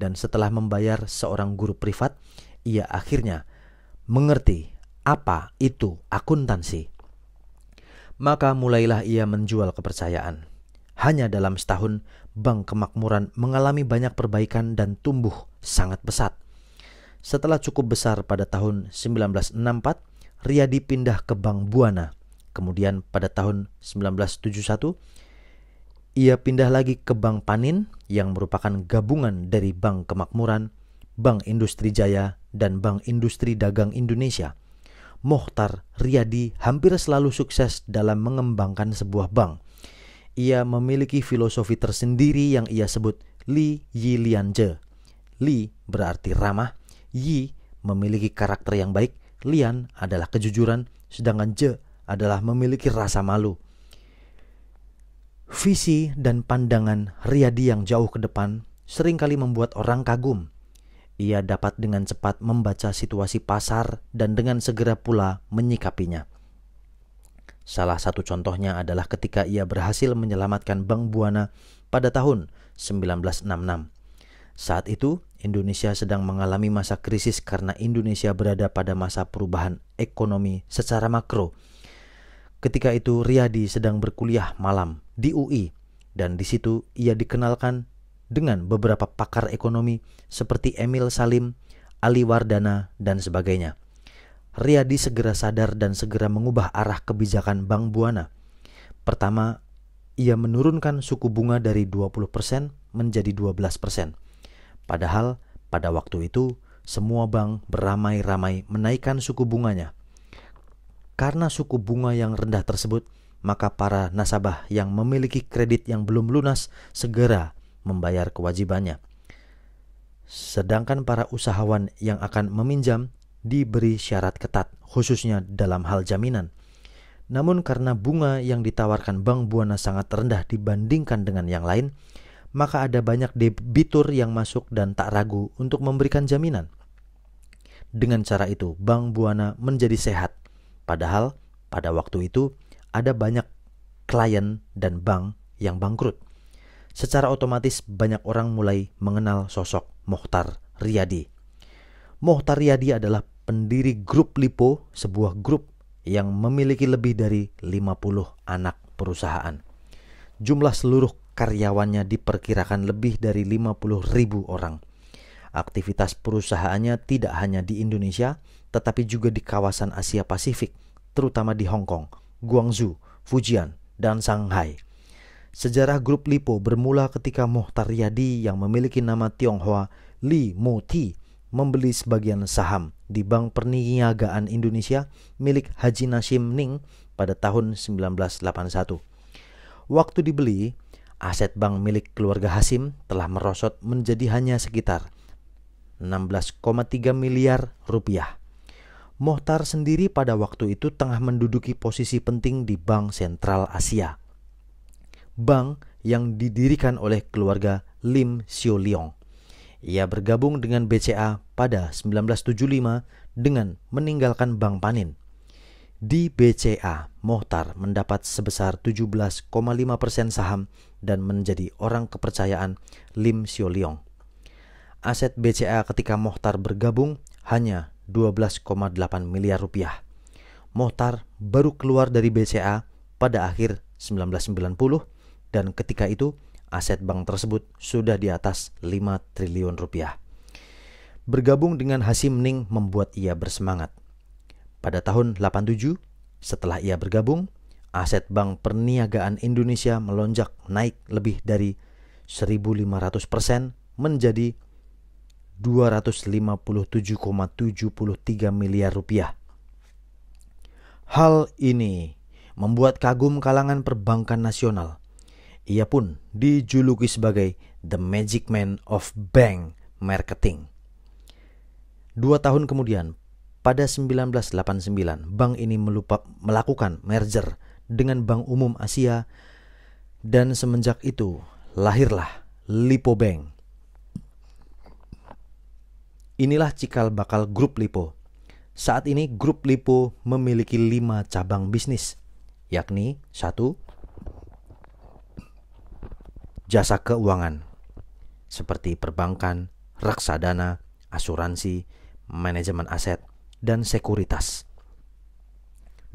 dan setelah membayar seorang guru privat, ia akhirnya mengerti apa itu akuntansi. Maka mulailah ia menjual kepercayaan. Hanya dalam setahun, Bank Kemakmuran mengalami banyak perbaikan dan tumbuh sangat pesat. Setelah cukup besar pada tahun 1964, Riyadi pindah ke Bank Buana. Kemudian pada tahun 1971, ia pindah lagi ke Bank Panin yang merupakan gabungan dari Bank Kemakmuran, Bank Industri Jaya, dan Bank Industri Dagang Indonesia. Mohtar Riyadi hampir selalu sukses dalam mengembangkan sebuah bank ia memiliki filosofi tersendiri yang ia sebut Li Yi Lian Zhe. Li berarti ramah, Yi memiliki karakter yang baik, Lian adalah kejujuran, sedangkan Je adalah memiliki rasa malu. Visi dan pandangan Riyadi yang jauh ke depan seringkali membuat orang kagum. Ia dapat dengan cepat membaca situasi pasar dan dengan segera pula menyikapinya. Salah satu contohnya adalah ketika ia berhasil menyelamatkan Bank Buana pada tahun 1966. Saat itu, Indonesia sedang mengalami masa krisis karena Indonesia berada pada masa perubahan ekonomi secara makro. Ketika itu, Riyadi sedang berkuliah malam di UI, dan di situ ia dikenalkan dengan beberapa pakar ekonomi seperti Emil Salim, Ali Wardana, dan sebagainya. Riyadi segera sadar dan segera mengubah arah kebijakan Bank Buana. Pertama, ia menurunkan suku bunga dari 20% menjadi 12%. Padahal pada waktu itu semua bank beramai-ramai menaikkan suku bunganya. Karena suku bunga yang rendah tersebut, maka para nasabah yang memiliki kredit yang belum lunas segera membayar kewajibannya. Sedangkan para usahawan yang akan meminjam diberi syarat ketat, khususnya dalam hal jaminan. Namun karena bunga yang ditawarkan Bank Buana sangat rendah dibandingkan dengan yang lain, maka ada banyak debitur yang masuk dan tak ragu untuk memberikan jaminan. Dengan cara itu, Bank Buana menjadi sehat. Padahal pada waktu itu ada banyak klien dan bank yang bangkrut. Secara otomatis banyak orang mulai mengenal sosok Mohtar Riyadi. Mohtar Riyadi adalah pendiri grup Lipo, sebuah grup yang memiliki lebih dari 50 anak perusahaan. Jumlah seluruh karyawannya diperkirakan lebih dari 50 ribu orang. Aktivitas perusahaannya tidak hanya di Indonesia, tetapi juga di kawasan Asia Pasifik, terutama di Hong Kong, Guangzhou, Fujian, dan Shanghai. Sejarah grup Lipo bermula ketika Mohtar Yadi yang memiliki nama Tionghoa Li Mo Ti membeli sebagian saham di Bank Perniagaan Indonesia milik Haji Nasim Ning pada tahun 1981. Waktu dibeli, aset bank milik keluarga Hasim telah merosot menjadi hanya sekitar 16,3 miliar rupiah. Mohtar sendiri pada waktu itu tengah menduduki posisi penting di Bank Sentral Asia. Bank yang didirikan oleh keluarga Lim Sio Leong. Ia bergabung dengan BCA pada 1975 dengan meninggalkan Bank Panin. Di BCA, Mohtar mendapat sebesar 17,5 persen saham dan menjadi orang kepercayaan Lim Sio Leong. Aset BCA ketika Mohtar bergabung hanya 12,8 miliar rupiah. Mohtar baru keluar dari BCA pada akhir 1990 dan ketika itu Aset bank tersebut sudah di atas 5 triliun rupiah. Bergabung dengan Hasim Ning membuat ia bersemangat. Pada tahun 87, setelah ia bergabung, aset bank perniagaan Indonesia melonjak naik lebih dari 1.500% menjadi 257,73 miliar rupiah. Hal ini membuat kagum kalangan perbankan nasional. Ia pun dijuluki sebagai The Magic Man of Bank Marketing. Dua tahun kemudian, pada 1989, bank ini melupa, melakukan merger dengan Bank Umum Asia dan semenjak itu lahirlah Lipo Bank. Inilah cikal bakal grup Lipo. Saat ini grup Lipo memiliki lima cabang bisnis, yakni satu jasa keuangan seperti perbankan, reksadana, asuransi, manajemen aset, dan sekuritas.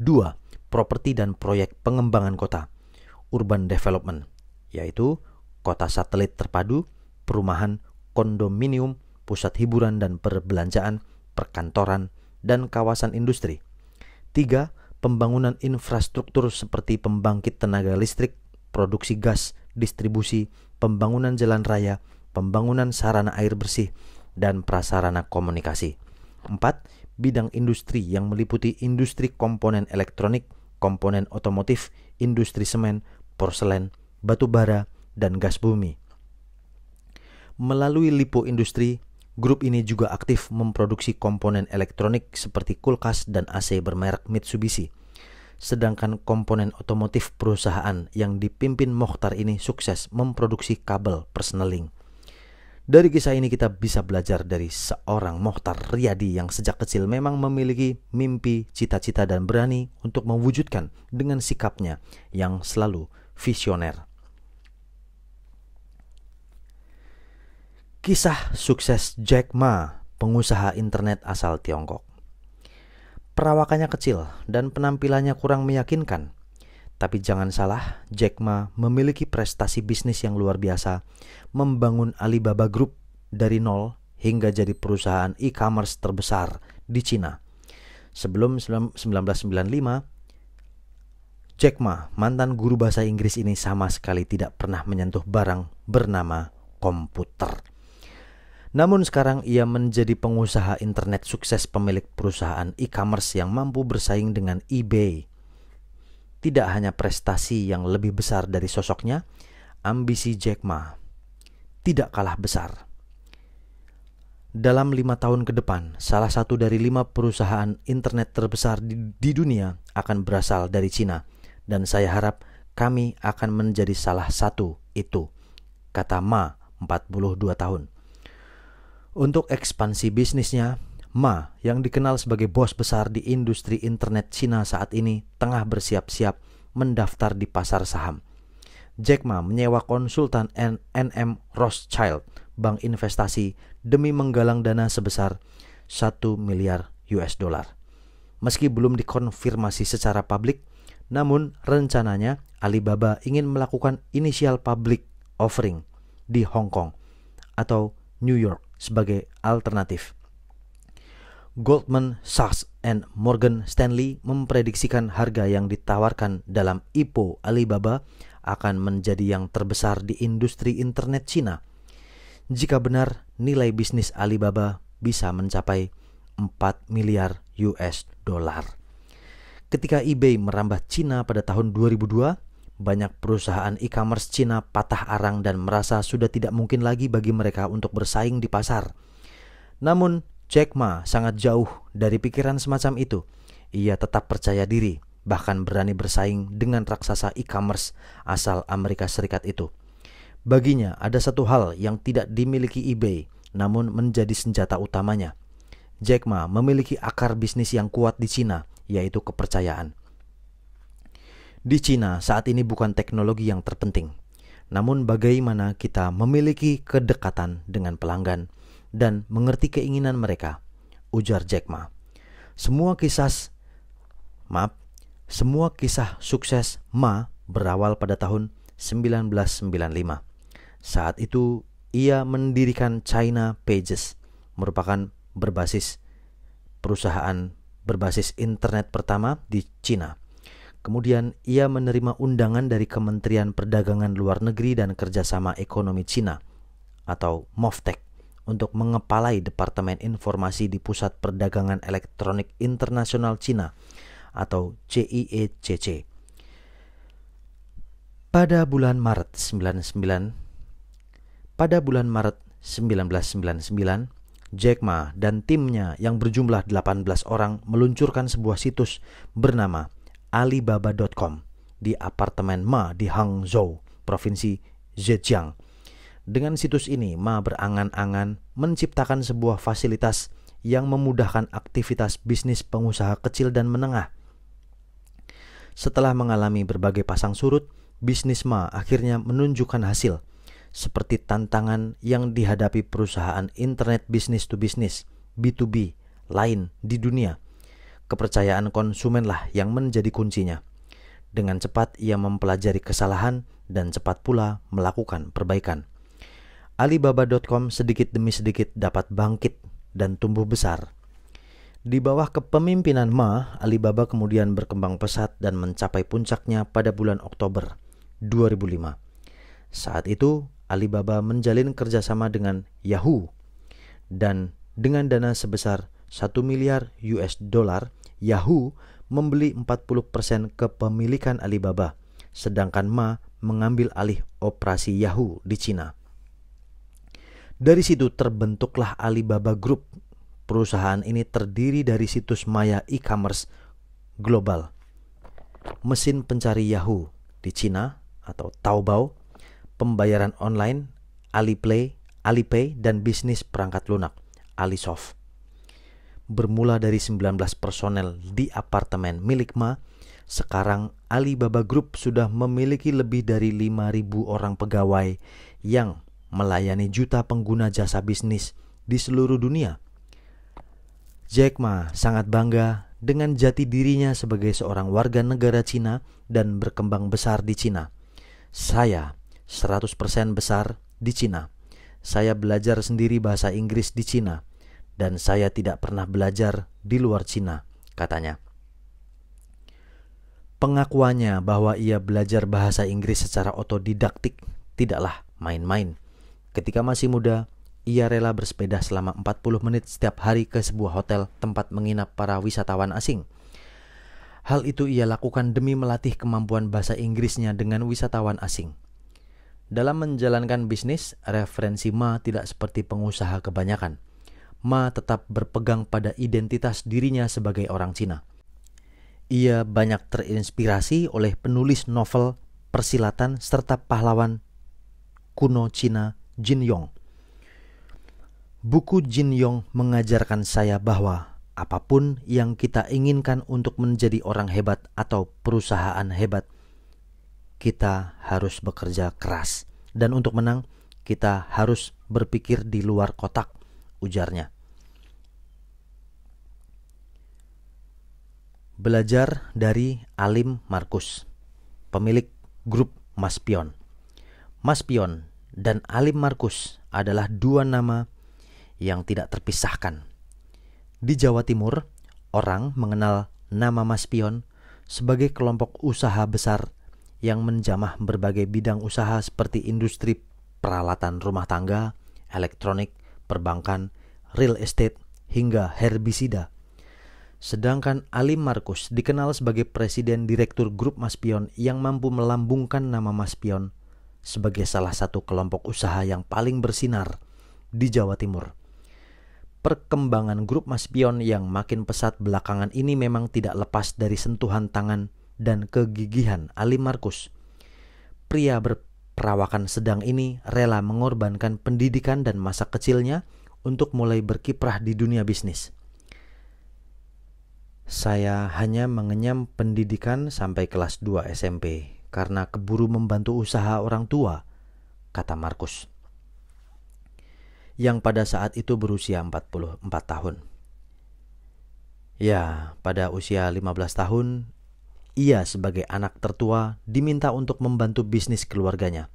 2. Properti dan proyek pengembangan kota, urban development, yaitu kota satelit terpadu, perumahan, kondominium, pusat hiburan dan perbelanjaan, perkantoran, dan kawasan industri. 3. Pembangunan infrastruktur seperti pembangkit tenaga listrik, produksi gas, distribusi, pembangunan jalan raya, pembangunan sarana air bersih, dan prasarana komunikasi. 4. Bidang industri yang meliputi industri komponen elektronik, komponen otomotif, industri semen, porselen, batu bara, dan gas bumi. Melalui lipo industri, grup ini juga aktif memproduksi komponen elektronik seperti kulkas dan AC bermerek Mitsubishi – Sedangkan komponen otomotif perusahaan yang dipimpin Mokhtar ini sukses memproduksi kabel perseneling. Dari kisah ini kita bisa belajar dari seorang Mokhtar Riyadi yang sejak kecil memang memiliki mimpi, cita-cita dan berani untuk mewujudkan dengan sikapnya yang selalu visioner. Kisah sukses Jack Ma, pengusaha internet asal Tiongkok. Perawakannya kecil dan penampilannya kurang meyakinkan. Tapi jangan salah, Jack Ma memiliki prestasi bisnis yang luar biasa, membangun Alibaba Group dari nol hingga jadi perusahaan e-commerce terbesar di Cina. Sebelum 1995, Jack Ma, mantan guru bahasa Inggris ini sama sekali tidak pernah menyentuh barang bernama komputer. Namun sekarang ia menjadi pengusaha internet sukses pemilik perusahaan e-commerce yang mampu bersaing dengan eBay. Tidak hanya prestasi yang lebih besar dari sosoknya, ambisi Jack Ma tidak kalah besar. Dalam lima tahun ke depan, salah satu dari lima perusahaan internet terbesar di, di dunia akan berasal dari Cina, dan saya harap kami akan menjadi salah satu itu, kata Ma, 42 tahun. Untuk ekspansi bisnisnya, Ma yang dikenal sebagai bos besar di industri internet Cina saat ini tengah bersiap-siap mendaftar di pasar saham. Jack Ma menyewa konsultan NM Rothschild, bank investasi, demi menggalang dana sebesar 1 miliar US dollar. Meski belum dikonfirmasi secara publik, namun rencananya Alibaba ingin melakukan inisial public offering di Hong Kong atau New York sebagai alternatif. Goldman Sachs and Morgan Stanley memprediksikan harga yang ditawarkan dalam IPO Alibaba akan menjadi yang terbesar di industri internet Cina. Jika benar, nilai bisnis Alibaba bisa mencapai 4 miliar US dollar. Ketika eBay merambah Cina pada tahun 2002, banyak perusahaan e-commerce Cina patah arang dan merasa sudah tidak mungkin lagi bagi mereka untuk bersaing di pasar. Namun, Jack Ma sangat jauh dari pikiran semacam itu. Ia tetap percaya diri, bahkan berani bersaing dengan raksasa e-commerce asal Amerika Serikat itu. Baginya, ada satu hal yang tidak dimiliki eBay, namun menjadi senjata utamanya. Jack Ma memiliki akar bisnis yang kuat di Cina, yaitu kepercayaan. Di Cina saat ini bukan teknologi yang terpenting, namun bagaimana kita memiliki kedekatan dengan pelanggan dan mengerti keinginan mereka, ujar Jack Ma. Semua kisah maaf, semua kisah sukses Ma berawal pada tahun 1995. Saat itu ia mendirikan China Pages, merupakan berbasis perusahaan berbasis internet pertama di Cina Kemudian ia menerima undangan dari Kementerian Perdagangan Luar Negeri dan Kerjasama Ekonomi Cina atau MOFTEC untuk mengepalai Departemen Informasi di Pusat Perdagangan Elektronik Internasional Cina atau CIECC. E pada bulan Maret 99 pada bulan Maret 1999, Jack Ma dan timnya yang berjumlah 18 orang meluncurkan sebuah situs bernama alibaba.com di apartemen Ma di Hangzhou, provinsi Zhejiang. Dengan situs ini, Ma berangan-angan menciptakan sebuah fasilitas yang memudahkan aktivitas bisnis pengusaha kecil dan menengah. Setelah mengalami berbagai pasang surut, bisnis Ma akhirnya menunjukkan hasil, seperti tantangan yang dihadapi perusahaan internet bisnis to bisnis, B2B, lain di dunia – kepercayaan konsumenlah yang menjadi kuncinya. Dengan cepat ia mempelajari kesalahan dan cepat pula melakukan perbaikan. Alibaba.com sedikit demi sedikit dapat bangkit dan tumbuh besar. Di bawah kepemimpinan Ma, Alibaba kemudian berkembang pesat dan mencapai puncaknya pada bulan Oktober 2005. Saat itu, Alibaba menjalin kerjasama dengan Yahoo dan dengan dana sebesar 1 miliar US dollar, Yahoo membeli 40% kepemilikan Alibaba, sedangkan Ma mengambil alih operasi Yahoo di Cina. Dari situ terbentuklah Alibaba Group. Perusahaan ini terdiri dari situs maya e-commerce global, mesin pencari Yahoo di Cina atau Taobao, pembayaran online, Alipay, Alipay dan bisnis perangkat lunak, Alisoft bermula dari 19 personel di apartemen milik Ma, sekarang Alibaba Group sudah memiliki lebih dari 5.000 orang pegawai yang melayani juta pengguna jasa bisnis di seluruh dunia. Jack Ma sangat bangga dengan jati dirinya sebagai seorang warga negara Cina dan berkembang besar di Cina. Saya 100% besar di Cina. Saya belajar sendiri bahasa Inggris di Cina dan saya tidak pernah belajar di luar Cina, katanya. Pengakuannya bahwa ia belajar bahasa Inggris secara otodidaktik tidaklah main-main. Ketika masih muda, ia rela bersepeda selama 40 menit setiap hari ke sebuah hotel tempat menginap para wisatawan asing. Hal itu ia lakukan demi melatih kemampuan bahasa Inggrisnya dengan wisatawan asing. Dalam menjalankan bisnis, referensi Ma tidak seperti pengusaha kebanyakan – Ma tetap berpegang pada identitas dirinya sebagai orang Cina. Ia banyak terinspirasi oleh penulis novel persilatan serta pahlawan kuno Cina Jin Yong. Buku Jin Yong mengajarkan saya bahwa apapun yang kita inginkan untuk menjadi orang hebat atau perusahaan hebat, kita harus bekerja keras. Dan untuk menang, kita harus berpikir di luar kotak, ujarnya. Belajar dari Alim Markus, pemilik grup Maspion. Maspion dan Alim Markus adalah dua nama yang tidak terpisahkan. Di Jawa Timur, orang mengenal nama Maspion sebagai kelompok usaha besar yang menjamah berbagai bidang usaha seperti industri peralatan rumah tangga, elektronik, perbankan, real estate, hingga herbisida. Sedangkan Ali Markus dikenal sebagai presiden direktur grup Maspion yang mampu melambungkan nama Maspion sebagai salah satu kelompok usaha yang paling bersinar di Jawa Timur. Perkembangan grup Maspion yang makin pesat belakangan ini memang tidak lepas dari sentuhan tangan dan kegigihan Ali Markus. Pria berperawakan sedang ini rela mengorbankan pendidikan dan masa kecilnya untuk mulai berkiprah di dunia bisnis saya hanya mengenyam pendidikan sampai kelas 2 SMP karena keburu membantu usaha orang tua, kata Markus. Yang pada saat itu berusia 44 tahun. Ya, pada usia 15 tahun, ia sebagai anak tertua diminta untuk membantu bisnis keluarganya.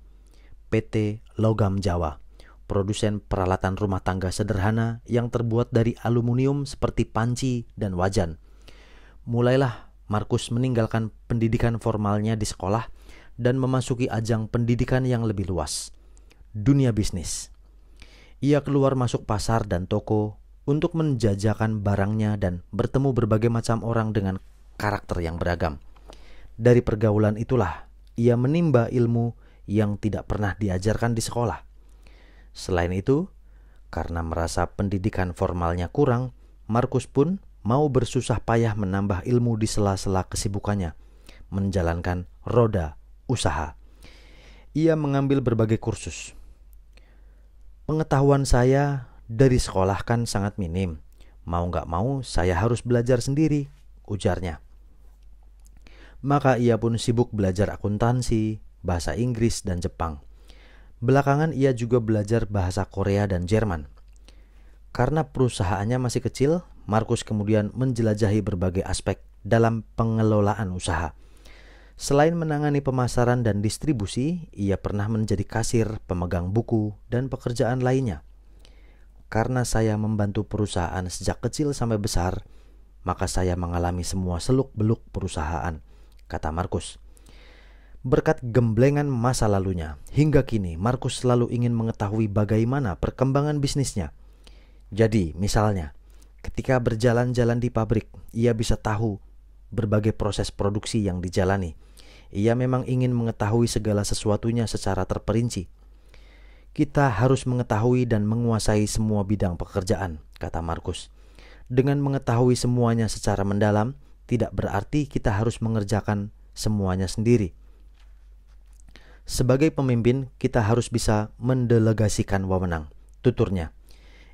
PT Logam Jawa, produsen peralatan rumah tangga sederhana yang terbuat dari aluminium seperti panci dan wajan – mulailah Markus meninggalkan pendidikan formalnya di sekolah dan memasuki ajang pendidikan yang lebih luas, dunia bisnis. Ia keluar masuk pasar dan toko untuk menjajakan barangnya dan bertemu berbagai macam orang dengan karakter yang beragam. Dari pergaulan itulah ia menimba ilmu yang tidak pernah diajarkan di sekolah. Selain itu, karena merasa pendidikan formalnya kurang, Markus pun mau bersusah payah menambah ilmu di sela-sela kesibukannya, menjalankan roda usaha. Ia mengambil berbagai kursus. Pengetahuan saya dari sekolah kan sangat minim. Mau nggak mau, saya harus belajar sendiri, ujarnya. Maka ia pun sibuk belajar akuntansi, bahasa Inggris, dan Jepang. Belakangan ia juga belajar bahasa Korea dan Jerman. Karena perusahaannya masih kecil, Markus kemudian menjelajahi berbagai aspek dalam pengelolaan usaha. Selain menangani pemasaran dan distribusi, ia pernah menjadi kasir, pemegang buku, dan pekerjaan lainnya. Karena saya membantu perusahaan sejak kecil sampai besar, maka saya mengalami semua seluk-beluk perusahaan, kata Markus. Berkat gemblengan masa lalunya, hingga kini Markus selalu ingin mengetahui bagaimana perkembangan bisnisnya – jadi, misalnya, ketika berjalan-jalan di pabrik, ia bisa tahu berbagai proses produksi yang dijalani. Ia memang ingin mengetahui segala sesuatunya secara terperinci. Kita harus mengetahui dan menguasai semua bidang pekerjaan, kata Markus. Dengan mengetahui semuanya secara mendalam, tidak berarti kita harus mengerjakan semuanya sendiri. Sebagai pemimpin, kita harus bisa mendelegasikan wewenang, tuturnya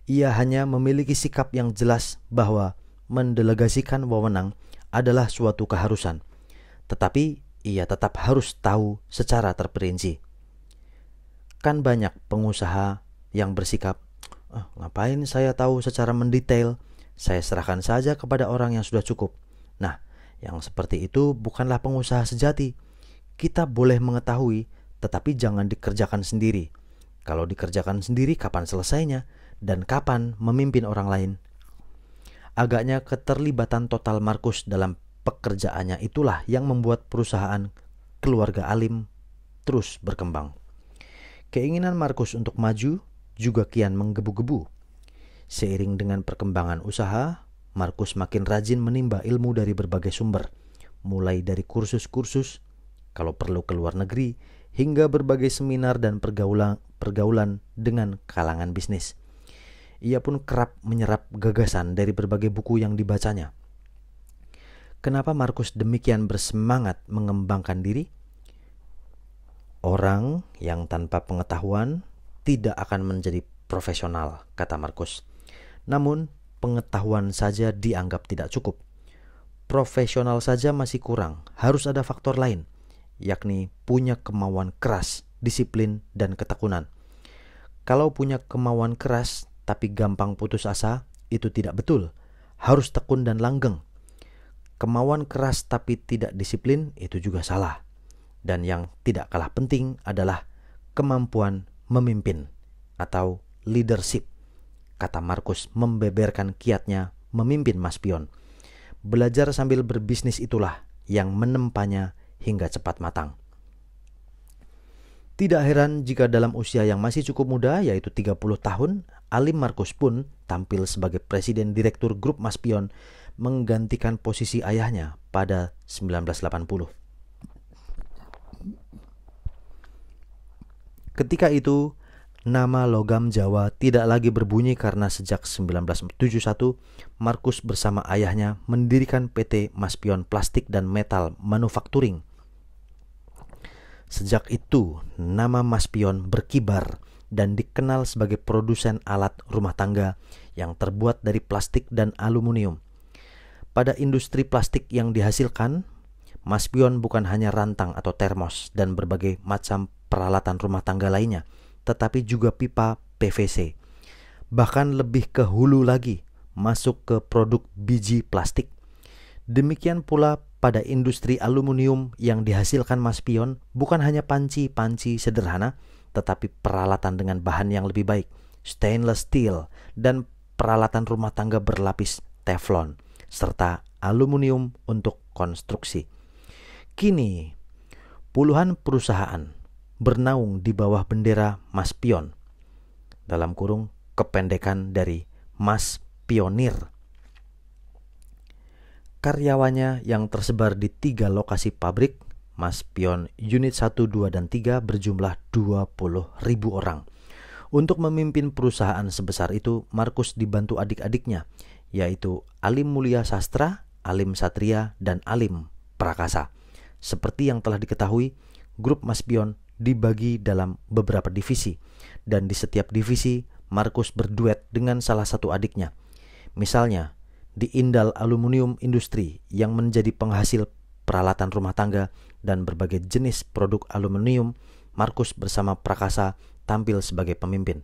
ia hanya memiliki sikap yang jelas bahwa mendelegasikan wewenang adalah suatu keharusan, tetapi ia tetap harus tahu secara terperinci. Kan banyak pengusaha yang bersikap, oh, ngapain saya tahu secara mendetail, saya serahkan saja kepada orang yang sudah cukup. Nah, yang seperti itu bukanlah pengusaha sejati. Kita boleh mengetahui, tetapi jangan dikerjakan sendiri. Kalau dikerjakan sendiri, kapan selesainya? dan kapan memimpin orang lain. Agaknya keterlibatan total Markus dalam pekerjaannya itulah yang membuat perusahaan keluarga Alim terus berkembang. Keinginan Markus untuk maju juga kian menggebu-gebu. Seiring dengan perkembangan usaha, Markus makin rajin menimba ilmu dari berbagai sumber, mulai dari kursus-kursus, kalau perlu ke luar negeri, hingga berbagai seminar dan pergaulan, pergaulan dengan kalangan bisnis. Ia pun kerap menyerap gagasan dari berbagai buku yang dibacanya. Kenapa Markus demikian bersemangat mengembangkan diri? Orang yang tanpa pengetahuan tidak akan menjadi profesional, kata Markus. Namun, pengetahuan saja dianggap tidak cukup. Profesional saja masih kurang, harus ada faktor lain, yakni punya kemauan keras, disiplin, dan ketekunan. Kalau punya kemauan keras, tapi gampang putus asa itu tidak betul. Harus tekun dan langgeng. Kemauan keras tapi tidak disiplin itu juga salah. Dan yang tidak kalah penting adalah kemampuan memimpin atau leadership. Kata Markus membeberkan kiatnya memimpin Mas Pion. Belajar sambil berbisnis itulah yang menempanya hingga cepat matang. Tidak heran jika dalam usia yang masih cukup muda yaitu 30 tahun Alim Markus pun tampil sebagai presiden direktur grup Maspion menggantikan posisi ayahnya pada 1980. Ketika itu, nama logam Jawa tidak lagi berbunyi karena sejak 1971 Markus bersama ayahnya mendirikan PT Maspion Plastik dan Metal Manufacturing. Sejak itu, nama Maspion berkibar dan dikenal sebagai produsen alat rumah tangga yang terbuat dari plastik dan aluminium. Pada industri plastik yang dihasilkan, Maspion bukan hanya rantang atau termos dan berbagai macam peralatan rumah tangga lainnya, tetapi juga pipa PVC. Bahkan lebih ke hulu lagi, masuk ke produk biji plastik. Demikian pula pada industri aluminium yang dihasilkan Maspion bukan hanya panci-panci sederhana, tetapi peralatan dengan bahan yang lebih baik, stainless steel, dan peralatan rumah tangga berlapis teflon, serta aluminium untuk konstruksi. Kini, puluhan perusahaan bernaung di bawah bendera Mas Pion, dalam kurung kependekan dari Mas Pionir. Karyawannya yang tersebar di tiga lokasi pabrik Mas Pion unit 1, 2, dan 3 berjumlah 20 ribu orang. Untuk memimpin perusahaan sebesar itu, Markus dibantu adik-adiknya, yaitu Alim Mulia Sastra, Alim Satria, dan Alim Prakasa. Seperti yang telah diketahui, grup Mas Pion dibagi dalam beberapa divisi, dan di setiap divisi Markus berduet dengan salah satu adiknya. Misalnya, di Indal Aluminium Industri yang menjadi penghasil peralatan rumah tangga, dan berbagai jenis produk aluminium, Markus bersama Prakasa tampil sebagai pemimpin.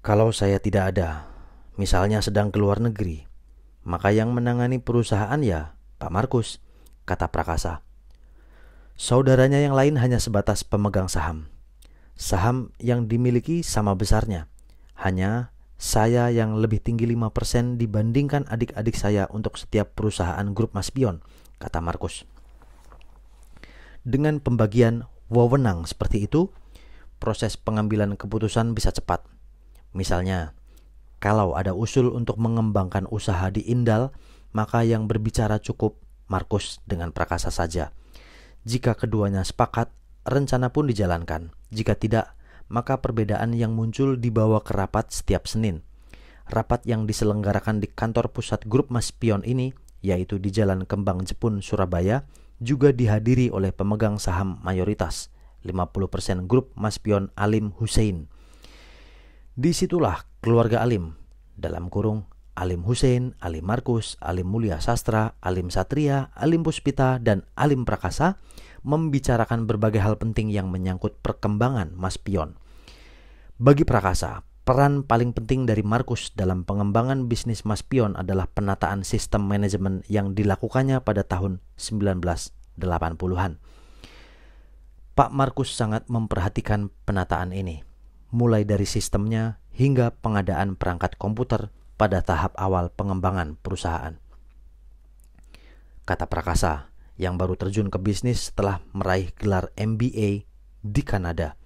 Kalau saya tidak ada, misalnya sedang ke luar negeri, maka yang menangani perusahaan ya Pak Markus, kata Prakasa. Saudaranya yang lain hanya sebatas pemegang saham. Saham yang dimiliki sama besarnya. Hanya saya yang lebih tinggi 5% dibandingkan adik-adik saya untuk setiap perusahaan grup Mas Bion, kata Markus. Dengan pembagian wewenang seperti itu, proses pengambilan keputusan bisa cepat. Misalnya, kalau ada usul untuk mengembangkan usaha di Indal, maka yang berbicara cukup Markus dengan Prakasa saja. Jika keduanya sepakat, rencana pun dijalankan. Jika tidak, maka perbedaan yang muncul dibawa ke rapat setiap Senin. Rapat yang diselenggarakan di kantor pusat grup Mas Pion ini, yaitu di Jalan Kembang Jepun, Surabaya, juga dihadiri oleh pemegang saham mayoritas 50% grup Maspion Alim Hussein. Disitulah keluarga Alim dalam kurung Alim Hussein, Alim Markus, Alim Mulia Sastra, Alim Satria, Alim Puspita, dan Alim Prakasa membicarakan berbagai hal penting yang menyangkut perkembangan Maspion. Bagi Prakasa, Peran paling penting dari Markus dalam pengembangan bisnis Maspion adalah penataan sistem manajemen yang dilakukannya pada tahun 1980-an. Pak Markus sangat memperhatikan penataan ini, mulai dari sistemnya hingga pengadaan perangkat komputer pada tahap awal pengembangan perusahaan. Kata Prakasa, yang baru terjun ke bisnis setelah meraih gelar MBA di Kanada –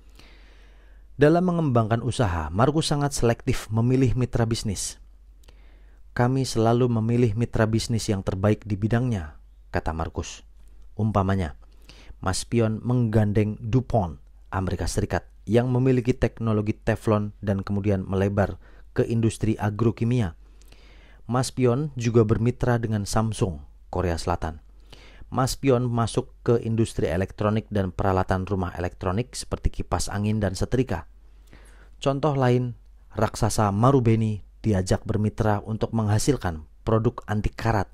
dalam mengembangkan usaha, Markus sangat selektif memilih mitra bisnis. Kami selalu memilih mitra bisnis yang terbaik di bidangnya, kata Markus. Umpamanya, Mas Pion menggandeng DuPont, Amerika Serikat, yang memiliki teknologi teflon dan kemudian melebar ke industri agrokimia. Mas Pion juga bermitra dengan Samsung, Korea Selatan Mas Pion masuk ke industri elektronik dan peralatan rumah elektronik seperti kipas angin dan setrika. Contoh lain, raksasa Marubeni diajak bermitra untuk menghasilkan produk anti karat.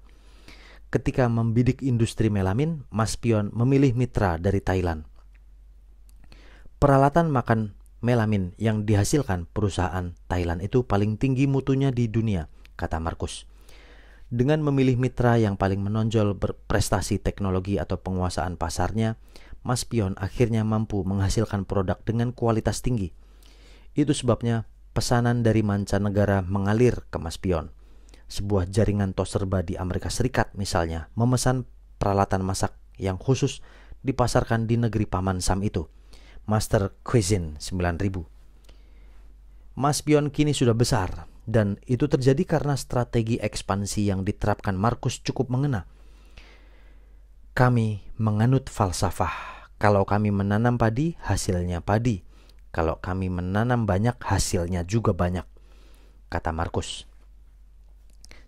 Ketika membidik industri melamin, Mas Pion memilih mitra dari Thailand. Peralatan makan melamin yang dihasilkan perusahaan Thailand itu paling tinggi mutunya di dunia, kata Markus dengan memilih mitra yang paling menonjol berprestasi teknologi atau penguasaan pasarnya, Mas Pion akhirnya mampu menghasilkan produk dengan kualitas tinggi. Itu sebabnya pesanan dari mancanegara mengalir ke Mas Pion. Sebuah jaringan tos di Amerika Serikat misalnya memesan peralatan masak yang khusus dipasarkan di negeri paman Sam itu. Master Cuisine 9000. Mas Pion kini sudah besar, dan itu terjadi karena strategi ekspansi yang diterapkan Markus cukup mengena. Kami menganut falsafah. Kalau kami menanam padi, hasilnya padi. Kalau kami menanam banyak, hasilnya juga banyak, kata Markus.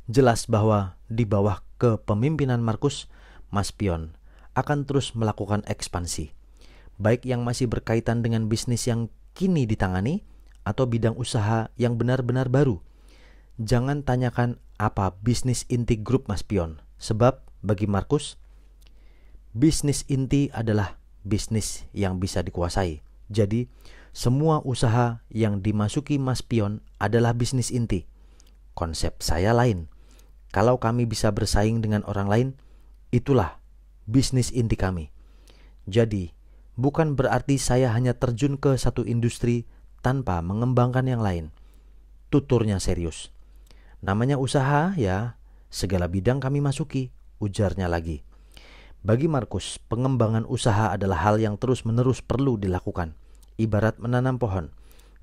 Jelas bahwa di bawah kepemimpinan Markus, Mas Pion akan terus melakukan ekspansi, baik yang masih berkaitan dengan bisnis yang kini ditangani atau bidang usaha yang benar-benar baru jangan tanyakan apa bisnis inti grup Mas Pion. Sebab bagi Markus, bisnis inti adalah bisnis yang bisa dikuasai. Jadi, semua usaha yang dimasuki Mas Pion adalah bisnis inti. Konsep saya lain. Kalau kami bisa bersaing dengan orang lain, itulah bisnis inti kami. Jadi, bukan berarti saya hanya terjun ke satu industri tanpa mengembangkan yang lain. Tuturnya serius Namanya usaha ya, segala bidang kami masuki, ujarnya lagi. Bagi Markus, pengembangan usaha adalah hal yang terus-menerus perlu dilakukan. Ibarat menanam pohon.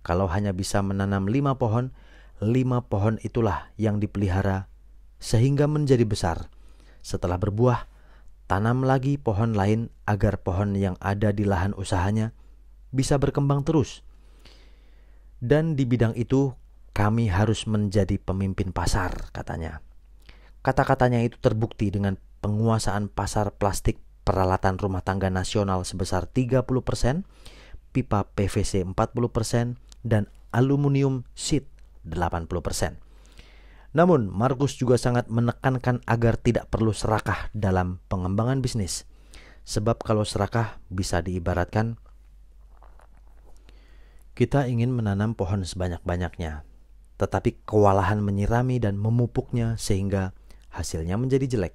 Kalau hanya bisa menanam lima pohon, lima pohon itulah yang dipelihara sehingga menjadi besar. Setelah berbuah, tanam lagi pohon lain agar pohon yang ada di lahan usahanya bisa berkembang terus. Dan di bidang itu, kami harus menjadi pemimpin pasar, katanya. Kata-katanya itu terbukti dengan penguasaan pasar plastik peralatan rumah tangga nasional sebesar 30%, pipa PVC 40%, dan aluminium sheet 80%. Namun, Markus juga sangat menekankan agar tidak perlu serakah dalam pengembangan bisnis. Sebab kalau serakah bisa diibaratkan kita ingin menanam pohon sebanyak-banyaknya, tetapi kewalahan menyirami dan memupuknya sehingga hasilnya menjadi jelek.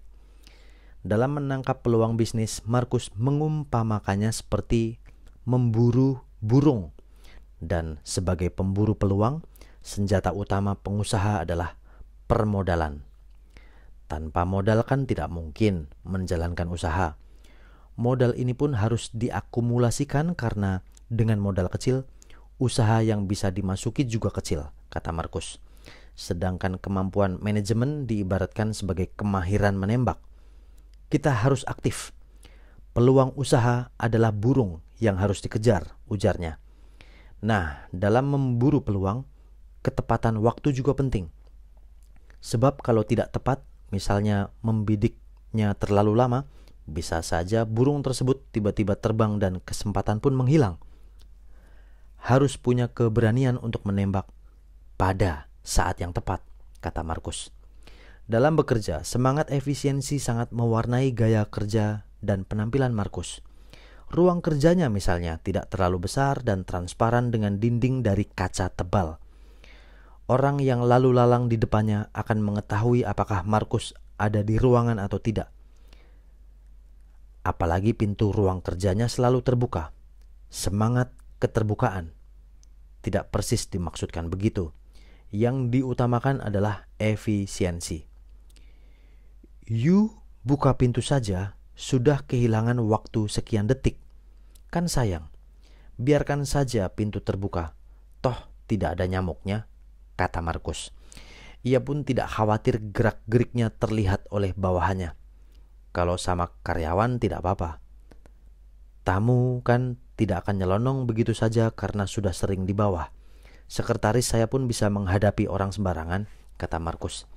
Dalam menangkap peluang bisnis, Markus mengumpamakannya seperti memburu burung. Dan sebagai pemburu peluang, senjata utama pengusaha adalah permodalan. Tanpa modal kan tidak mungkin menjalankan usaha. Modal ini pun harus diakumulasikan karena dengan modal kecil, usaha yang bisa dimasuki juga kecil kata Markus. Sedangkan kemampuan manajemen diibaratkan sebagai kemahiran menembak. Kita harus aktif. Peluang usaha adalah burung yang harus dikejar, ujarnya. Nah, dalam memburu peluang, ketepatan waktu juga penting. Sebab kalau tidak tepat, misalnya membidiknya terlalu lama, bisa saja burung tersebut tiba-tiba terbang dan kesempatan pun menghilang. Harus punya keberanian untuk menembak pada saat yang tepat, kata Markus. Dalam bekerja, semangat efisiensi sangat mewarnai gaya kerja dan penampilan Markus. Ruang kerjanya misalnya tidak terlalu besar dan transparan dengan dinding dari kaca tebal. Orang yang lalu lalang di depannya akan mengetahui apakah Markus ada di ruangan atau tidak. Apalagi pintu ruang kerjanya selalu terbuka. Semangat keterbukaan tidak persis dimaksudkan begitu yang diutamakan adalah efisiensi. You buka pintu saja sudah kehilangan waktu sekian detik. Kan sayang, biarkan saja pintu terbuka. Toh tidak ada nyamuknya, kata Markus. Ia pun tidak khawatir gerak-geriknya terlihat oleh bawahannya. Kalau sama karyawan tidak apa-apa. Tamu kan tidak akan nyelonong begitu saja karena sudah sering di bawah Sekretaris saya pun bisa menghadapi orang sembarangan, kata Markus.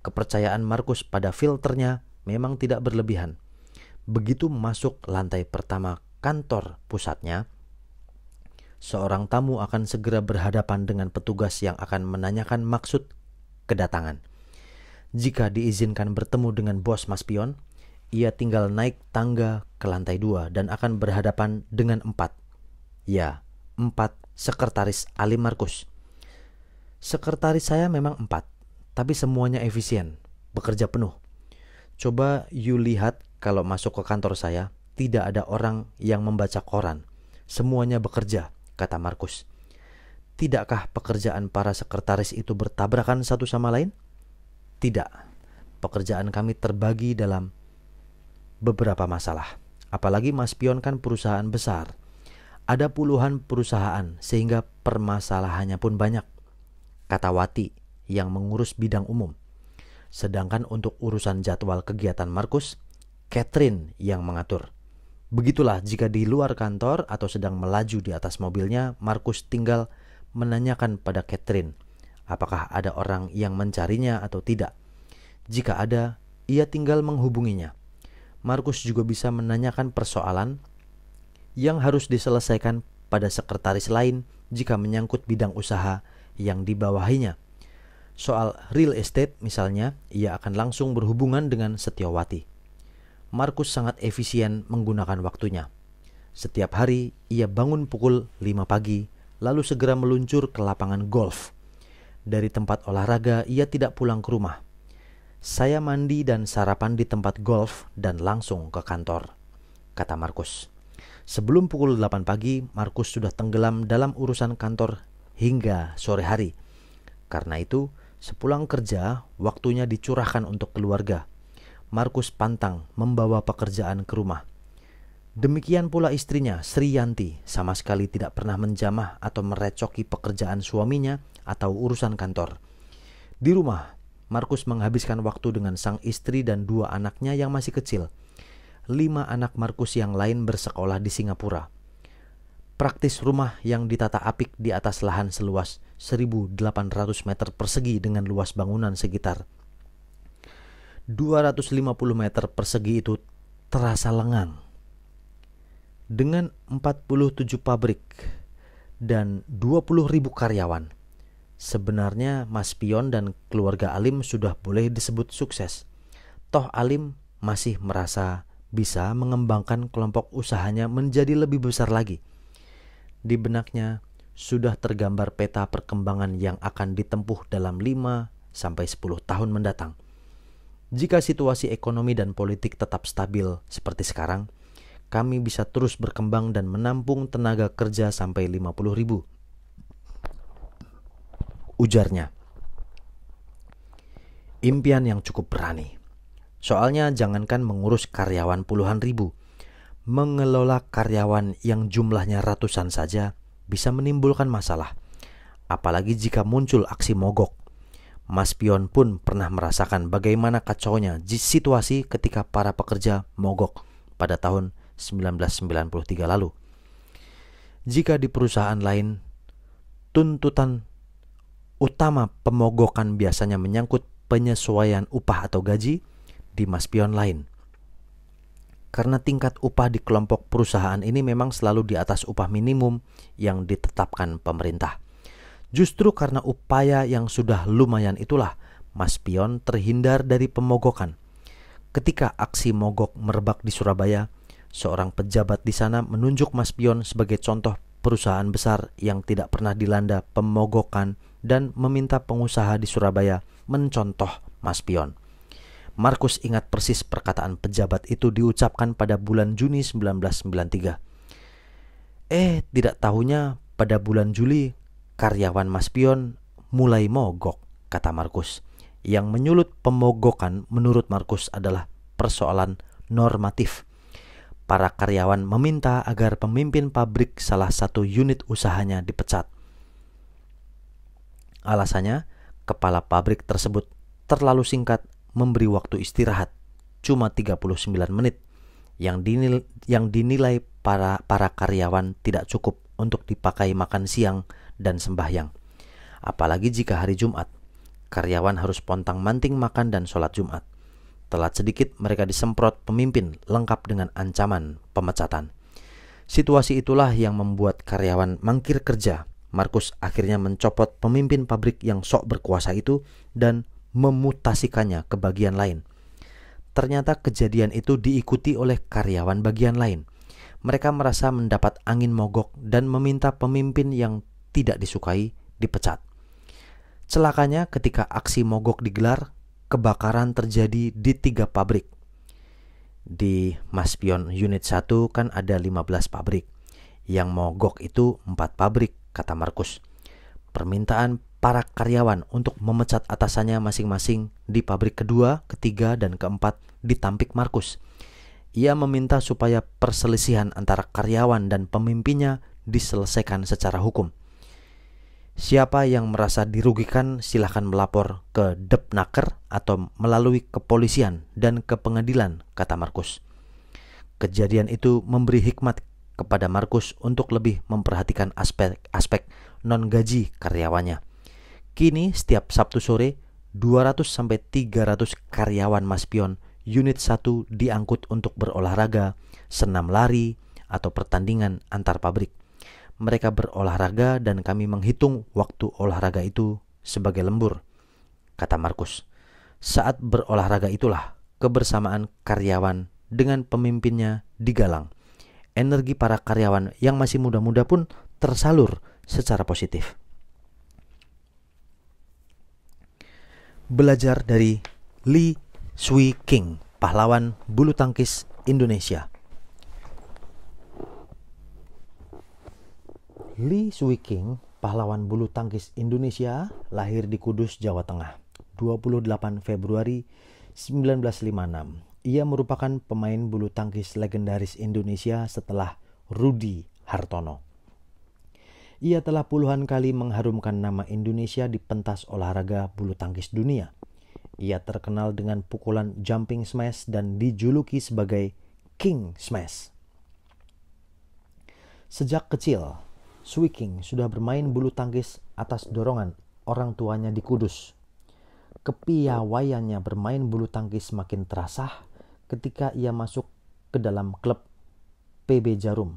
Kepercayaan Markus pada filternya memang tidak berlebihan. Begitu masuk lantai pertama kantor pusatnya, seorang tamu akan segera berhadapan dengan petugas yang akan menanyakan maksud kedatangan. Jika diizinkan bertemu dengan bos Mas Pion, ia tinggal naik tangga ke lantai dua dan akan berhadapan dengan empat. Ya, Empat Sekretaris Ali Markus Sekretaris saya memang empat, tapi semuanya efisien, bekerja penuh. Coba you lihat kalau masuk ke kantor saya, tidak ada orang yang membaca koran. Semuanya bekerja, kata Markus. Tidakkah pekerjaan para sekretaris itu bertabrakan satu sama lain? Tidak. Pekerjaan kami terbagi dalam beberapa masalah. Apalagi Mas Pion kan perusahaan besar ada puluhan perusahaan sehingga permasalahannya pun banyak. Kata Wati yang mengurus bidang umum. Sedangkan untuk urusan jadwal kegiatan Markus, Catherine yang mengatur. Begitulah jika di luar kantor atau sedang melaju di atas mobilnya, Markus tinggal menanyakan pada Catherine apakah ada orang yang mencarinya atau tidak. Jika ada, ia tinggal menghubunginya. Markus juga bisa menanyakan persoalan yang harus diselesaikan pada sekretaris lain jika menyangkut bidang usaha yang dibawahinya. Soal real estate misalnya, ia akan langsung berhubungan dengan Setiawati. Markus sangat efisien menggunakan waktunya. Setiap hari ia bangun pukul 5 pagi lalu segera meluncur ke lapangan golf. Dari tempat olahraga ia tidak pulang ke rumah. Saya mandi dan sarapan di tempat golf dan langsung ke kantor, kata Markus. Sebelum pukul 8 pagi, Markus sudah tenggelam dalam urusan kantor hingga sore hari. Karena itu, sepulang kerja, waktunya dicurahkan untuk keluarga. Markus pantang membawa pekerjaan ke rumah. Demikian pula istrinya, Sri Yanti, sama sekali tidak pernah menjamah atau merecoki pekerjaan suaminya atau urusan kantor. Di rumah, Markus menghabiskan waktu dengan sang istri dan dua anaknya yang masih kecil – lima anak Markus yang lain bersekolah di Singapura. Praktis rumah yang ditata apik di atas lahan seluas 1.800 meter persegi dengan luas bangunan sekitar 250 meter persegi itu terasa lengang. Dengan 47 pabrik dan ribu karyawan, Sebenarnya Mas Pion dan keluarga Alim sudah boleh disebut sukses. Toh Alim masih merasa bisa mengembangkan kelompok usahanya menjadi lebih besar lagi. Di benaknya sudah tergambar peta perkembangan yang akan ditempuh dalam 5 sampai 10 tahun mendatang. Jika situasi ekonomi dan politik tetap stabil seperti sekarang, kami bisa terus berkembang dan menampung tenaga kerja sampai 50 ribu. Ujarnya. Impian yang cukup berani. Soalnya jangankan mengurus karyawan puluhan ribu, mengelola karyawan yang jumlahnya ratusan saja bisa menimbulkan masalah. Apalagi jika muncul aksi mogok. Mas Pion pun pernah merasakan bagaimana kacaunya situasi ketika para pekerja mogok pada tahun 1993 lalu. Jika di perusahaan lain, tuntutan utama pemogokan biasanya menyangkut penyesuaian upah atau gaji, di Maspion lain. Karena tingkat upah di kelompok perusahaan ini memang selalu di atas upah minimum yang ditetapkan pemerintah. Justru karena upaya yang sudah lumayan itulah, Maspion terhindar dari pemogokan. Ketika aksi mogok merebak di Surabaya, seorang pejabat di sana menunjuk Maspion sebagai contoh perusahaan besar yang tidak pernah dilanda pemogokan dan meminta pengusaha di Surabaya mencontoh Maspion. Markus ingat persis perkataan pejabat itu diucapkan pada bulan Juni 1993. Eh, tidak tahunya pada bulan Juli karyawan Mas Pion mulai mogok, kata Markus. Yang menyulut pemogokan menurut Markus adalah persoalan normatif. Para karyawan meminta agar pemimpin pabrik salah satu unit usahanya dipecat. Alasannya, kepala pabrik tersebut terlalu singkat memberi waktu istirahat cuma 39 menit yang dinilai, yang dinilai para para karyawan tidak cukup untuk dipakai makan siang dan sembahyang. Apalagi jika hari Jumat, karyawan harus pontang manting makan dan sholat Jumat. Telat sedikit mereka disemprot pemimpin lengkap dengan ancaman pemecatan. Situasi itulah yang membuat karyawan mangkir kerja. Markus akhirnya mencopot pemimpin pabrik yang sok berkuasa itu dan memutasikannya ke bagian lain. Ternyata kejadian itu diikuti oleh karyawan bagian lain. Mereka merasa mendapat angin mogok dan meminta pemimpin yang tidak disukai dipecat. Celakanya ketika aksi mogok digelar, kebakaran terjadi di tiga pabrik. Di Maspion Unit 1 kan ada 15 pabrik. Yang mogok itu empat pabrik, kata Markus. Permintaan para karyawan untuk memecat atasannya masing-masing di pabrik kedua, ketiga, dan keempat di Tampik Markus. Ia meminta supaya perselisihan antara karyawan dan pemimpinnya diselesaikan secara hukum. Siapa yang merasa dirugikan silahkan melapor ke Depnaker atau melalui kepolisian dan ke pengadilan, kata Markus. Kejadian itu memberi hikmat kepada Markus untuk lebih memperhatikan aspek-aspek non-gaji karyawannya. Kini setiap Sabtu sore 200 300 karyawan Mas Pion unit 1 diangkut untuk berolahraga, senam lari atau pertandingan antar pabrik. Mereka berolahraga dan kami menghitung waktu olahraga itu sebagai lembur, kata Markus. Saat berolahraga itulah kebersamaan karyawan dengan pemimpinnya digalang. Energi para karyawan yang masih muda-muda pun tersalur secara positif. Belajar dari Lee Sui King, pahlawan bulu tangkis Indonesia. Lee Sui King, pahlawan bulu tangkis Indonesia, lahir di Kudus, Jawa Tengah, 28 Februari 1956. Ia merupakan pemain bulu tangkis legendaris Indonesia setelah Rudi Hartono ia telah puluhan kali mengharumkan nama Indonesia di pentas olahraga bulu tangkis dunia. Ia terkenal dengan pukulan jumping smash dan dijuluki sebagai King Smash. Sejak kecil, Swiking sudah bermain bulu tangkis atas dorongan orang tuanya di Kudus. Kepiawaiannya bermain bulu tangkis semakin terasa ketika ia masuk ke dalam klub PB Jarum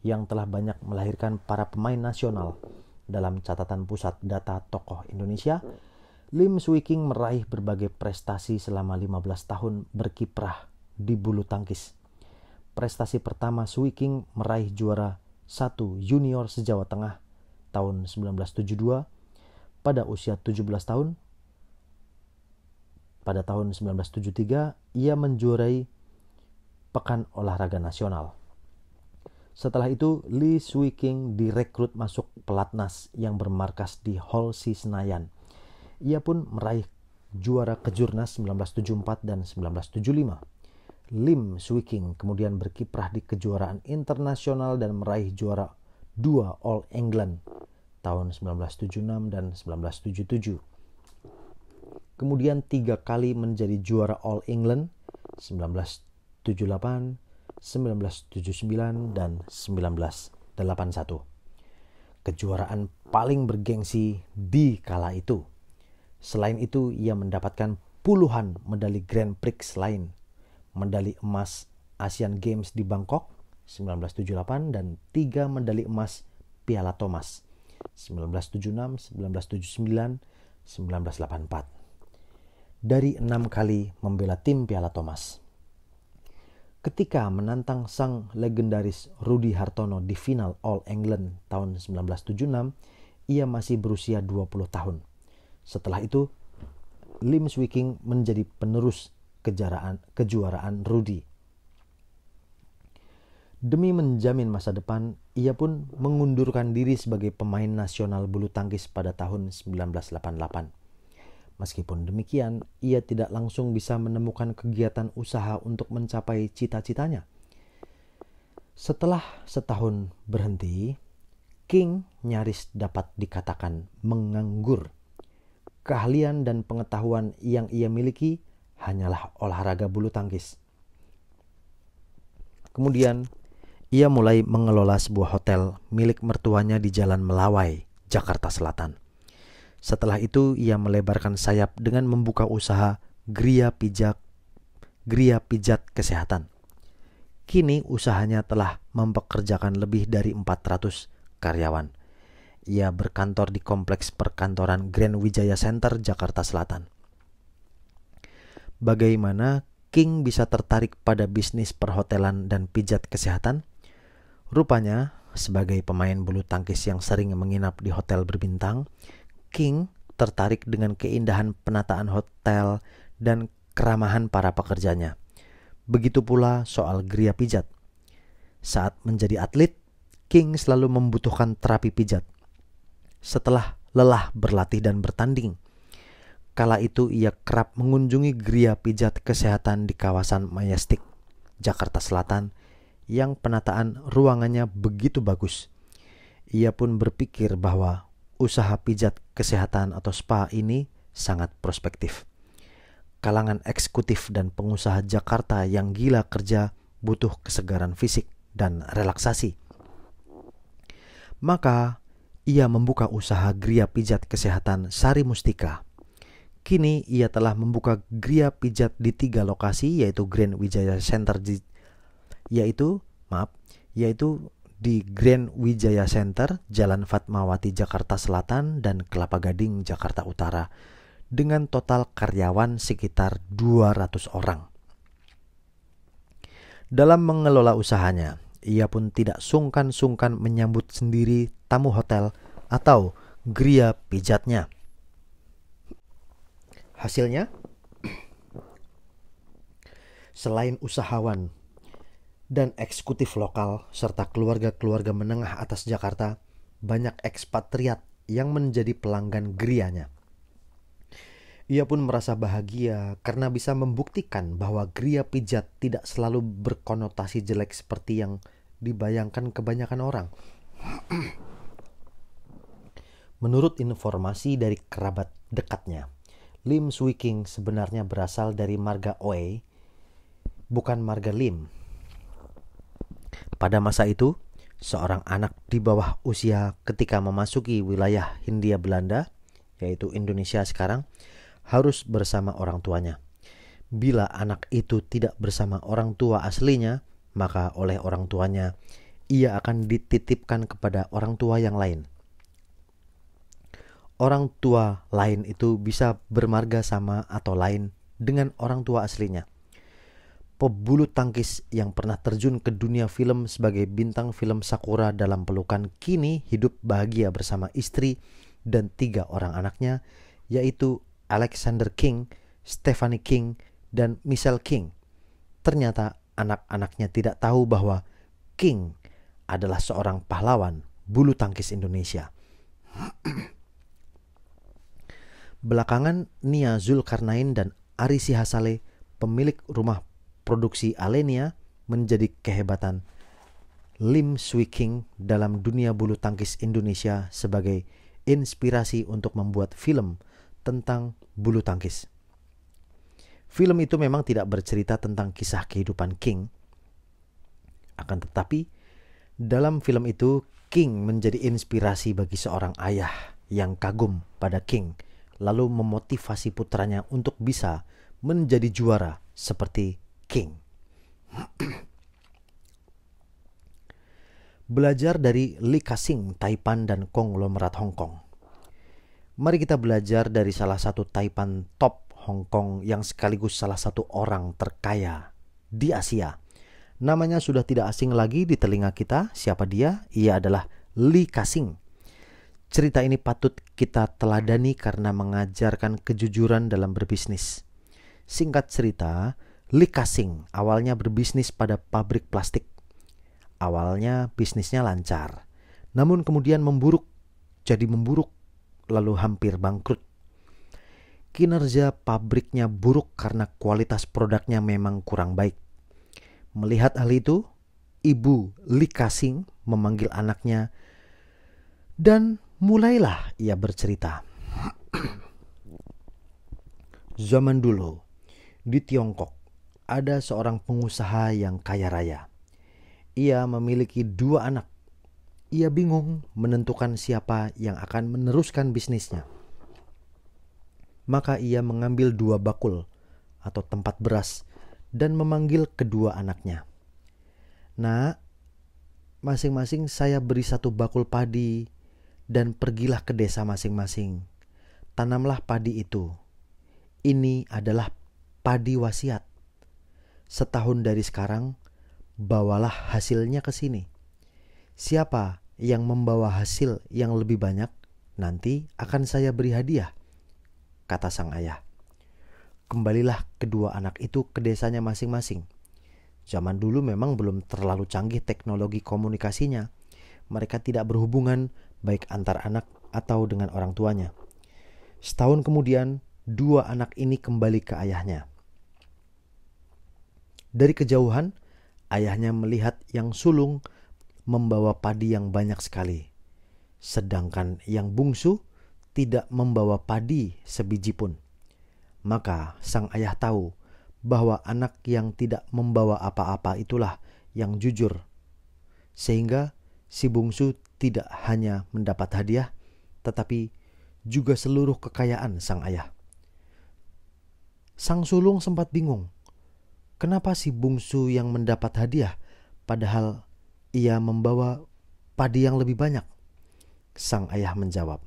yang telah banyak melahirkan para pemain nasional dalam catatan pusat data tokoh Indonesia, Lim Swiking meraih berbagai prestasi selama 15 tahun berkiprah di bulu tangkis. Prestasi pertama Swiking meraih juara 1 junior sejawa tengah tahun 1972 pada usia 17 tahun. Pada tahun 1973 ia menjuarai Pekan Olahraga Nasional. Setelah itu, Lee Sui King direkrut masuk pelatnas yang bermarkas di Halsey Senayan. Ia pun meraih juara kejurnas 1974 dan 1975. Lim Sui King kemudian berkiprah di kejuaraan internasional dan meraih juara dua All England tahun 1976 dan 1977. Kemudian tiga kali menjadi juara All England 1978, 1979 dan 1981. Kejuaraan paling bergengsi di kala itu. Selain itu, ia mendapatkan puluhan medali Grand Prix lain. Medali emas Asian Games di Bangkok 1978 dan tiga medali emas Piala Thomas 1976, 1979, 1984. Dari enam kali membela tim Piala Thomas ketika menantang sang legendaris Rudy Hartono di final All England tahun 1976, ia masih berusia 20 tahun. Setelah itu, Lim Swicking menjadi penerus kejaraan, kejuaraan Rudy. Demi menjamin masa depan, ia pun mengundurkan diri sebagai pemain nasional bulu tangkis pada tahun 1988. Meskipun demikian, ia tidak langsung bisa menemukan kegiatan usaha untuk mencapai cita-citanya. Setelah setahun berhenti, King nyaris dapat dikatakan menganggur. Keahlian dan pengetahuan yang ia miliki hanyalah olahraga bulu tangkis. Kemudian, ia mulai mengelola sebuah hotel milik mertuanya di Jalan Melawai, Jakarta Selatan. Setelah itu ia melebarkan sayap dengan membuka usaha Gria Pijak Gria Pijat Kesehatan. Kini usahanya telah mempekerjakan lebih dari 400 karyawan. Ia berkantor di kompleks perkantoran Grand Wijaya Center, Jakarta Selatan. Bagaimana King bisa tertarik pada bisnis perhotelan dan pijat kesehatan? Rupanya, sebagai pemain bulu tangkis yang sering menginap di hotel berbintang, King tertarik dengan keindahan penataan hotel dan keramahan para pekerjanya. Begitu pula soal geria pijat. Saat menjadi atlet, King selalu membutuhkan terapi pijat. Setelah lelah berlatih dan bertanding, kala itu ia kerap mengunjungi geria pijat kesehatan di kawasan Mayastik, Jakarta Selatan, yang penataan ruangannya begitu bagus. Ia pun berpikir bahwa usaha pijat kesehatan atau spa ini sangat prospektif. Kalangan eksekutif dan pengusaha Jakarta yang gila kerja butuh kesegaran fisik dan relaksasi. Maka, ia membuka usaha Gria Pijat Kesehatan Sari Mustika. Kini ia telah membuka Gria Pijat di tiga lokasi yaitu Grand Wijaya Center yaitu maaf, yaitu di Grand Wijaya Center, Jalan Fatmawati, Jakarta Selatan, dan Kelapa Gading, Jakarta Utara, dengan total karyawan sekitar 200 orang. Dalam mengelola usahanya, ia pun tidak sungkan-sungkan menyambut sendiri tamu hotel atau geria pijatnya. Hasilnya, selain usahawan dan eksekutif lokal serta keluarga-keluarga menengah atas Jakarta banyak ekspatriat yang menjadi pelanggan gerianya. Ia pun merasa bahagia karena bisa membuktikan bahwa geria pijat tidak selalu berkonotasi jelek seperti yang dibayangkan kebanyakan orang. Menurut informasi dari kerabat dekatnya, Lim Sui King sebenarnya berasal dari marga Oe, bukan marga Lim pada masa itu, seorang anak di bawah usia ketika memasuki wilayah Hindia Belanda, yaitu Indonesia sekarang, harus bersama orang tuanya. Bila anak itu tidak bersama orang tua aslinya, maka oleh orang tuanya ia akan dititipkan kepada orang tua yang lain. Orang tua lain itu bisa bermarga sama atau lain dengan orang tua aslinya pebulu tangkis yang pernah terjun ke dunia film sebagai bintang film Sakura dalam pelukan kini hidup bahagia bersama istri dan tiga orang anaknya yaitu Alexander King, Stephanie King, dan Michelle King. Ternyata anak-anaknya tidak tahu bahwa King adalah seorang pahlawan bulu tangkis Indonesia. Belakangan Nia Zulkarnain dan Ari Sihasale, pemilik rumah produksi Alenia menjadi kehebatan Lim King dalam dunia bulu tangkis Indonesia sebagai inspirasi untuk membuat film tentang bulu tangkis. Film itu memang tidak bercerita tentang kisah kehidupan King. Akan tetapi, dalam film itu King menjadi inspirasi bagi seorang ayah yang kagum pada King, lalu memotivasi putranya untuk bisa menjadi juara seperti king. belajar dari Li Ka-shing, Taipan dan konglomerat Hong Kong. Mari kita belajar dari salah satu Taipan top Hong Kong yang sekaligus salah satu orang terkaya di Asia. Namanya sudah tidak asing lagi di telinga kita. Siapa dia? Ia adalah Li Ka-shing. Cerita ini patut kita teladani karena mengajarkan kejujuran dalam berbisnis. Singkat cerita, Likasing Kasing awalnya berbisnis pada pabrik plastik. Awalnya bisnisnya lancar, namun kemudian memburuk, jadi memburuk, lalu hampir bangkrut. Kinerja pabriknya buruk karena kualitas produknya memang kurang baik. Melihat hal itu, ibu Likasing Kasing memanggil anaknya dan mulailah ia bercerita. Zaman dulu, di Tiongkok, ada seorang pengusaha yang kaya raya. Ia memiliki dua anak. Ia bingung menentukan siapa yang akan meneruskan bisnisnya. Maka ia mengambil dua bakul atau tempat beras dan memanggil kedua anaknya. Nah, masing-masing saya beri satu bakul padi dan pergilah ke desa masing-masing. Tanamlah padi itu. Ini adalah padi wasiat setahun dari sekarang, bawalah hasilnya ke sini. Siapa yang membawa hasil yang lebih banyak, nanti akan saya beri hadiah, kata sang ayah. Kembalilah kedua anak itu ke desanya masing-masing. Zaman dulu memang belum terlalu canggih teknologi komunikasinya. Mereka tidak berhubungan baik antar anak atau dengan orang tuanya. Setahun kemudian, dua anak ini kembali ke ayahnya. Dari kejauhan, ayahnya melihat yang sulung membawa padi yang banyak sekali, sedangkan yang bungsu tidak membawa padi sebiji pun. Maka sang ayah tahu bahwa anak yang tidak membawa apa-apa itulah yang jujur, sehingga si bungsu tidak hanya mendapat hadiah, tetapi juga seluruh kekayaan sang ayah. Sang sulung sempat bingung Kenapa si bungsu yang mendapat hadiah padahal ia membawa padi yang lebih banyak? Sang ayah menjawab,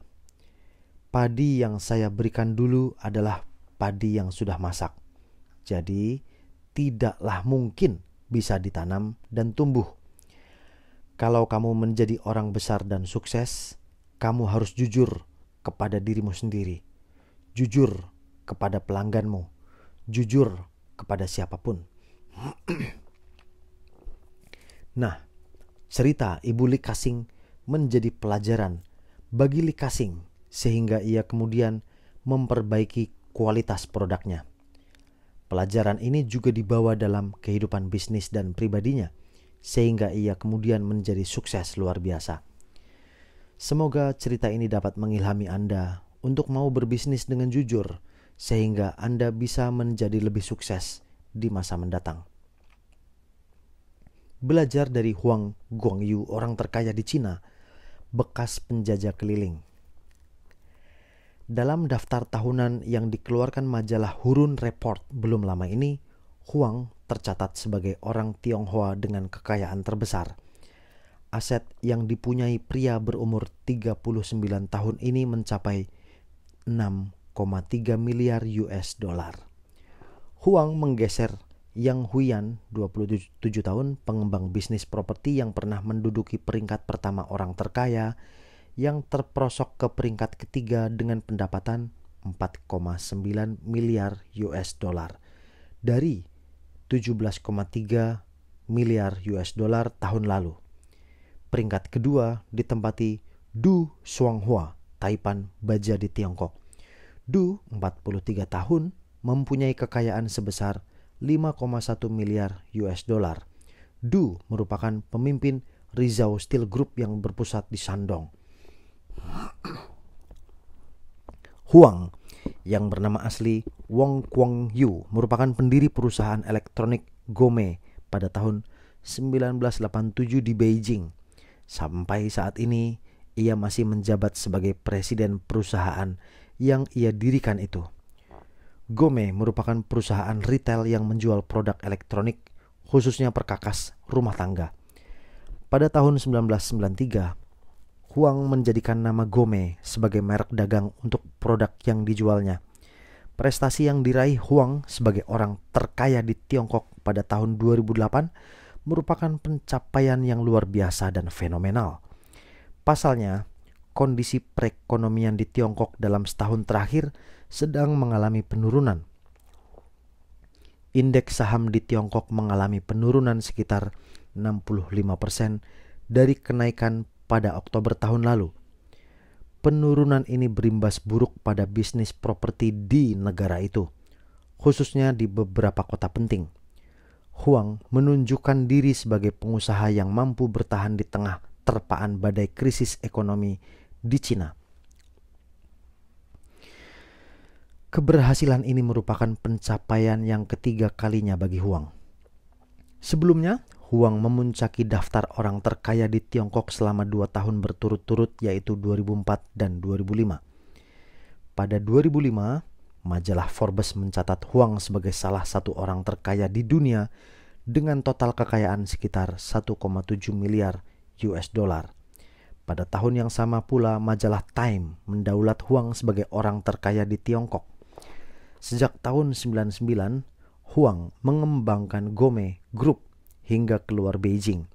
"Padi yang saya berikan dulu adalah padi yang sudah masak. Jadi, tidaklah mungkin bisa ditanam dan tumbuh. Kalau kamu menjadi orang besar dan sukses, kamu harus jujur kepada dirimu sendiri, jujur kepada pelangganmu, jujur kepada siapapun. nah, cerita Ibu Likasing menjadi pelajaran bagi Likasing sehingga ia kemudian memperbaiki kualitas produknya. Pelajaran ini juga dibawa dalam kehidupan bisnis dan pribadinya sehingga ia kemudian menjadi sukses luar biasa. Semoga cerita ini dapat mengilhami Anda untuk mau berbisnis dengan jujur sehingga Anda bisa menjadi lebih sukses di masa mendatang. Belajar dari Huang Guangyu, orang terkaya di Cina, bekas penjajah keliling. Dalam daftar tahunan yang dikeluarkan majalah Hurun Report belum lama ini, Huang tercatat sebagai orang Tionghoa dengan kekayaan terbesar. Aset yang dipunyai pria berumur 39 tahun ini mencapai 1,3 miliar US dollar. Huang menggeser yang Huyan, 27 tahun, pengembang bisnis properti yang pernah menduduki peringkat pertama orang terkaya, yang terprosok ke peringkat ketiga dengan pendapatan 4,9 miliar US dollar dari 17,3 miliar US dollar tahun lalu. Peringkat kedua ditempati Du Shuanghua, Taipan Baja di Tiongkok Du, 43 tahun, mempunyai kekayaan sebesar 5,1 miliar US dollar. Du merupakan pemimpin Rizau Steel Group yang berpusat di Shandong. Huang yang bernama asli Wong Kwang Yu merupakan pendiri perusahaan elektronik Gome pada tahun 1987 di Beijing. Sampai saat ini, ia masih menjabat sebagai presiden perusahaan yang ia dirikan itu. Gome merupakan perusahaan retail yang menjual produk elektronik, khususnya perkakas rumah tangga. Pada tahun 1993, Huang menjadikan nama Gome sebagai merek dagang untuk produk yang dijualnya. Prestasi yang diraih Huang sebagai orang terkaya di Tiongkok pada tahun 2008 merupakan pencapaian yang luar biasa dan fenomenal. Pasalnya, kondisi perekonomian di Tiongkok dalam setahun terakhir sedang mengalami penurunan. Indeks saham di Tiongkok mengalami penurunan sekitar 65% dari kenaikan pada Oktober tahun lalu. Penurunan ini berimbas buruk pada bisnis properti di negara itu, khususnya di beberapa kota penting. Huang menunjukkan diri sebagai pengusaha yang mampu bertahan di tengah terpaan badai krisis ekonomi di Cina. Keberhasilan ini merupakan pencapaian yang ketiga kalinya bagi Huang. Sebelumnya, Huang memuncaki daftar orang terkaya di Tiongkok selama dua tahun berturut-turut yaitu 2004 dan 2005. Pada 2005, majalah Forbes mencatat Huang sebagai salah satu orang terkaya di dunia dengan total kekayaan sekitar 1,7 miliar US dollar. Pada tahun yang sama pula majalah Time mendaulat Huang sebagai orang terkaya di Tiongkok. Sejak tahun 99, Huang mengembangkan Gome Group hingga keluar Beijing.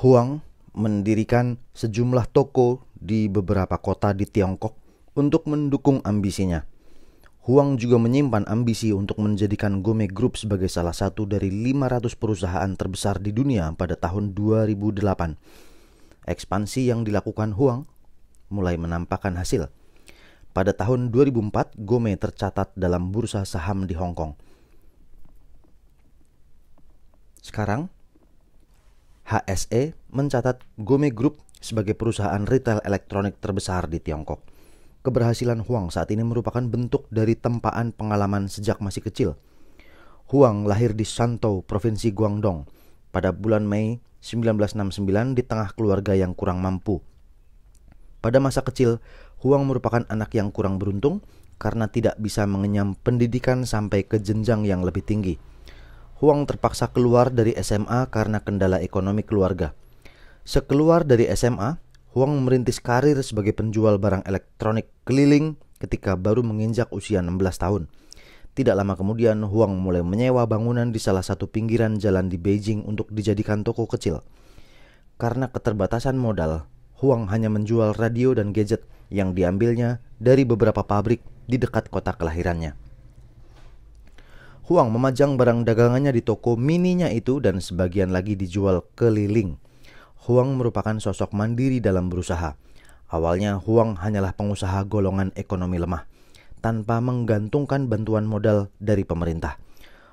Huang mendirikan sejumlah toko di beberapa kota di Tiongkok untuk mendukung ambisinya. Huang juga menyimpan ambisi untuk menjadikan Gome Group sebagai salah satu dari 500 perusahaan terbesar di dunia pada tahun 2008. Ekspansi yang dilakukan Huang mulai menampakkan hasil. Pada tahun 2004, Gome tercatat dalam bursa saham di Hong Kong. Sekarang, HSE mencatat Gome Group sebagai perusahaan retail elektronik terbesar di Tiongkok. Keberhasilan Huang saat ini merupakan bentuk dari tempaan pengalaman sejak masih kecil. Huang lahir di Shantou, Provinsi Guangdong, pada bulan Mei 1969 di tengah keluarga yang kurang mampu. Pada masa kecil, Huang merupakan anak yang kurang beruntung karena tidak bisa mengenyam pendidikan sampai ke jenjang yang lebih tinggi. Huang terpaksa keluar dari SMA karena kendala ekonomi keluarga. Sekeluar dari SMA, Huang merintis karir sebagai penjual barang elektronik keliling ketika baru menginjak usia 16 tahun. Tidak lama kemudian, Huang mulai menyewa bangunan di salah satu pinggiran jalan di Beijing untuk dijadikan toko kecil. Karena keterbatasan modal, Huang hanya menjual radio dan gadget yang diambilnya dari beberapa pabrik di dekat kota kelahirannya. Huang memajang barang dagangannya di toko mininya itu dan sebagian lagi dijual keliling. Huang merupakan sosok mandiri dalam berusaha. Awalnya Huang hanyalah pengusaha golongan ekonomi lemah tanpa menggantungkan bantuan modal dari pemerintah.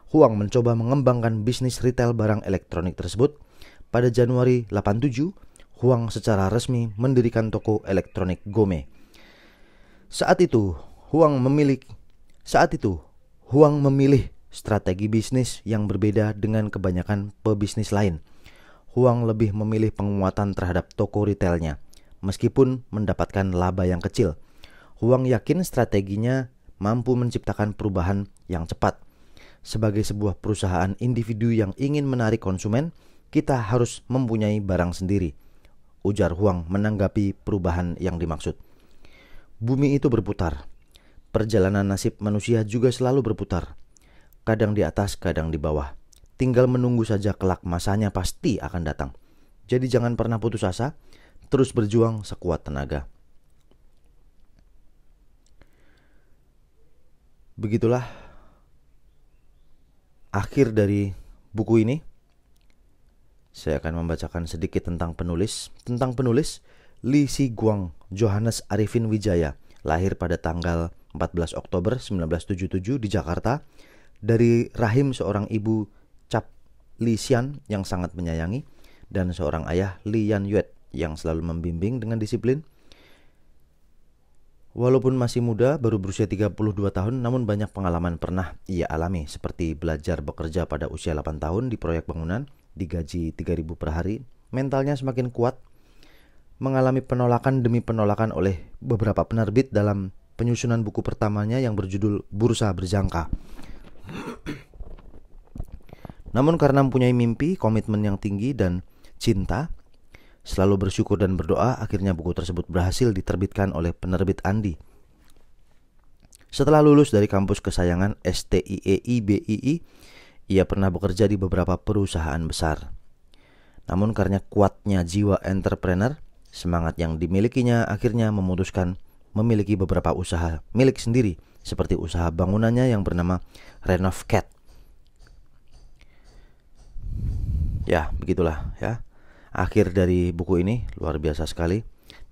Huang mencoba mengembangkan bisnis retail barang elektronik tersebut. Pada Januari 87, Huang secara resmi mendirikan toko elektronik Gome. Saat itu, Huang memilih saat itu Huang memilih strategi bisnis yang berbeda dengan kebanyakan pebisnis lain. Huang lebih memilih penguatan terhadap toko retailnya, meskipun mendapatkan laba yang kecil. Huang yakin strateginya mampu menciptakan perubahan yang cepat. Sebagai sebuah perusahaan individu yang ingin menarik konsumen, kita harus mempunyai barang sendiri. Ujar Huang menanggapi perubahan yang dimaksud. Bumi itu berputar. Perjalanan nasib manusia juga selalu berputar. Kadang di atas, kadang di bawah. Tinggal menunggu saja kelak masanya pasti akan datang. Jadi jangan pernah putus asa, terus berjuang sekuat tenaga. begitulah akhir dari buku ini. Saya akan membacakan sedikit tentang penulis. Tentang penulis, Li Si Guang, Johannes Arifin Wijaya, lahir pada tanggal 14 Oktober 1977 di Jakarta dari rahim seorang ibu Cap Li Xian yang sangat menyayangi dan seorang ayah Li Yan Yuet yang selalu membimbing dengan disiplin. Walaupun masih muda, baru berusia 32 tahun, namun banyak pengalaman pernah ia alami, seperti belajar bekerja pada usia 8 tahun di proyek bangunan, digaji 3000 per hari, mentalnya semakin kuat, mengalami penolakan demi penolakan oleh beberapa penerbit dalam penyusunan buku pertamanya yang berjudul Bursa Berjangka. Namun karena mempunyai mimpi, komitmen yang tinggi, dan cinta, Selalu bersyukur dan berdoa, akhirnya buku tersebut berhasil diterbitkan oleh penerbit Andi. Setelah lulus dari kampus kesayangan STIEIBII, e ia pernah bekerja di beberapa perusahaan besar. Namun karena kuatnya jiwa entrepreneur, semangat yang dimilikinya akhirnya memutuskan memiliki beberapa usaha milik sendiri seperti usaha bangunannya yang bernama Renovcat. Ya, begitulah ya akhir dari buku ini, luar biasa sekali.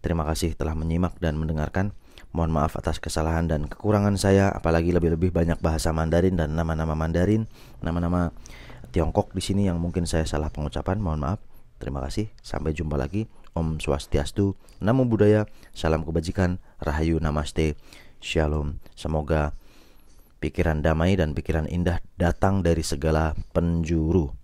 Terima kasih telah menyimak dan mendengarkan. Mohon maaf atas kesalahan dan kekurangan saya, apalagi lebih-lebih banyak bahasa Mandarin dan nama-nama Mandarin, nama-nama Tiongkok di sini yang mungkin saya salah pengucapan. Mohon maaf. Terima kasih. Sampai jumpa lagi. Om Swastiastu, Namo Buddhaya, Salam Kebajikan, Rahayu Namaste, Shalom. Semoga pikiran damai dan pikiran indah datang dari segala penjuru.